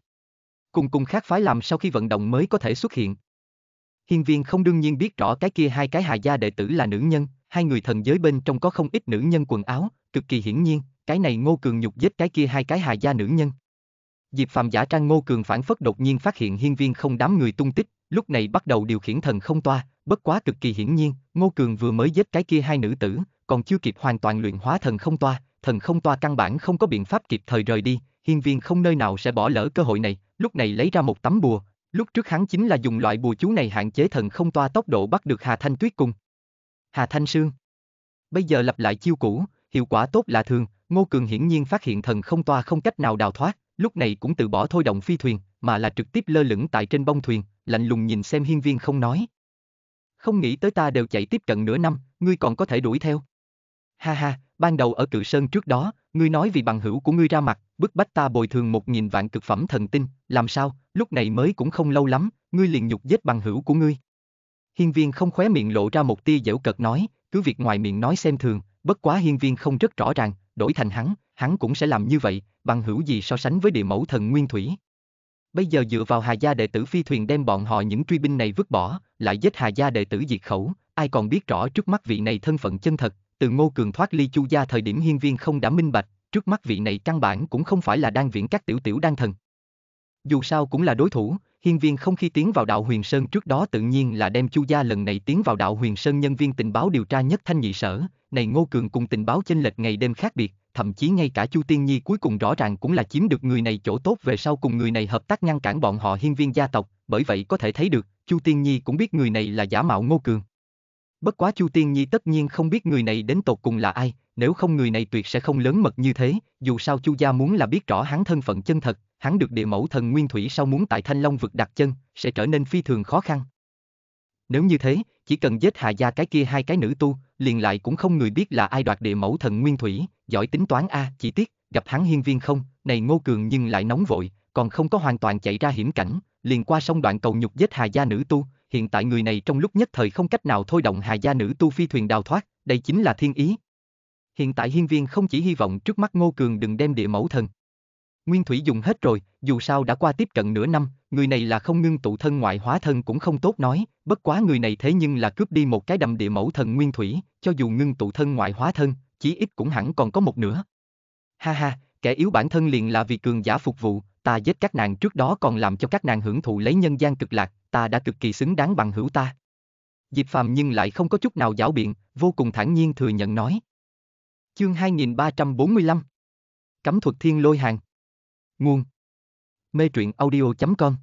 Cùng cùng khác phái làm sau khi vận động mới có thể xuất hiện. Hiên viên không đương nhiên biết rõ cái kia hai cái hà gia đệ tử là nữ nhân, hai người thần giới bên trong có không ít nữ nhân quần áo, cực kỳ hiển nhiên, cái này Ngô Cường nhục giết cái kia hai cái hài gia nữ nhân. Diệp Phạm giả trang Ngô Cường phản phất đột nhiên phát hiện hiên viên không đám người tung tích, lúc này bắt đầu điều khiển thần không toa, bất quá cực kỳ hiển nhiên, Ngô Cường vừa mới giết cái kia hai nữ tử, còn chưa kịp hoàn toàn luyện hóa thần không toa, thần không toa căn bản không có biện pháp kịp thời rời đi, hiên viên không nơi nào sẽ bỏ lỡ cơ hội này, lúc này lấy ra một tấm bùa, lúc trước hắn chính là dùng loại bùa chú này hạn chế thần không toa tốc độ bắt được Hà Thanh Tuyết cùng. Hà Thanh Sương. Bây giờ lặp lại chiêu cũ, hiệu quả tốt là thường, Ngô Cường hiển nhiên phát hiện thần không toa không cách nào đào thoát, lúc này cũng từ bỏ thôi động phi thuyền, mà là trực tiếp lơ lửng tại trên bông thuyền, lạnh lùng nhìn xem hiên viên không nói. Không nghĩ tới ta đều chạy tiếp cận nửa năm, ngươi còn có thể đuổi theo. Ha ha, ban đầu ở cự sơn trước đó, ngươi nói vì bằng hữu của ngươi ra mặt, bức bách ta bồi thường một nghìn vạn cực phẩm thần tinh, làm sao, lúc này mới cũng không lâu lắm, ngươi liền nhục giết bằng hữu của ngươi. Hiên viên không khóe miệng lộ ra một tia dễu cợt nói, cứ việc ngoài miệng nói xem thường, bất quá hiên viên không rất rõ ràng, đổi thành hắn, hắn cũng sẽ làm như vậy, bằng hữu gì so sánh với địa mẫu thần Nguyên Thủy. Bây giờ dựa vào Hà Gia đệ tử phi thuyền đem bọn họ những truy binh này vứt bỏ, lại giết Hà Gia đệ tử diệt khẩu, ai còn biết rõ trước mắt vị này thân phận chân thật, từ ngô cường thoát ly chu gia thời điểm hiên viên không đã minh bạch, trước mắt vị này căn bản cũng không phải là đang viễn các tiểu tiểu đang thần. Dù sao cũng là đối thủ, hiên viên không khi tiến vào đạo huyền sơn trước đó tự nhiên là đem chu gia lần này tiến vào đạo huyền sơn nhân viên tình báo điều tra nhất thanh nhị sở, này Ngô Cường cùng tình báo chênh lệch ngày đêm khác biệt, thậm chí ngay cả Chu Tiên Nhi cuối cùng rõ ràng cũng là chiếm được người này chỗ tốt về sau cùng người này hợp tác ngăn cản bọn họ hiên viên gia tộc, bởi vậy có thể thấy được, Chu Tiên Nhi cũng biết người này là giả mạo Ngô Cường. Bất quá Chu Tiên Nhi tất nhiên không biết người này đến tột cùng là ai, nếu không người này tuyệt sẽ không lớn mật như thế, dù sao Chu gia muốn là biết rõ hắn thân phận chân thật, hắn được địa mẫu thần nguyên thủy sau muốn tại Thanh Long vực đặt chân, sẽ trở nên phi thường khó khăn. Nếu như thế, chỉ cần giết Hà gia cái kia hai cái nữ tu, liền lại cũng không người biết là ai đoạt địa mẫu thần nguyên thủy, giỏi tính toán a, chỉ tiếc, gặp hắn hiên viên không, này Ngô Cường nhưng lại nóng vội, còn không có hoàn toàn chạy ra hiểm cảnh, liền qua sông đoạn cầu nhục giết Hà gia nữ tu, hiện tại người này trong lúc nhất thời không cách nào thôi động Hà gia nữ tu phi thuyền đào thoát, đây chính là thiên ý. Hiện tại hiên viên không chỉ hy vọng trước mắt Ngô Cường đừng đem địa mẫu thần Nguyên thủy dùng hết rồi, dù sao đã qua tiếp cận nửa năm, người này là không ngưng tụ thân ngoại hóa thân cũng không tốt nói, bất quá người này thế nhưng là cướp đi một cái đầm địa mẫu thần nguyên thủy, cho dù ngưng tụ thân ngoại hóa thân, chí ít cũng hẳn còn có một nửa. Ha ha, kẻ yếu bản thân liền là vì cường giả phục vụ, ta giết các nàng trước đó còn làm cho các nàng hưởng thụ lấy nhân gian cực lạc, ta đã cực kỳ xứng đáng bằng hữu ta. Diệp Phàm nhưng lại không có chút nào giáo biện, vô cùng thản nhiên thừa nhận nói. Chương 2345 Cấm thuật thiên lôi hàng Nguồn Mê truyện audio.com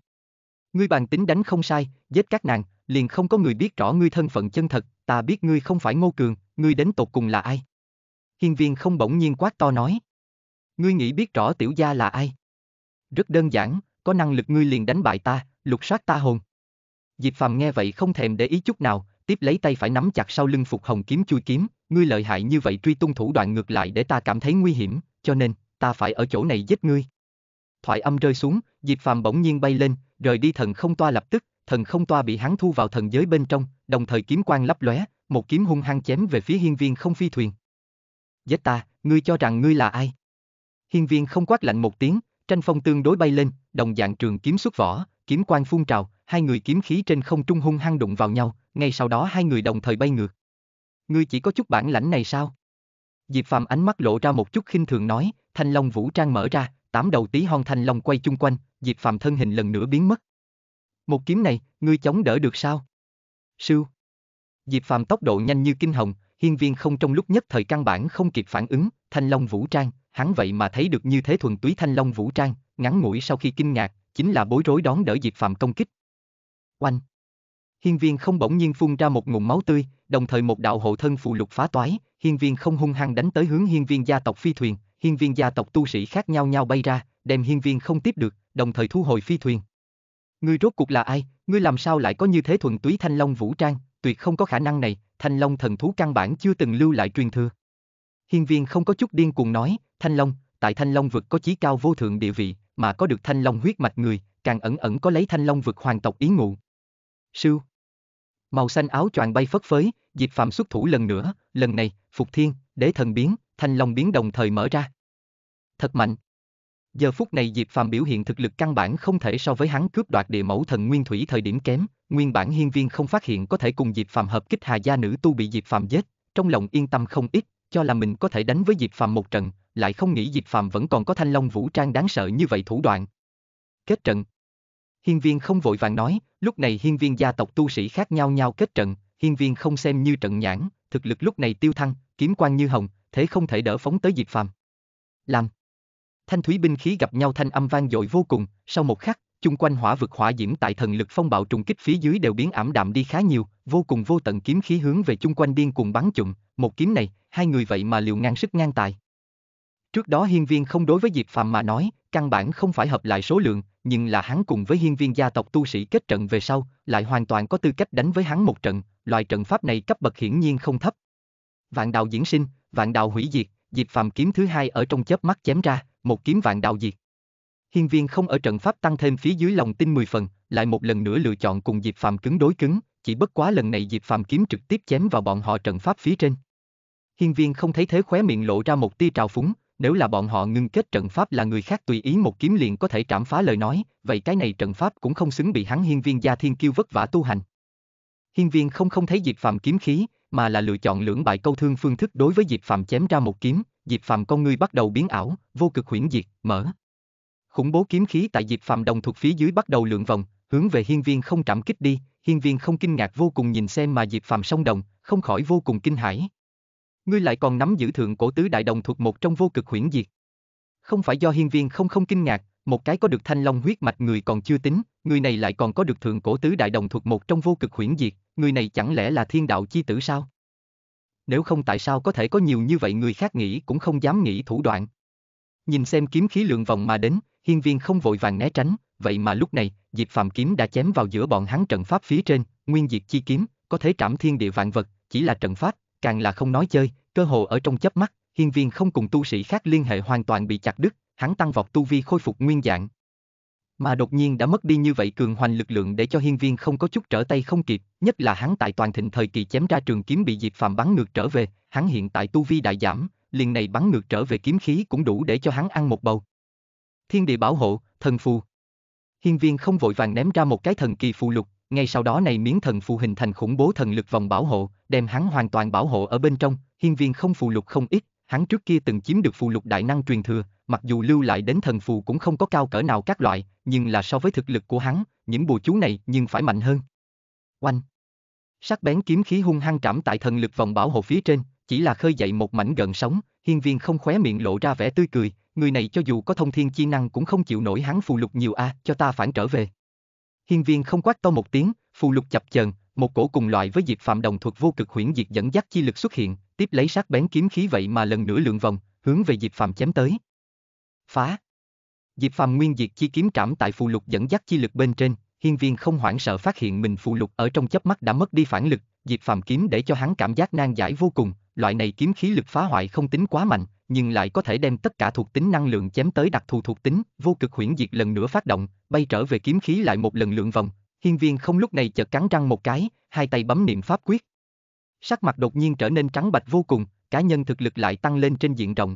Ngươi bàn tính đánh không sai, giết các nàng, liền không có người biết rõ ngươi thân phận chân thật, ta biết ngươi không phải Ngô Cường, ngươi đến tột cùng là ai. Hiên viên không bỗng nhiên quát to nói. Ngươi nghĩ biết rõ tiểu gia là ai? Rất đơn giản, có năng lực ngươi liền đánh bại ta, lục soát ta hồn. Diệp Phàm nghe vậy không thèm để ý chút nào, tiếp lấy tay phải nắm chặt sau lưng Phục Hồng kiếm chui kiếm, ngươi lợi hại như vậy truy tung thủ đoạn ngược lại để ta cảm thấy nguy hiểm, cho nên, ta phải ở chỗ này giết ngươi thoại âm rơi xuống, Diệp Phàm bỗng nhiên bay lên, rời đi thần không toa lập tức, thần không toa bị hắn thu vào thần giới bên trong, đồng thời kiếm quang lấp lóe, một kiếm hung hăng chém về phía hiên viên không phi thuyền. Giết ta, ngươi cho rằng ngươi là ai? Hiên viên không quát lạnh một tiếng, tranh phong tương đối bay lên, đồng dạng trường kiếm xuất vỏ, kiếm quang phun trào, hai người kiếm khí trên không trung hung hăng đụng vào nhau, ngay sau đó hai người đồng thời bay ngược. Ngươi chỉ có chút bản lãnh này sao? Diệp Phàm ánh mắt lộ ra một chút khinh thường nói, Thanh Long Vũ Trang mở ra, tám đầu tí hon thanh long quay chung quanh, Diệp Phạm thân hình lần nữa biến mất. Một kiếm này, ngươi chống đỡ được sao? Sư. Diệp Phạm tốc độ nhanh như kinh hồng, hiên viên không trong lúc nhất thời căn bản không kịp phản ứng, thanh long vũ trang, hắn vậy mà thấy được như thế thuần túy thanh long vũ trang, ngắn ngủi sau khi kinh ngạc, chính là bối rối đón đỡ Diệp Phạm công kích. Oanh. Hiên viên không bỗng nhiên phun ra một ngụm máu tươi, đồng thời một đạo hộ thân phụ lục phá toái, hiên viên không hung hăng đánh tới hướng hiên viên gia tộc phi thuyền, hiên viên gia tộc tu sĩ khác nhau nhau bay ra, đem hiên viên không tiếp được, đồng thời thu hồi phi thuyền. Ngươi rốt cuộc là ai, ngươi làm sao lại có như thế thuần túy thanh long vũ trang, tuyệt không có khả năng này, thanh long thần thú căn bản chưa từng lưu lại truyền thừa. Hiên viên không có chút điên cuồng nói, thanh long, tại thanh long vực có chí cao vô thượng địa vị, mà có được thanh long huyết mạch người, càng ẩn ẩn có lấy thanh long vực hoàng tộc ý ngụ. Sư. Màu xanh áo choàng bay phất phới, Diệp Phạm xuất thủ lần nữa, lần này, Phục Thiên, Đế Thần biến, Thanh Long biến đồng thời mở ra. Thật mạnh. Giờ phút này Diệp Phàm biểu hiện thực lực căn bản không thể so với hắn cướp đoạt địa mẫu thần nguyên thủy thời điểm kém, nguyên bản hiên viên không phát hiện có thể cùng Diệp Phàm hợp kích Hà gia nữ tu bị Diệp Phàm giết, trong lòng yên tâm không ít, cho là mình có thể đánh với Diệp Phàm một trận, lại không nghĩ Diệp Phàm vẫn còn có thanh long vũ trang đáng sợ như vậy thủ đoạn. Kết trận. Hiên viên không vội vàng nói, lúc này hiên viên gia tộc tu sĩ khác nhau nhau kết trận, hiên viên không xem như trận nhãn, thực lực lúc này tiêu thăng, kiếm quan như hồng, thế không thể đỡ phóng tới Diệp Phàm. Làm. Thanh thúy binh khí gặp nhau thanh âm vang dội vô cùng, sau một khắc, chung quanh hỏa vực hỏa diễm tại thần lực phong bạo trùng kích phía dưới đều biến ảm đạm đi khá nhiều, vô cùng vô tận kiếm khí hướng về chung quanh điên cuồng bắn chụm, một kiếm này, hai người vậy mà liều ngang sức ngang tài. Trước đó hiên viên không đối với Diệp Phàm mà nói, căn bản không phải hợp lại số lượng, nhưng là hắn cùng với hiên viên gia tộc tu sĩ kết trận về sau, lại hoàn toàn có tư cách đánh với hắn một trận, loại trận pháp này cấp bậc hiển nhiên không thấp. Vạn đạo diễn sinh, vạn đạo hủy diệt, Diệp Phàm kiếm thứ hai ở trong chớp mắt chém ra, một kiếm vạn đạo diệt. Hiên Viên không ở trận pháp tăng thêm phía dưới lòng tin 10 phần, lại một lần nữa lựa chọn cùng Diệp Phàm cứng đối cứng, chỉ bất quá lần này Diệp Phàm kiếm trực tiếp chém vào bọn họ trận pháp phía trên. Hiên Viên không thấy thế khóe miệng lộ ra một tia trào phúng, nếu là bọn họ ngưng kết trận pháp là người khác tùy ý một kiếm liền có thể trảm phá lời nói, vậy cái này trận pháp cũng không xứng bị hắn Hiên Viên gia thiên kiêu vất vả tu hành. Hiên Viên không không thấy Diệp Phàm kiếm khí, mà là lựa chọn lưỡng bại câu thương phương thức đối với Diệp Phạm chém ra một kiếm, Diệp Phạm con ngươi bắt đầu biến ảo, vô cực huyễn diệt, mở. Khủng bố kiếm khí tại Diệp Phạm đồng thuộc phía dưới bắt đầu lượn vòng, hướng về hiên viên không trảm kích đi, hiên viên không kinh ngạc vô cùng nhìn xem mà Diệp Phạm song đồng, không khỏi vô cùng kinh hãi. Ngươi lại còn nắm giữ thượng cổ tứ đại đồng thuộc một trong vô cực huyễn diệt. Không phải do hiên viên không không kinh ngạc, một cái có được thanh long huyết mạch người còn chưa tính, người này lại còn có được thượng cổ tứ đại đồng thuộc một trong vô cực huyễn diệt, người này chẳng lẽ là thiên đạo chi tử sao? Nếu không tại sao có thể có nhiều như vậy người khác nghĩ cũng không dám nghĩ thủ đoạn. Nhìn xem kiếm khí lượng vòng mà đến, hiên viên không vội vàng né tránh, vậy mà lúc này, Diệp Phàm kiếm đã chém vào giữa bọn hắn trận pháp phía trên, nguyên diệt chi kiếm, có thể trảm thiên địa vạn vật, chỉ là trận pháp, càng là không nói chơi, cơ hồ ở trong chớp mắt, hiên viên không cùng tu sĩ khác liên hệ hoàn toàn bị chặt đứt, hắn tăng vọt tu vi khôi phục nguyên dạng. Mà đột nhiên đã mất đi như vậy cường hoành lực lượng để cho hiên viên không có chút trở tay không kịp, nhất là hắn tại toàn thịnh thời kỳ chém ra trường kiếm bị Diệp Phàm bắn ngược trở về, hắn hiện tại tu vi đại giảm, liền này bắn ngược trở về kiếm khí cũng đủ để cho hắn ăn một bầu. Thiên địa bảo hộ, thần phù. Hiên viên không vội vàng ném ra một cái thần kỳ phù lục, ngay sau đó này miếng thần phù hình thành khủng bố thần lực vòng bảo hộ, đem hắn hoàn toàn bảo hộ ở bên trong, hiên viên không phù lục không ít, hắn trước kia từng chiếm được phù lục đại năng truyền thừa, mặc dù lưu lại đến thần phù cũng không có cao cỡ nào các loại, nhưng là so với thực lực của hắn, những bùa chú này nhưng phải mạnh hơn. Oanh! Sắc bén kiếm khí hung hăng trảm tại thần lực vòng bảo hộ phía trên, chỉ là khơi dậy một mảnh gần sóng, hiên viên không khóe miệng lộ ra vẻ tươi cười, người này cho dù có thông thiên chi năng cũng không chịu nổi hắn phù lục nhiều a, à, cho ta phản trở về. Hiên viên không quát to một tiếng, phù lục chập chờn, một cổ cùng loại với diệp phạm đồng thuật vô cực huyễn diệt dẫn dắt chi lực xuất hiện, tiếp lấy sắc bén kiếm khí vậy mà lần nữa lượn vòng, hướng về Diệp Phàm chém tới. Phá! Diệp Phàm nguyên diệt chi kiếm trảm tại phù lục dẫn dắt chi lực bên trên, hiên viên không hoảng sợ phát hiện mình phù lục ở trong chớp mắt đã mất đi phản lực, Diệp Phàm kiếm để cho hắn cảm giác nan giải vô cùng, loại này kiếm khí lực phá hoại không tính quá mạnh, nhưng lại có thể đem tất cả thuộc tính năng lượng chém tới đặc thù thuộc tính, vô cực huyễn diệt lần nữa phát động, bay trở về kiếm khí lại một lần lượn vòng, hiên viên không lúc này chợt cắn răng một cái, hai tay bấm niệm pháp quyết, sắc mặt đột nhiên trở nên trắng bạch vô cùng, cá nhân thực lực lại tăng lên trên diện rộng.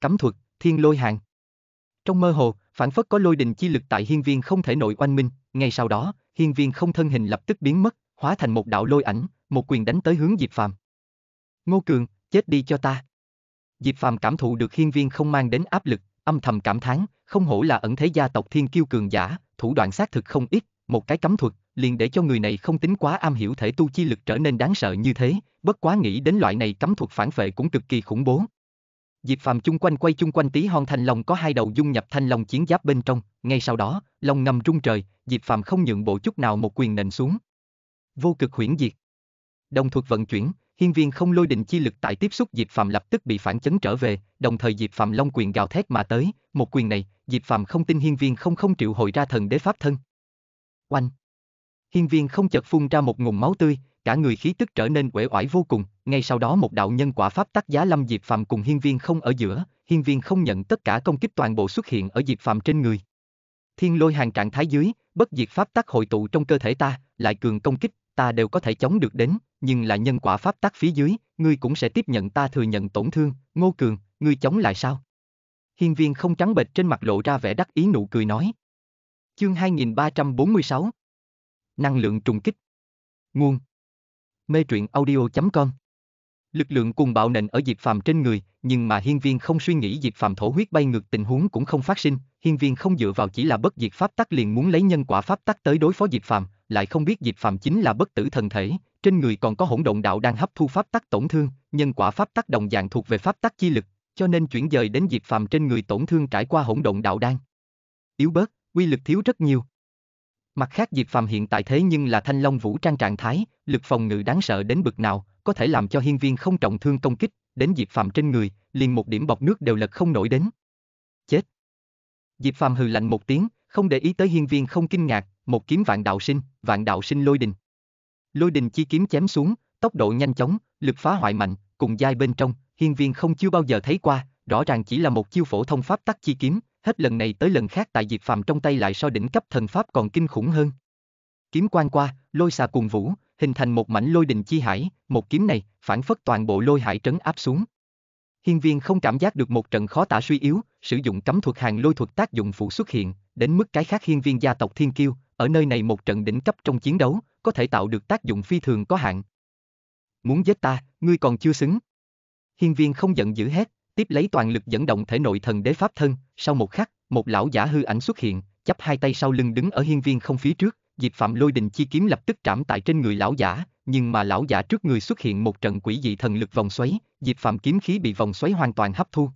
Cấm thuật, thiên lôi hàng. Trong mơ hồ, phản phất có lôi đình chi lực tại hiên viên không thể nội oanh minh, ngay sau đó, hiên viên không thân hình lập tức biến mất, hóa thành một đạo lôi ảnh, một quyền đánh tới hướng Diệp Phàm. Ngô Cường, chết đi cho ta. Diệp Phàm cảm thụ được hiên viên không mang đến áp lực, âm thầm cảm thán, không hổ là ẩn thế gia tộc thiên kiêu cường giả, thủ đoạn xác thực không ít, một cái cấm thuật, liền để cho người này không tính quá am hiểu thể tu chi lực trở nên đáng sợ như thế, bất quá nghĩ đến loại này cấm thuật phản vệ cũng cực kỳ khủng bố. Diệp Phàm chung quanh quay chung quanh tí hon thanh long có hai đầu dung nhập thanh long chiến giáp bên trong, ngay sau đó, long ngầm rung trời, Diệp Phàm không nhượng bộ chút nào một quyền nện xuống. Vô cực huyễn diệt. Đồng thuật vận chuyển, hiên viên không lôi định chi lực tại tiếp xúc Diệp Phàm lập tức bị phản chấn trở về, đồng thời Diệp Phàm long quyền gào thét mà tới, một quyền này, Diệp Phàm không tin hiên viên không không triệu hồi ra thần đế pháp thân. Oanh! Hiên viên không chợt phun ra một ngụm máu tươi, cả người khí tức trở nên uể oải vô cùng, ngay sau đó một đạo nhân quả pháp tác giá lâm Diệp Phàm cùng hiên viên không ở giữa, hiên viên không nhận tất cả công kích toàn bộ xuất hiện ở Diệp Phàm trên người. Thiên lôi hàng trạng thái dưới, bất diệt pháp tác hội tụ trong cơ thể ta, lại cường công kích, ta đều có thể chống được đến, nhưng là nhân quả pháp tác phía dưới, ngươi cũng sẽ tiếp nhận ta thừa nhận tổn thương, Ngô Cường, ngươi chống lại sao? Hiên viên không trắng bệch trên mặt lộ ra vẻ đắc ý nụ cười nói. Chương 2346 Năng lượng trùng kích. Nguồn. Mê truyện audio.com Lực lượng cùng bạo nện ở diệt Phàm trên người, nhưng mà Hiên Viên không suy nghĩ diệt Phàm thổ huyết bay ngược tình huống cũng không phát sinh, Hiên Viên không dựa vào chỉ là bất diệt pháp tắc liền muốn lấy nhân quả pháp tắc tới đối phó diệt Phàm, lại không biết diệt Phàm chính là bất tử thần thể, trên người còn có hỗn động đạo đang hấp thu pháp tắc tổn thương, nhân quả pháp tắc đồng dạng thuộc về pháp tắc chi lực, cho nên chuyển dời đến diệt Phàm trên người tổn thương trải qua hỗn động đạo đang Yếu bớt, quy lực thiếu rất nhiều, Mặt khác Diệp Phàm hiện tại thế nhưng là thanh long vũ trang trạng thái, lực phòng ngự đáng sợ đến bực nào, có thể làm cho hiên viên không trọng thương công kích, đến Diệp Phàm trên người, liền một điểm bọc nước đều lật không nổi đến. Chết. Diệp Phàm hừ lạnh một tiếng, không để ý tới hiên viên không kinh ngạc, một kiếm vạn đạo sinh, vạn đạo sinh lôi đình. Lôi đình chi kiếm chém xuống, tốc độ nhanh chóng, lực phá hoại mạnh, cùng giai bên trong, hiên viên không chưa bao giờ thấy qua, rõ ràng chỉ là một chiêu phổ thông pháp tắc chi kiếm, hết lần này tới lần khác tại diệt Phàm trong tay lại so đỉnh cấp thần pháp còn kinh khủng hơn. Kiếm quan qua, lôi xà cuồng vũ, hình thành một mảnh lôi đình chi hải, một kiếm này, phản phất toàn bộ lôi hải trấn áp xuống. Hiên viên không cảm giác được một trận khó tả suy yếu, sử dụng cấm thuật hàng lôi thuật tác dụng phụ xuất hiện, đến mức cái khác hiên viên gia tộc thiên kiêu, ở nơi này một trận đỉnh cấp trong chiến đấu, có thể tạo được tác dụng phi thường có hạn. Muốn giết ta, ngươi còn chưa xứng. Hiên viên không giận dữ hết, tiếp lấy toàn lực dẫn động thể nội thần đế pháp thân, sau một khắc, một lão giả hư ảnh xuất hiện, chắp hai tay sau lưng đứng ở hiên viên không phía trước, Diệp Phạm lôi đình chi kiếm lập tức trảm tại trên người lão giả, nhưng mà lão giả trước người xuất hiện một trận quỷ dị thần lực vòng xoáy, Diệp Phạm kiếm khí bị vòng xoáy hoàn toàn hấp thu.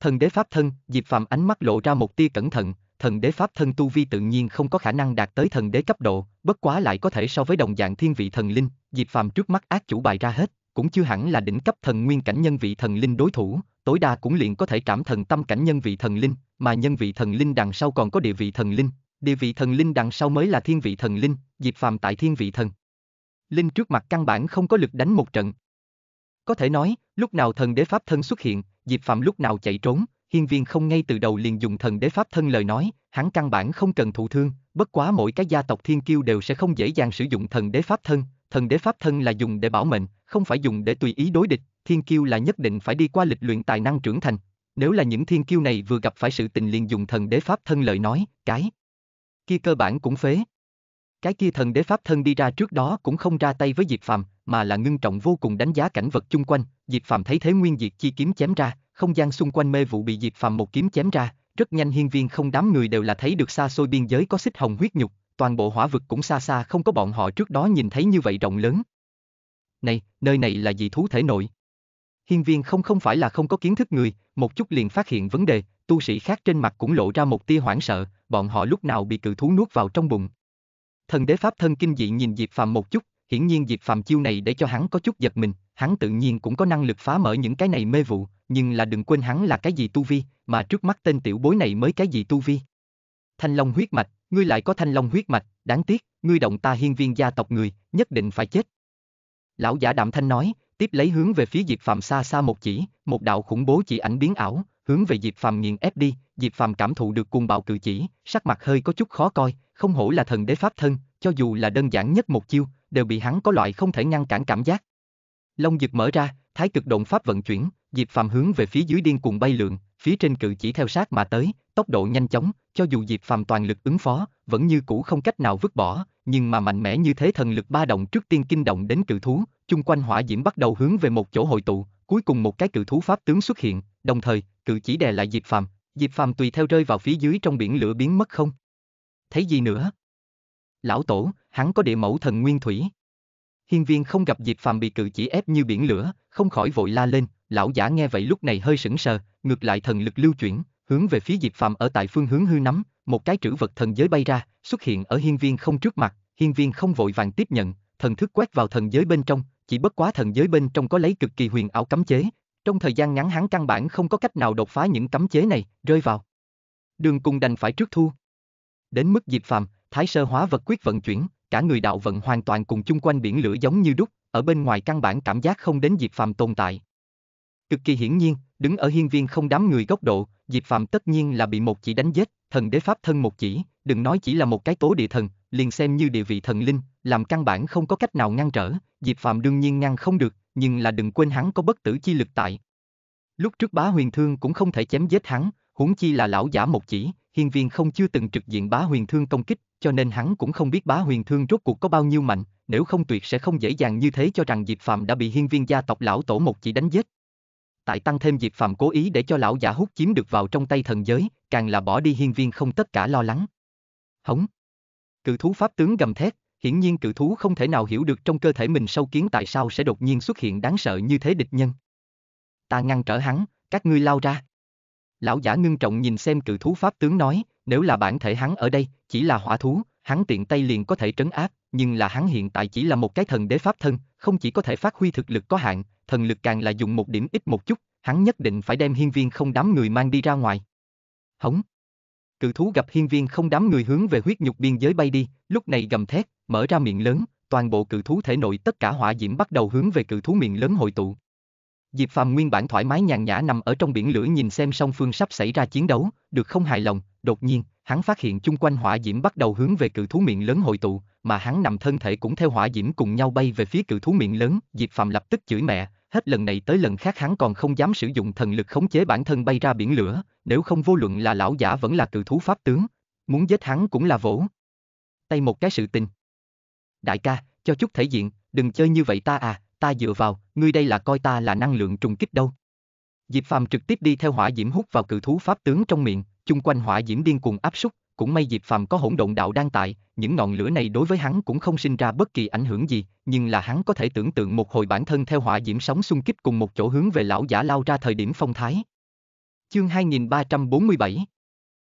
Thần đế pháp thân, Diệp Phạm ánh mắt lộ ra một tia cẩn thận, thần đế pháp thân tu vi tự nhiên không có khả năng đạt tới thần đế cấp độ, bất quá lại có thể so với đồng dạng thiên vị thần linh, Diệp phạm trước mắt ác chủ bài ra hết, cũng chưa hẳn là đỉnh cấp thần nguyên cảnh nhân vị thần linh đối thủ, tối đa cũng liền có thể cảm thần tâm cảnh nhân vị thần linh, mà nhân vị thần linh đằng sau còn có địa vị thần linh, địa vị thần linh đằng sau mới là thiên vị thần linh, Diệp Phàm tại thiên vị thần. Linh trước mặt căn bản không có lực đánh một trận. Có thể nói, lúc nào thần đế pháp thân xuất hiện, Diệp Phàm lúc nào chạy trốn, hiên viên không ngay từ đầu liền dùng thần đế pháp thân lời nói, hắn căn bản không cần thụ thương, bất quá mỗi cái gia tộc thiên kiêu đều sẽ không dễ dàng sử dụng thần đế pháp thân, thần đế pháp thân là dùng để bảo mệnh, không phải dùng để tùy ý đối địch, thiên kiêu là nhất định phải đi qua lịch luyện tài năng trưởng thành. Nếu là những thiên kiêu này vừa gặp phải sự tình liền dùng thần đế pháp thân lợi nói, cái kia cơ bản cũng phế. Cái kia thần đế pháp thân đi ra trước đó cũng không ra tay với Diệp Phàm, mà là ngưng trọng vô cùng đánh giá cảnh vật chung quanh, Diệp Phàm thấy thế nguyên diệt chi kiếm chém ra, không gian xung quanh mê vụ bị Diệp Phàm một kiếm chém ra, rất nhanh hiên viên không đám người đều là thấy được xa xôi biên giới có xích hồng huyết nhục, toàn bộ hỏa vực cũng xa xa không có bọn họ trước đó nhìn thấy như vậy rộng lớn này, nơi này là dị thú thể nội. Hiên viên không không phải là không có kiến thức người, một chút liền phát hiện vấn đề, tu sĩ khác trên mặt cũng lộ ra một tia hoảng sợ, bọn họ lúc nào bị cự thú nuốt vào trong bụng. Thần đế pháp thân kinh dị nhìn Diệp Phàm một chút, hiển nhiên Diệp Phàm chiêu này để cho hắn có chút giật mình, hắn tự nhiên cũng có năng lực phá mở những cái này mê vụ, nhưng là đừng quên hắn là cái gì tu vi, mà trước mắt tên tiểu bối này mới cái gì tu vi. Thanh Long huyết mạch, ngươi lại có Thanh Long huyết mạch, đáng tiếc, ngươi động ta hiên viên gia tộc người, nhất định phải chết lão giả đạm thanh nói, tiếp lấy hướng về phía Diệp Phàm xa xa một chỉ, một đạo khủng bố chỉ ảnh biến ảo, hướng về Diệp Phàm nghiền ép đi, Diệp Phàm cảm thụ được cuồng bạo cử chỉ, sắc mặt hơi có chút khó coi, không hổ là thần đế pháp thân, cho dù là đơn giản nhất một chiêu, đều bị hắn có loại không thể ngăn cản cảm giác. Long Diệp mở ra, thái cực động pháp vận chuyển, Diệp Phàm hướng về phía dưới điên cuồng bay lượn, phía trên cự chỉ theo sát mà tới, tốc độ nhanh chóng, cho dù Diệp Phàm toàn lực ứng phó, vẫn như cũ không cách nào vứt bỏ, nhưng mà mạnh mẽ như thế thần lực ba động trước tiên kinh động đến cự thú, chung quanh hỏa diễm bắt đầu hướng về một chỗ hội tụ, cuối cùng một cái cự thú pháp tướng xuất hiện, đồng thời, cự chỉ đè lại Diệp Phàm, Diệp Phàm tùy theo rơi vào phía dưới trong biển lửa biến mất không. Thấy gì nữa? Lão tổ, hắn có địa mẫu thần nguyên thủy. Hiên Viên không gặp Diệp Phàm bị cự chỉ ép như biển lửa, không khỏi vội la lên, Lão giả nghe vậy lúc này hơi sững sờ, ngược lại thần lực lưu chuyển, hướng về phía Diệp Phàm ở tại phương hướng hư nắm, một cái trữ vật thần giới bay ra, xuất hiện ở hiên viên không trước mặt, hiên viên không vội vàng tiếp nhận, thần thức quét vào thần giới bên trong, chỉ bất quá thần giới bên trong có lấy cực kỳ huyền ảo cấm chế, trong thời gian ngắn hắn căn bản không có cách nào đột phá những cấm chế này, rơi vào. Đường cùng đành phải trước thu. Đến mức Diệp Phàm, Thái Sơ Hóa Vật quyết vận chuyển, cả người đạo vận hoàn toàn cùng chung quanh biển lửa giống như đúc, ở bên ngoài căn bản cảm giác không đến Diệp Phàm tồn tại, Cực kỳ hiển nhiên, đứng ở hiên viên không đám người góc độ, Diệp Phạm tất nhiên là bị một chỉ đánh giết, thần đế pháp thân một chỉ, đừng nói chỉ là một cái tố địa thần, liền xem như địa vị thần linh, làm căn bản không có cách nào ngăn trở, Diệp Phạm đương nhiên ngăn không được, nhưng là đừng quên hắn có bất tử chi lực tại. Lúc trước bá huyền thương cũng không thể chém giết hắn, huống chi là lão giả một chỉ, hiên viên không chưa từng trực diện bá huyền thương công kích, cho nên hắn cũng không biết bá huyền thương rốt cuộc có bao nhiêu mạnh, nếu không tuyệt sẽ không dễ dàng như thế cho rằng Diệp Phạm đã bị hiên viên gia tộc lão tổ một chỉ đánh giết, tại tăng thêm Diệp Phạm cố ý để cho lão giả hút chiếm được vào trong tay thần giới, càng là bỏ đi hiên viên không tất cả lo lắng. Hống. Cự thú pháp tướng gầm thét, hiển nhiên cự thú không thể nào hiểu được trong cơ thể mình sâu kiến tại sao sẽ đột nhiên xuất hiện đáng sợ như thế địch nhân. Ta ngăn trở hắn, các ngươi lao ra. Lão giả ngưng trọng nhìn xem cự thú pháp tướng nói, nếu là bản thể hắn ở đây, chỉ là hỏa thú, hắn tiện tay liền có thể trấn áp, nhưng là hắn hiện tại chỉ là một cái thần đế pháp thân, không chỉ có thể phát huy thực lực có hạn, thần lực càng là dùng một điểm ít một chút, hắn nhất định phải đem hiên viên không đám người mang đi ra ngoài. Hống! Cự thú gặp hiên viên không đám người hướng về huyết nhục biên giới bay đi, lúc này gầm thét, mở ra miệng lớn, toàn bộ cự thú thể nội tất cả hỏa diễm bắt đầu hướng về cự thú miệng lớn hội tụ. Diệp Phàm nguyên bản thoải mái nhàn nhã nằm ở trong biển lửa nhìn xem song phương sắp xảy ra chiến đấu, được không hài lòng, đột nhiên, hắn phát hiện chung quanh hỏa diễm bắt đầu hướng về cự thú miệng lớn hội tụ, mà hắn nằm thân thể cũng theo hỏa diễm cùng nhau bay về phía cự thú miệng lớn, Diệp Phàm lập tức chửi mẹ, hết lần này tới lần khác hắn còn không dám sử dụng thần lực khống chế bản thân bay ra biển lửa, nếu không vô luận là lão giả vẫn là cự thú pháp tướng, muốn giết hắn cũng là vỗ. Tay một cái sự tình. Đại ca, cho chút thể diện, đừng chơi như vậy ta à, ta dựa vào, ngươi đây là coi ta là năng lượng trùng kích đâu. Diệp Phàm trực tiếp đi theo hỏa diễm hút vào cự thú pháp tướng trong miệng, chung quanh hỏa diễm điên cuồng áp súc, cũng may Diệp Phàm có hỗn độn đạo đang tại, những ngọn lửa này đối với hắn cũng không sinh ra bất kỳ ảnh hưởng gì, nhưng là hắn có thể tưởng tượng một hồi bản thân theo hỏa diễm sóng xung kích cùng một chỗ hướng về lão giả lao ra thời điểm phong thái. Chương 2347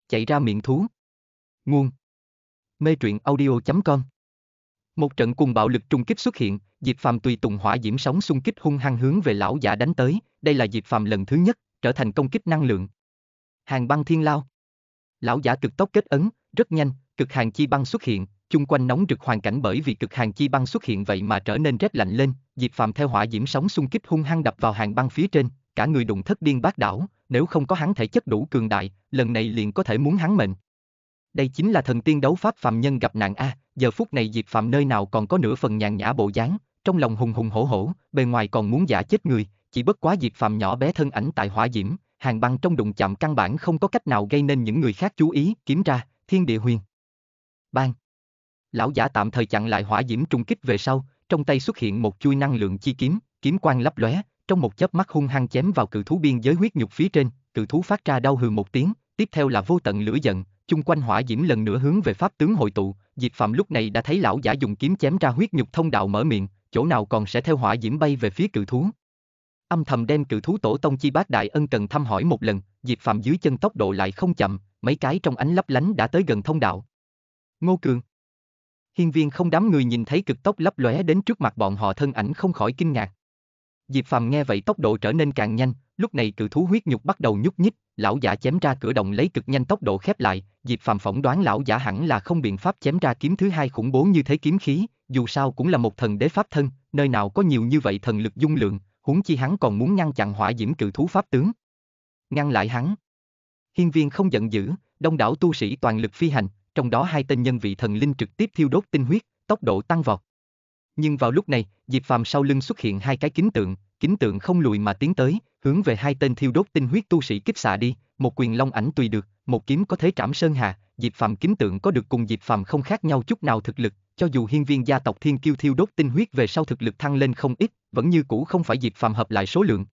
Chạy ra miệng thú Nguồn Mê truyện audio.com Một trận cùng bạo lực trung kích xuất hiện, Diệp Phàm tùy tùng hỏa diễm sóng xung kích hung hăng hướng về lão giả đánh tới, đây là Diệp Phàm lần thứ nhất trở thành công kích năng lượng. Hàng băng thiên lao lão giả cực tốc kết ấn, rất nhanh, cực hàng chi băng xuất hiện, chung quanh nóng rực hoàn cảnh bởi vì cực hàng chi băng xuất hiện vậy mà trở nên rét lạnh lên, Diệp Phàm theo hỏa diễm sóng xung kích hung hăng đập vào hàng băng phía trên, cả người đụng thất điên bát đảo, nếu không có hắn thể chất đủ cường đại, lần này liền có thể muốn hắn mệnh. Đây chính là thần tiên đấu pháp phàm nhân gặp nạn a, giờ phút này Diệp Phàm nơi nào còn có nửa phần nhàn nhã bộ dáng, trong lòng hùng hùng hổ hổ, bề ngoài còn muốn giả chết người, chỉ bất quá Diệp Phàm nhỏ bé thân ảnh tại hỏa diễm, hàng băng trong đụng chạm căn bản không có cách nào gây nên những người khác chú ý, kiếm ra, thiên địa huyền. Bang! Lão giả tạm thời chặn lại hỏa diễm trùng kích về sau, trong tay xuất hiện một chuôi năng lượng chi kiếm, kiếm quang lấp lóe, trong một chớp mắt hung hăng chém vào cự thú biên giới huyết nhục phía trên, cự thú phát ra đau hừ một tiếng, tiếp theo là vô tận lửa giận, chung quanh hỏa diễm lần nữa hướng về pháp tướng hội tụ, Diệp Phạm lúc này đã thấy lão giả dùng kiếm chém ra huyết nhục thông đạo mở miệng, chỗ nào còn sẽ theo hỏa diễm bay về phía cự thú âm thầm đem cự thú tổ tông chi bác đại ân cần thăm hỏi một lần, Diệp Phạm dưới chân tốc độ lại không chậm, mấy cái trong ánh lấp lánh đã tới gần thông đạo. Ngô Cường Hiên viên không đám người nhìn thấy cực tốc lấp lóe đến trước mặt bọn họ thân ảnh không khỏi kinh ngạc. Diệp phạm nghe vậy tốc độ trở nên càng nhanh, lúc này cự thú huyết nhục bắt đầu nhúc nhích, lão giả chém ra cửa động lấy cực nhanh tốc độ khép lại, Diệp phạm phỏng đoán lão giả hẳn là không biện pháp chém ra kiếm thứ hai khủng bố như thế kiếm khí, dù sao cũng là một thần đế pháp thân, nơi nào có nhiều như vậy thần lực dung lượng, huống chi hắn còn muốn ngăn chặn hỏa diễm cự thú pháp tướng. Ngăn lại hắn. Hiên viên không giận dữ, đông đảo tu sĩ toàn lực phi hành, trong đó hai tên nhân vị thần linh trực tiếp thiêu đốt tinh huyết, tốc độ tăng vọt. Nhưng vào lúc này, Diệp Phàm sau lưng xuất hiện hai cái kính tượng, kính tượng không lùi mà tiến tới, hướng về hai tên thiêu đốt tinh huyết tu sĩ kích xạ đi, một quyền long ảnh tùy được, một kiếm có thể trảm sơn hà, Diệp Phàm kính tượng có được cùng Diệp Phàm không khác nhau chút nào thực lực, cho dù hiên viên gia tộc Thiên Kiêu thiêu đốt tinh huyết về sau thực lực thăng lên không ít, vẫn như cũ không phải Diệp Phàm hợp lại số lượng.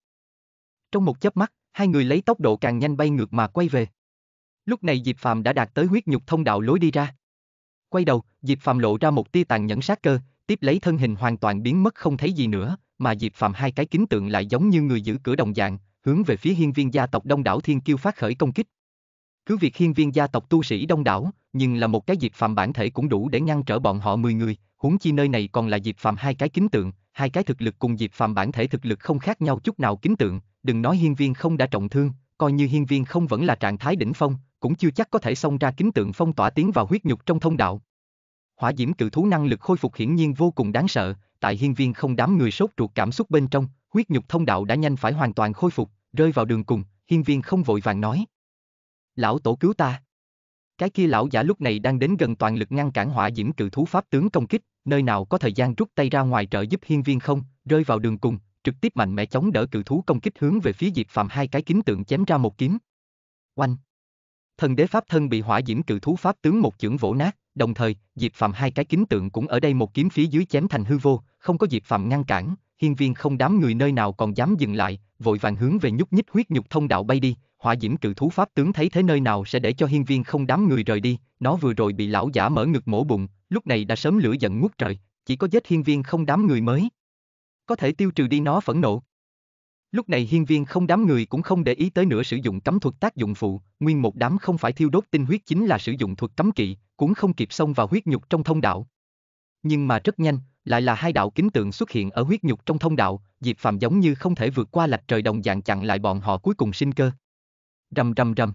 Trong một chớp mắt, hai người lấy tốc độ càng nhanh bay ngược mà quay về. Lúc này Diệp Phàm đã đạt tới huyết nhục thông đạo lối đi ra. Quay đầu, Diệp Phàm lộ ra một tia tàn nhẫn sát cơ, tiếp lấy thân hình hoàn toàn biến mất không thấy gì nữa, mà Diệp Phàm hai cái kính tượng lại giống như người giữ cửa đồng dạng, hướng về phía hiên viên gia tộc Đông đảo Thiên Kiêu phát khởi công kích. Cứ việc hiên viên gia tộc tu sĩ đông đảo, nhưng là một cái Diệp Phàm bản thể cũng đủ để ngăn trở bọn họ 10 người, huống chi nơi này còn là Diệp Phàm hai cái kính tượng, hai cái thực lực cùng Diệp Phàm bản thể thực lực không khác nhau chút nào kính tượng, đừng nói hiên viên không đã trọng thương, coi như hiên viên không vẫn là trạng thái đỉnh phong, cũng chưa chắc có thể xông ra kính tượng phong tỏa tiến vào huyết nhục trong thông đạo. Hỏa diễm cự thú năng lực khôi phục hiển nhiên vô cùng đáng sợ, tại hiên viên không đám người sốt ruột cảm xúc bên trong, huyết nhục thông đạo đã nhanh phải hoàn toàn khôi phục, rơi vào đường cùng, hiên viên không vội vàng nói. Lão tổ cứu ta. Cái kia lão giả lúc này đang đến gần toàn lực ngăn cản hỏa diễm cự thú pháp tướng công kích, nơi nào có thời gian rút tay ra ngoài trợ giúp hiên viên không, rơi vào đường cùng, trực tiếp mạnh mẽ chống đỡ cự thú công kích hướng về phía Diệp Phạm hai cái kính tượng chém ra một kiếm. Oanh! Thần đế pháp thân bị hỏa diễm cự thú pháp tướng một chưởng vỗ nát, đồng thời, Diệp Phạm hai cái kính tượng cũng ở đây một kiếm phía dưới chém thành hư vô, không có Diệp Phạm ngăn cản, hiên viên không đám người nơi nào còn dám dừng lại, vội vàng hướng về nhúc nhích huyết nhục thông đạo bay đi, hỏa diễm cự thú pháp tướng thấy thế nơi nào sẽ để cho hiên viên không đám người rời đi, nó vừa rồi bị lão giả mở ngực mổ bụng, lúc này đã sớm lửa giận ngút trời, chỉ có giết hiên viên không đám người mới. Có thể tiêu trừ đi nó phẫn nộ. Lúc này hiên viên không đám người cũng không để ý tới nữa sử dụng cấm thuật tác dụng phụ, nguyên một đám không phải thiêu đốt tinh huyết chính là sử dụng thuật cấm kỵ, cũng không kịp xông vào huyết nhục trong thông đạo. Nhưng mà rất nhanh, lại là hai đạo kính tượng xuất hiện ở huyết nhục trong thông đạo, Diệp Phàm giống như không thể vượt qua lạch trời đồng dạng chặn lại bọn họ cuối cùng sinh cơ. Rầm rầm rầm.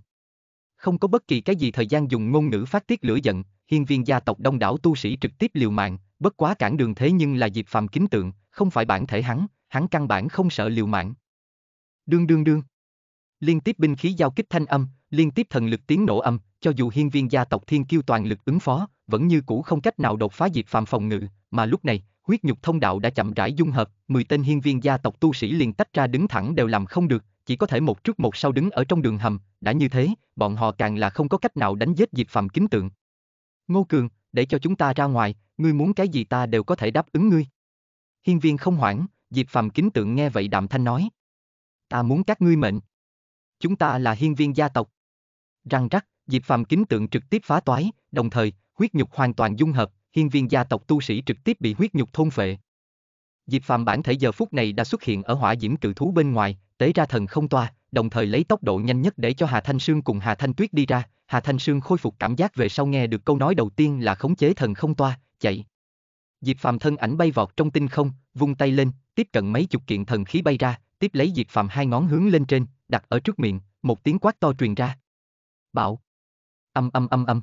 Không có bất kỳ cái gì thời gian dùng ngôn ngữ phát tiết lửa giận, hiên viên gia tộc đông đảo tu sĩ trực tiếp liều mạng, bất quá cản đường thế nhưng là Diệp Phàm kính tượng, không phải bản thể hắn, hắn căn bản không sợ liều mạng. Đương đương đương. Liên tiếp binh khí giao kích thanh âm, liên tiếp thần lực tiếng nổ âm, cho dù hiên viên gia tộc thiên kiêu toàn lực ứng phó, vẫn như cũ không cách nào đột phá Diệp Phàm phòng ngự, mà lúc này, huyết nhục thông đạo đã chậm rãi dung hợp, 10 tên hiên viên gia tộc tu sĩ liền tách ra đứng thẳng đều làm không được, chỉ có thể một trước một sau đứng ở trong đường hầm, đã như thế, bọn họ càng là không có cách nào đánh giết Diệp Phàm kính tượng. Ngô Cường, để cho chúng ta ra ngoài, ngươi muốn cái gì ta đều có thể đáp ứng ngươi. Hiên viên không hoảng, Diệp Phàm kính tượng nghe vậy đạm thanh nói. Ta muốn các ngươi mệnh. Chúng ta là hiên viên gia tộc. Răng rắc, Diệp Phàm kính tượng trực tiếp phá toái, đồng thời, huyết nhục hoàn toàn dung hợp, hiên viên gia tộc tu sĩ trực tiếp bị huyết nhục thôn phệ. Diệp Phàm bản thể giờ phút này đã xuất hiện ở hỏa diễm cự thú bên ngoài, tế ra thần không toa, đồng thời lấy tốc độ nhanh nhất để cho Hà Thanh Sương cùng Hà Thanh Tuyết đi ra, Hà Thanh Sương khôi phục cảm giác về sau nghe được câu nói đầu tiên là khống chế thần không toa, chạy. Diệp Phàm thân ảnh bay vọt trong tinh không, vung tay lên, tiếp cận mấy chục kiện thần khí bay ra, tiếp lấy Diệp Phàm hai ngón hướng lên trên, đặt ở trước miệng, một tiếng quát to truyền ra. Bảo. Âm âm âm âm.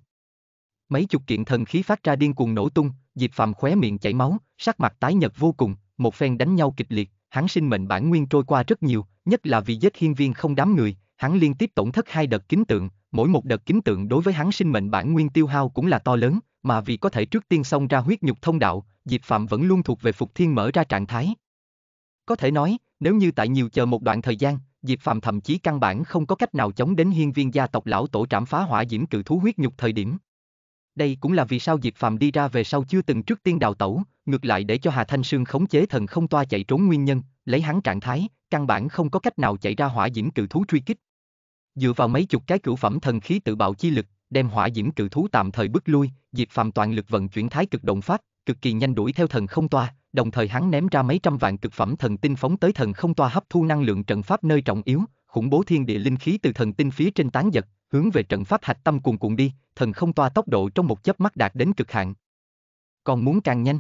Mấy chục kiện thần khí phát ra điên cuồng nổ tung, Diệp Phàm khóe miệng chảy máu, sắc mặt tái nhợt vô cùng, một phen đánh nhau kịch liệt, hắn sinh mệnh bản nguyên trôi qua rất nhiều, nhất là vì giết hiên viên không đám người, hắn liên tiếp tổn thất hai đợt kính tượng, mỗi một đợt kính tượng đối với hắn sinh mệnh bản nguyên tiêu hao cũng là to lớn, mà vì có thể trước tiên xông ra huyết nhục thông đạo, Diệp Phạm vẫn luôn thuộc về phục thiên mở ra trạng thái. Có thể nói, nếu như tại nhiều chờ một đoạn thời gian, Diệp Phạm thậm chí căn bản không có cách nào chống đến hiên viên gia tộc lão tổ trảm phá hỏa diễm cự thú huyết nhục thời điểm. Đây cũng là vì sao Diệp Phạm đi ra về sau chưa từng trước tiên đào tẩu, ngược lại để cho Hà Thanh Sương khống chế thần không toa chạy trốn nguyên nhân, lấy hắn trạng thái, căn bản không có cách nào chạy ra hỏa diễm cự thú truy kích. Dựa vào mấy chục cái cửu phẩm thần khí tự bạo chi lực, đem hỏa diễm cự thú tạm thời bước lui, Diệp Phạm toàn lực vận chuyển thái cực động pháp, cực kỳ nhanh đuổi theo thần không toa, đồng thời hắn ném ra mấy trăm vạn cực phẩm thần tinh phóng tới thần không toa hấp thu năng lượng trận pháp nơi trọng yếu, khủng bố thiên địa linh khí từ thần tinh phía trên tán giật, hướng về trận pháp hạch tâm cuồn cuộn đi, thần không toa tốc độ trong một chớp mắt đạt đến cực hạn. Còn muốn càng nhanh.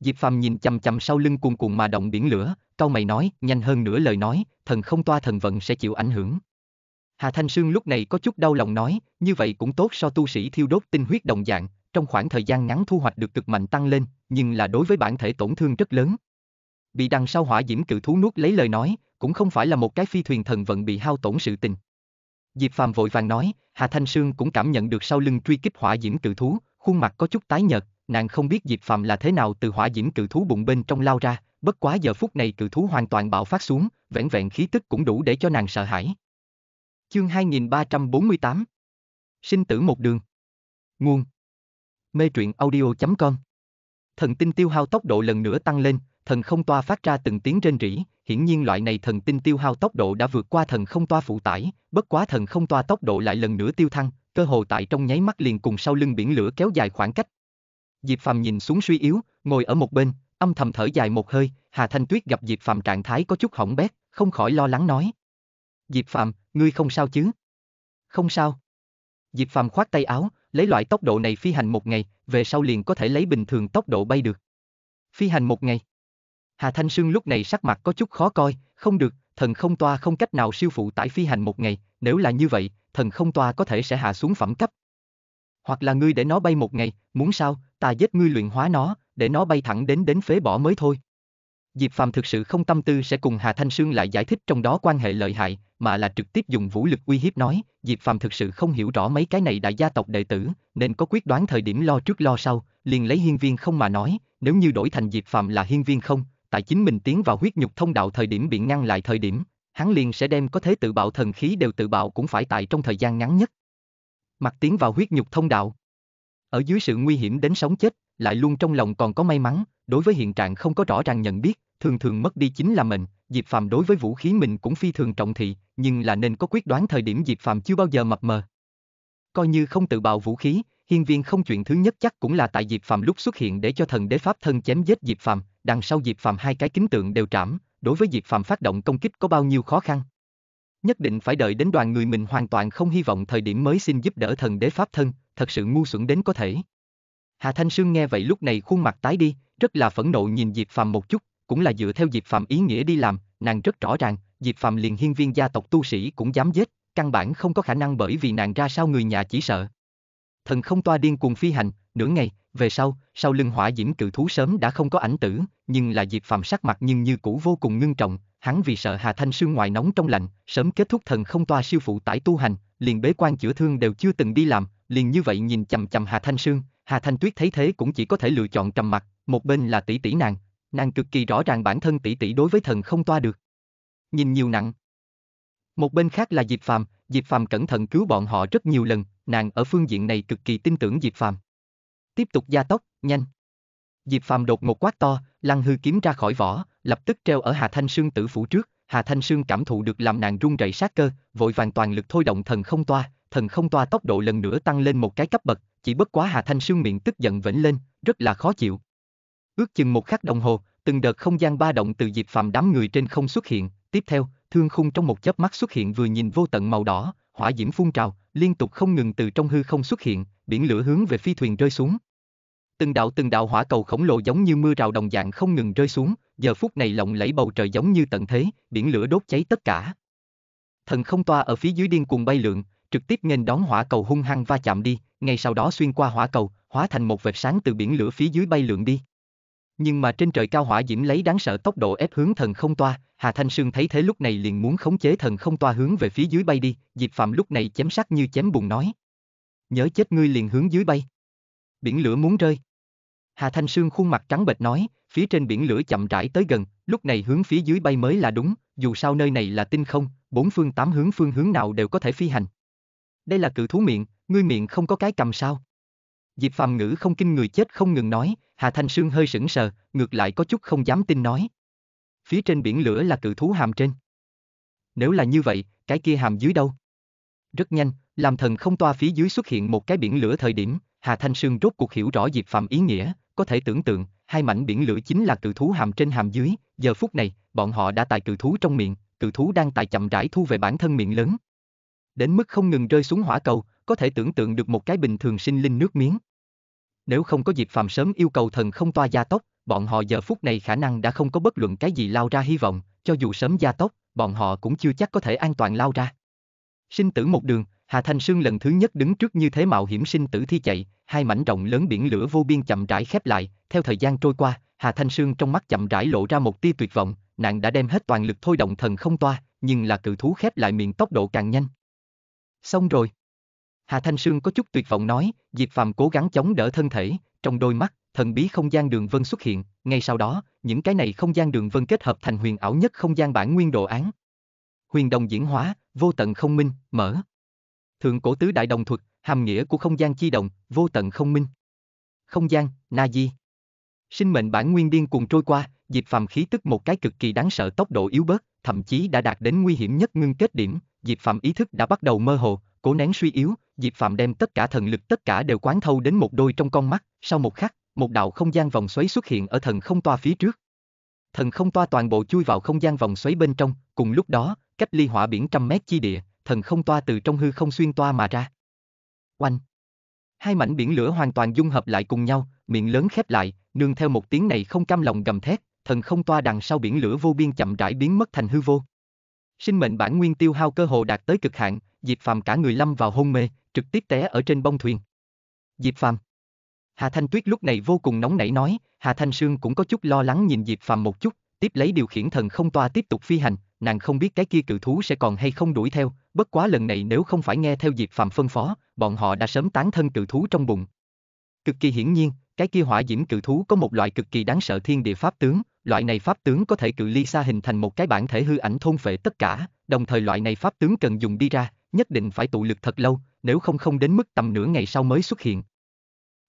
Diệp Phàm nhìn chằm chằm sau lưng cuồn cuộn mà động biển lửa, câu mày nói, nhanh hơn nửa lời nói, thần không toa thần vận sẽ chịu ảnh hưởng. Hà Thanh Sương lúc này có chút đau lòng nói, như vậy cũng tốt so tu sĩ thiêu đốt tinh huyết đồng dạng, trong khoảng thời gian ngắn thu hoạch được cực mạnh tăng lên, nhưng là đối với bản thể tổn thương rất lớn. Bị đằng sau hỏa diễm cự thú nuốt lấy lời nói, cũng không phải là một cái phi thuyền thần vận bị hao tổn sự tình. Diệp Phàm vội vàng nói, Hà Thanh Sương cũng cảm nhận được sau lưng truy kích hỏa diễm cự thú, khuôn mặt có chút tái nhợt, nàng không biết Diệp Phàm là thế nào từ hỏa diễm cự thú bụng bên trong lao ra, bất quá giờ phút này cự thú hoàn toàn bạo phát xuống, vẻn vẹn khí tức cũng đủ để cho nàng sợ hãi. Chương 2348 Sinh tử một đường Nguồn Mê truyện audio.com Thần tinh tiêu hao tốc độ lần nữa tăng lên, thần không toa phát ra từng tiếng rên rỉ, hiển nhiên loại này thần tinh tiêu hao tốc độ đã vượt qua thần không toa phụ tải, bất quá thần không toa tốc độ lại lần nữa tiêu thăng, cơ hồ tại trong nháy mắt liền cùng sau lưng biển lửa kéo dài khoảng cách. Diệp Phàm nhìn xuống suy yếu, ngồi ở một bên, âm thầm thở dài một hơi, Hà Thanh Tuyết gặp Diệp Phàm trạng thái có chút hỏng bét, không khỏi lo lắng nói: "Diệp Phàm, ngươi không sao chứ?" "Không sao." Diệp Phàm khoát tay áo, lấy loại tốc độ này phi hành một ngày, về sau liền có thể lấy bình thường tốc độ bay được. Phi hành một ngày. Hà Thanh Sương lúc này sắc mặt có chút khó coi, không được, thần không toa không cách nào siêu phụ tải phi hành một ngày, nếu là như vậy, thần không toa có thể sẽ hạ xuống phẩm cấp. Hoặc là ngươi để nó bay một ngày, muốn sao, ta giết ngươi luyện hóa nó, để nó bay thẳng đến đến phế bỏ mới thôi. Diệp Phàm thực sự không tâm tư sẽ cùng Hà Thanh Sương lại giải thích trong đó quan hệ lợi hại, mà là trực tiếp dùng vũ lực uy hiếp nói, Diệp Phàm thực sự không hiểu rõ mấy cái này đại gia tộc đệ tử, nên có quyết đoán thời điểm lo trước lo sau, liền lấy hiên viên không mà nói, nếu như đổi thành Diệp Phàm là hiên viên không, tại chính mình tiến vào huyết nhục thông đạo thời điểm bị ngăn lại thời điểm, hắn liền sẽ đem có thế tự bạo thần khí đều tự bạo cũng phải tại trong thời gian ngắn nhất. Mặt tiến vào huyết nhục thông đạo. Ở dưới sự nguy hiểm đến sống chết, lại luôn trong lòng còn có may mắn, đối với hiện trạng không có rõ ràng nhận biết, thường thường mất đi chính là mình, Diệp Phàm đối với vũ khí mình cũng phi thường trọng thị, nhưng là nên có quyết đoán thời điểm Diệp Phàm chưa bao giờ mập mờ. Coi như không tự bạo vũ khí, hiên viên không chuyện thứ nhất chắc cũng là tại Diệp Phàm lúc xuất hiện để cho thần đế pháp thân chém giết Diệp Phàm, đằng sau Diệp phàm hai cái kính tượng đều trảm, đối với Diệp phàm phát động công kích có bao nhiêu khó khăn. Nhất định phải đợi đến đoàn người mình hoàn toàn không hy vọng thời điểm mới xin giúp đỡ thần đế pháp thân, thật sự ngu xuẩn đến có thể. Hà Thanh Sương nghe vậy lúc này khuôn mặt tái đi, rất là phẫn nộ nhìn Diệp phàm một chút, cũng là dựa theo Diệp phàm ý nghĩa đi làm, nàng rất rõ ràng, Diệp phàm liền hiên viên gia tộc tu sĩ cũng dám giết, căn bản không có khả năng bởi vì nàng ra sao người nhà chỉ sợ. Thần không toa điên cuồng phi hành, nửa ngày, về sau, sau lưng hỏa diễm cự thú sớm đã không có ảnh tử, nhưng là Diệp Phàm sắc mặt nhưng như cũ vô cùng ngưng trọng, hắn vì sợ Hà Thanh Sương ngoài nóng trong lạnh, sớm kết thúc thần không toa siêu phụ tải tu hành, liền bế quan chữa thương đều chưa từng đi làm, liền như vậy nhìn chằm chằm Hà Thanh Sương, Hà Thanh Tuyết thấy thế cũng chỉ có thể lựa chọn trầm mặt. một bên là tỷ tỷ nàng, nàng cực kỳ rõ ràng bản thân tỷ tỷ đối với thần không toa được. Nhìn nhiều nặng. Một bên khác là Diệp Phàm, Diệp Phàm cẩn thận cứu bọn họ rất nhiều lần, nàng ở phương diện này cực kỳ tin tưởng Diệp Phàm tiếp tục gia tốc, nhanh. Diệp Phàm đột ngột quát to, lăng hư kiếm ra khỏi vỏ, lập tức treo ở Hà Thanh Sương tử phủ trước, Hà Thanh Sương cảm thụ được làm nàng run rẩy sát cơ, vội vàng toàn lực thôi động thần không toa, thần không toa tốc độ lần nữa tăng lên một cái cấp bậc, chỉ bất quá Hà Thanh Sương miệng tức giận vĩnh lên, rất là khó chịu. Ước chừng một khắc đồng hồ, từng đợt không gian ba động từ Diệp Phàm đám người trên không xuất hiện, tiếp theo, thương khung trong một chớp mắt xuất hiện vừa nhìn vô tận màu đỏ, hỏa diễm phun trào, liên tục không ngừng từ trong hư không xuất hiện, biển lửa hướng về phi thuyền rơi xuống từng đạo từng đạo hỏa cầu khổng lồ giống như mưa rào đồng dạng không ngừng rơi xuống, giờ phút này lộng lẫy bầu trời giống như tận thế, biển lửa đốt cháy tất cả. Thần không toa ở phía dưới điên cuồng bay lượn, trực tiếp nghênh đón hỏa cầu hung hăng va chạm đi, ngay sau đó xuyên qua hỏa cầu, hóa thành một vệt sáng từ biển lửa phía dưới bay lượn đi. Nhưng mà trên trời cao hỏa diễm lấy đáng sợ tốc độ ép hướng thần không toa, Hà Thanh Sương thấy thế lúc này liền muốn khống chế thần không toa hướng về phía dưới bay đi, Diệp Phạm lúc này chém sắc như chém bùn nói. Nhớ chết ngươi liền hướng dưới bay. Biển lửa muốn rơi. Hà Thanh Sương khuôn mặt trắng bệch nói, phía trên biển lửa chậm rãi tới gần, lúc này hướng phía dưới bay mới là đúng, dù sao nơi này là tinh không, bốn phương tám hướng phương hướng nào đều có thể phi hành. Đây là cự thú miệng, ngươi miệng không có cái cầm sao? Diệp Phàm ngữ không kinh người chết không ngừng nói, Hà Thanh Sương hơi sững sờ, ngược lại có chút không dám tin nói. Phía trên biển lửa là cự thú hàm trên. Nếu là như vậy, cái kia hàm dưới đâu? Rất nhanh, làm thần không toa phía dưới xuất hiện một cái biển lửa thời điểm, Hà Thanh Sương rốt cuộc hiểu rõ Diệp Phạm ý nghĩa, có thể tưởng tượng, hai mảnh biển lửa chính là cự thú hàm trên hàm dưới, giờ phút này, bọn họ đã tại cự thú trong miệng, cự thú đang tại chậm rãi thu về bản thân miệng lớn. Đến mức không ngừng rơi xuống hỏa cầu, có thể tưởng tượng được một cái bình thường sinh linh nước miếng. Nếu không có Diệp Phạm sớm yêu cầu thần không toa gia tốc, bọn họ giờ phút này khả năng đã không có bất luận cái gì lao ra hy vọng, cho dù sớm gia tốc, bọn họ cũng chưa chắc có thể an toàn lao ra. Sinh tử một đường, Hà Thanh Sương lần thứ nhất đứng trước như thế mạo hiểm sinh tử thi chạy, hai mảnh rộng lớn biển lửa vô biên chậm rãi khép lại, theo thời gian trôi qua, Hà Thanh Sương trong mắt chậm rãi lộ ra một tia tuyệt vọng, nàng đã đem hết toàn lực thôi động thần không toa, nhưng là cự thú khép lại miệng tốc độ càng nhanh. Xong rồi. Hà Thanh Sương có chút tuyệt vọng nói, Diệp Phàm cố gắng chống đỡ thân thể, trong đôi mắt, thần bí không gian đường vân xuất hiện, ngay sau đó, những cái này không gian đường vân kết hợp thành huyền ảo nhất không gian bản nguyên đồ án. Huyền đồng diễn hóa, vô tận không minh, mở. Thượng cổ tứ đại đồng thuật, hàm nghĩa của không gian chi động, vô tận không minh. Không gian, na di. Sinh mệnh bản nguyên điên cuồng trôi qua, Diệp Phàm khí tức một cái cực kỳ đáng sợ tốc độ yếu bớt, thậm chí đã đạt đến nguy hiểm nhất ngưng kết điểm, Diệp Phàm ý thức đã bắt đầu mơ hồ, cố nén suy yếu, Diệp Phàm đem tất cả thần lực tất cả đều quán thâu đến một đôi trong con mắt, sau một khắc, một đạo không gian vòng xoáy xuất hiện ở thần không toa phía trước. Thần không toa toàn bộ chui vào không gian vòng xoáy bên trong, cùng lúc đó, cách ly hỏa biển trăm mét chi địa, thần không toa từ trong hư không xuyên toa mà ra. Oanh! Hai mảnh biển lửa hoàn toàn dung hợp lại cùng nhau, miệng lớn khép lại, nương theo một tiếng này không cam lòng gầm thét, thần không toa đằng sau biển lửa vô biên chậm rãi biến mất thành hư vô. Sinh mệnh bản nguyên tiêu hao cơ hồ đạt tới cực hạn, Diệp Phàm cả người lâm vào hôn mê, trực tiếp té ở trên bông thuyền. Diệp Phàm Hà Thanh Tuyết lúc này vô cùng nóng nảy nói, Hà Thanh Sương cũng có chút lo lắng nhìn Diệp Phàm một chút, tiếp lấy điều khiển thần không toa tiếp tục phi hành, nàng không biết cái kia cự thú sẽ còn hay không đuổi theo, bất quá lần này nếu không phải nghe theo Diệp Phàm phân phó, bọn họ đã sớm tán thân cự thú trong bụng. Cực kỳ hiển nhiên, cái kia hỏa diễm cự thú có một loại cực kỳ đáng sợ thiên địa pháp tướng, loại này pháp tướng có thể cự ly xa hình thành một cái bản thể hư ảnh thôn phệ tất cả, đồng thời loại này pháp tướng cần dùng đi ra, nhất định phải tụ lực thật lâu, nếu không không đến mức tầm nửa ngày sau mới xuất hiện.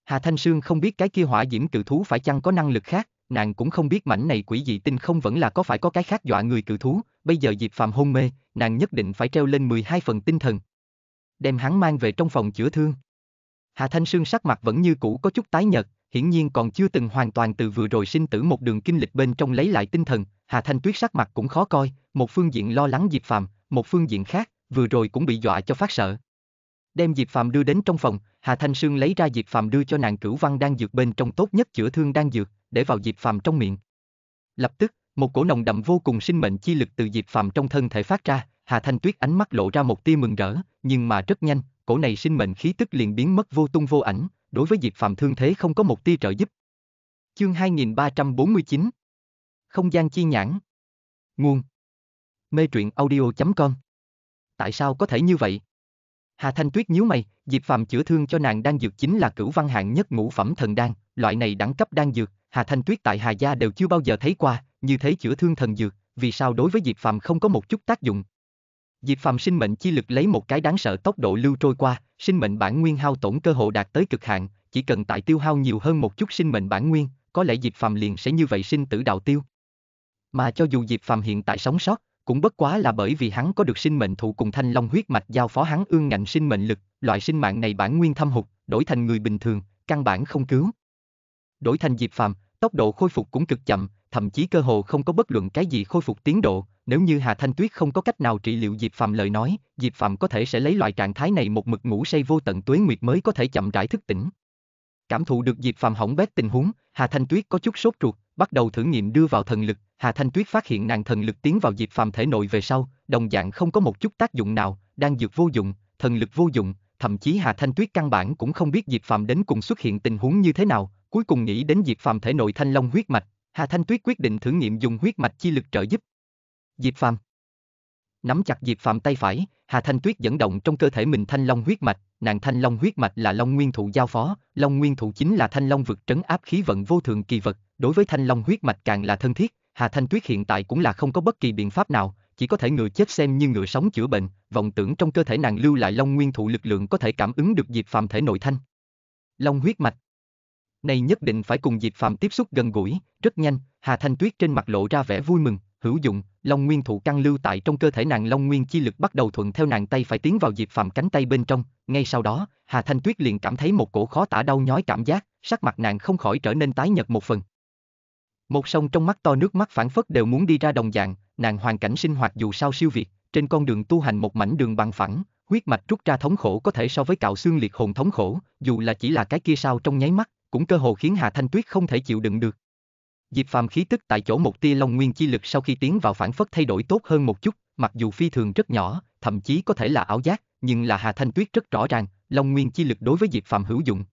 Hà Thanh Sương không biết cái kia hỏa diễm cự thú phải chăng có năng lực khác, nàng cũng không biết mảnh này quỷ dị tinh không vẫn là có phải có cái khác dọa người cự thú, bây giờ Diệp Phàm hôn mê, nàng nhất định phải treo lên 12 phần tinh thần. Đem hắn mang về trong phòng chữa thương. Hà Thanh Sương sắc mặt vẫn như cũ có chút tái nhợt, hiển nhiên còn chưa từng hoàn toàn từ vừa rồi sinh tử một đường kinh lịch bên trong lấy lại tinh thần, Hà Thanh Tuyết sắc mặt cũng khó coi, một phương diện lo lắng Diệp Phạm, một phương diện khác, vừa rồi cũng bị dọa cho phát sợ. Đem Diệp Phạm đưa đến trong phòng, Hà Thanh Sương lấy ra Diệp Phạm đưa cho nàng Cửu Văn đang dược bên trong tốt nhất chữa thương đang dược, để vào Diệp Phạm trong miệng. Lập tức, một cổ nồng đậm vô cùng sinh mệnh chi lực từ Diệp Phàm trong thân thể phát ra, Hà Thanh Tuyết ánh mắt lộ ra một tia mừng rỡ, nhưng mà rất nhanh, cổ này sinh mệnh khí tức liền biến mất vô tung vô ảnh, đối với Diệp Phàm thương thế không có một tia trợ giúp. Chương 2349 Không gian chi nhãn Nguồn Mê truyện audio.com Tại sao có thể như vậy? Hà Thanh Tuyết nhíu mày, Diệp Phàm chữa thương cho nàng đang dược chính là cửu văn hạng nhất ngũ phẩm thần đan, loại này đẳng cấp đang dược, Hà Thanh Tuyết tại Hà gia đều chưa bao giờ thấy qua, như thế chữa thương thần dược, vì sao đối với Diệp Phàm không có một chút tác dụng? Diệp Phàm sinh mệnh chi lực lấy một cái đáng sợ tốc độ lưu trôi qua, sinh mệnh bản nguyên hao tổn cơ hội đạt tới cực hạn, chỉ cần tại tiêu hao nhiều hơn một chút sinh mệnh bản nguyên, có lẽ Diệp Phàm liền sẽ như vậy sinh tử đạo tiêu. Mà cho dù Diệp Phàm hiện tại sống sót, cũng bất quá là bởi vì hắn có được sinh mệnh thụ cùng thanh long huyết mạch giao phó hắn ương ngạnh sinh mệnh lực, loại sinh mạng này bản nguyên thâm hụt, đổi thành người bình thường, căn bản không cứu. Đổi thành Diệp Phàm, tốc độ khôi phục cũng cực chậm, thậm chí cơ hồ không có bất luận cái gì khôi phục tiến độ, nếu như Hà Thanh Tuyết không có cách nào trị liệu Diệp Phạm lời nói, Diệp Phạm có thể sẽ lấy loại trạng thái này một mực ngủ say vô tận tuế nguyệt mới có thể chậm rãi thức tỉnh. Cảm thụ được Diệp Phạm hỏng bét tình huống, Hà Thanh Tuyết có chút sốt ruột, bắt đầu thử nghiệm đưa vào thần lực, Hà Thanh Tuyết phát hiện nàng thần lực tiến vào Diệp Phạm thể nội về sau, đồng dạng không có một chút tác dụng nào, đang dược vô dụng, thần lực vô dụng, thậm chí Hà Thanh Tuyết căn bản cũng không biết Diệp Phạm đến cùng xuất hiện tình huống như thế nào, cuối cùng nghĩ đến Diệp Phạm thể nội thanh long huyết mạch, Hà Thanh Tuyết quyết định thử nghiệm dùng huyết mạch chi lực trợ giúp. Diệp Phàm Nắm chặt Diệp Phàm tay phải, Hà Thanh Tuyết dẫn động trong cơ thể mình thanh long huyết mạch, nàng thanh long huyết mạch là long nguyên thụ giao phó, long nguyên thụ chính là thanh long vực trấn áp khí vận vô thường kỳ vật, đối với thanh long huyết mạch càng là thân thiết, Hà Thanh Tuyết hiện tại cũng là không có bất kỳ biện pháp nào, chỉ có thể ngựa chết xem như ngựa sống chữa bệnh, vọng tưởng trong cơ thể nàng lưu lại long nguyên thụ lực lượng có thể cảm ứng được Diệp Phàm thể nội thanh. Long huyết mạch này nhất định phải cùng Diệp Phạm tiếp xúc gần gũi, rất nhanh, Hà Thanh Tuyết trên mặt lộ ra vẻ vui mừng, hữu dụng, Long Nguyên thụ căn lưu tại trong cơ thể nàng Long Nguyên chi lực bắt đầu thuận theo nàng tay phải tiến vào Diệp Phạm cánh tay bên trong, ngay sau đó, Hà Thanh Tuyết liền cảm thấy một cổ khó tả đau nhói cảm giác, sắc mặt nàng không khỏi trở nên tái nhợt một phần. Một sông trong mắt to nước mắt phản phất đều muốn đi ra đồng dạng, nàng hoàn cảnh sinh hoạt dù sao siêu việt, trên con đường tu hành một mảnh đường bằng phẳng, huyết mạch rút ra thống khổ có thể so với cạo xương liệt hồn thống khổ, dù là chỉ là cái kia sao trong nháy mắt, cũng cơ hồ khiến Hà Thanh Tuyết không thể chịu đựng được. Diệp Phàm khí tức tại chỗ một tia Long Nguyên chi lực sau khi tiến vào phản phất thay đổi tốt hơn một chút, mặc dù phi thường rất nhỏ, thậm chí có thể là ảo giác, nhưng là Hà Thanh Tuyết rất rõ ràng, Long Nguyên chi lực đối với Diệp Phàm hữu dụng.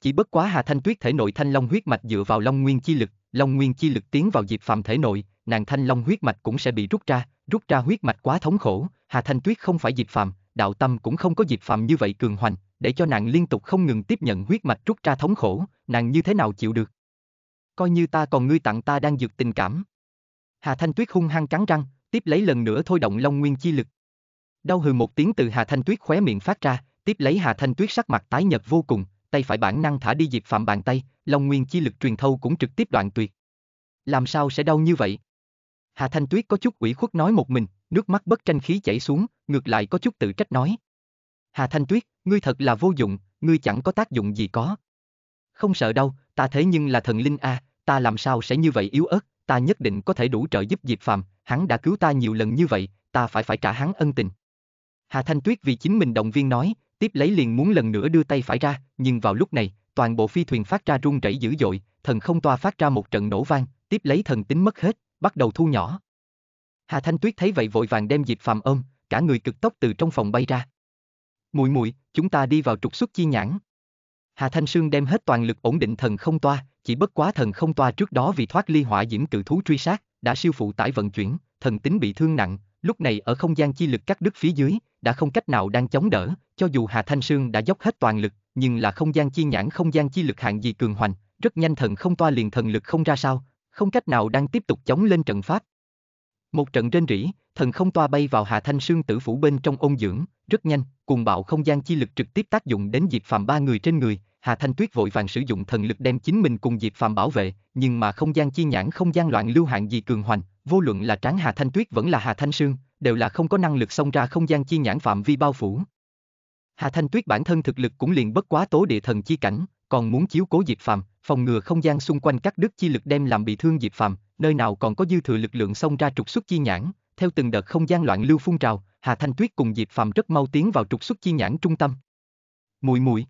Chỉ bất quá Hà Thanh Tuyết thể nội thanh long huyết mạch dựa vào Long Nguyên chi lực, Long Nguyên chi lực tiến vào Diệp Phàm thể nội, nàng thanh long huyết mạch cũng sẽ bị rút ra, rút ra huyết mạch quá thống khổ, Hà Thanh Tuyết không phải Diệp Phàm, đạo tâm cũng không có Diệp Phàm như vậy cường hoành, để cho nàng liên tục không ngừng tiếp nhận huyết mạch rút ra thống khổ, nàng như thế nào chịu được. Coi như ta còn ngươi tặng ta đang dược tình cảm. Hà Thanh Tuyết hung hăng cắn răng, tiếp lấy lần nữa thôi động Long Nguyên chi lực. Đau hừ một tiếng từ Hà Thanh Tuyết khóe miệng phát ra, tiếp lấy Hà Thanh Tuyết sắc mặt tái nhợt vô cùng, tay phải bản năng thả đi Diệp Phạm bàn tay, Long Nguyên chi lực truyền thâu cũng trực tiếp đoạn tuyệt. Làm sao sẽ đau như vậy? Hà Thanh Tuyết có chút ủy khuất nói một mình, nước mắt bất tranh khí chảy xuống, ngược lại có chút tự trách nói, Hà Thanh Tuyết, ngươi thật là vô dụng, ngươi chẳng có tác dụng gì có. Không sợ đâu, ta thế nhưng là thần linh a, à, ta làm sao sẽ như vậy yếu ớt, ta nhất định có thể đủ trợ giúp Diệp Phàm, hắn đã cứu ta nhiều lần như vậy, ta phải phải trả hắn ân tình. Hà Thanh Tuyết vì chính mình động viên nói, tiếp lấy liền muốn lần nữa đưa tay phải ra, nhưng vào lúc này, toàn bộ phi thuyền phát ra rung rẩy dữ dội, thần không toa phát ra một trận nổ vang, tiếp lấy thần tính mất hết, bắt đầu thu nhỏ. Hà Thanh Tuyết thấy vậy vội vàng đem Diệp Phàm ôm, cả người cực tốc từ trong phòng bay ra. Mùi muội, chúng ta đi vào trục xuất chi nhãn. Hà Thanh Sương đem hết toàn lực ổn định thần không toa, chỉ bất quá thần không toa trước đó vì thoát ly hỏa diễm cự thú truy sát, đã siêu phụ tải vận chuyển, thần tính bị thương nặng, lúc này ở không gian chi lực cắt đứt phía dưới, đã không cách nào đang chống đỡ, cho dù Hà Thanh Sương đã dốc hết toàn lực, nhưng là không gian chi nhãn không gian chi lực hạng gì cường hoành, rất nhanh thần không toa liền thần lực không ra sao, không cách nào đang tiếp tục chống lên trận pháp. Một trận rên rỉ, thần không toa bay vào Hà Thanh Sương tử phủ bên trong ôn dưỡng, rất nhanh, cùng bạo không gian chi lực trực tiếp tác dụng đến Diệp Phàm ba người trên người, Hà Thanh Tuyết vội vàng sử dụng thần lực đem chính mình cùng Diệp Phàm bảo vệ, nhưng mà không gian chi nhãn không gian loạn lưu hạng gì cường hoành, vô luận là tráng Hà Thanh Tuyết vẫn là Hà Thanh Sương, đều là không có năng lực xông ra không gian chi nhãn phạm vi bao phủ. Hà Thanh Tuyết bản thân thực lực cũng liền bất quá tố địa thần chi cảnh, còn muốn chiếu cố Diệp Phàm, phòng ngừa không gian xung quanh các đức chi lực đem làm bị thương Diệp Phàm, nơi nào còn có dư thừa lực lượng xông ra trục xuất chi nhãn, theo từng đợt không gian loạn lưu phun trào, Hà Thanh Tuyết cùng Diệp Phạm rất mau tiến vào trục xuất chi nhãn trung tâm. Mùi mùi.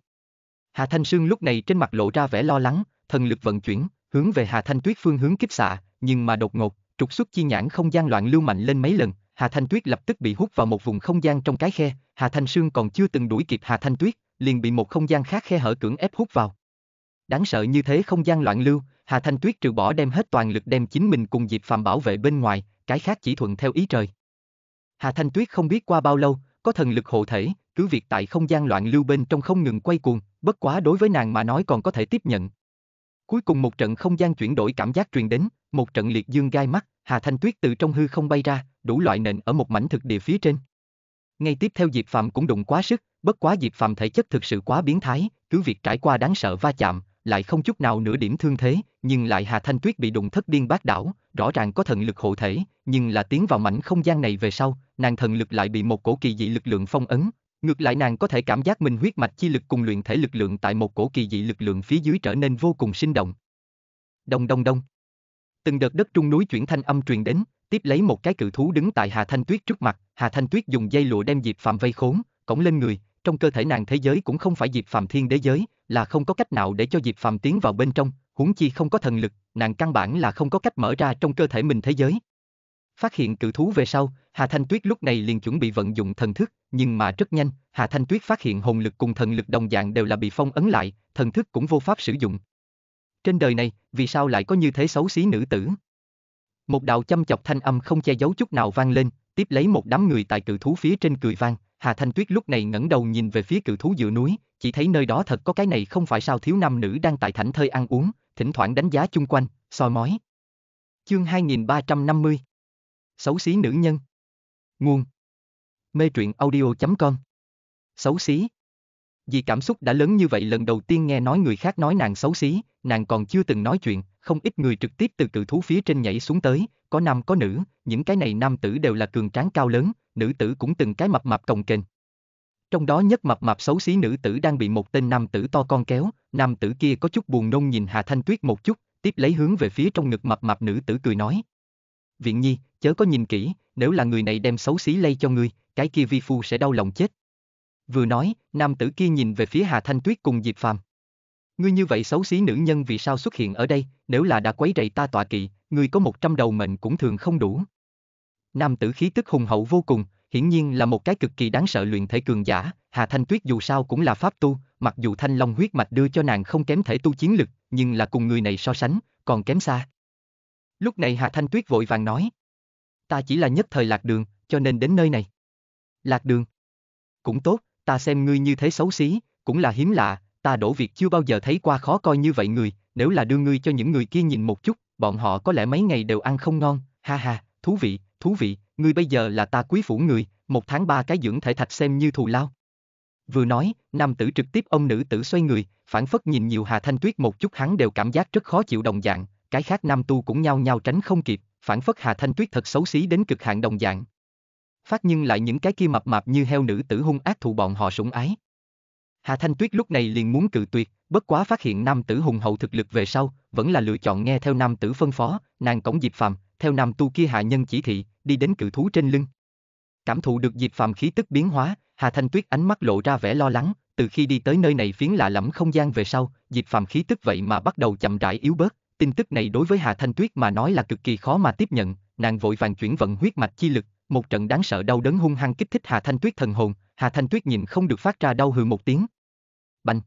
Hà Thanh Sương lúc này trên mặt lộ ra vẻ lo lắng, thần lực vận chuyển, hướng về Hà Thanh Tuyết phương hướng kích xạ, nhưng mà đột ngột, trục xuất chi nhãn không gian loạn lưu mạnh lên mấy lần, Hà Thanh Tuyết lập tức bị hút vào một vùng không gian trong cái khe, Hà Thanh Sương còn chưa từng đuổi kịp Hà Thanh Tuyết, liền bị một không gian khác khe hở cưỡng ép hút vào. Đáng sợ như thế không gian loạn lưu, Hà Thanh Tuyết trừ bỏ đem hết toàn lực đem chính mình cùng Diệp Phạm bảo vệ bên ngoài, cái khác chỉ thuận theo ý trời. Hà Thanh Tuyết không biết qua bao lâu, có thần lực hộ thể, cứ việc tại không gian loạn lưu bên trong không ngừng quay cuồng, bất quá đối với nàng mà nói còn có thể tiếp nhận. Cuối cùng một trận không gian chuyển đổi cảm giác truyền đến, một trận liệt dương gai mắt, Hà Thanh Tuyết từ trong hư không bay ra, đủ loại nền ở một mảnh thực địa phía trên. Ngay tiếp theo Diệp Phạm cũng đụng quá sức, bất quá Diệp Phạm thể chất thực sự quá biến thái, cứ việc trải qua đáng sợ va chạm, lại không chút nào nửa điểm thương thế, nhưng lại Hà Thanh Tuyết bị đụng thất điên bát đảo, rõ ràng có thần lực hộ thể, nhưng là tiến vào mảnh không gian này về sau, nàng thần lực lại bị một cổ kỳ dị lực lượng phong ấn. Ngược lại nàng có thể cảm giác mình huyết mạch chi lực cùng luyện thể lực lượng tại một cổ kỳ dị lực lượng phía dưới trở nên vô cùng sinh động. Đông đông đông. Từng đợt đất trung núi chuyển thanh âm truyền đến, tiếp lấy một cái cự thú đứng tại Hà Thanh Tuyết trước mặt, Hà Thanh Tuyết dùng dây lụa đem Diệp Phạm vây khốn, cổng lên người, trong cơ thể nàng thế giới cũng không phải Diệp Phạm Thiên đế giới, là không có cách nào để cho Diệp Phàm tiến vào bên trong, huống chi không có thần lực, nàng căn bản là không có cách mở ra trong cơ thể mình thế giới. Phát hiện cự thú về sau, Hà Thanh Tuyết lúc này liền chuẩn bị vận dụng thần thức, nhưng mà rất nhanh, Hà Thanh Tuyết phát hiện hồn lực cùng thần lực đồng dạng đều là bị phong ấn lại, thần thức cũng vô pháp sử dụng. Trên đời này, vì sao lại có như thế xấu xí nữ tử? Một đạo châm chọc thanh âm không che giấu chút nào vang lên, tiếp lấy một đám người tại cự thú phía trên cười vang, Hà Thanh Tuyết lúc này ngẩng đầu nhìn về phía cự thú giữa núi, chỉ thấy nơi đó thật có cái này không phải sao thiếu nam nữ đang tại thảnh thơi ăn uống, thỉnh thoảng đánh giá chung quanh, soi mói. Chương 2350 Xấu xí nữ nhân Nguồn Mê truyện audio.com Xấu xí Vì cảm xúc đã lớn như vậy lần đầu tiên nghe nói người khác nói nàng xấu xí, nàng còn chưa từng nói chuyện, không ít người trực tiếp từ cự thú phía trên nhảy xuống tới, có nam có nữ, những cái này nam tử đều là cường tráng cao lớn, nữ tử cũng từng cái mập mạp cồng kềnh. Trong đó nhất mập mạp xấu xí nữ tử đang bị một tên nam tử to con kéo, nam tử kia có chút buồn nôn nhìn Hà Thanh Tuyết một chút, tiếp lấy hướng về phía trong ngực mập mạp nữ tử cười nói. Viện nhi, chớ có nhìn kỹ, nếu là người này đem xấu xí lây cho ngươi, cái kia vi phu sẽ đau lòng chết. Vừa nói, nam tử kia nhìn về phía Hà Thanh Tuyết cùng Diệp Phàm. Ngươi như vậy xấu xí nữ nhân vì sao xuất hiện ở đây, nếu là đã quấy rầy ta tọa kỵ, ngươi có một trăm đầu mệnh cũng thường không đủ. Nam tử khí tức hùng hậu vô cùng, hiển nhiên là một cái cực kỳ đáng sợ luyện thể cường giả, Hà Thanh Tuyết dù sao cũng là pháp tu, mặc dù thanh long huyết mạch đưa cho nàng không kém thể tu chiến lực, nhưng là cùng người này so sánh, còn kém xa. Lúc này Hà Thanh Tuyết vội vàng nói, ta chỉ là nhất thời lạc đường, cho nên đến nơi này. Lạc đường. Cũng tốt, ta xem ngươi như thế xấu xí, cũng là hiếm lạ, ta đổ việc chưa bao giờ thấy qua khó coi như vậy người, nếu là đưa ngươi cho những người kia nhìn một chút, bọn họ có lẽ mấy ngày đều ăn không ngon, ha ha, thú vị, thú vị, ngươi bây giờ là ta quý phủ người, một tháng ba cái dưỡng thể thạch xem như thù lao. Vừa nói, nam tử trực tiếp ông nữ tử xoay người, phản phất nhìn nhiều Hà Thanh Tuyết một chút hắn đều cảm giác rất khó chịu đồng dạng, cái khác nam tu cũng nhau nhau tránh không kịp, phản phất Hà Thanh Tuyết thật xấu xí đến cực hạn đồng dạng. Phát nhưng lại những cái kia mập mạp như heo nữ tử hung ác thù bọn họ sủng ái. Hà Thanh Tuyết lúc này liền muốn cự tuyệt, bất quá phát hiện nam tử hùng hậu thực lực về sau, vẫn là lựa chọn nghe theo nam tử phân phó, nàng cổng Diệp Phàm, theo nam tu kia hạ nhân chỉ thị, đi đến cự thú trên lưng. Cảm thụ được Diệp Phàm khí tức biến hóa, Hà Thanh Tuyết ánh mắt lộ ra vẻ lo lắng, từ khi đi tới nơi này phiến lạ lẫm không gian về sau, Diệp Phàm khí tức vậy mà bắt đầu chậm rãi yếu bớt, tin tức này đối với Hà Thanh Tuyết mà nói là cực kỳ khó mà tiếp nhận, nàng vội vàng chuyển vận huyết mạch chi lực, một trận đáng sợ đau đớn hung hăng kích thích Hà Thanh Tuyết thần hồn, Hà Thanh Tuyết nhìn không được phát ra đau hừ một tiếng, Bành.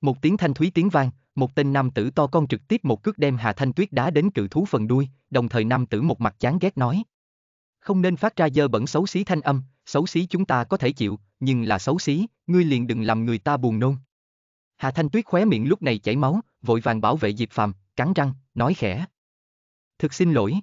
Một tiếng thanh thúy tiếng vang, một tên nam tử to con trực tiếp một cước đem Hà Thanh Tuyết đá đến cự thú phần đuôi, đồng thời nam tử một mặt chán ghét nói. Không nên phát ra dơ bẩn xấu xí thanh âm, xấu xí chúng ta có thể chịu, nhưng là xấu xí, ngươi liền đừng làm người ta buồn nôn. Hà Thanh Tuyết khóe miệng lúc này chảy máu, vội vàng bảo vệ Diệp Phàm, cắn răng, nói khẽ. Thực xin lỗi.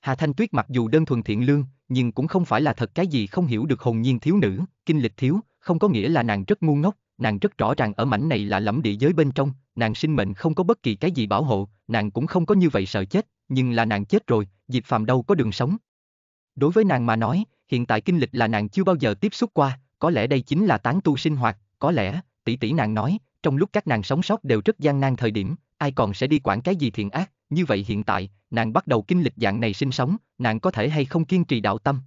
Hà Thanh Tuyết mặc dù đơn thuần thiện lương, nhưng cũng không phải là thật cái gì không hiểu được hồn nhiên thiếu nữ, kinh lịch thiếu, không có nghĩa là nàng rất ngu ngốc, nàng rất rõ ràng ở mảnh này là lẫm địa giới bên trong, nàng sinh mệnh không có bất kỳ cái gì bảo hộ, nàng cũng không có như vậy sợ chết, nhưng là nàng chết rồi, Diệp Phàm đâu có đường sống. Đối với nàng mà nói, hiện tại kinh lịch là nàng chưa bao giờ tiếp xúc qua, có lẽ đây chính là tán tu sinh hoạt, có lẽ, tỷ tỷ nàng nói, trong lúc các nàng sống sót đều rất gian nan thời điểm, ai còn sẽ đi quản cái gì thiện ác, như vậy hiện tại, nàng bắt đầu kinh lịch dạng này sinh sống, nàng có thể hay không kiên trì đạo tâm,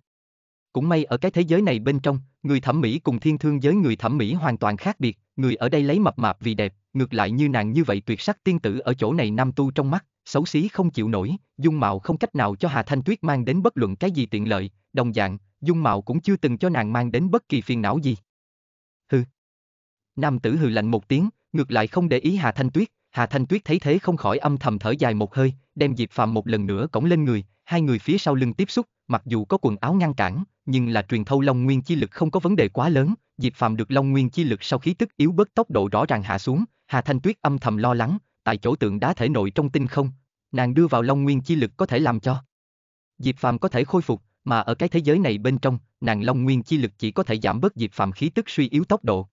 cũng may ở cái thế giới này bên trong, người thẩm mỹ cùng thiên thương giới người thẩm mỹ hoàn toàn khác biệt, người ở đây lấy mập mạp vì đẹp, ngược lại như nàng như vậy tuyệt sắc tiên tử ở chỗ này nam tu trong mắt, xấu xí không chịu nổi, dung mạo không cách nào cho Hà Thanh Tuyết mang đến bất luận cái gì tiện lợi, đồng dạng, dung mạo cũng chưa từng cho nàng mang đến bất kỳ phiền não gì. Hừ. Nam tử hừ lạnh một tiếng, ngược lại không để ý Hà Thanh Tuyết, Hà Thanh Tuyết thấy thế không khỏi âm thầm thở dài một hơi, đem Diệp phàm một lần nữa cõng lên người, hai người phía sau lưng tiếp xúc, mặc dù có quần áo ngăn cản, nhưng là truyền thâu Long Nguyên chi lực không có vấn đề quá lớn, Diệp Phàm được Long Nguyên chi lực sau khí tức yếu bớt tốc độ rõ ràng hạ xuống, Hà Thanh Tuyết âm thầm lo lắng, tại chỗ tượng đá thể nội trong tinh không, nàng đưa vào Long Nguyên chi lực có thể làm cho Diệp Phàm có thể khôi phục, mà ở cái thế giới này bên trong, nàng Long Nguyên chi lực chỉ có thể giảm bớt Diệp Phàm khí tức suy yếu tốc độ.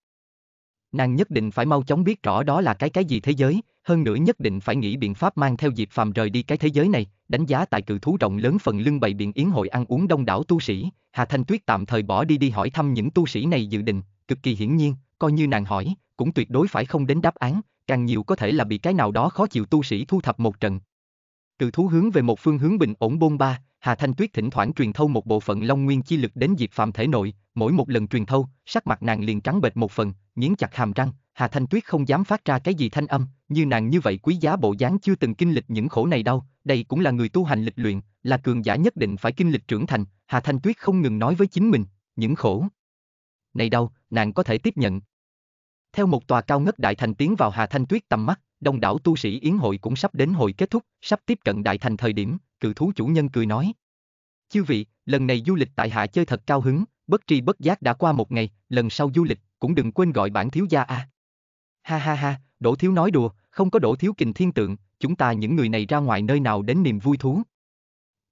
Nàng nhất định phải mau chóng biết rõ đó là cái cái gì thế giới, hơn nữa nhất định phải nghĩ biện pháp mang theo Diệp Phàm rời đi cái thế giới này, đánh giá tại cự thú rộng lớn phần lưng bày biện yến hội ăn uống đông đảo tu sĩ, Hà Thanh Tuyết tạm thời bỏ đi đi hỏi thăm những tu sĩ này dự định, cực kỳ hiển nhiên, coi như nàng hỏi, cũng tuyệt đối phải không đến đáp án, càng nhiều có thể là bị cái nào đó khó chịu tu sĩ thu thập một trận. Cự thú hướng về một phương hướng bình ổn bôn ba, Hà Thanh Tuyết thỉnh thoảng truyền thâu một bộ phận Long Nguyên chi lực đến Diệp Phàm thể nội, mỗi một lần truyền thâu, sắc mặt nàng liền trắng bệch một phần, nghiến chặt hàm răng, Hà Thanh Tuyết không dám phát ra cái gì thanh âm, như nàng như vậy quý giá bộ dáng chưa từng kinh lịch những khổ này đâu, đây cũng là người tu hành lịch luyện, là cường giả nhất định phải kinh lịch trưởng thành, Hà Thanh Tuyết không ngừng nói với chính mình, những khổ. Này đâu, nàng có thể tiếp nhận. Theo một tòa cao ngất đại thành tiến vào Hà Thanh Tuyết tầm mắt, đông đảo tu sĩ yến hội cũng sắp đến hội kết thúc, sắp tiếp cận đại thành thời điểm, cự thú chủ nhân cười nói. Chư vị, lần này du lịch tại hạ chơi thật cao hứng, bất tri bất giác đã qua một ngày, lần sau du lịch, cũng đừng quên gọi bản thiếu gia a. À. Ha ha ha, Đỗ Thiếu nói đùa, không có Đỗ Thiếu kình thiên tượng, chúng ta những người này ra ngoài nơi nào đến niềm vui thú.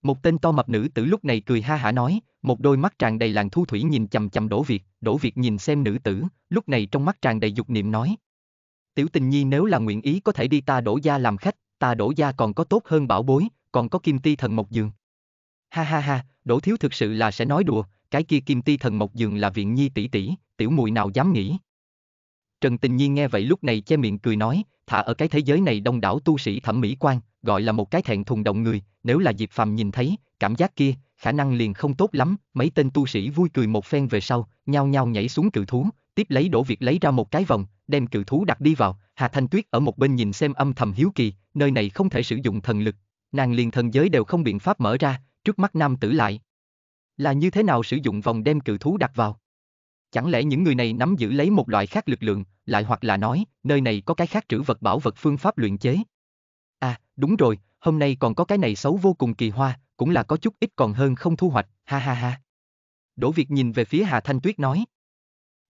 Một tên to mập nữ tử lúc này cười ha hả nói, một đôi mắt tràn đầy làng thu thủy nhìn chầm chầm Đỗ Việt, Đỗ Việt nhìn xem nữ tử, lúc này trong mắt tràn đầy dục niệm nói. Tiểu tình nhi nếu là nguyện ý có thể đi ta đổ gia làm khách, ta đổ gia còn có tốt hơn bảo bối, còn có kim ti thần mộc Dường. Ha ha ha, Đỗ Thiếu thực sự là sẽ nói đùa, cái kia kim ti thần mộc Dường là viện nhi tỷ tỷ, tiểu mùi nào dám nghĩ. Trần Tình Nhi nghe vậy lúc này che miệng cười nói, thả ở cái thế giới này đông đảo tu sĩ thẩm mỹ quan, gọi là một cái thẹn thùng động người, nếu là Diệp Phàm nhìn thấy, cảm giác kia, khả năng liền không tốt lắm, mấy tên tu sĩ vui cười một phen về sau, nhao nhao nhảy xuống cự thú, tiếp lấy đổ việc lấy ra một cái vòng, đem cự thú đặt đi vào, Hà Thanh Tuyết ở một bên nhìn xem âm thầm hiếu kỳ, nơi này không thể sử dụng thần lực, nàng liền thần giới đều không biện pháp mở ra, trước mắt nam tử lại. Là như thế nào sử dụng vòng đem cự thú đặt vào? chẳng lẽ những người này nắm giữ lấy một loại khác lực lượng, lại hoặc là nói, nơi này có cái khác trữ vật bảo vật phương pháp luyện chế. À, đúng rồi, hôm nay còn có cái này xấu vô cùng kỳ hoa, cũng là có chút ít còn hơn không thu hoạch, ha ha ha. Đỗ Việt nhìn về phía Hà Thanh Tuyết nói.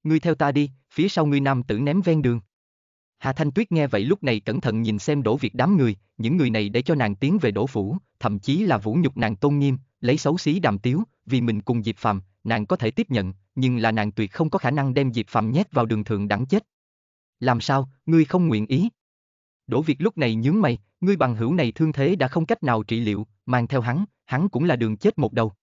Ngươi theo ta đi, phía sau ngươi nam tử ném ven đường. Hà Thanh Tuyết nghe vậy lúc này cẩn thận nhìn xem Đỗ Việt đám người, những người này để cho nàng tiến về Đỗ Phủ, thậm chí là vũ nhục nàng tôn nghiêm, lấy xấu xí đàm tiếu, vì mình cùng Diệp Phàm, nàng có thể tiếp nhận, nhưng là nàng tuyệt không có khả năng đem Diệp Phạm nhét vào đường thượng đẳng chết. Làm sao, ngươi không nguyện ý? Đỗ Việt lúc này nhướng mày, ngươi bằng hữu này thương thế đã không cách nào trị liệu, mang theo hắn, hắn cũng là đường chết một đầu.